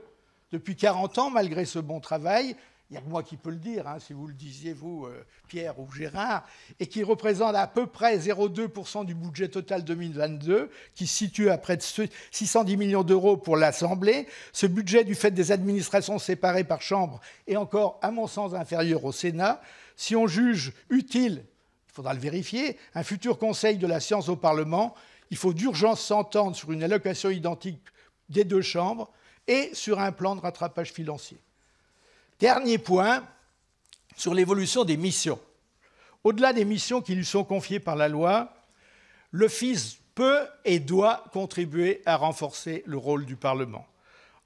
depuis 40 ans, malgré ce bon travail, il n'y a que moi qui peux le dire, hein, si vous le disiez, vous, euh, Pierre ou Gérard, et qui représente à peu près 0,2% du budget total 2022, qui se situe à près de 610 millions d'euros pour l'Assemblée. Ce budget, du fait des administrations séparées par chambre, est encore, à mon sens, inférieur au Sénat. Si on juge utile, il faudra le vérifier, un futur Conseil de la science au Parlement, il faut d'urgence s'entendre sur une allocation identique des deux chambres et sur un plan de rattrapage financier. Dernier point sur l'évolution des missions. Au-delà des missions qui lui sont confiées par la loi, l'Office peut et doit contribuer à renforcer le rôle du Parlement.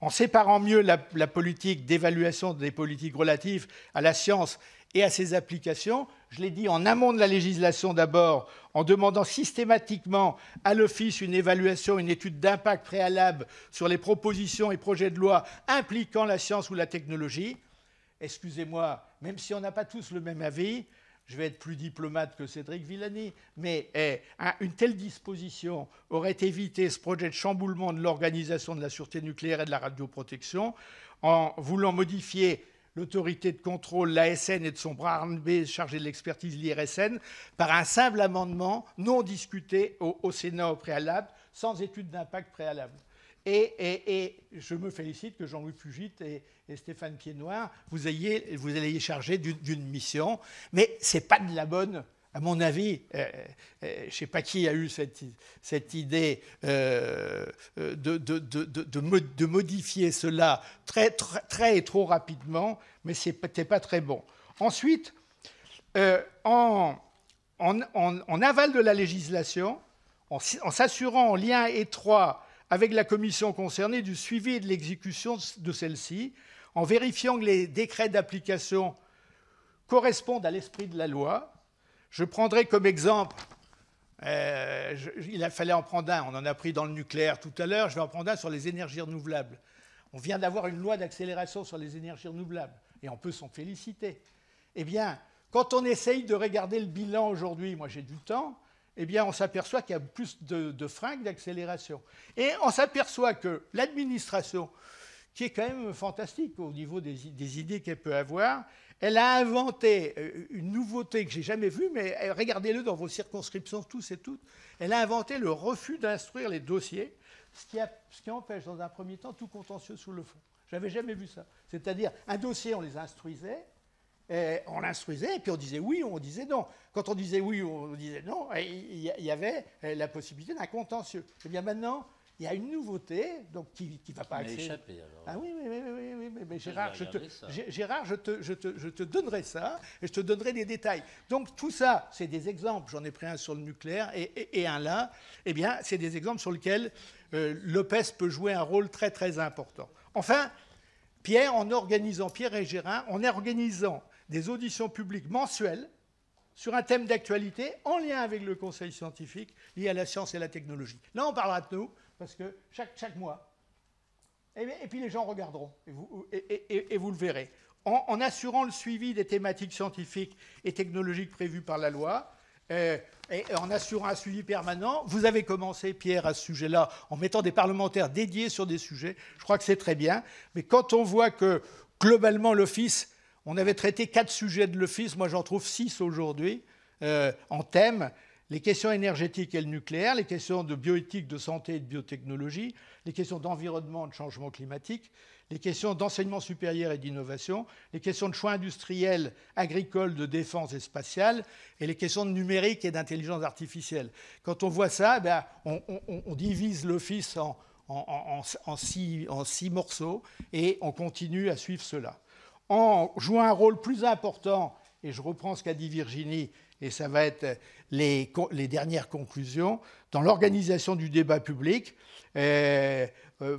En séparant mieux la, politique d'évaluation des politiques relatives à la science et à ses applications, je l'ai dit en amont de la législation d'abord, en demandant systématiquement à l'Office une évaluation, une étude d'impact préalable sur les propositions et projets de loi impliquant la science ou la technologie, excusez-moi, même si on n'a pas tous le même avis, je vais être plus diplomate que Cédric Villani, mais eh, une telle disposition aurait évité ce projet de chamboulement de l'organisation de la sûreté nucléaire et de la radioprotection en voulant modifier l'autorité de contrôle, l'ASN et de son bras armé chargé de l'expertise, l'IRSN, par un simple amendement non discuté au Sénat au préalable, sans étude d'impact préalable. Et, je me félicite que Jean-Louis Fugit et, Stéphane Piednoir, vous ayez, vous ayez chargé d'une mission, mais ce n'est pas de la bonne, à mon avis. Euh, euh, je ne sais pas qui a eu cette, cette idée euh, de, de, de, de, modifier cela très, très, très, et trop rapidement, mais ce n'était pas très bon. Ensuite, en, en, en, aval de la législation, en, en s'assurant en lien étroit avec la commission concernée du suivi et de l'exécution de celle-ci, en vérifiant que les décrets d'application correspondent à l'esprit de la loi. Je prendrai comme exemple, euh, il fallait en prendre un, on en a pris dans le nucléaire tout à l'heure, je vais en prendre un sur les énergies renouvelables. On vient d'avoir une loi d'accélération sur les énergies renouvelables, et on peut s'en féliciter. Eh bien, quand on essaye de regarder le bilan aujourd'hui, moi j'ai du temps, eh bien, on s'aperçoit qu'il y a plus de, de freins que d'accélération. Et on s'aperçoit que l'administration, qui est quand même fantastique au niveau des, idées qu'elle peut avoir, elle a inventé euh, une nouveauté que j'ai jamais vue, mais euh, regardez-le dans vos circonscriptions tous et toutes. Elle a inventé le refus d'instruire les dossiers, ce qui, empêche dans un premier temps tout contentieux sous le fond. n'avais jamais vu ça. C'est-à-dire, un dossier, on les instruisait, on l'instruisait et puis on disait oui, on disait non. Quand on disait oui, on disait non, eh, il y avait eh, la possibilité d'un contentieux. Et eh bien maintenant, il y a une nouveauté donc, qui ne va pas accéder. alors. Ah oui, oui, oui, oui, oui mais, Gérard, je te, Gérard je, te, je, te, je te donnerai ça et je te donnerai des détails. Donc tout ça, c'est des exemples. J'en ai pris un sur le nucléaire et, et, un là. Eh bien, c'est des exemples sur lesquels euh, Lopez peut jouer un rôle très, très important. Enfin, Pierre, en organisant, Pierre et Gérin, en organisant des auditions publiques mensuelles sur un thème d'actualité en lien avec le conseil scientifique lié à la science et la technologie. Là, on parlera de nous, parce que chaque, chaque mois, eh et, puis les gens regarderont, et vous, et, et, vous le verrez. En, en, assurant le suivi des thématiques scientifiques et technologiques prévues par la loi, euh, et en assurant un suivi permanent, vous avez commencé, Pierre, à ce sujet-là, en mettant des parlementaires dédiés sur des sujets. Je crois que c'est très bien. Mais quand on voit que, globalement, l'Office on avait traité quatre sujets de l'Office, moi j'en trouve six aujourd'hui euh, en thème. Les questions énergétiques et le nucléaire, les questions de bioéthique, de santé et de biotechnologie, les questions d'environnement et de changement climatique, les questions d'enseignement supérieur et d'innovation, les questions de choix industriels, agricoles, de défense et spatiale, et les questions de numérique et d'intelligence artificielle. Quand on voit ça, ben, on, divise l'Office en six morceaux et on continue à suivre cela en jouant un rôle plus important, et je reprends ce qu'a dit Virginie, et ça va être les, les dernières conclusions, dans l'organisation du débat public, euh, euh,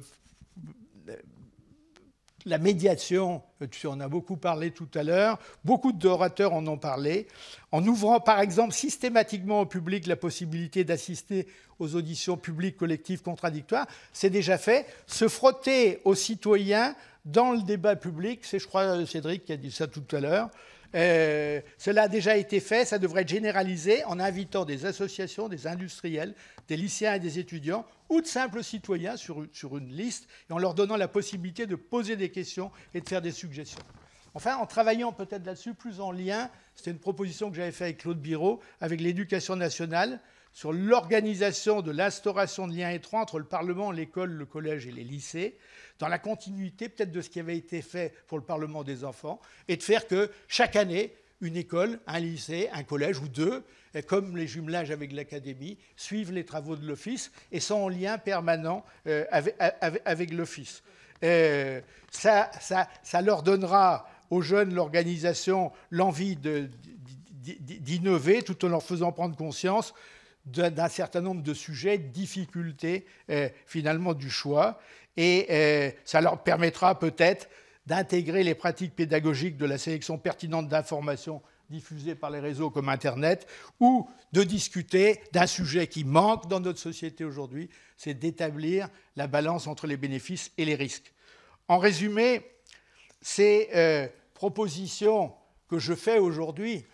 la médiation, euh, tu en as beaucoup parlé tout à l'heure, beaucoup d'orateurs en ont parlé, en ouvrant par exemple systématiquement au public la possibilité d'assister aux auditions publiques collectives contradictoires, c'est déjà fait. Se frotter aux citoyens dans le débat public, c'est je crois Cédric qui a dit ça tout à l'heure, euh, cela a déjà été fait, ça devrait être généralisé en invitant des associations, des industriels, des lycéens et des étudiants ou de simples citoyens sur, une liste et en leur donnant la possibilité de poser des questions et de faire des suggestions. Enfin, en travaillant peut-être là-dessus plus en lien, c'était une proposition que j'avais faite avec Claude Birot, avec l'éducation nationale, sur l'organisation de l'instauration de liens étroits entre le Parlement, l'école, le collège et les lycées, dans la continuité peut-être de ce qui avait été fait pour le Parlement des enfants, et de faire que chaque année, une école, un lycée, un collège ou deux, comme les jumelages avec l'académie, suivent les travaux de l'Office et sont en lien permanent euh, avec, l'Office. Euh, ça, ça, ça, leur donnera aux jeunes l'organisation, l'envie d'innover tout en leur faisant prendre conscience d'un certain nombre de sujets, difficultés euh, finalement du choix, et euh, ça leur permettra peut-être d'intégrer les pratiques pédagogiques de la sélection pertinente d'informations diffusées par les réseaux comme Internet, ou de discuter d'un sujet qui manque dans notre société aujourd'hui, c'est d'établir la balance entre les bénéfices et les risques. En résumé, ces euh, propositions que je fais aujourd'hui,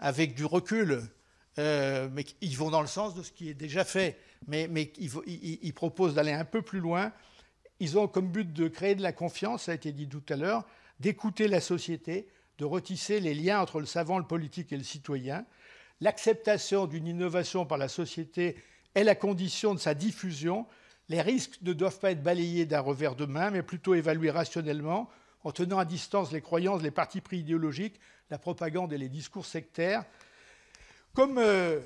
avec du recul, euh, mais ils vont dans le sens de ce qui est déjà fait, mais, ils, proposent d'aller un peu plus loin. Ils ont comme but de créer de la confiance, ça a été dit tout à l'heure, d'écouter la société, de retisser les liens entre le savant, le politique et le citoyen. L'acceptation d'une innovation par la société est la condition de sa diffusion. Les risques ne doivent pas être balayés d'un revers de main, mais plutôt évalués rationnellement, en tenant à distance les croyances, les partis pris idéologiques, la propagande et les discours sectaires. Euh,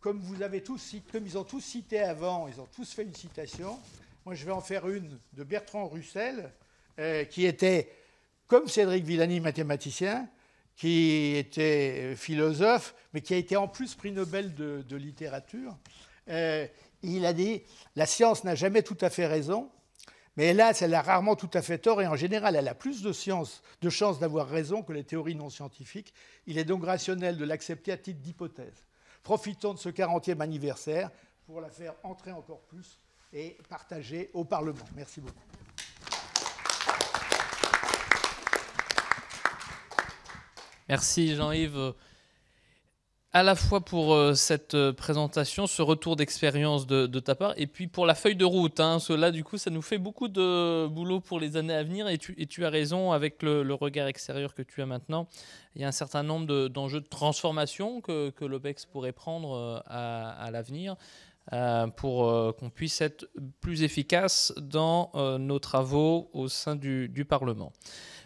comme, vous avez tous, comme ils ont tous cité avant, ils ont tous fait une citation, moi je vais en faire une de Bertrand Russell, euh, qui était, comme Cédric Villani, mathématicien, qui était euh, philosophe, mais qui a été en plus prix Nobel de, littérature. il a dit, la science n'a jamais tout à fait raison, mais hélas, elle a rarement tout à fait tort et en général, elle a plus de, science, de chances d'avoir raison que les théories non scientifiques. Il est donc rationnel de l'accepter à titre d'hypothèse. Profitons de ce 40e anniversaire pour la faire entrer encore plus et partager au Parlement. Merci beaucoup. Merci Jean-Yves à la fois pour euh, cette euh, présentation, ce retour d'expérience de, ta part, et puis pour la feuille de route. Hein, Cela, du coup, ça nous fait beaucoup de boulot pour les années à venir, et tu, et tu as raison, avec le, regard extérieur que tu as maintenant, il y a un certain nombre d'enjeux de, transformation que, que l'OPEX pourrait prendre euh, à, l'avenir. pour qu'on puisse être plus efficace dans nos travaux au sein du Parlement.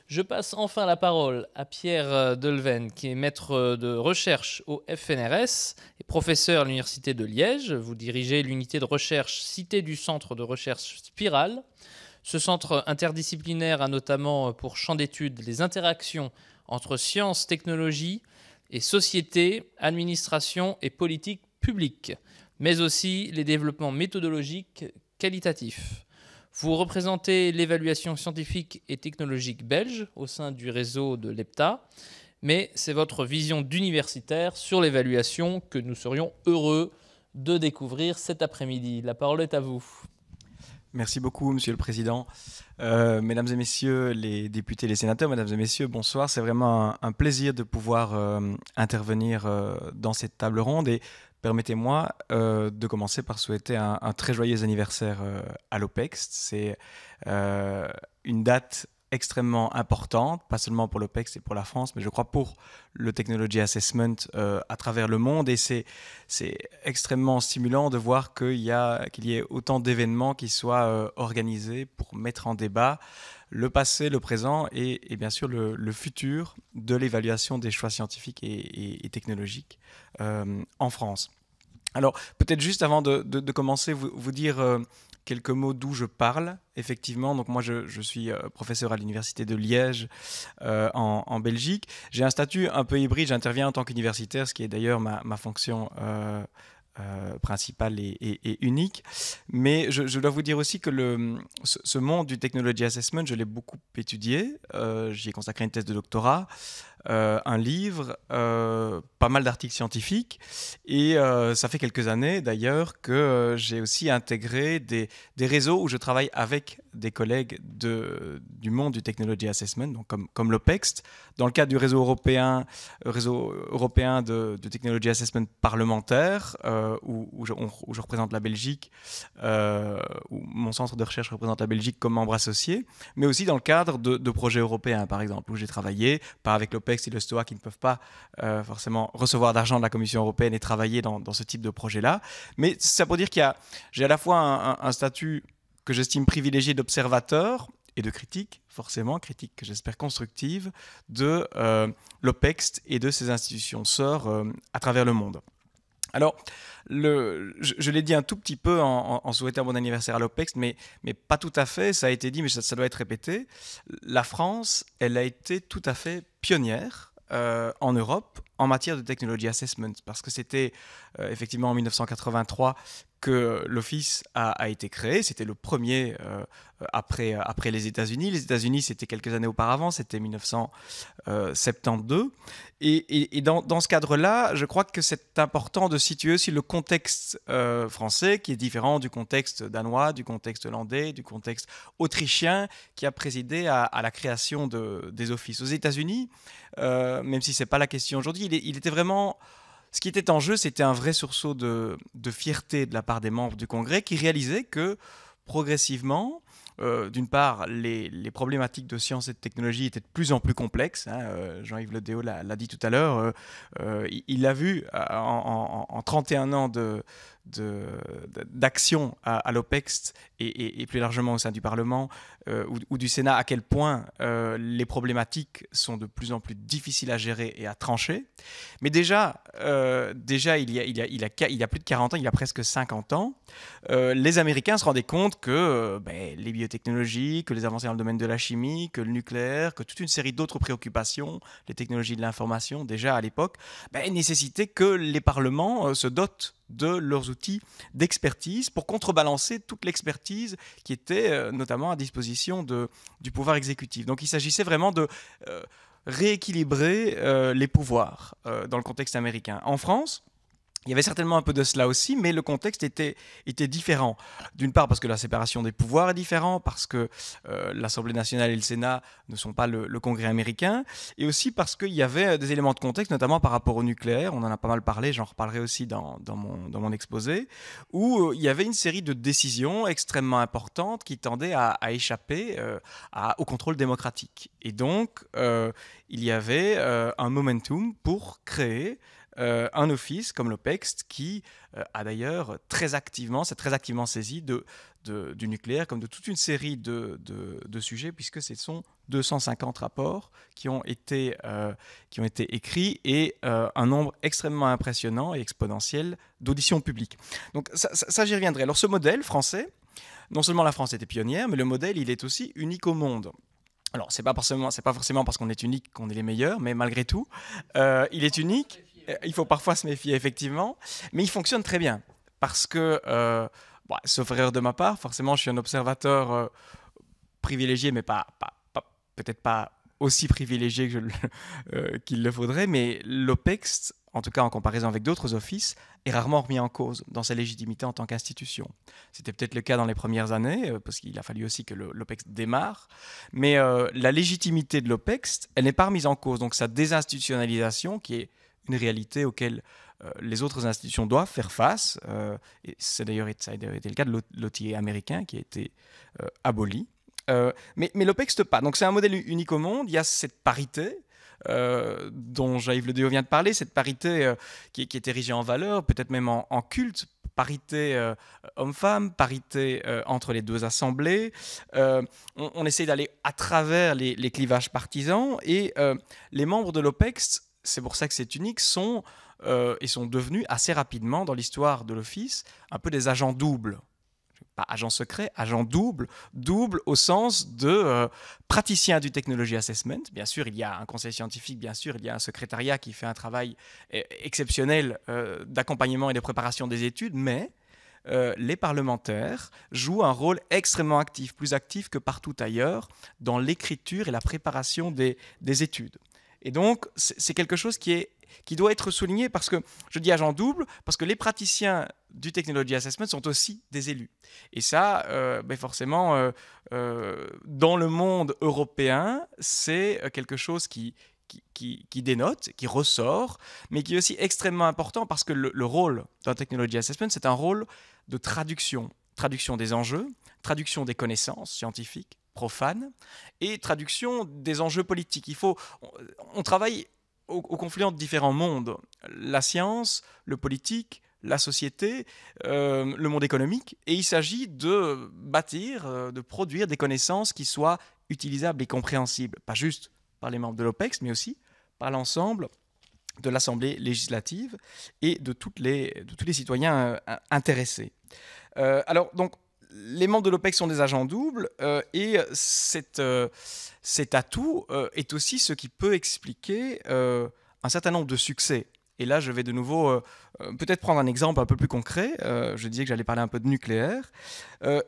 Je passe enfin la parole à Pierre euh, Delven, qui est maître euh, de recherche au FNRS et professeur à l'Université de Liège. Vous dirigez l'unité de recherche citée du Centre de recherche Spirale. Ce centre interdisciplinaire a notamment euh, pour champ d'étude les interactions entre sciences, technologies et société, administration et politique publique, mais aussi les développements méthodologiques qualitatifs. Vous représentez l'évaluation scientifique et technologique belge au sein du réseau de l'EPTA, mais c'est votre vision d'universitaire sur l'évaluation que nous serions heureux de découvrir cet après-midi. La parole est à vous. Merci beaucoup, Monsieur le Président. Euh, mesdames et Messieurs les députés, les sénateurs, Mesdames et Messieurs, bonsoir. C'est vraiment un, plaisir de pouvoir euh, intervenir euh, dans cette table ronde et Permettez-moi euh, de commencer par souhaiter un, très joyeux anniversaire euh, à l'OPEX. C'est euh, une date extrêmement importante, pas seulement pour l'OPEX et pour la France, mais je crois pour le Technology Assessment à travers le monde. Et c'est extrêmement stimulant de voir qu'il y, qu'il y ait autant d'événements qui soient organisés pour mettre en débat le passé, le présent et, bien sûr le, futur de l'évaluation des choix scientifiques et, technologiques en France. Alors, peut-être juste avant de, commencer, vous, dire euh, quelques mots d'où je parle. Effectivement, donc moi, je, suis euh, professeur à l'université de Liège euh, en, Belgique. J'ai un statut un peu hybride, j'interviens en tant qu'universitaire, ce qui est d'ailleurs ma, fonction. principale et, unique. Mais je, dois vous dire aussi que ce, ce monde du technology assessment, je l'ai beaucoup étudié. J'y ai consacré une thèse de doctorat. Euh, un livre, euh, pas mal d'articles scientifiques. Et euh, ça fait quelques années d'ailleurs que j'ai aussi intégré des, des, réseaux où je travaille avec des collègues de, du monde du Technology Assessment, donc comme, comme l'OPEXT, dans le cadre du réseau européen, réseau européen de, de Technology Assessment parlementaire, où, où, je, représente la Belgique, où mon centre de recherche représente la Belgique comme membre associé, mais aussi dans le cadre de, de projets européens, par exemple, où j'ai travaillé, pas avec l'OPEXT, et le STOA qui ne peuvent pas euh, forcément recevoir d'argent de la Commission européenne et travailler dans, ce type de projet-là. Mais ça pour dire qu'il y a, j'ai à la fois un, statut que j'estime privilégié d'observateur et de critique, forcément, critique que j'espère constructive, de euh, l'OPEX et de ses institutions sœurs euh, à travers le monde. Alors, le, je, l'ai dit un tout petit peu en, en, souhaitant bon anniversaire à l'OPEX, mais, mais pas tout à fait, ça a été dit, mais ça, ça doit être répété. La France, elle a été tout à fait pionnière euh, en Europe en matière de technology assessment, parce que c'était euh, effectivement en 1983 que l'Office a, été créé. C'était le premier euh, après, après les États-Unis. Les États-Unis, c'était quelques années auparavant, c'était 1972. Euh, et, dans, ce cadre-là, je crois que c'est important de situer aussi le contexte euh, français, qui est différent du contexte danois, du contexte hollandais, du contexte autrichien, qui a présidé à, la création de, des offices. Aux États-Unis, même si ce n'est pas la question aujourd'hui, il, il, était vraiment ce qui était en jeu, c'était un vrai sursaut de, fierté de la part des membres du Congrès qui réalisaient que progressivement, euh, d'une part, les, problématiques de science et de technologie étaient de plus en plus complexes. Hein, euh, Jean-Yves Le Déo l'a dit tout à l'heure. Euh, il, l'a vu en 31 ans de, d'action à, l'OPEX et, plus largement au sein du Parlement euh, ou, du Sénat, à quel point euh, les problématiques sont de plus en plus difficiles à gérer et à trancher. Mais déjà, déjà il, y a, plus de 40 ans, il y a presque 50 ans, euh, les Américains se rendaient compte que ben, les biotechnologies, que les avancées dans le domaine de la chimie, que le nucléaire, que toute une série d'autres préoccupations, les technologies de l'information, déjà à l'époque, ben, nécessitaient que les parlements se dotent de leurs outils d'expertise pour contrebalancer toute l'expertise qui était euh, notamment à disposition de, du pouvoir exécutif. Donc il s'agissait vraiment de euh, rééquilibrer euh, les pouvoirs dans le contexte américain. En France, il y avait certainement un peu de cela aussi, mais le contexte était, était différent. D'une part parce que la séparation des pouvoirs est différente, parce que euh, l'Assemblée nationale et le Sénat ne sont pas le, Congrès américain, et aussi parce qu'il y avait euh, des éléments de contexte, notamment par rapport au nucléaire, on en a pas mal parlé, j'en reparlerai aussi dans, dans, mon, dans, mon, exposé, où euh, il y avait une série de décisions extrêmement importantes qui tendaient à, échapper au contrôle démocratique. Et donc, il y avait un momentum pour créer euh, un office comme l'OPEXT qui euh, a d'ailleurs très activement, s'est très activement saisi de, du nucléaire comme de toute une série de, de, sujets, puisque ce sont 250 rapports qui ont été, euh, qui ont été écrits et un nombre extrêmement impressionnant et exponentiel d'auditions publiques. Donc ça, j'y reviendrai. Alors ce modèle français, non seulement la France était pionnière, mais le modèle, il est aussi unique au monde. Alors, ce n'est pas, forcément, pas forcément parce qu'on est unique qu'on est les meilleurs, mais malgré tout, il est unique. Euh, il faut parfois se méfier, effectivement. Mais il fonctionne très bien. Parce que, euh, bah, sauf erreur de ma part, forcément, je suis un observateur euh, privilégié, mais pas, peut-être pas aussi privilégié (laughs) euh, qu'il le faudrait. Mais l'OPEX, en tout cas en comparaison avec d'autres offices, est rarement remis en cause dans sa légitimité en tant qu'institution. C'était peut-être le cas dans les premières années, parce qu'il a fallu aussi que l'OPEX démarre, mais la légitimité de l'OPEX, elle n'est pas remise en cause. Donc sa désinstitutionnalisation, qui est une réalité auquel euh, les autres institutions doivent faire face. Euh, et c'est d'ailleurs été, été le cas de l'OTI américain qui a été euh, aboli. mais, mais l'OPEX pas. Donc c'est un modèle unique au monde. Il y a cette parité dont Jean-Yves Le Déo vient de parler, cette parité qui, est érigée en valeur, peut-être même en, culte, parité homme-femme, parité entre les deux assemblées. on, essaie d'aller à travers les clivages partisans et les membres de l'OPEX c'est pour ça que c'est unique, sont euh, et sont devenus assez rapidement dans l'histoire de l'Office un peu des agents doubles. Pas agents secrets, agents doubles, double au sens de euh, praticiens praticien du technology assessment. Bien sûr, il y a un conseil scientifique, bien sûr, il y a un secrétariat qui fait un travail eh, exceptionnel euh, d'accompagnement et de préparation des études, mais les parlementaires jouent un rôle extrêmement actif, plus actif que partout ailleurs, dans l'écriture et la préparation des études. Et donc, c'est quelque chose qui, est, qui doit être souligné parce que, je dis agent double, parce que les praticiens du Technology Assessment sont aussi des élus. Et ça, euh, ben forcément, euh, euh, dans le monde européen, c'est quelque chose qui, qui, dénote, qui ressort, mais qui est aussi extrêmement important parce que le rôle d'un Technology Assessment, c'est un rôle de traduction. Traduction des enjeux, traduction des connaissances scientifiques, profane, et traduction des enjeux politiques. Il faut, on, travaille au, confluent de différents mondes, la science, le politique, la société, euh, le monde économique, et il s'agit de bâtir, euh, de produire des connaissances qui soient utilisables et compréhensibles, pas juste par les membres de l'OPEX, mais aussi par l'ensemble de l'Assemblée législative et de, tous les citoyens euh, intéressés. alors, donc, les membres de l'OPEC sont des agents doubles euh, et cet euh, atout euh, est aussi ce qui peut expliquer un certain nombre de succès. Et là, je vais de nouveau peut-être prendre un exemple un peu plus concret. je disais que j'allais parler un peu de nucléaire.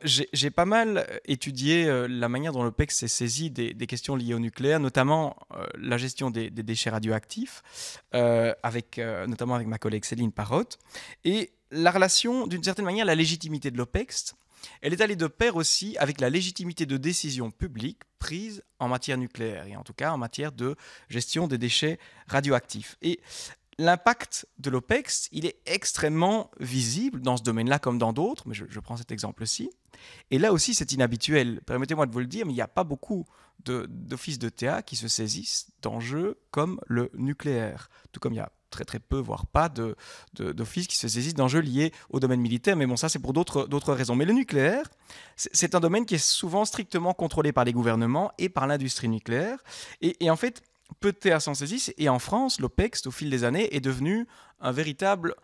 J'ai pas mal étudié la manière dont l'OPEC s'est saisi des, questions liées au nucléaire, notamment la gestion des, déchets radioactifs, avec, notamment avec ma collègue Céline Parotte. Et la relation, d'une certaine manière, la légitimité de l'OPEX elle est allée de pair aussi avec la légitimité de décisions publiques prises en matière nucléaire, et en tout cas en matière de gestion des déchets radioactifs. Et l'impact de l'OPEX, il est extrêmement visible dans ce domaine-là comme dans d'autres, mais je, prends cet exemple-ci. Et là aussi, c'est inhabituel. Permettez-moi de vous le dire, mais il n'y a pas beaucoup d'offices de, de, TA qui se saisissent d'enjeux comme le nucléaire, tout comme il n'y a très très peu, voire pas, d'offices qui se saisissent d'enjeux liés au domaine militaire. Mais bon, ça c'est pour d'autres raisons. Mais le nucléaire, c'est un domaine qui est souvent strictement contrôlé par les gouvernements et par l'industrie nucléaire. Et, en fait, peut de terres s'en saisissent. Et en France, l'OPEX, au fil des années, est devenu un véritable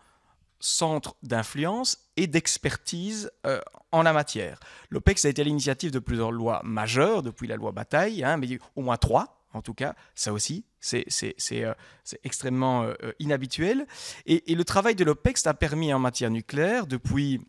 centre d'influence et d'expertise euh, en la matière. L'OPEX a été l'initiative de plusieurs lois majeures, depuis la loi Bataille, hein, mais au moins trois, en tout cas, ça aussi, c'est euh, extrêmement euh, euh, inhabituel. Et, le travail de l'OPEX a permis en hein, matière nucléaire, depuis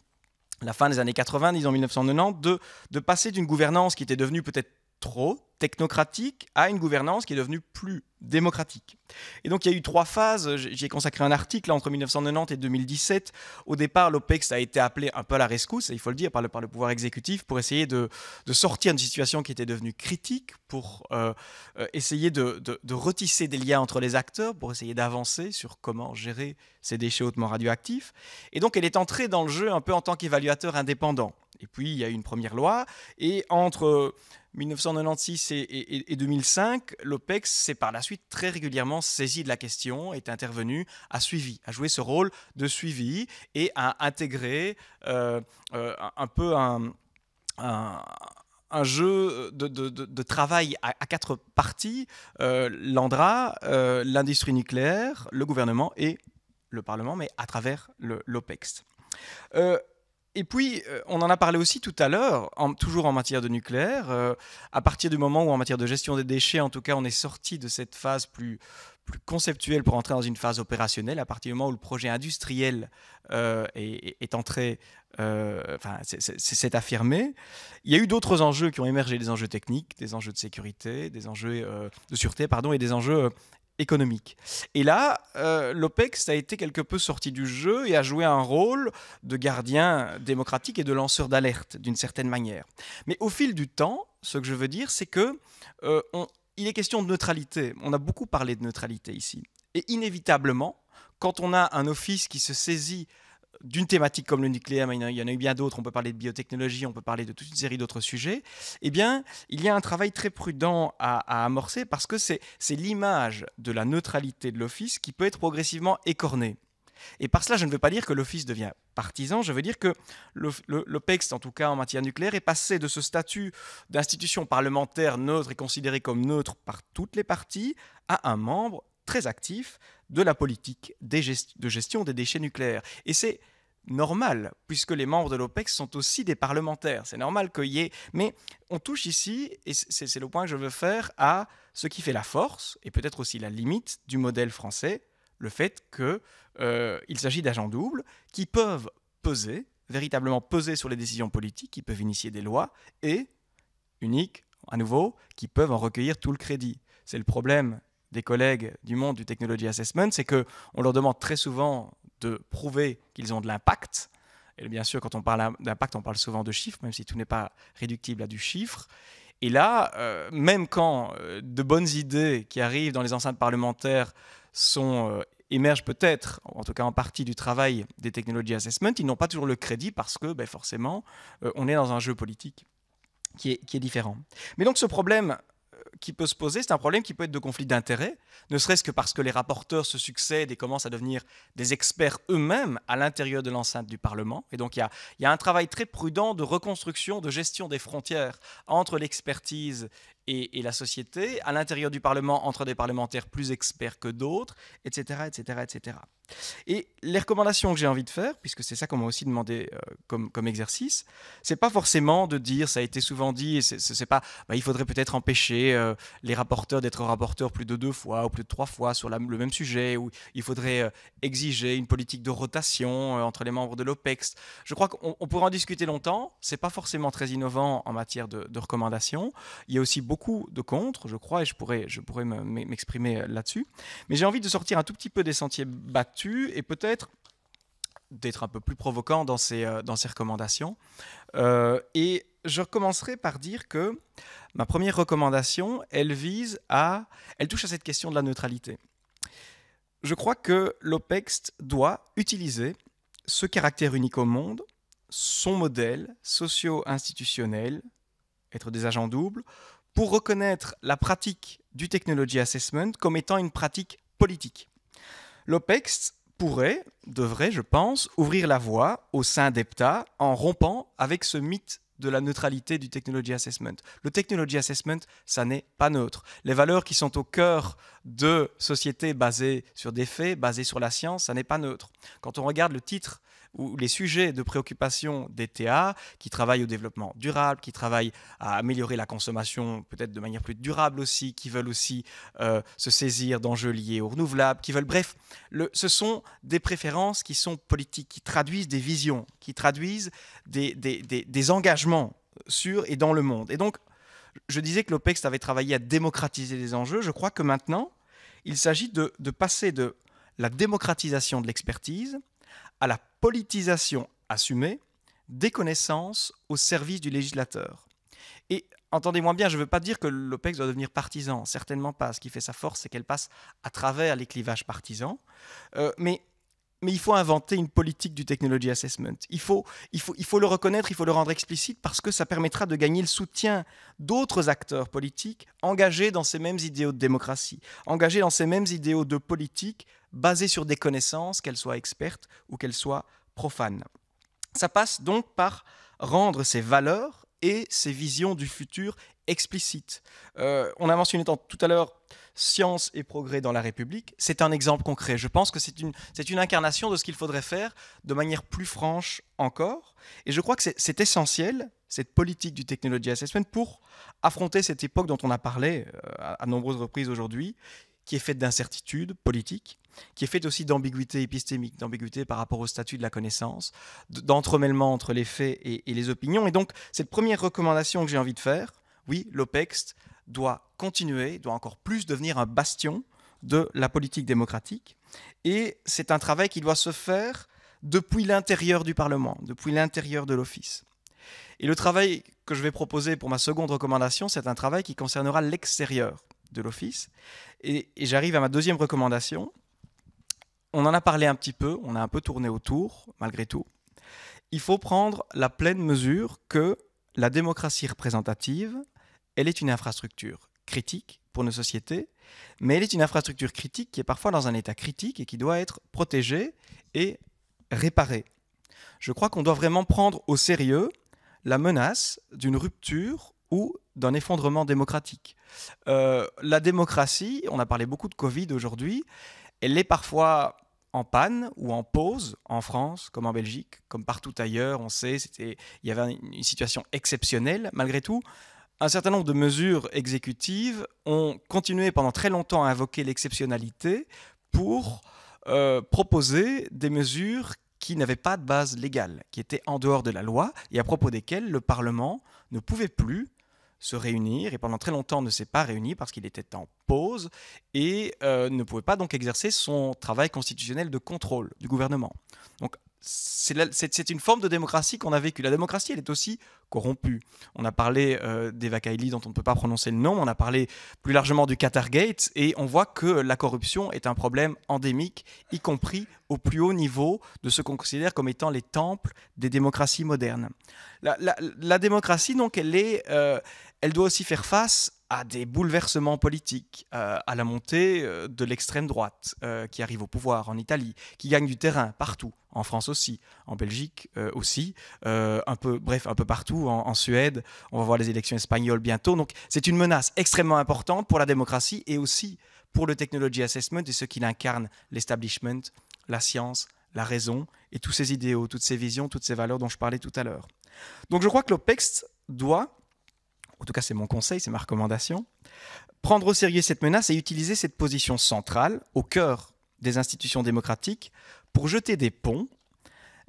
la fin des années 80, disons 1990, de, de passer d'une gouvernance qui était devenue peut-être trop technocratique à une gouvernance qui est devenue plus démocratique. Et donc il y a eu trois phases, j'y ai consacré un article entre 1990 et 2017. Au départ, l'OPEX a été appelé un peu à la rescousse, il faut le dire, par le, pouvoir exécutif, pour essayer de, sortir d'une situation qui était devenue critique, pour euh, euh, essayer de, de, retisser des liens entre les acteurs, pour essayer d'avancer sur comment gérer ces déchets hautement radioactifs. Et donc elle est entrée dans le jeu un peu en tant qu'évaluateur indépendant. Et puis il y a eu une première loi. Et entre 1996 euh, et, 2005, l'OPEX s'est par la suite très régulièrement saisi de la question, est intervenu, a suivi, a joué ce rôle de suivi et a intégré euh, euh, un peu un, jeu de, travail à, quatre parties, l'ANDRA, l'industrie nucléaire, le gouvernement et le Parlement, mais à travers l'OPEX. Et puis, euh, on en a parlé aussi tout à l'heure, toujours en matière de nucléaire, euh, à partir du moment où en matière de gestion des déchets, en tout cas, on est sorti de cette phase plus, conceptuelle pour entrer dans une phase opérationnelle, à partir du moment où le projet industriel s'est euh, est, entré, enfin, c'est affirmé, il y a eu d'autres enjeux qui ont émergé, des enjeux techniques, des enjeux de sécurité, des enjeux de sûreté, pardon, et des enjeux économique. Et là, euh, l'OPEX a été quelque peu sorti du jeu et a joué un rôle de gardien démocratique et de lanceur d'alerte, d'une certaine manière. Mais au fil du temps, ce que je veux dire, c'est que euh, il est question de neutralité. On a beaucoup parlé de neutralité ici. Et inévitablement, quand on a un office qui se saisit d'une thématique comme le nucléaire, mais il y en a eu bien d'autres, on peut parler de biotechnologie, on peut parler de toute une série d'autres sujets, eh bien, il y a un travail très prudent à, amorcer parce que c'est l'image de la neutralité de l'Office qui peut être progressivement écornée. Et par cela, je ne veux pas dire que l'Office devient partisan, je veux dire que l'OPEX, en tout cas en matière nucléaire, est passé de ce statut d'institution parlementaire neutre et considérée comme neutre par toutes les parties à un membre très actif de la politique de gestion des déchets nucléaires. Et c'est normal, puisque les membres de l'OPEX sont aussi des parlementaires. C'est normal qu'il y ait... Mais on touche ici, et c'est le point que je veux faire, à ce qui fait la force, et peut-être aussi la limite du modèle français, le fait qu'il euh, s'agit d'agents doubles qui peuvent peser, véritablement peser sur les décisions politiques, qui peuvent initier des lois, et, unique, à nouveau, qui peuvent en recueillir tout le crédit. C'est le problème des collègues du monde du Technology Assessment, c'est qu'on leur demande très souvent de prouver qu'ils ont de l'impact. Et bien sûr, quand on parle d'impact, on parle souvent de chiffres, même si tout n'est pas réductible à du chiffre. Et là, euh, même quand euh, de bonnes idées qui arrivent dans les enceintes parlementaires sont, euh, émergent peut-être, en tout cas en partie, du travail des Technology Assessment, ils n'ont pas toujours le crédit parce que ben, forcément, on est dans un jeu politique qui est, qui est différent. Mais donc ce problème qui peut se poser, c'est un problème qui peut être de conflit d'intérêts, ne serait-ce que parce que les rapporteurs se succèdent et commencent à devenir des experts eux-mêmes à l'intérieur de l'enceinte du Parlement. Et donc il y, a, il y a un travail très prudent de reconstruction, de gestion des frontières entre l'expertise et, la société, à l'intérieur du Parlement, entre des parlementaires plus experts que d'autres, etc., etc., etc. Et les recommandations que j'ai envie de faire, puisque c'est ça qu'on m'a aussi demandé euh, comme, comme exercice, c'est pas forcément de dire, ça a été souvent dit, et c'est pas, bah, il faudrait peut-être empêcher euh, les rapporteurs d'être rapporteurs plus de deux fois ou plus de trois fois sur le même sujet, ou il faudrait euh, exiger une politique de rotation entre les membres de l'OPEX. Je crois qu'on pourrait en discuter longtemps, c'est pas forcément très innovant en matière de, de recommandations. Il y a aussi beaucoup beaucoup de contre, je crois, et je pourrais, je pourrais m'exprimer euh, là-dessus. Mais j'ai envie de sortir un tout petit peu des sentiers battus et peut-être d'être un peu plus provocant dans ces euh, dans ces recommandations. Euh, et je commencerai par dire que ma première recommandation, elle vise à... Elle touche à cette question de la neutralité. Je crois que l'OPEX doit utiliser ce caractère unique au monde, son modèle socio-institutionnel, être des agents doubles, pour reconnaître la pratique du Technology Assessment comme étant une pratique politique. L'OPEX pourrait, devrait, je pense, ouvrir la voie au sein d'EPTA en rompant avec ce mythe de la neutralité du Technology Assessment. Le Technology Assessment, ça n'est pas neutre. Les valeurs qui sont au cœur de sociétés basées sur des faits, basées sur la science, ça n'est pas neutre. Quand on regarde le titre ou les sujets de préoccupation des TA, qui travaillent au développement durable, qui travaillent à améliorer la consommation peut-être de manière plus durable aussi, qui veulent aussi euh, se saisir d'enjeux liés aux renouvelables, qui veulent, bref, le, ce sont des préférences qui sont politiques, qui traduisent des visions, qui traduisent des, engagements sur et dans le monde. Et donc, je disais que l'OPEX avait travaillé à démocratiser les enjeux. Je crois que maintenant, il s'agit de, de passer de la démocratisation de l'expertise à la politisation assumée des connaissances au service du législateur. Et entendez-moi bien, je ne veux pas dire que l'OPEX doit devenir partisan, certainement pas. Ce qui fait sa force, c'est qu'elle passe à travers les clivages partisans. Euh, mais mais il faut inventer une politique du technology assessment. Il faut, il, faut, il faut le reconnaître, il faut le rendre explicite parce que ça permettra de gagner le soutien d'autres acteurs politiques engagés dans ces mêmes idéaux de démocratie, engagés dans ces mêmes idéaux de politique basés sur des connaissances, qu'elles soient expertes ou qu'elles soient profanes. Ça passe donc par rendre ces valeurs et ces visions du futur explicite. Euh, on a mentionné tout à l'heure Science et progrès dans la République. C'est un exemple concret. Je pense que c'est une, c'est une incarnation de ce qu'il faudrait faire de manière plus franche encore. Et je crois que c'est, essentiel, cette politique du Technology Assessment, pour affronter cette époque dont on a parlé euh, à, nombreuses reprises aujourd'hui, qui est faite d'incertitudes politiques, qui est faite aussi d'ambiguïté épistémique, d'ambiguïté par rapport au statut de la connaissance, d'entremêlement entre les faits et, et, les opinions. Et donc, cette première recommandation que j'ai envie de faire, oui, l'OPEX doit continuer, doit encore plus devenir un bastion de la politique démocratique. Et c'est un travail qui doit se faire depuis l'intérieur du Parlement, depuis l'intérieur de l'Office. Et le travail que je vais proposer pour ma seconde recommandation, c'est un travail qui concernera l'extérieur de l'Office. Et, et j'arrive à ma deuxième recommandation. On en a parlé un petit peu, on a un peu tourné autour, malgré tout. Il faut prendre la pleine mesure que la démocratie représentative, elle est une infrastructure critique pour nos sociétés, mais elle est une infrastructure critique qui est parfois dans un état critique et qui doit être protégée et réparée. Je crois qu'on doit vraiment prendre au sérieux la menace d'une rupture ou d'un effondrement démocratique. Euh, la démocratie, on a parlé beaucoup de Covid aujourd'hui, elle est parfois en panne ou en pause en France, comme en Belgique, comme partout ailleurs. On sait, il y avait une situation exceptionnelle. Malgré tout, un certain nombre de mesures exécutives ont continué pendant très longtemps à invoquer l'exceptionnalité pour euh, proposer des mesures qui n'avaient pas de base légale, qui étaient en dehors de la loi et à propos desquelles le Parlement ne pouvait plus se réunir et pendant très longtemps ne s'est pas réuni parce qu'il était en pause et euh, ne pouvait pas donc exercer son travail constitutionnel de contrôle du gouvernement. Donc c'est une forme de démocratie qu'on a vécue. La démocratie, elle est aussi corrompue. On a parlé euh, des dont on ne peut pas prononcer le nom, on a parlé plus largement du Qatargate, et on voit que la corruption est un problème endémique, y compris au plus haut niveau de ce qu'on considère comme étant les temples des démocraties modernes. La, démocratie, donc, elle, est, euh, elle doit aussi faire face à des bouleversements politiques, euh, à la montée euh, de l'extrême droite euh, qui arrive au pouvoir en Italie, qui gagne du terrain partout, en France aussi, en Belgique aussi, un peu, bref, un peu partout, en, Suède, on va voir les élections espagnoles bientôt. Donc c'est une menace extrêmement importante pour la démocratie et aussi pour le technology assessment et ce qu'il incarne, l'establishment, la science, la raison et tous ces idéaux, toutes ces visions, toutes ces valeurs dont je parlais tout à l'heure. Donc je crois que l'OPEX doit en tout cas, c'est mon conseil, c'est ma recommandation. Prendre au sérieux cette menace et utiliser cette position centrale, au cœur des institutions démocratiques, pour jeter des ponts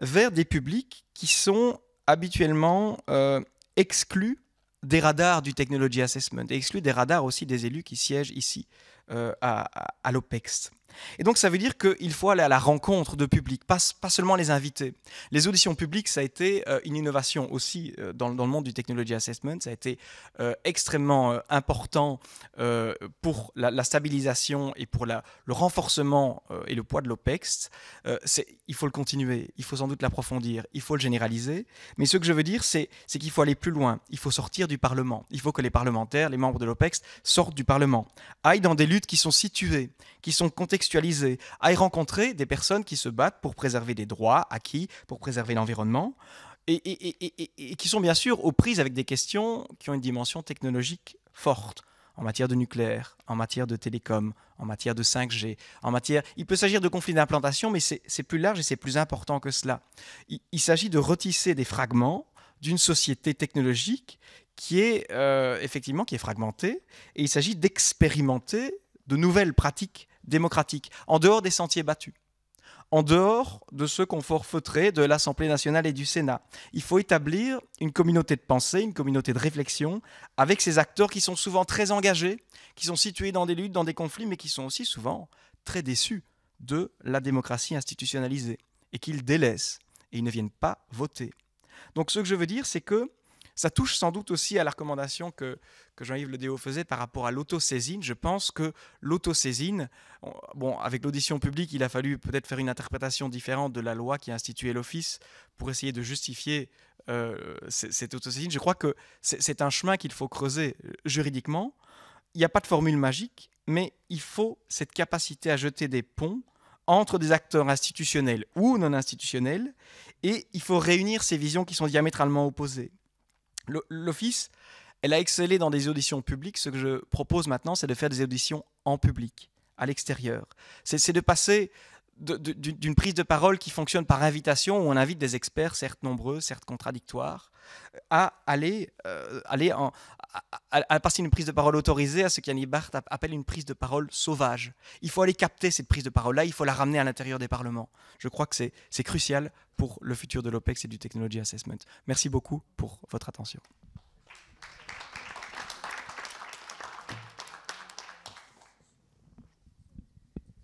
vers des publics qui sont habituellement euh, exclus des radars du Technology Assessment exclus des radars aussi des élus qui siègent ici euh, à, à l'OPEX. Et donc ça veut dire qu'il faut aller à la rencontre de public, pas, pas seulement les invités. Les auditions publiques, ça a été euh, une innovation aussi euh, dans, le monde du technology assessment, ça a été euh, extrêmement important pour la, stabilisation et pour la, le renforcement et le poids de l'OPEX. il faut le continuer, il faut sans doute l'approfondir, il faut le généraliser. Mais ce que je veux dire, c'est qu'il faut aller plus loin, il faut sortir du Parlement, il faut que les parlementaires, les membres de l'OPEX sortent du Parlement, aillent dans des luttes qui sont situées, qui sont contextuelles à y rencontrer des personnes qui se battent pour préserver des droits acquis, pour préserver l'environnement, et, qui sont bien sûr aux prises avec des questions qui ont une dimension technologique forte en matière de nucléaire, en matière de télécom, en matière de 5G, en matière... Il peut s'agir de conflits d'implantation, mais c'est plus large et c'est plus important que cela. Il, s'agit de retisser des fragments d'une société technologique qui est euh, effectivement qui est fragmentée, et il s'agit d'expérimenter de nouvelles pratiques démocratique, en dehors des sentiers battus, en dehors de ce qu'on forfeutrait de l'Assemblée nationale et du Sénat. Il faut établir une communauté de pensée, une communauté de réflexion, avec ces acteurs qui sont souvent très engagés, qui sont situés dans des luttes, dans des conflits, mais qui sont aussi souvent très déçus de la démocratie institutionnalisée, et qu'ils délaissent, et ils ne viennent pas voter. Donc ce que je veux dire, c'est que ça touche sans doute aussi à la recommandation que, que Jean-Yves Ledéo faisait par rapport à l'autosaisine. Je pense que l'autosaisine, bon, avec l'audition publique, il a fallu peut-être faire une interprétation différente de la loi qui a institué l'Office pour essayer de justifier euh, cette autosaisine. Je crois que c'est un chemin qu'il faut creuser euh, juridiquement. Il n'y a pas de formule magique, mais il faut cette capacité à jeter des ponts entre des acteurs institutionnels ou non institutionnels, et il faut réunir ces visions qui sont diamétralement opposées. L'Office, elle a excellé dans des auditions publiques. Ce que je propose maintenant, c'est de faire des auditions en public, à l'extérieur. C'est de passer d'une prise de parole qui fonctionne par invitation, où on invite des experts, certes nombreux, certes contradictoires, à aller, euh, aller en, à, à partir d'une prise de parole autorisée, à ce qu'Yanni Barthes appelle une prise de parole sauvage. Il faut aller capter cette prise de parole-là, il faut la ramener à l'intérieur des parlements. Je crois que c'est crucial pour le futur de l'OPEX et du Technology Assessment. Merci beaucoup pour votre attention.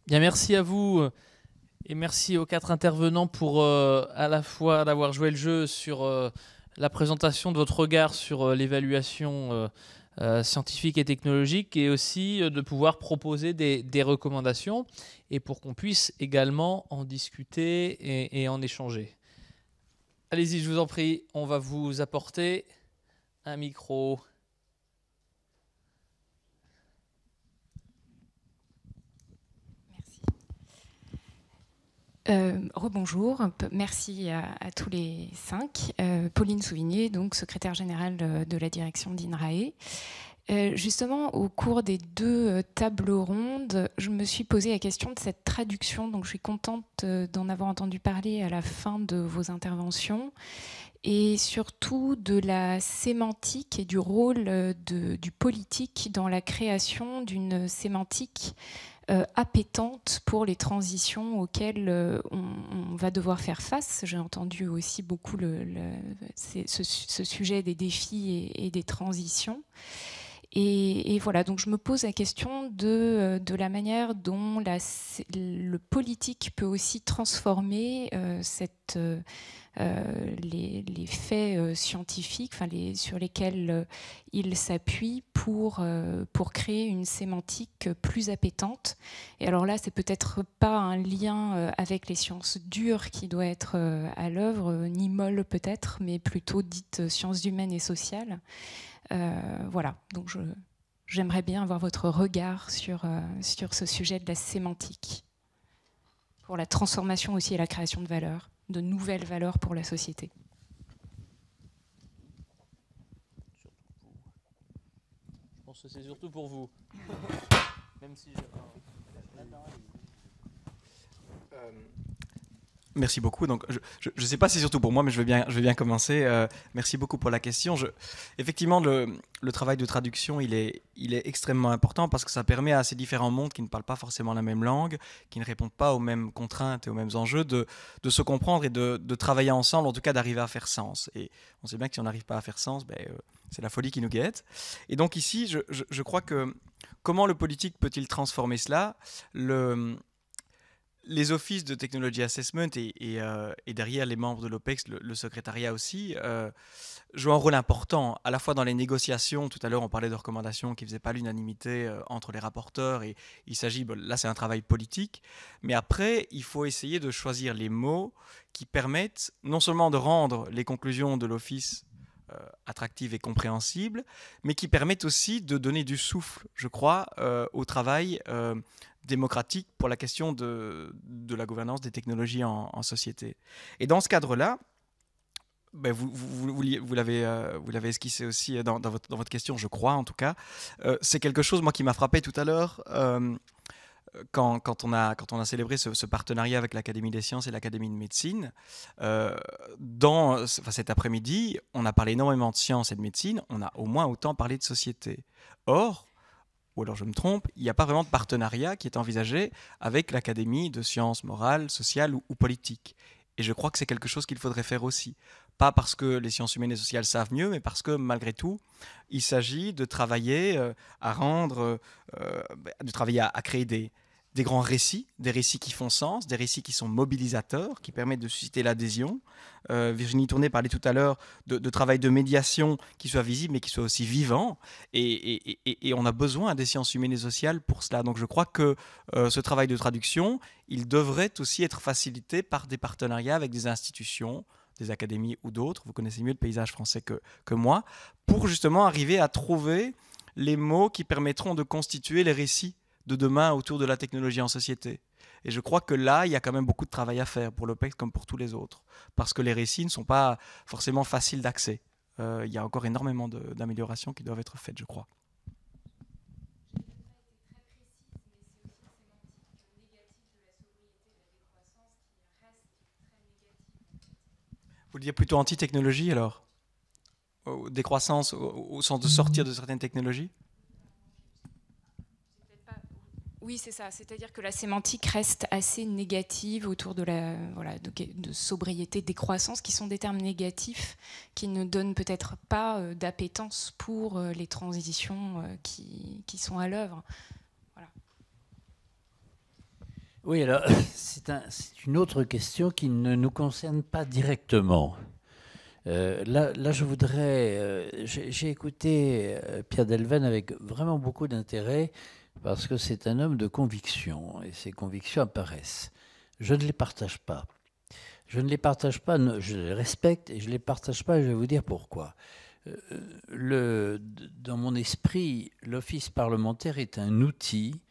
Bien, merci à vous euh, et merci aux quatre intervenants pour euh, à la fois d'avoir joué le jeu sur... Euh, la présentation de votre regard sur euh, l'évaluation euh, euh, scientifique et technologique et aussi de pouvoir proposer des, recommandations et pour qu'on puisse également en discuter et en échanger. Allez-y, je vous en prie, on va vous apporter un micro. Euh, rebonjour, merci à, tous les cinq. Euh, Pauline Souvigné, donc secrétaire générale de, la direction d'INRAE. Euh, justement, au cours des deux tables rondes, je me suis posé la question de cette traduction, donc je suis contente d'en avoir entendu parler à la fin de vos interventions, et surtout de la sémantique et du rôle du politique dans la création d'une sémantique appétente euh, appétante pour les transitions auxquelles euh, on, va devoir faire face. J'ai entendu aussi beaucoup ce, sujet des défis et des transitions. Et, voilà, donc je me pose la question de, euh, de la manière dont la, le politique peut aussi transformer euh, cette, euh, les, faits scientifiques enfin les, sur lesquels il s'appuie pour, pour créer une sémantique plus appétante. Et alors là, c'est peut-être pas un lien avec les sciences dures qui doit être à l'œuvre, ni molle peut-être, mais plutôt dites sciences humaines et sociales. Euh, voilà, donc j'aimerais bien avoir votre regard sur, euh, sur ce sujet de la sémantique, pour la transformation aussi et la création de valeurs, de nouvelles valeurs pour la société. Je pense que c'est surtout pour vous. (laughs) Euh, Merci beaucoup. Donc, je ne sais pas si c'est surtout pour moi, mais je vais bien, je commencer. Euh, merci beaucoup pour la question. Je, effectivement, le, travail de traduction, il est, il est extrêmement important parce que ça permet à ces différents mondes qui ne parlent pas forcément la même langue, qui ne répondent pas aux mêmes contraintes et aux mêmes enjeux, de, se comprendre et de, travailler ensemble, en tout cas d'arriver à faire sens. Et on sait bien que si on n'arrive pas à faire sens, ben, euh, c'est la folie qui nous guette. Et donc ici, je, je crois que comment le politique peut-il transformer cela le, les offices de technology assessment et, euh, derrière les membres de l'OPEX, le, secrétariat aussi, euh, jouent un rôle important, à la fois dans les négociations, tout à l'heure on parlait de recommandations qui ne faisaient pas l'unanimité euh, entre les rapporteurs, et il s'agit, là c'est un travail politique, mais après il faut essayer de choisir les mots qui permettent non seulement de rendre les conclusions de l'office attractives et compréhensibles, mais qui permettent aussi de donner du souffle, je crois, au travail démocratique pour la question de, de la gouvernance des technologies en, société. Et dans ce cadre-là, ben vous, vous, vous, euh, vous l'avez esquissé aussi dans, votre, dans, votre, question, je crois en tout cas. Euh, c'est quelque chose, moi, qui m'a frappé tout à l'heure. Euh, quand, quand, on a, quand on a célébré ce, partenariat avec l'Académie des sciences et l'Académie de médecine, dans, enfin, cet après-midi, on a parlé énormément de sciences et de médecine, on a au moins autant parlé de société. Or, ou alors je me trompe, il n'y a pas vraiment de partenariat qui est envisagé avec l'Académie de sciences morales, sociales ou, politiques. Et je crois que c'est quelque chose qu'il faudrait faire aussi. Pas parce que les sciences humaines et sociales savent mieux, mais parce que malgré tout, il s'agit de travailler euh, à rendre, euh, euh, de travailler à créer des, des grands récits, des récits qui font sens, des récits qui sont mobilisateurs, qui permettent de susciter l'adhésion. Euh, Virginie Tourné parlait tout à l'heure de, travail de médiation qui soit visible mais qui soit aussi vivant. Et, on a besoin des sciences humaines et sociales pour cela. Donc je crois que euh, ce travail de traduction, il devrait aussi être facilité par des partenariats avec des institutions, des académies ou d'autres. Vous connaissez mieux le paysage français que moi, pour justement arriver à trouver les mots qui permettront de constituer les récits de demain autour de la technologie en société. Et je crois que là, il y a quand même beaucoup de travail à faire pour l'OPEX comme pour tous les autres, parce que les récits ne sont pas forcément faciles d'accès. Euh, il y a encore énormément d'améliorations qui doivent être faites, je crois. Vous le dites plutôt anti-technologie alors Décroissance au sens de sortir de certaines technologies oui, c'est ça. C'est-à-dire que la sémantique reste assez négative autour de la voilà, de, sobriété, décroissance, qui sont des termes négatifs qui ne donnent peut-être pas euh, d'appétence pour euh, les transitions euh, qui, sont à l'œuvre. Oui, alors (coughs) c'est une autre question qui ne nous concerne pas directement. là, je voudrais. J'ai écouté Pierre Delven avec vraiment beaucoup d'intérêt parce que c'est un homme de conviction, et ses convictions apparaissent. Je ne les partage pas. Je ne les partage pas, je les respecte, et je ne les partage pas, et je vais vous dire pourquoi. Euh, le, dans mon esprit, l'office parlementaire est un outil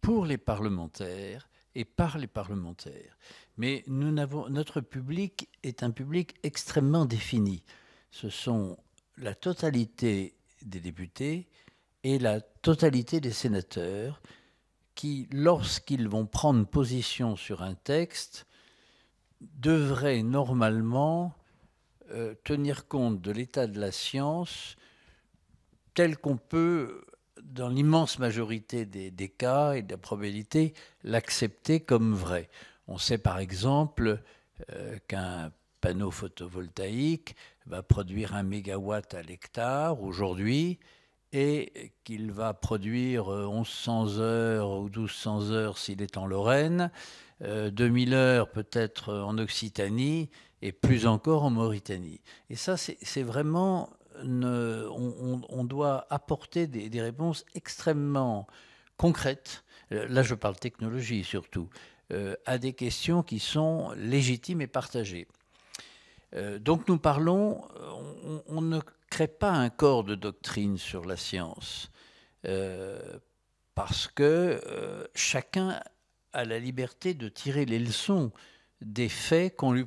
pour les parlementaires et par les parlementaires. Mais nous notre public est un public extrêmement défini. Ce sont la totalité des députés et la totalité des sénateurs qui, lorsqu'ils vont prendre position sur un texte, devraient normalement euh, tenir compte de l'état de la science tel qu'on peut, dans l'immense majorité des, cas et de la probabilité, l'accepter comme vrai. On sait par exemple euh, qu'un panneau photovoltaïque va produire un mégawatt à l'hectare aujourd'hui et qu'il va produire 1100 euh, heures ou 1200 heures s'il est en Lorraine, 2000 euh, heures peut-être en Occitanie et plus encore en Mauritanie. Et ça, c'est vraiment, on, doit apporter des, réponses extrêmement concrètes, euh, là je parle technologie surtout, à des questions qui sont légitimes et partagées. donc nous parlons, on ne pas un corps de doctrine sur la science, euh, parce que euh, chacun a la liberté de tirer les leçons des faits qu'on lui,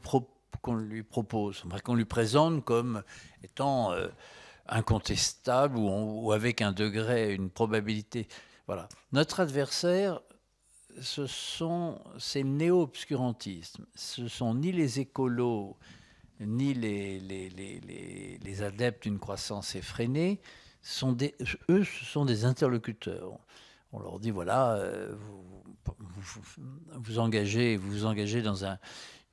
lui, propose, qu'on lui présente comme étant euh, incontestable incontestables ou, ou, avec un degré, une probabilité. Voilà. Notre adversaire, ce sont ces néo-obscurantismes, ce sont ni les écolos, ni les, adeptes d'une croissance effrénée, eux, ce sont des interlocuteurs. On leur dit, voilà, euh, vous vous, engagez, vous, vous engagez dans une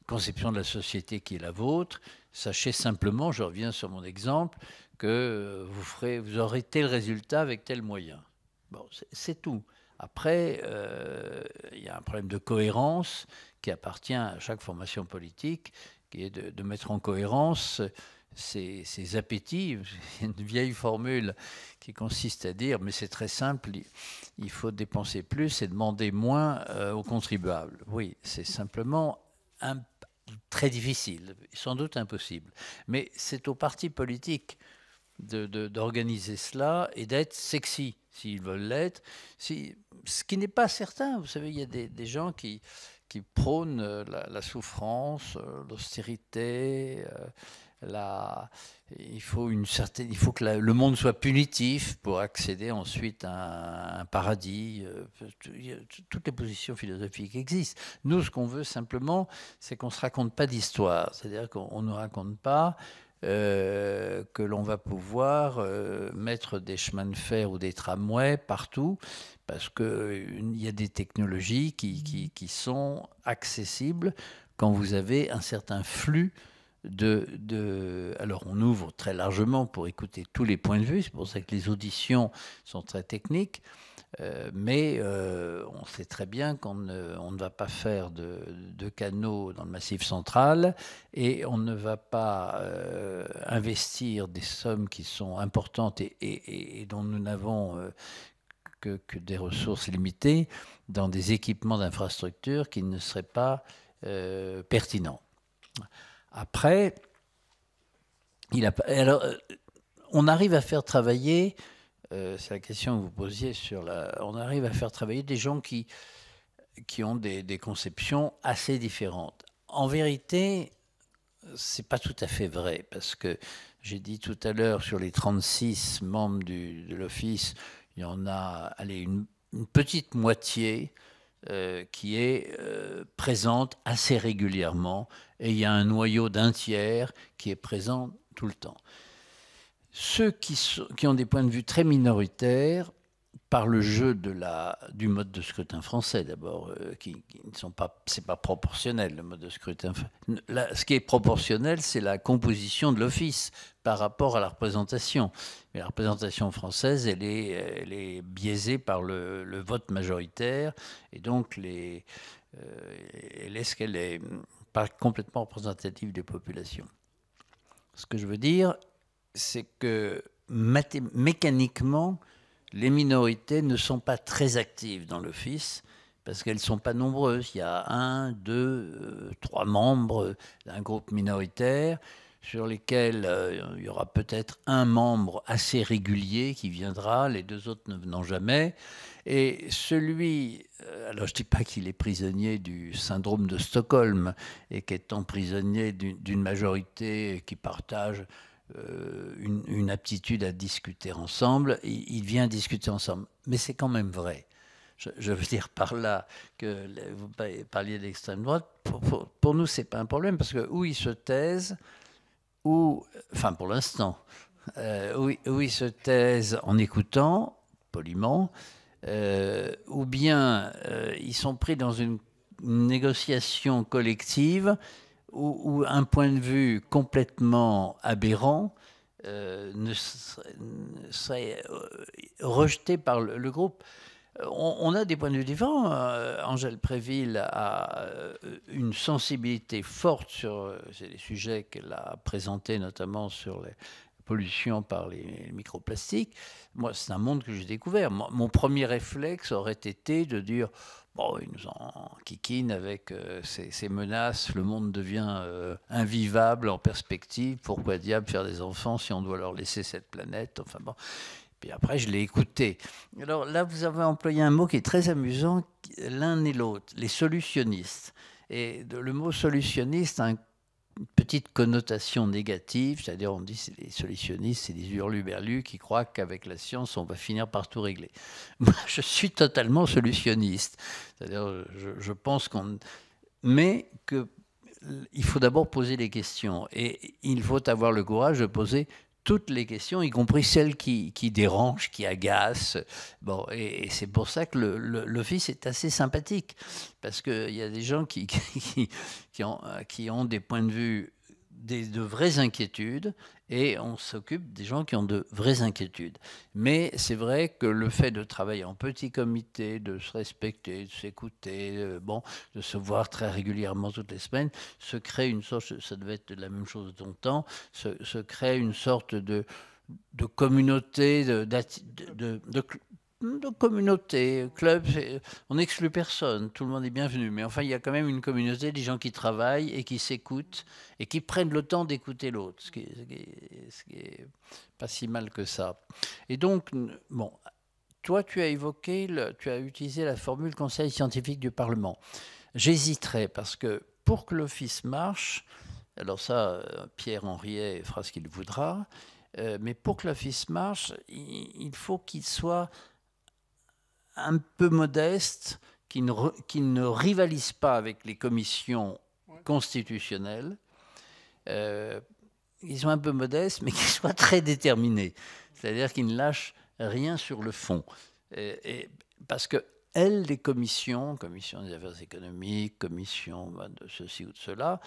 conception de la société qui est la vôtre. Sachez simplement, je reviens sur mon exemple, que vous, aurez tel résultat avec tel moyen. c'est tout. Après, euh, il y a un problème de cohérence qui appartient à chaque formation politique qui est de, mettre en cohérence ces, appétits. (laughs) Une vieille formule qui consiste à dire, mais c'est très simple, il faut dépenser plus et demander moins euh, aux contribuables. Oui, c'est simplement un, très difficile, sans doute impossible. Mais c'est aux partis politiques d'organiser de, cela et d'être sexy, s'ils veulent l'être. Si, ce qui n'est pas certain. Vous savez, il y a des gens qui, qui prône euh, la, souffrance, euh, l'austérité. Euh, il faut une certaine, il faut que le monde soit punitif pour accéder ensuite à un, paradis. Toutes les positions philosophiques existent. Nous, ce qu'on veut simplement, c'est qu'on se raconte pas d'histoire, c'est-à-dire qu'on ne raconte pas euh, que l'on va pouvoir euh, mettre des chemins de fer ou des tramways partout, parce qu'il y a des technologies qui, qui, qui, sont accessibles quand vous avez un certain flux de, de, Alors, on ouvre très largement pour écouter tous les points de vue. C'est pour ça que les auditions sont très techniques. Euh, mais euh, on sait très bien qu'on ne, va pas faire de, canaux dans le massif central et on ne va pas euh, investir des sommes qui sont importantes et, dont nous n'avons que, des ressources limitées dans des équipements d'infrastructures qui ne seraient pas pertinents. Après, alors, on arrive à faire travailler euh, c'est la question que vous posiez sur la. On arrive à faire travailler des gens qui, ont des, conceptions assez différentes. En vérité, ce n'est pas tout à fait vrai, parce que j'ai dit tout à l'heure sur les 36 membres de l'Office, il y en a une, petite moitié euh, qui est euh, présente assez régulièrement, et il y a un noyau d'un tiers qui est présent tout le temps ceux qui, qui, ont des points de vue très minoritaires, par le jeu de la, du mode de scrutin français d'abord, ce euh, qui, ne sont pas, c'est pas proportionnel le mode de scrutin. ce qui est proportionnel, c'est la composition de l'office par rapport à la représentation. Mais la représentation française, elle est, elle est biaisée par le, le, vote majoritaire et donc les, euh, elle est ce qu'elle est, pas complètement représentative des populations. Ce que je veux dire, c'est que mécaniquement, les minorités ne sont pas très actives dans l'Office parce qu'elles ne sont pas nombreuses. Il y a un, deux, euh, trois membres d'un groupe minoritaire sur lesquels euh, il y aura peut-être un membre assez régulier qui viendra, les deux autres ne venant jamais. Et celui, euh, alors je ne dis pas qu'il est prisonnier du syndrome de Stockholm et qu'étant prisonnier d'une majorité qui partage euh, une, aptitude à discuter ensemble, il, vient discuter ensemble. Mais c'est quand même vrai. Je, veux dire par là que vous parliez de l'extrême droite. Pour, nous ce nous, c'est pas un problème parce que où ils se taisent, ou, enfin pour l'instant, ou euh, où, ils se taisent en écoutant, poliment, euh, ou bien ils sont pris dans une négociation collective ou, un point de vue complètement aberrant euh, ne serait, euh, rejeté par le, groupe. Euh, on, a des points de vue différents. Angèle Préville a une sensibilité forte sur les sujets qu'elle a présentés, notamment sur les, pollution par les microplastiques. Moi, c'est un monde que j'ai découvert. Mon premier réflexe aurait été de dire Bon, ils nous en kikine avec euh, ces, menaces. Le monde devient euh, invivable en perspective. Pourquoi diable faire des enfants si on doit leur laisser cette planète Enfin bon. Puis après, je l'ai écouté. Alors là, vous avez employé un mot qui est très amusant, l'un et l'autre, les solutionnistes. Et le mot solutionniste un petite connotation négative, c'est-à-dire on dit c'est les solutionnistes, c'est des hurluberlus qui croient qu'avec la science, on va finir par tout régler. (laughs) Moi, je suis totalement solutionniste, c'est-à-dire je, pense qu'on... Mais que, il faut d'abord poser les questions et il faut avoir le courage de poser toutes les questions, y compris celles qui, dérangent, qui agacent. Bon, et, c'est pour ça que l'office est assez sympathique, parce qu'il y a des gens (laughs) qui ont des points de vue de vraies inquiétudes et on s'occupe des gens qui ont de vraies inquiétudes. Mais c'est vrai que le fait de travailler en petit comité, de se respecter, de s'écouter, euh, bon, de se voir très régulièrement toutes les semaines, se crée une sorte, ça devait être la même chose de ton temps, se crée une sorte de, de communauté, de, de Mm, de communauté, club, on n'exclut personne, tout le monde est bienvenu. Mais enfin, il y a quand même une communauté des gens qui travaillent et qui s'écoutent et qui prennent le temps d'écouter l'autre, ce qui n'est pas si mal que ça. Et donc, bon, toi, tu as évoqué, le, tu as utilisé la formule Conseil scientifique du Parlement. J'hésiterais parce que pour que l'Office marche, alors ça, euh, Pierre Henriet fera ce qu'il voudra, euh, mais pour que l'Office marche, il faut qu'il soit un peu modeste, qui ne, qui rivalise pas avec les commissions constitutionnelles. Euh, sont un peu modestes, mais (laughs) qui soient très déterminés. C'est-à-dire qu'ils ne lâchent rien sur le fond. parce que, elles, les commissions, commission des affaires économiques, commission bah, de ceci ou de cela,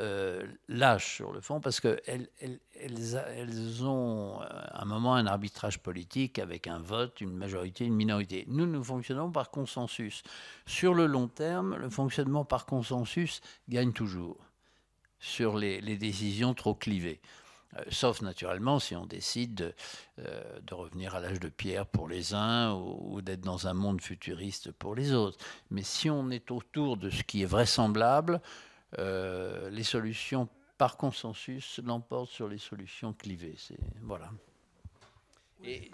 euh, lâches sur le fond parce qu'elles elles, ont euh, à un moment un arbitrage politique avec un vote, une majorité, une minorité. Nous, nous fonctionnons par consensus. Sur le long terme, le fonctionnement par consensus gagne toujours sur les, décisions trop clivées. Euh, sauf naturellement si on décide de, revenir à l'âge de pierre pour les uns ou d'être dans un monde futuriste pour les autres. Mais si on est autour de ce qui est vraisemblable, euh, les solutions par consensus l'emportent sur les solutions clivées. C'est, voilà. Et...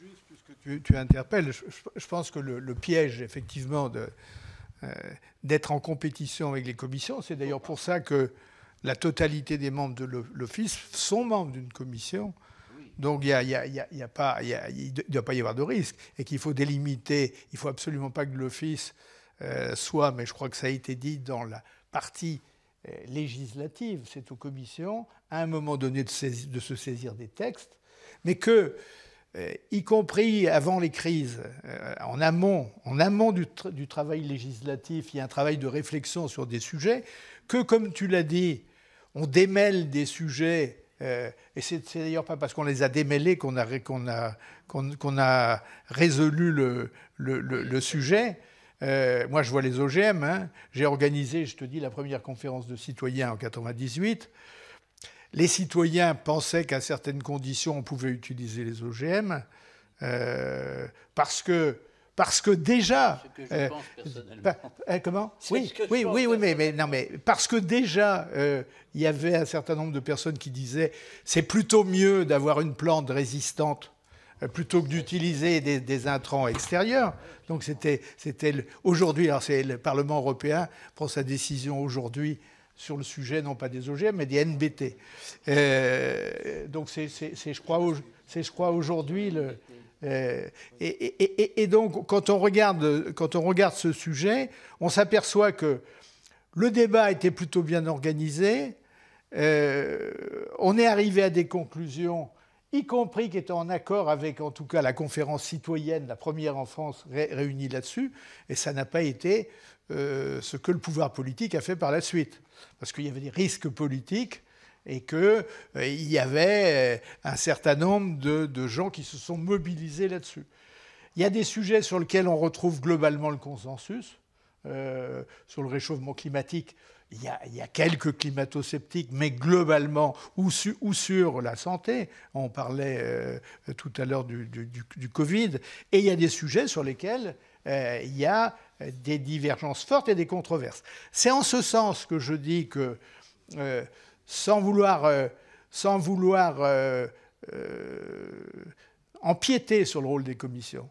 Juste, puisque tu, tu interpelles, je, pense que le, piège, effectivement, de, euh, d'être en compétition avec les commissions, c'est d'ailleurs pour ça que la totalité des membres de l'Office sont membres d'une commission. Donc il ne doit pas y avoir de risque et qu'il faut délimiter, il ne faut absolument pas que l'Office euh, soit, mais je crois que ça a été dit dans la, partie euh, législative, c'est aux commissions, à un moment donné, de, de se saisir des textes, mais que, euh, y compris avant les crises, euh, en amont, en amont du, travail législatif, il y a un travail de réflexion sur des sujets, que, comme tu l'as dit, on démêle des sujets et et c'est d'ailleurs pas parce qu'on les a démêlés qu'on a, qu'on a, a, résolu le sujet. Euh, moi, je vois les OGM. Hein. J'ai organisé, je te dis, la première conférence de citoyens en 98. Les citoyens pensaient qu'à certaines conditions, on pouvait utiliser les OGM euh, parce que parce que déjà, euh, bah, eh, comment Oui, oui, oui, oui, mais, mais, non, mais parce que déjà, il y avait un certain nombre de personnes qui disaient c'est plutôt mieux d'avoir une plante résistante euh, plutôt que d'utiliser des, intrants extérieurs. Donc c'était aujourd'hui, alors c'est le Parlement européen prend sa décision aujourd'hui sur le sujet, non pas des OGM, mais des NBT. Euh, donc c'est, je crois, aujourd'hui euh, et, donc quand on, regarde, quand on regarde ce sujet, on s'aperçoit que le débat était plutôt bien organisé, on est arrivé à des conclusions y compris qui en accord avec, en tout cas, la conférence citoyenne, la première en France réunie là-dessus, et ça n'a pas été euh, ce que le pouvoir politique a fait par la suite, parce qu'il y avait des risques politiques et qu'il euh, y avait euh, un certain nombre de, gens qui se sont mobilisés là-dessus. Il y a des sujets sur lesquels on retrouve globalement le consensus, sur le réchauffement climatique, il y, a, quelques climato-sceptiques, mais globalement, ou, sur la santé, on parlait euh, tout à l'heure du, Covid, et il y a des sujets sur lesquels euh, il y a des divergences fortes et des controverses. C'est en ce sens que je dis que, euh, sans vouloir, sans vouloir empiéter sur le rôle des commissions,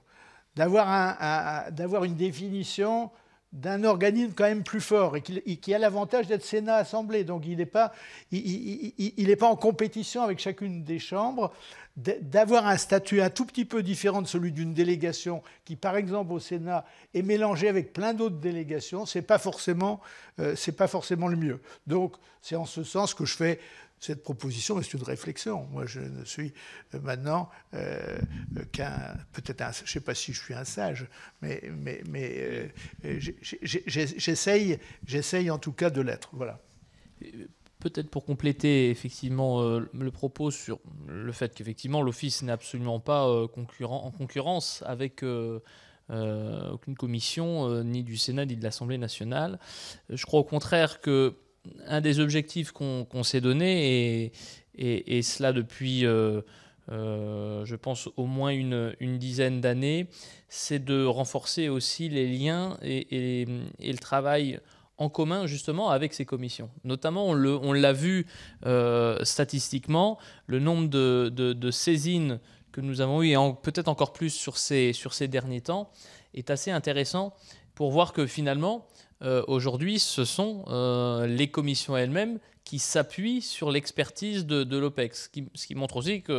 d'avoir un, une définition d'un organisme quand même plus fort et qui, a l'avantage d'être Sénat-Assemblée. Donc il n'est pas, il, il, pas en compétition avec chacune des chambres d'avoir un statut un tout petit peu différent de celui d'une délégation qui, par exemple, au Sénat est mélangée avec plein d'autres délégations, ce n'est pas, euh, pas forcément le mieux. Donc c'est en ce sens que je fais cette proposition c'est une réflexion. Moi, je ne suis euh, maintenant euh, euh, qu'un, peut-être un, je ne sais pas si je suis un sage, mais, mais, mais j'essaye, j'essaye en tout cas de l'être. Voilà. Peut-être pour compléter effectivement le propos sur le fait qu'effectivement l'Office n'est absolument pas concurrent, en concurrence avec aucune commission, ni du Sénat, ni de l'Assemblée nationale. Je crois au contraire que un des objectifs qu'on s'est donné, et, cela depuis, euh, euh, je pense, au moins une, dizaine d'années, c'est de renforcer aussi les liens et, le travail en commun justement avec ces commissions. Notamment, on l'a vu euh, statistiquement, le nombre de, saisines que nous avons eues, et peut-être encore plus sur ces derniers temps, est assez intéressant pour voir que finalement, euh, aujourd'hui, ce sont euh, les commissions elles-mêmes qui s'appuient sur l'expertise de, l'OPEX, ce qui, montre aussi qu'au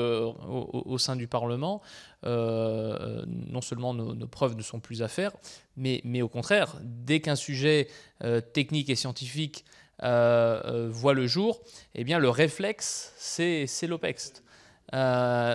au sein du Parlement, euh, non seulement nos, preuves ne sont plus à faire, mais, au contraire, dès qu'un sujet technique et scientifique voit le jour, et eh bien, le réflexe, c'est l'OPEX.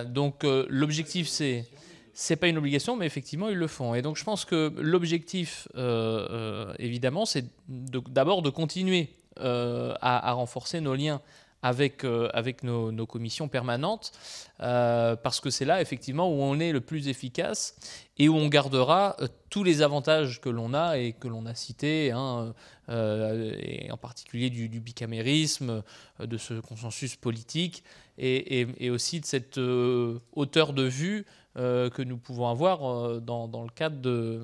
donc l'objectif, c'est c'est pas une obligation, mais effectivement, ils le font. Et donc, je pense que l'objectif, euh, euh, évidemment, c'est d'abord de, continuer euh, à, renforcer nos liens avec, avec nos, commissions permanentes, parce que c'est là, effectivement, où on est le plus efficace et où on gardera tous les avantages que l'on a et que l'on a cités, hein, et en particulier du, bicamérisme, de ce consensus politique, et, et aussi de cette hauteur de vue euh, que nous pouvons avoir euh, dans, dans, le cadre de,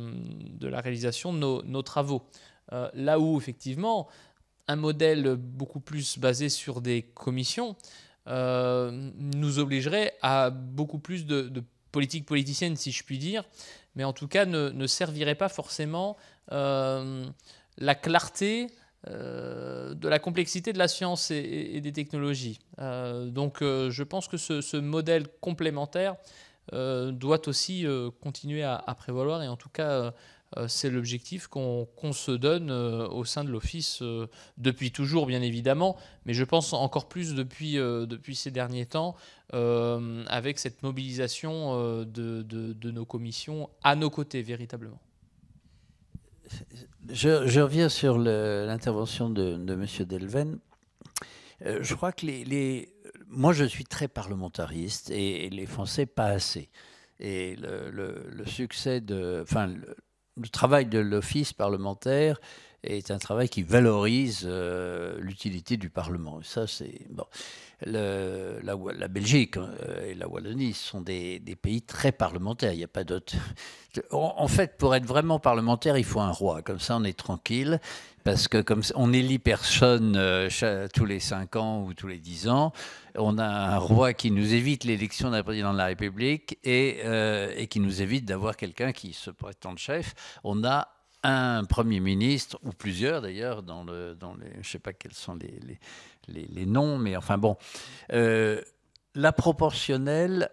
de, la réalisation de nos, nos travaux. Euh, là où, effectivement, un modèle beaucoup plus basé sur des commissions nous obligerait à beaucoup plus de, de, politique politicienne, si je puis dire, mais en tout cas ne, servirait pas forcément la clarté de la complexité de la science et, des technologies. donc je pense que ce modèle complémentaire euh, doit aussi euh, continuer à, prévaloir et en tout cas euh, c'est l'objectif qu'on se donne au sein de l'Office depuis toujours, bien évidemment, mais je pense encore plus depuis, depuis ces derniers temps, avec cette mobilisation de, nos commissions à nos côtés, véritablement. Je, reviens sur l'intervention de, de, M. Delven. je crois que les moi, je suis très parlementariste et les Français pas assez. Et le, succès de, enfin, le, travail de l'office parlementaire est un travail qui valorise euh, l'utilité du Parlement. ça, c'est bon. la, Belgique euh, et la Wallonie sont des, pays très parlementaires. Il n'y a pas d'autre. en, fait, pour être vraiment parlementaire, il faut un roi. Comme ça, on est tranquille parce que comme on personne euh, tous les 5 ans ou tous les 10 ans, on a un roi qui nous évite l'élection d'un président de la République et, euh, qui nous évite d'avoir quelqu'un qui se prétend chef. On a un Premier ministre, ou plusieurs d'ailleurs, dans, le, les, je ne sais pas quels sont les, les, les, noms, mais enfin bon. Euh, la proportionnelle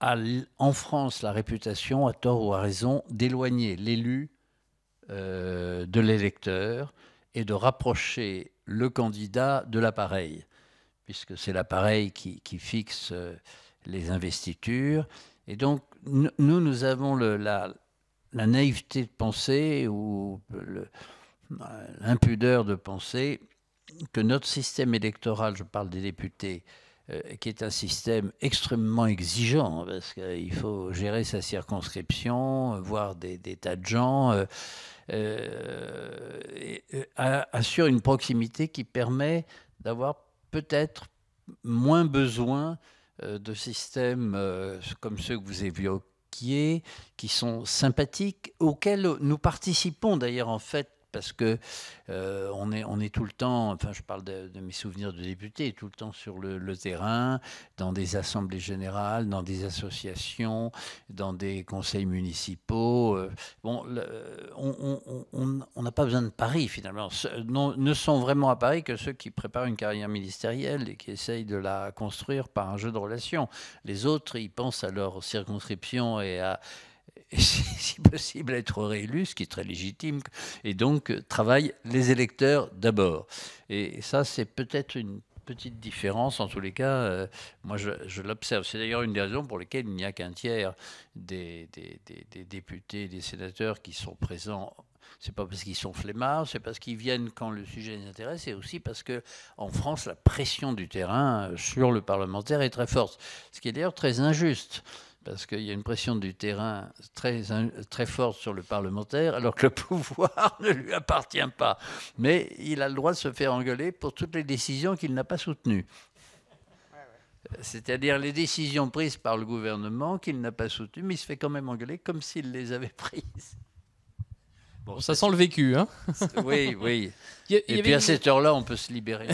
a en France la réputation, à tort ou à raison, d'éloigner l'élu euh, de l'électeur et de rapprocher le candidat de l'appareil, puisque c'est l'appareil qui, fixe euh, les investitures. Et donc, nous, nous avons la, naïveté de penser ou l'impudeur de penser que notre système électoral, je parle des députés, euh, qui est un système extrêmement exigeant, parce qu'il faut gérer sa circonscription, voir des, tas de gens. Euh, euh, assure une proximité qui permet d'avoir peut-être moins besoin euh, de systèmes comme ceux que vous évoquiez qui sont sympathiques, auxquels nous participons d'ailleurs en fait parce que euh, on, est, on est tout le temps, enfin je parle de, mes souvenirs de député, tout le temps sur le, terrain, dans des assemblées générales, dans des associations, dans des conseils municipaux. Euh, bon, on n'a pas besoin de Paris finalement. ne sont vraiment à Paris que ceux qui préparent une carrière ministérielle et qui essayent de la construire par un jeu de relations. Les autres, ils pensent à leur circonscription et à, (laughs) si possible, être réélu, ce qui est très légitime, et donc euh, travaillent les électeurs d'abord. Et ça, c'est peut-être une petite différence, en tous les cas, euh, moi je, l'observe. C'est d'ailleurs une des raisons pour lesquelles il n'y a qu'un tiers des, députés, des sénateurs qui sont présents. C'est pas parce qu'ils sont flemmards, c'est parce qu'ils viennent quand le sujet les intéresse, et aussi parce que en France, la pression du terrain euh, sur le parlementaire est très forte, ce qui est d'ailleurs très injuste parce qu'il y a une pression du terrain très, très forte sur le parlementaire, alors que le (laughs) pouvoir ne lui appartient pas. Mais il a le droit de se faire engueuler pour toutes les décisions qu'il n'a pas soutenues. C'est-à-dire les décisions prises par le gouvernement qu'il n'a pas soutenues, mais il se fait quand même engueuler comme s'il les avait prises ça sent le vécu, hein Oui, (laughs) oui. Et puis à cette heure-là, on peut se libérer.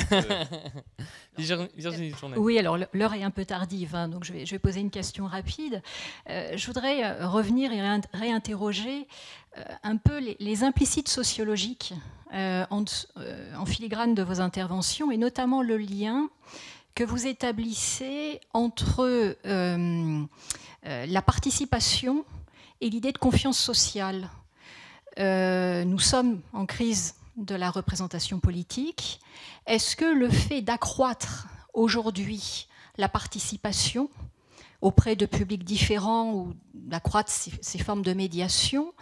(laughs) oui, alors l'heure est un peu tardive, hein, donc je vais, poser une question rapide. Euh, je voudrais euh, revenir et réinterroger euh, un peu les, implicites sociologiques en filigrane de vos interventions, et notamment le lien que vous établissez entre la participation et l'idée de confiance sociale. Euh, nous sommes en crise de la représentation politique. Est-ce que le fait d'accroître aujourd'hui la participation auprès de publics différents ou d'accroître ces formes de médiation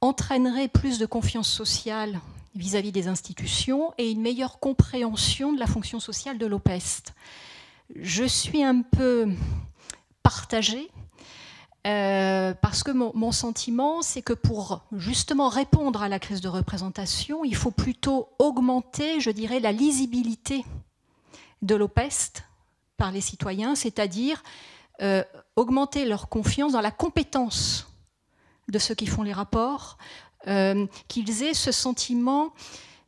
entraînerait plus de confiance sociale vis-à-vis -vis des institutions et une meilleure compréhension de la fonction sociale de l'OPEST. Je suis un peu partagée euh, parce que mon, sentiment, c'est que pour justement répondre à la crise de représentation, il faut plutôt augmenter, je dirais, la lisibilité de l'OPEST par les citoyens, c'est-à-dire euh, augmenter leur confiance dans la compétence de ceux qui font les rapports, euh, qu'ils aient ce sentiment,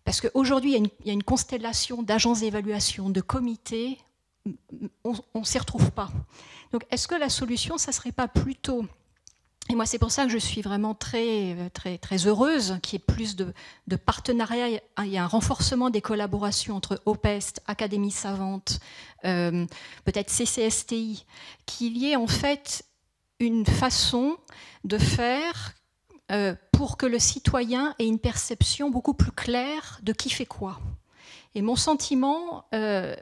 parce qu'aujourd'hui, il, il, y a une constellation d'agences d'évaluation, de comités on ne s'y retrouve pas. Donc est-ce que la solution, ça ne serait pas plutôt... Et moi, c'est pour ça que je suis vraiment très, très, très heureuse qu'il y ait plus de, partenariats. Il y a un renforcement des collaborations entre OPEST, Académie Savante, euh, peut-être CCSTI, qu'il y ait en fait une façon de faire euh, pour que le citoyen ait une perception beaucoup plus claire de qui fait quoi. Et mon sentiment, euh,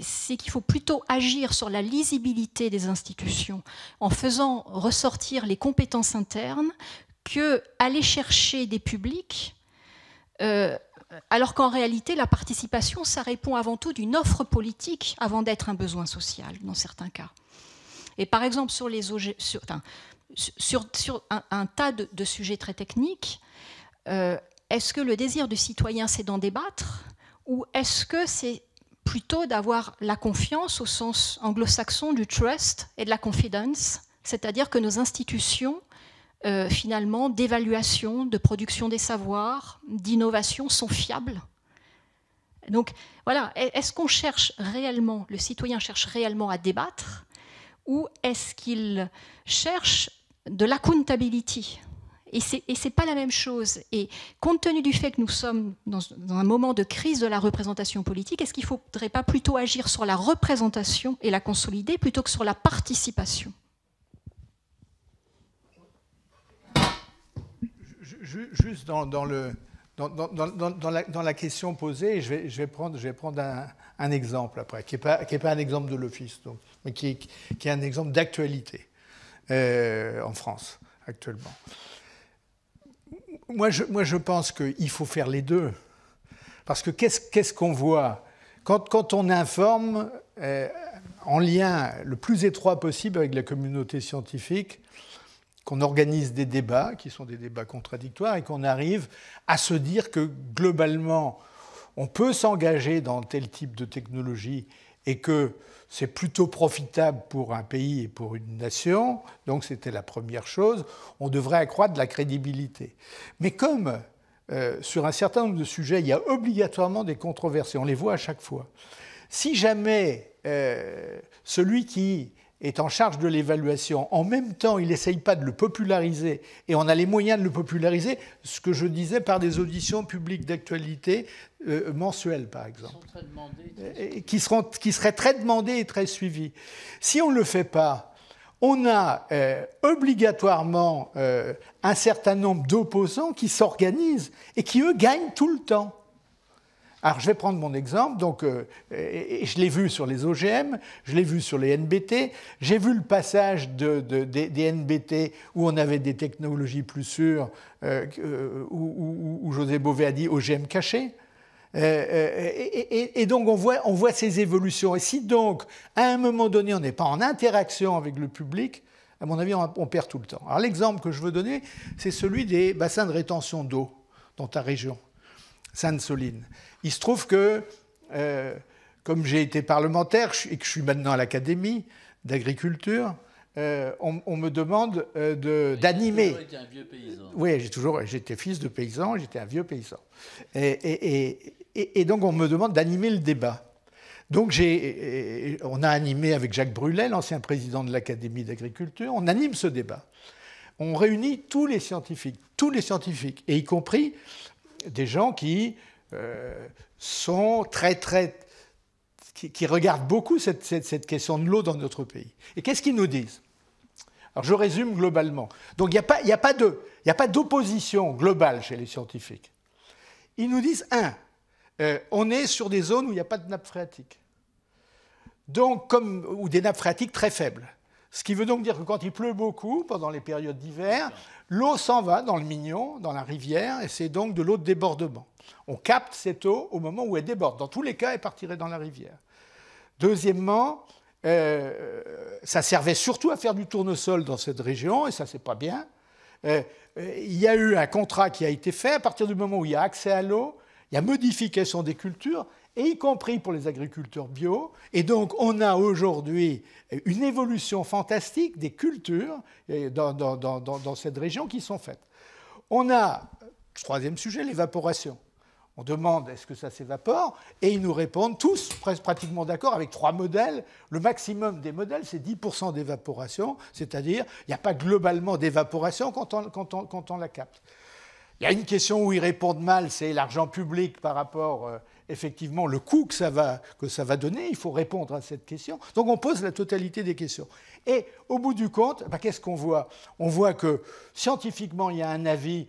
c'est qu'il faut plutôt agir sur la lisibilité des institutions en faisant ressortir les compétences internes que aller chercher des publics euh, alors qu'en réalité, la participation, ça répond avant tout d'une offre politique avant d'être un besoin social, dans certains cas. Et par exemple, sur, les sur, sur, un, tas de, sujets très techniques, euh, est-ce que le désir du citoyen, c'est d'en débattre Ou est-ce que c'est plutôt d'avoir la confiance au sens anglo-saxon du trust et de la confidence, c'est-à-dire que nos institutions, euh, finalement, d'évaluation, de production des savoirs, d'innovation, sont fiables. Donc voilà, est-ce qu'on cherche réellement, le citoyen cherche réellement à débattre, ou est-ce qu'il cherche de l'accountability, et ce n'est pas la même chose. Et compte tenu du fait que nous sommes dans, un moment de crise de la représentation politique, est-ce qu'il ne faudrait pas plutôt agir sur la représentation et la consolider plutôt que sur la participation Juste dans, la, question posée, je vais, prendre, un, exemple après, qui n'est pas, un exemple de l'Office, mais qui est, un exemple d'actualité euh, en France actuellement moi, je, moi, je pense qu'il faut faire les deux. Parce que qu'est-ce qu'on voit quand, quand, on informe euh, en lien le plus étroit possible avec la communauté scientifique, qu'on organise des débats, qui sont des débats contradictoires, et qu'on arrive à se dire que globalement, on peut s'engager dans tel type de technologie et que c'est plutôt profitable pour un pays et pour une nation, donc c'était la première chose, on devrait accroître la crédibilité. Mais comme euh, sur un certain nombre de sujets, il y a obligatoirement des controverses, et on les voit à chaque fois, si jamais euh, celui qui est en charge de l'évaluation. En même temps, il n'essaye pas de le populariser, et on a les moyens de le populariser, ce que je disais par des auditions publiques d'actualité euh, mensuelles, par exemple, qui, seront, qui seraient très demandées et très suivies. Si on ne le fait pas, on a euh, obligatoirement euh, un certain nombre d'opposants qui s'organisent et qui, eux, gagnent tout le temps. Alors je vais prendre mon exemple, donc euh, je l'ai vu sur les OGM, je l'ai vu sur les NBT, j'ai vu le passage des, NBT où on avait des technologies plus sûres, euh, euh, où, José Bové a dit OGM caché. et, donc on voit, ces évolutions. Et si donc, à un moment donné, on n'est pas en interaction avec le public, à mon avis, on, on perd tout le temps. Alors l'exemple que je veux donner, c'est celui des bassins de rétention d'eau dans ta région, Sainte-Soline. Il se trouve que, euh, comme j'ai été parlementaire et que je suis maintenant à l'Académie d'agriculture, euh, on, me demande euh, avez d'animer. été un vieux paysan. Oui, j'étais fils de paysan, j'étais un vieux paysan. Et, donc on me demande d'animer le débat. Donc on a animé avec Jacques Brulet, l'ancien président de l'Académie d'agriculture, on anime ce débat. On réunit tous les scientifiques, tous les scientifiques, et y compris des gens qui euh, sont très, très. qui, regardent beaucoup cette, cette, question de l'eau dans notre pays. Et qu'est-ce qu'ils nous disent Alors je résume globalement. Donc il n'y a pas d'opposition globale chez les scientifiques. Ils nous disent, un, euh, on est sur des zones où il n'y a pas de nappe phréatique. Donc, comme, ou des nappes phréatiques très faibles. Ce qui veut donc dire que quand il pleut beaucoup, pendant les périodes d'hiver, l'eau s'en va dans le Mignon, dans la rivière, et c'est donc de l'eau de débordement. On capte cette eau au moment où elle déborde. Dans tous les cas, elle partirait dans la rivière. Deuxièmement, euh, euh, ça servait surtout à faire du tournesol dans cette région, et ça, c'est pas bien. Euh, il y a eu un contrat qui a été fait à partir du moment où il y a accès à l'eau, il y a modification des cultures, y compris pour les agriculteurs bio. Et donc, on a aujourd'hui une évolution fantastique des cultures dans, cette région qui sont faites. On a, troisième sujet, l'évaporation. On demande est-ce que ça s'évapore et ils nous répondent tous presque pratiquement d'accord avec trois modèles. Le maximum des modèles, c'est 10% d'évaporation, c'est-à-dire il n'y a pas globalement d'évaporation quand on, la capte. Il y a une question où ils répondent mal, c'est l'argent public par rapport euh, effectivement le coût que ça, va, que ça va donner. Il faut répondre à cette question. Donc on pose la totalité des questions. Et au bout du compte, bah, qu'est-ce qu'on voit On voit que scientifiquement, il y a un avis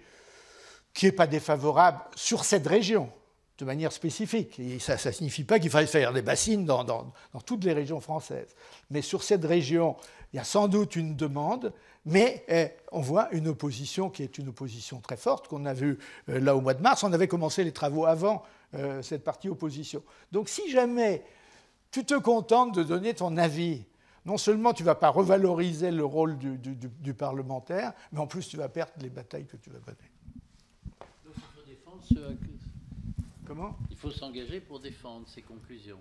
qui n'est pas défavorable sur cette région, de manière spécifique. Et ça ne signifie pas qu'il faille faire des bassines dans, dans, toutes les régions françaises. Mais sur cette région, il y a sans doute une demande, mais eh, on voit une opposition qui est une opposition très forte, qu'on a vue euh, là au mois de mars. On avait commencé les travaux avant euh, cette partie opposition. Donc si jamais tu te contentes de donner ton avis, non seulement tu ne vas pas revaloriser le rôle du, du parlementaire, mais en plus tu vas perdre les batailles que tu vas mener. Euh, Comment Il faut s'engager pour défendre ces conclusions.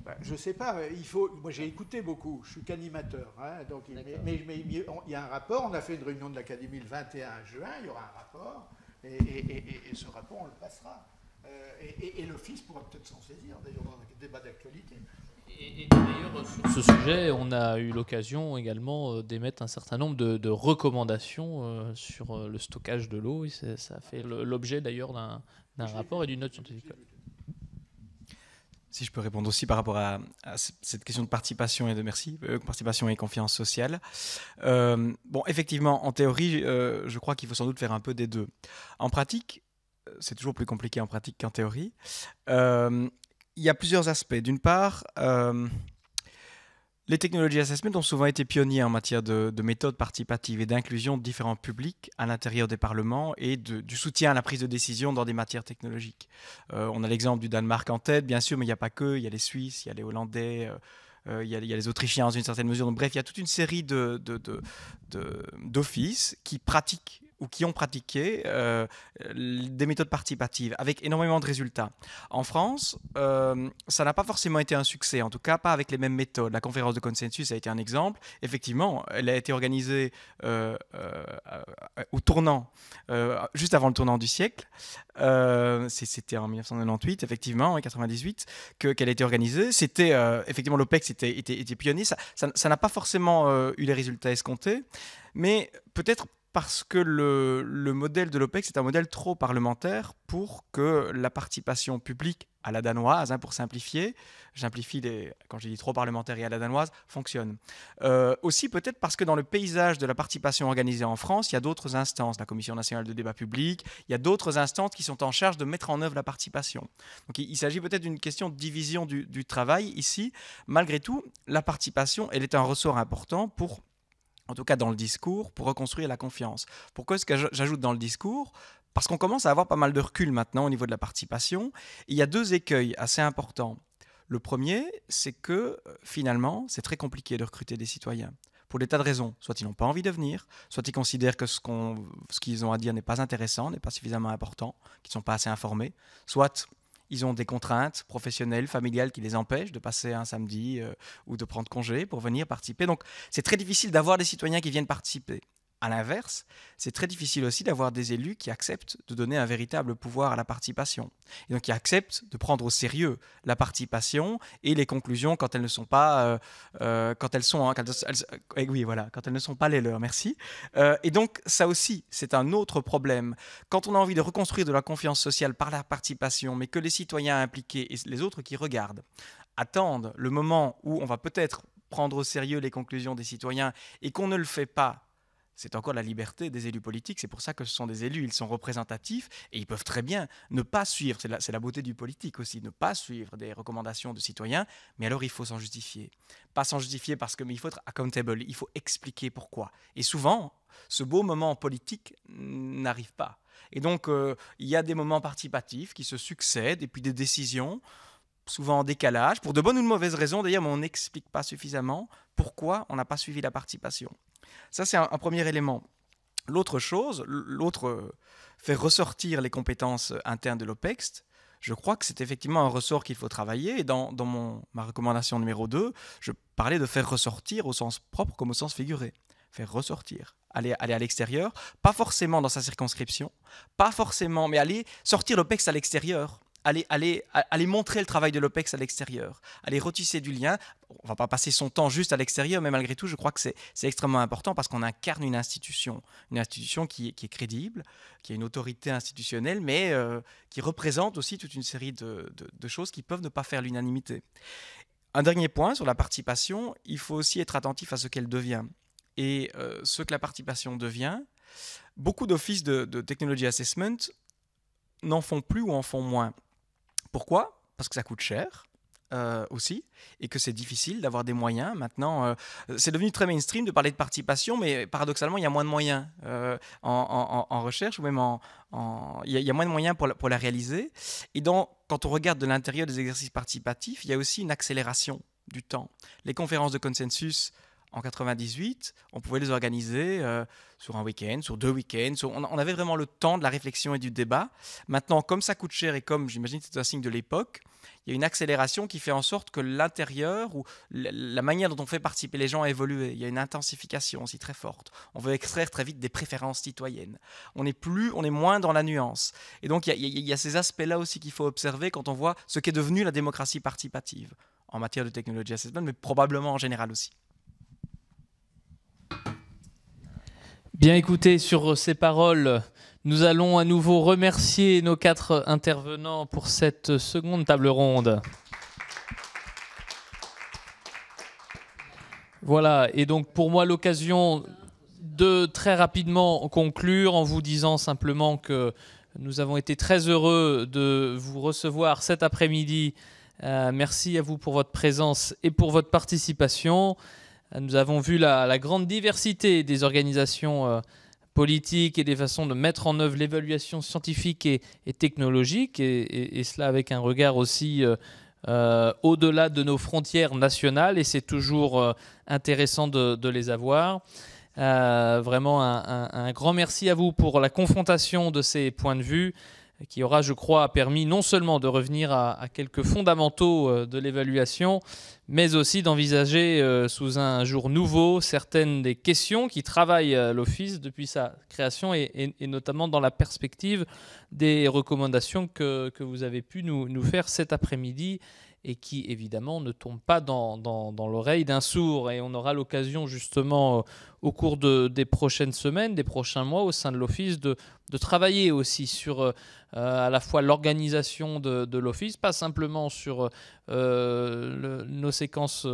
Bah, je ne sais pas, il faut. Moi, j'ai écouté beaucoup. Je suis qu'animateur, hein, donc. Mais, il y a un rapport. On a fait une réunion de l'académie le 21 juin. Il y aura un rapport, et, ce rapport, on le passera. Euh, et l'office pourra peut-être s'en saisir, d'ailleurs, dans un débat d'actualité. Et, d'ailleurs, sur ce sujet, on a eu l'occasion également euh, d'émettre un certain nombre de, recommandations euh, sur euh, le stockage de l'eau. Ça a fait l'objet d'ailleurs d'un rapport et d'une note scientifique. Si je peux répondre aussi par rapport à, cette question de participation et de merci, participation et confiance sociale. bon, effectivement, en théorie, je crois qu'il faut sans doute faire un peu des deux. En pratique, c'est toujours plus compliqué en pratique qu'en théorie il y a plusieurs aspects. D'une part, euh, les technologies assessment ont souvent été pionniers en matière de, méthodes participatives et d'inclusion de différents publics à l'intérieur des parlements et du soutien à la prise de décision dans des matières technologiques. Euh, on a l'exemple du Danemark en tête, bien sûr, mais il n'y a pas que. Il y a les Suisses, il y a les Hollandais. Euh, il y, a, les Autrichiens dans une certaine mesure. bref, il y a toute une série d'offices de, qui pratiquent ou qui ont pratiqué euh, des méthodes participatives avec énormément de résultats. En France, euh, ça n'a pas forcément été un succès, en tout cas pas avec les mêmes méthodes. La conférence de consensus a été un exemple. Effectivement, elle a été organisée euh, au tournant, juste avant le tournant du siècle. C'était en 1998, effectivement, en 98, qu'elle a été organisée. C'était effectivement l'OPEX était, était, était, pionnier. Ça n'a pas forcément eu les résultats escomptés, mais peut-être parce que le, modèle de l'OPEC, c'est un modèle trop parlementaire pour que la participation publique à la danoise, hein, pour simplifier, j'implifie quand j'ai dit trop parlementaire et à la danoise, fonctionne. Euh, aussi peut-être parce que dans le paysage de la participation organisée en France, il y a d'autres instances, la Commission nationale de débat public, il y a d'autres instances qui sont en charge de mettre en œuvre la participation. Donc il, s'agit peut-être d'une question de division du, du travail ici. Malgré tout, la participation, elle est un ressort important pour en tout cas dans le discours, pour reconstruire la confiance. Pourquoi est-ce que j'ajoute dans le discours Parce qu'on commence à avoir pas mal de recul maintenant au niveau de la participation. il y a deux écueils assez importants. Le premier, c'est que euh, finalement, c'est très compliqué de recruter des citoyens pour des tas de raisons. Soit ils n'ont pas envie de venir, soit ils considèrent que ce qu'ils ont à dire n'est pas intéressant, n'est pas suffisamment important, qu'ils ne sont pas assez informés, soit ils ont des contraintes professionnelles, familiales qui les empêchent de passer un samedi euh, ou de prendre congé pour venir participer. Donc c'est très difficile d'avoir des citoyens qui viennent participer. À l'inverse, c'est très difficile aussi d'avoir des élus qui acceptent de donner un véritable pouvoir à la participation, et donc qui acceptent de prendre au sérieux la participation et les conclusions quand elles ne sont pas, euh, euh, quand elles sont, hein, eh oui voilà, quand elles ne sont pas les leurs. Merci. Euh, et donc ça aussi, c'est un autre problème. Quand on a envie de reconstruire de la confiance sociale par la participation, mais que les citoyens impliqués et les autres qui regardent attendent le moment où on va peut-être prendre au sérieux les conclusions des citoyens et qu'on ne le fait pas c'est encore la liberté des élus politiques. C'est pour ça que ce sont des élus. Ils sont représentatifs et ils peuvent très bien ne pas suivre. C'est la, beauté du politique aussi, ne pas suivre des recommandations de citoyens. Mais alors, il faut s'en justifier. Pas s'en justifier parce que, il faut être accountable. Il faut expliquer pourquoi. Et souvent, ce beau moment politique n'arrive pas. Et donc, euh, il y a des moments participatifs qui se succèdent et puis des décisions souvent en décalage, pour de bonnes ou de mauvaises raisons d'ailleurs, mais on n'explique pas suffisamment pourquoi on n'a pas suivi la participation. Ça, c'est un, premier élément. L'autre chose, l'autre euh, fait ressortir les compétences internes de l'OPEX, je crois que c'est effectivement un ressort qu'il faut travailler. dans, mon, ma recommandation numéro 2, je parlais de faire ressortir au sens propre comme au sens figuré. Faire ressortir, aller, aller à l'extérieur, pas forcément dans sa circonscription, pas forcément, mais aller sortir l'OPEX à l'extérieur aller, montrer le travail de l'OPEX à l'extérieur, aller retisser du lien. On va pas passer son temps juste à l'extérieur, mais malgré tout, je crois que c'est extrêmement important parce qu'on incarne une institution, une institution qui, est crédible, qui a une autorité institutionnelle, mais euh, qui représente aussi toute une série de, choses qui peuvent ne pas faire l'unanimité. Un dernier point sur la participation, il faut aussi être attentif à ce qu'elle devient. Et euh, ce que la participation devient, beaucoup d'offices de, technology assessment n'en font plus ou en font moins. Pourquoi Parce que ça coûte cher. Euh, aussi, et que c'est difficile d'avoir des moyens. Maintenant, euh, c'est devenu très mainstream de parler de participation, mais paradoxalement, il y a moins de moyens euh, en, recherche, ou même en, Il, y a, moins de moyens pour la, réaliser. Et donc, quand on regarde de l'intérieur des exercices participatifs, il y a aussi une accélération du temps. Les conférences de consensus en 98, on pouvait les organiser euh, sur un week-end, sur deux week-ends. On, avait vraiment le temps de la réflexion et du débat. Maintenant, comme ça coûte cher et comme j'imagine c'est un signe de l'époque, il y a une accélération qui fait en sorte que l'intérieur ou la manière dont on fait participer les gens a évolué. Il y a une intensification aussi très forte. On veut extraire très vite des préférences citoyennes. On est plus, on est moins dans la nuance. Et donc, il y a, ces aspects-là aussi qu'il faut observer quand on voit ce qu'est devenue la démocratie participative en matière de technologie assessment, mais probablement en général aussi. Bien écoutez, sur ces paroles, nous allons à nouveau remercier nos quatre intervenants pour cette seconde table ronde. Voilà, et donc pour moi l'occasion de très rapidement conclure en vous disant simplement que nous avons été très heureux de vous recevoir cet après-midi. Euh, merci à vous pour votre présence et pour votre participation. Nous avons vu la, grande diversité des organisations euh, politiques et des façons de mettre en œuvre l'évaluation scientifique et, technologique, et, cela avec un regard aussi euh, euh, au-delà de nos frontières nationales, et c'est toujours intéressant de, les avoir. vraiment un grand merci à vous pour la confrontation de ces points de vue qui aura, je crois, permis non seulement de revenir à, quelques fondamentaux euh, de l'évaluation, mais aussi d'envisager euh, sous un jour nouveau certaines des questions qui travaillent l'Office depuis sa création et, notamment dans la perspective des recommandations que, vous avez pu nous faire cet après-midi et qui évidemment ne tombe pas dans, l'oreille d'un sourd. Et on aura l'occasion justement euh, au cours des prochaines semaines, des prochains mois au sein de l'Office de, de, travailler aussi sur euh, euh, à la fois l'organisation de, l'Office, pas simplement sur nos séquences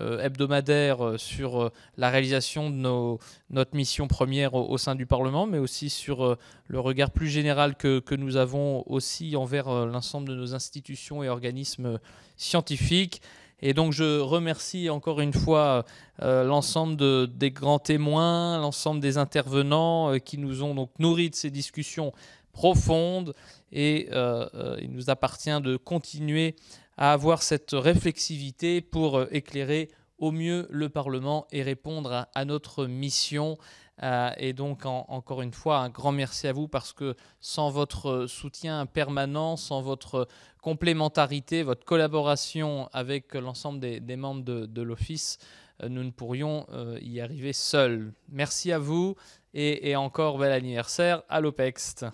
euh, hebdomadaire euh, sur euh, la réalisation de nos, notre mission première au, sein du Parlement, mais aussi sur le regard plus général que, nous avons aussi envers l'ensemble de nos institutions et organismes scientifiques. Et donc je remercie encore une fois l'ensemble des grands témoins, l'ensemble des intervenants qui nous ont donc nourris de ces discussions profondes. Et il nous appartient de continuer à avoir cette réflexivité pour euh, éclairer au mieux le Parlement et répondre à, notre mission. Euh, et donc, encore une fois, un grand merci à vous parce que sans votre euh, soutien permanent, sans votre complémentarité, votre collaboration avec l'ensemble des, membres de, l'Office, nous ne pourrions y arriver seuls. Merci à vous et, et encore bel anniversaire à l'OPEXT.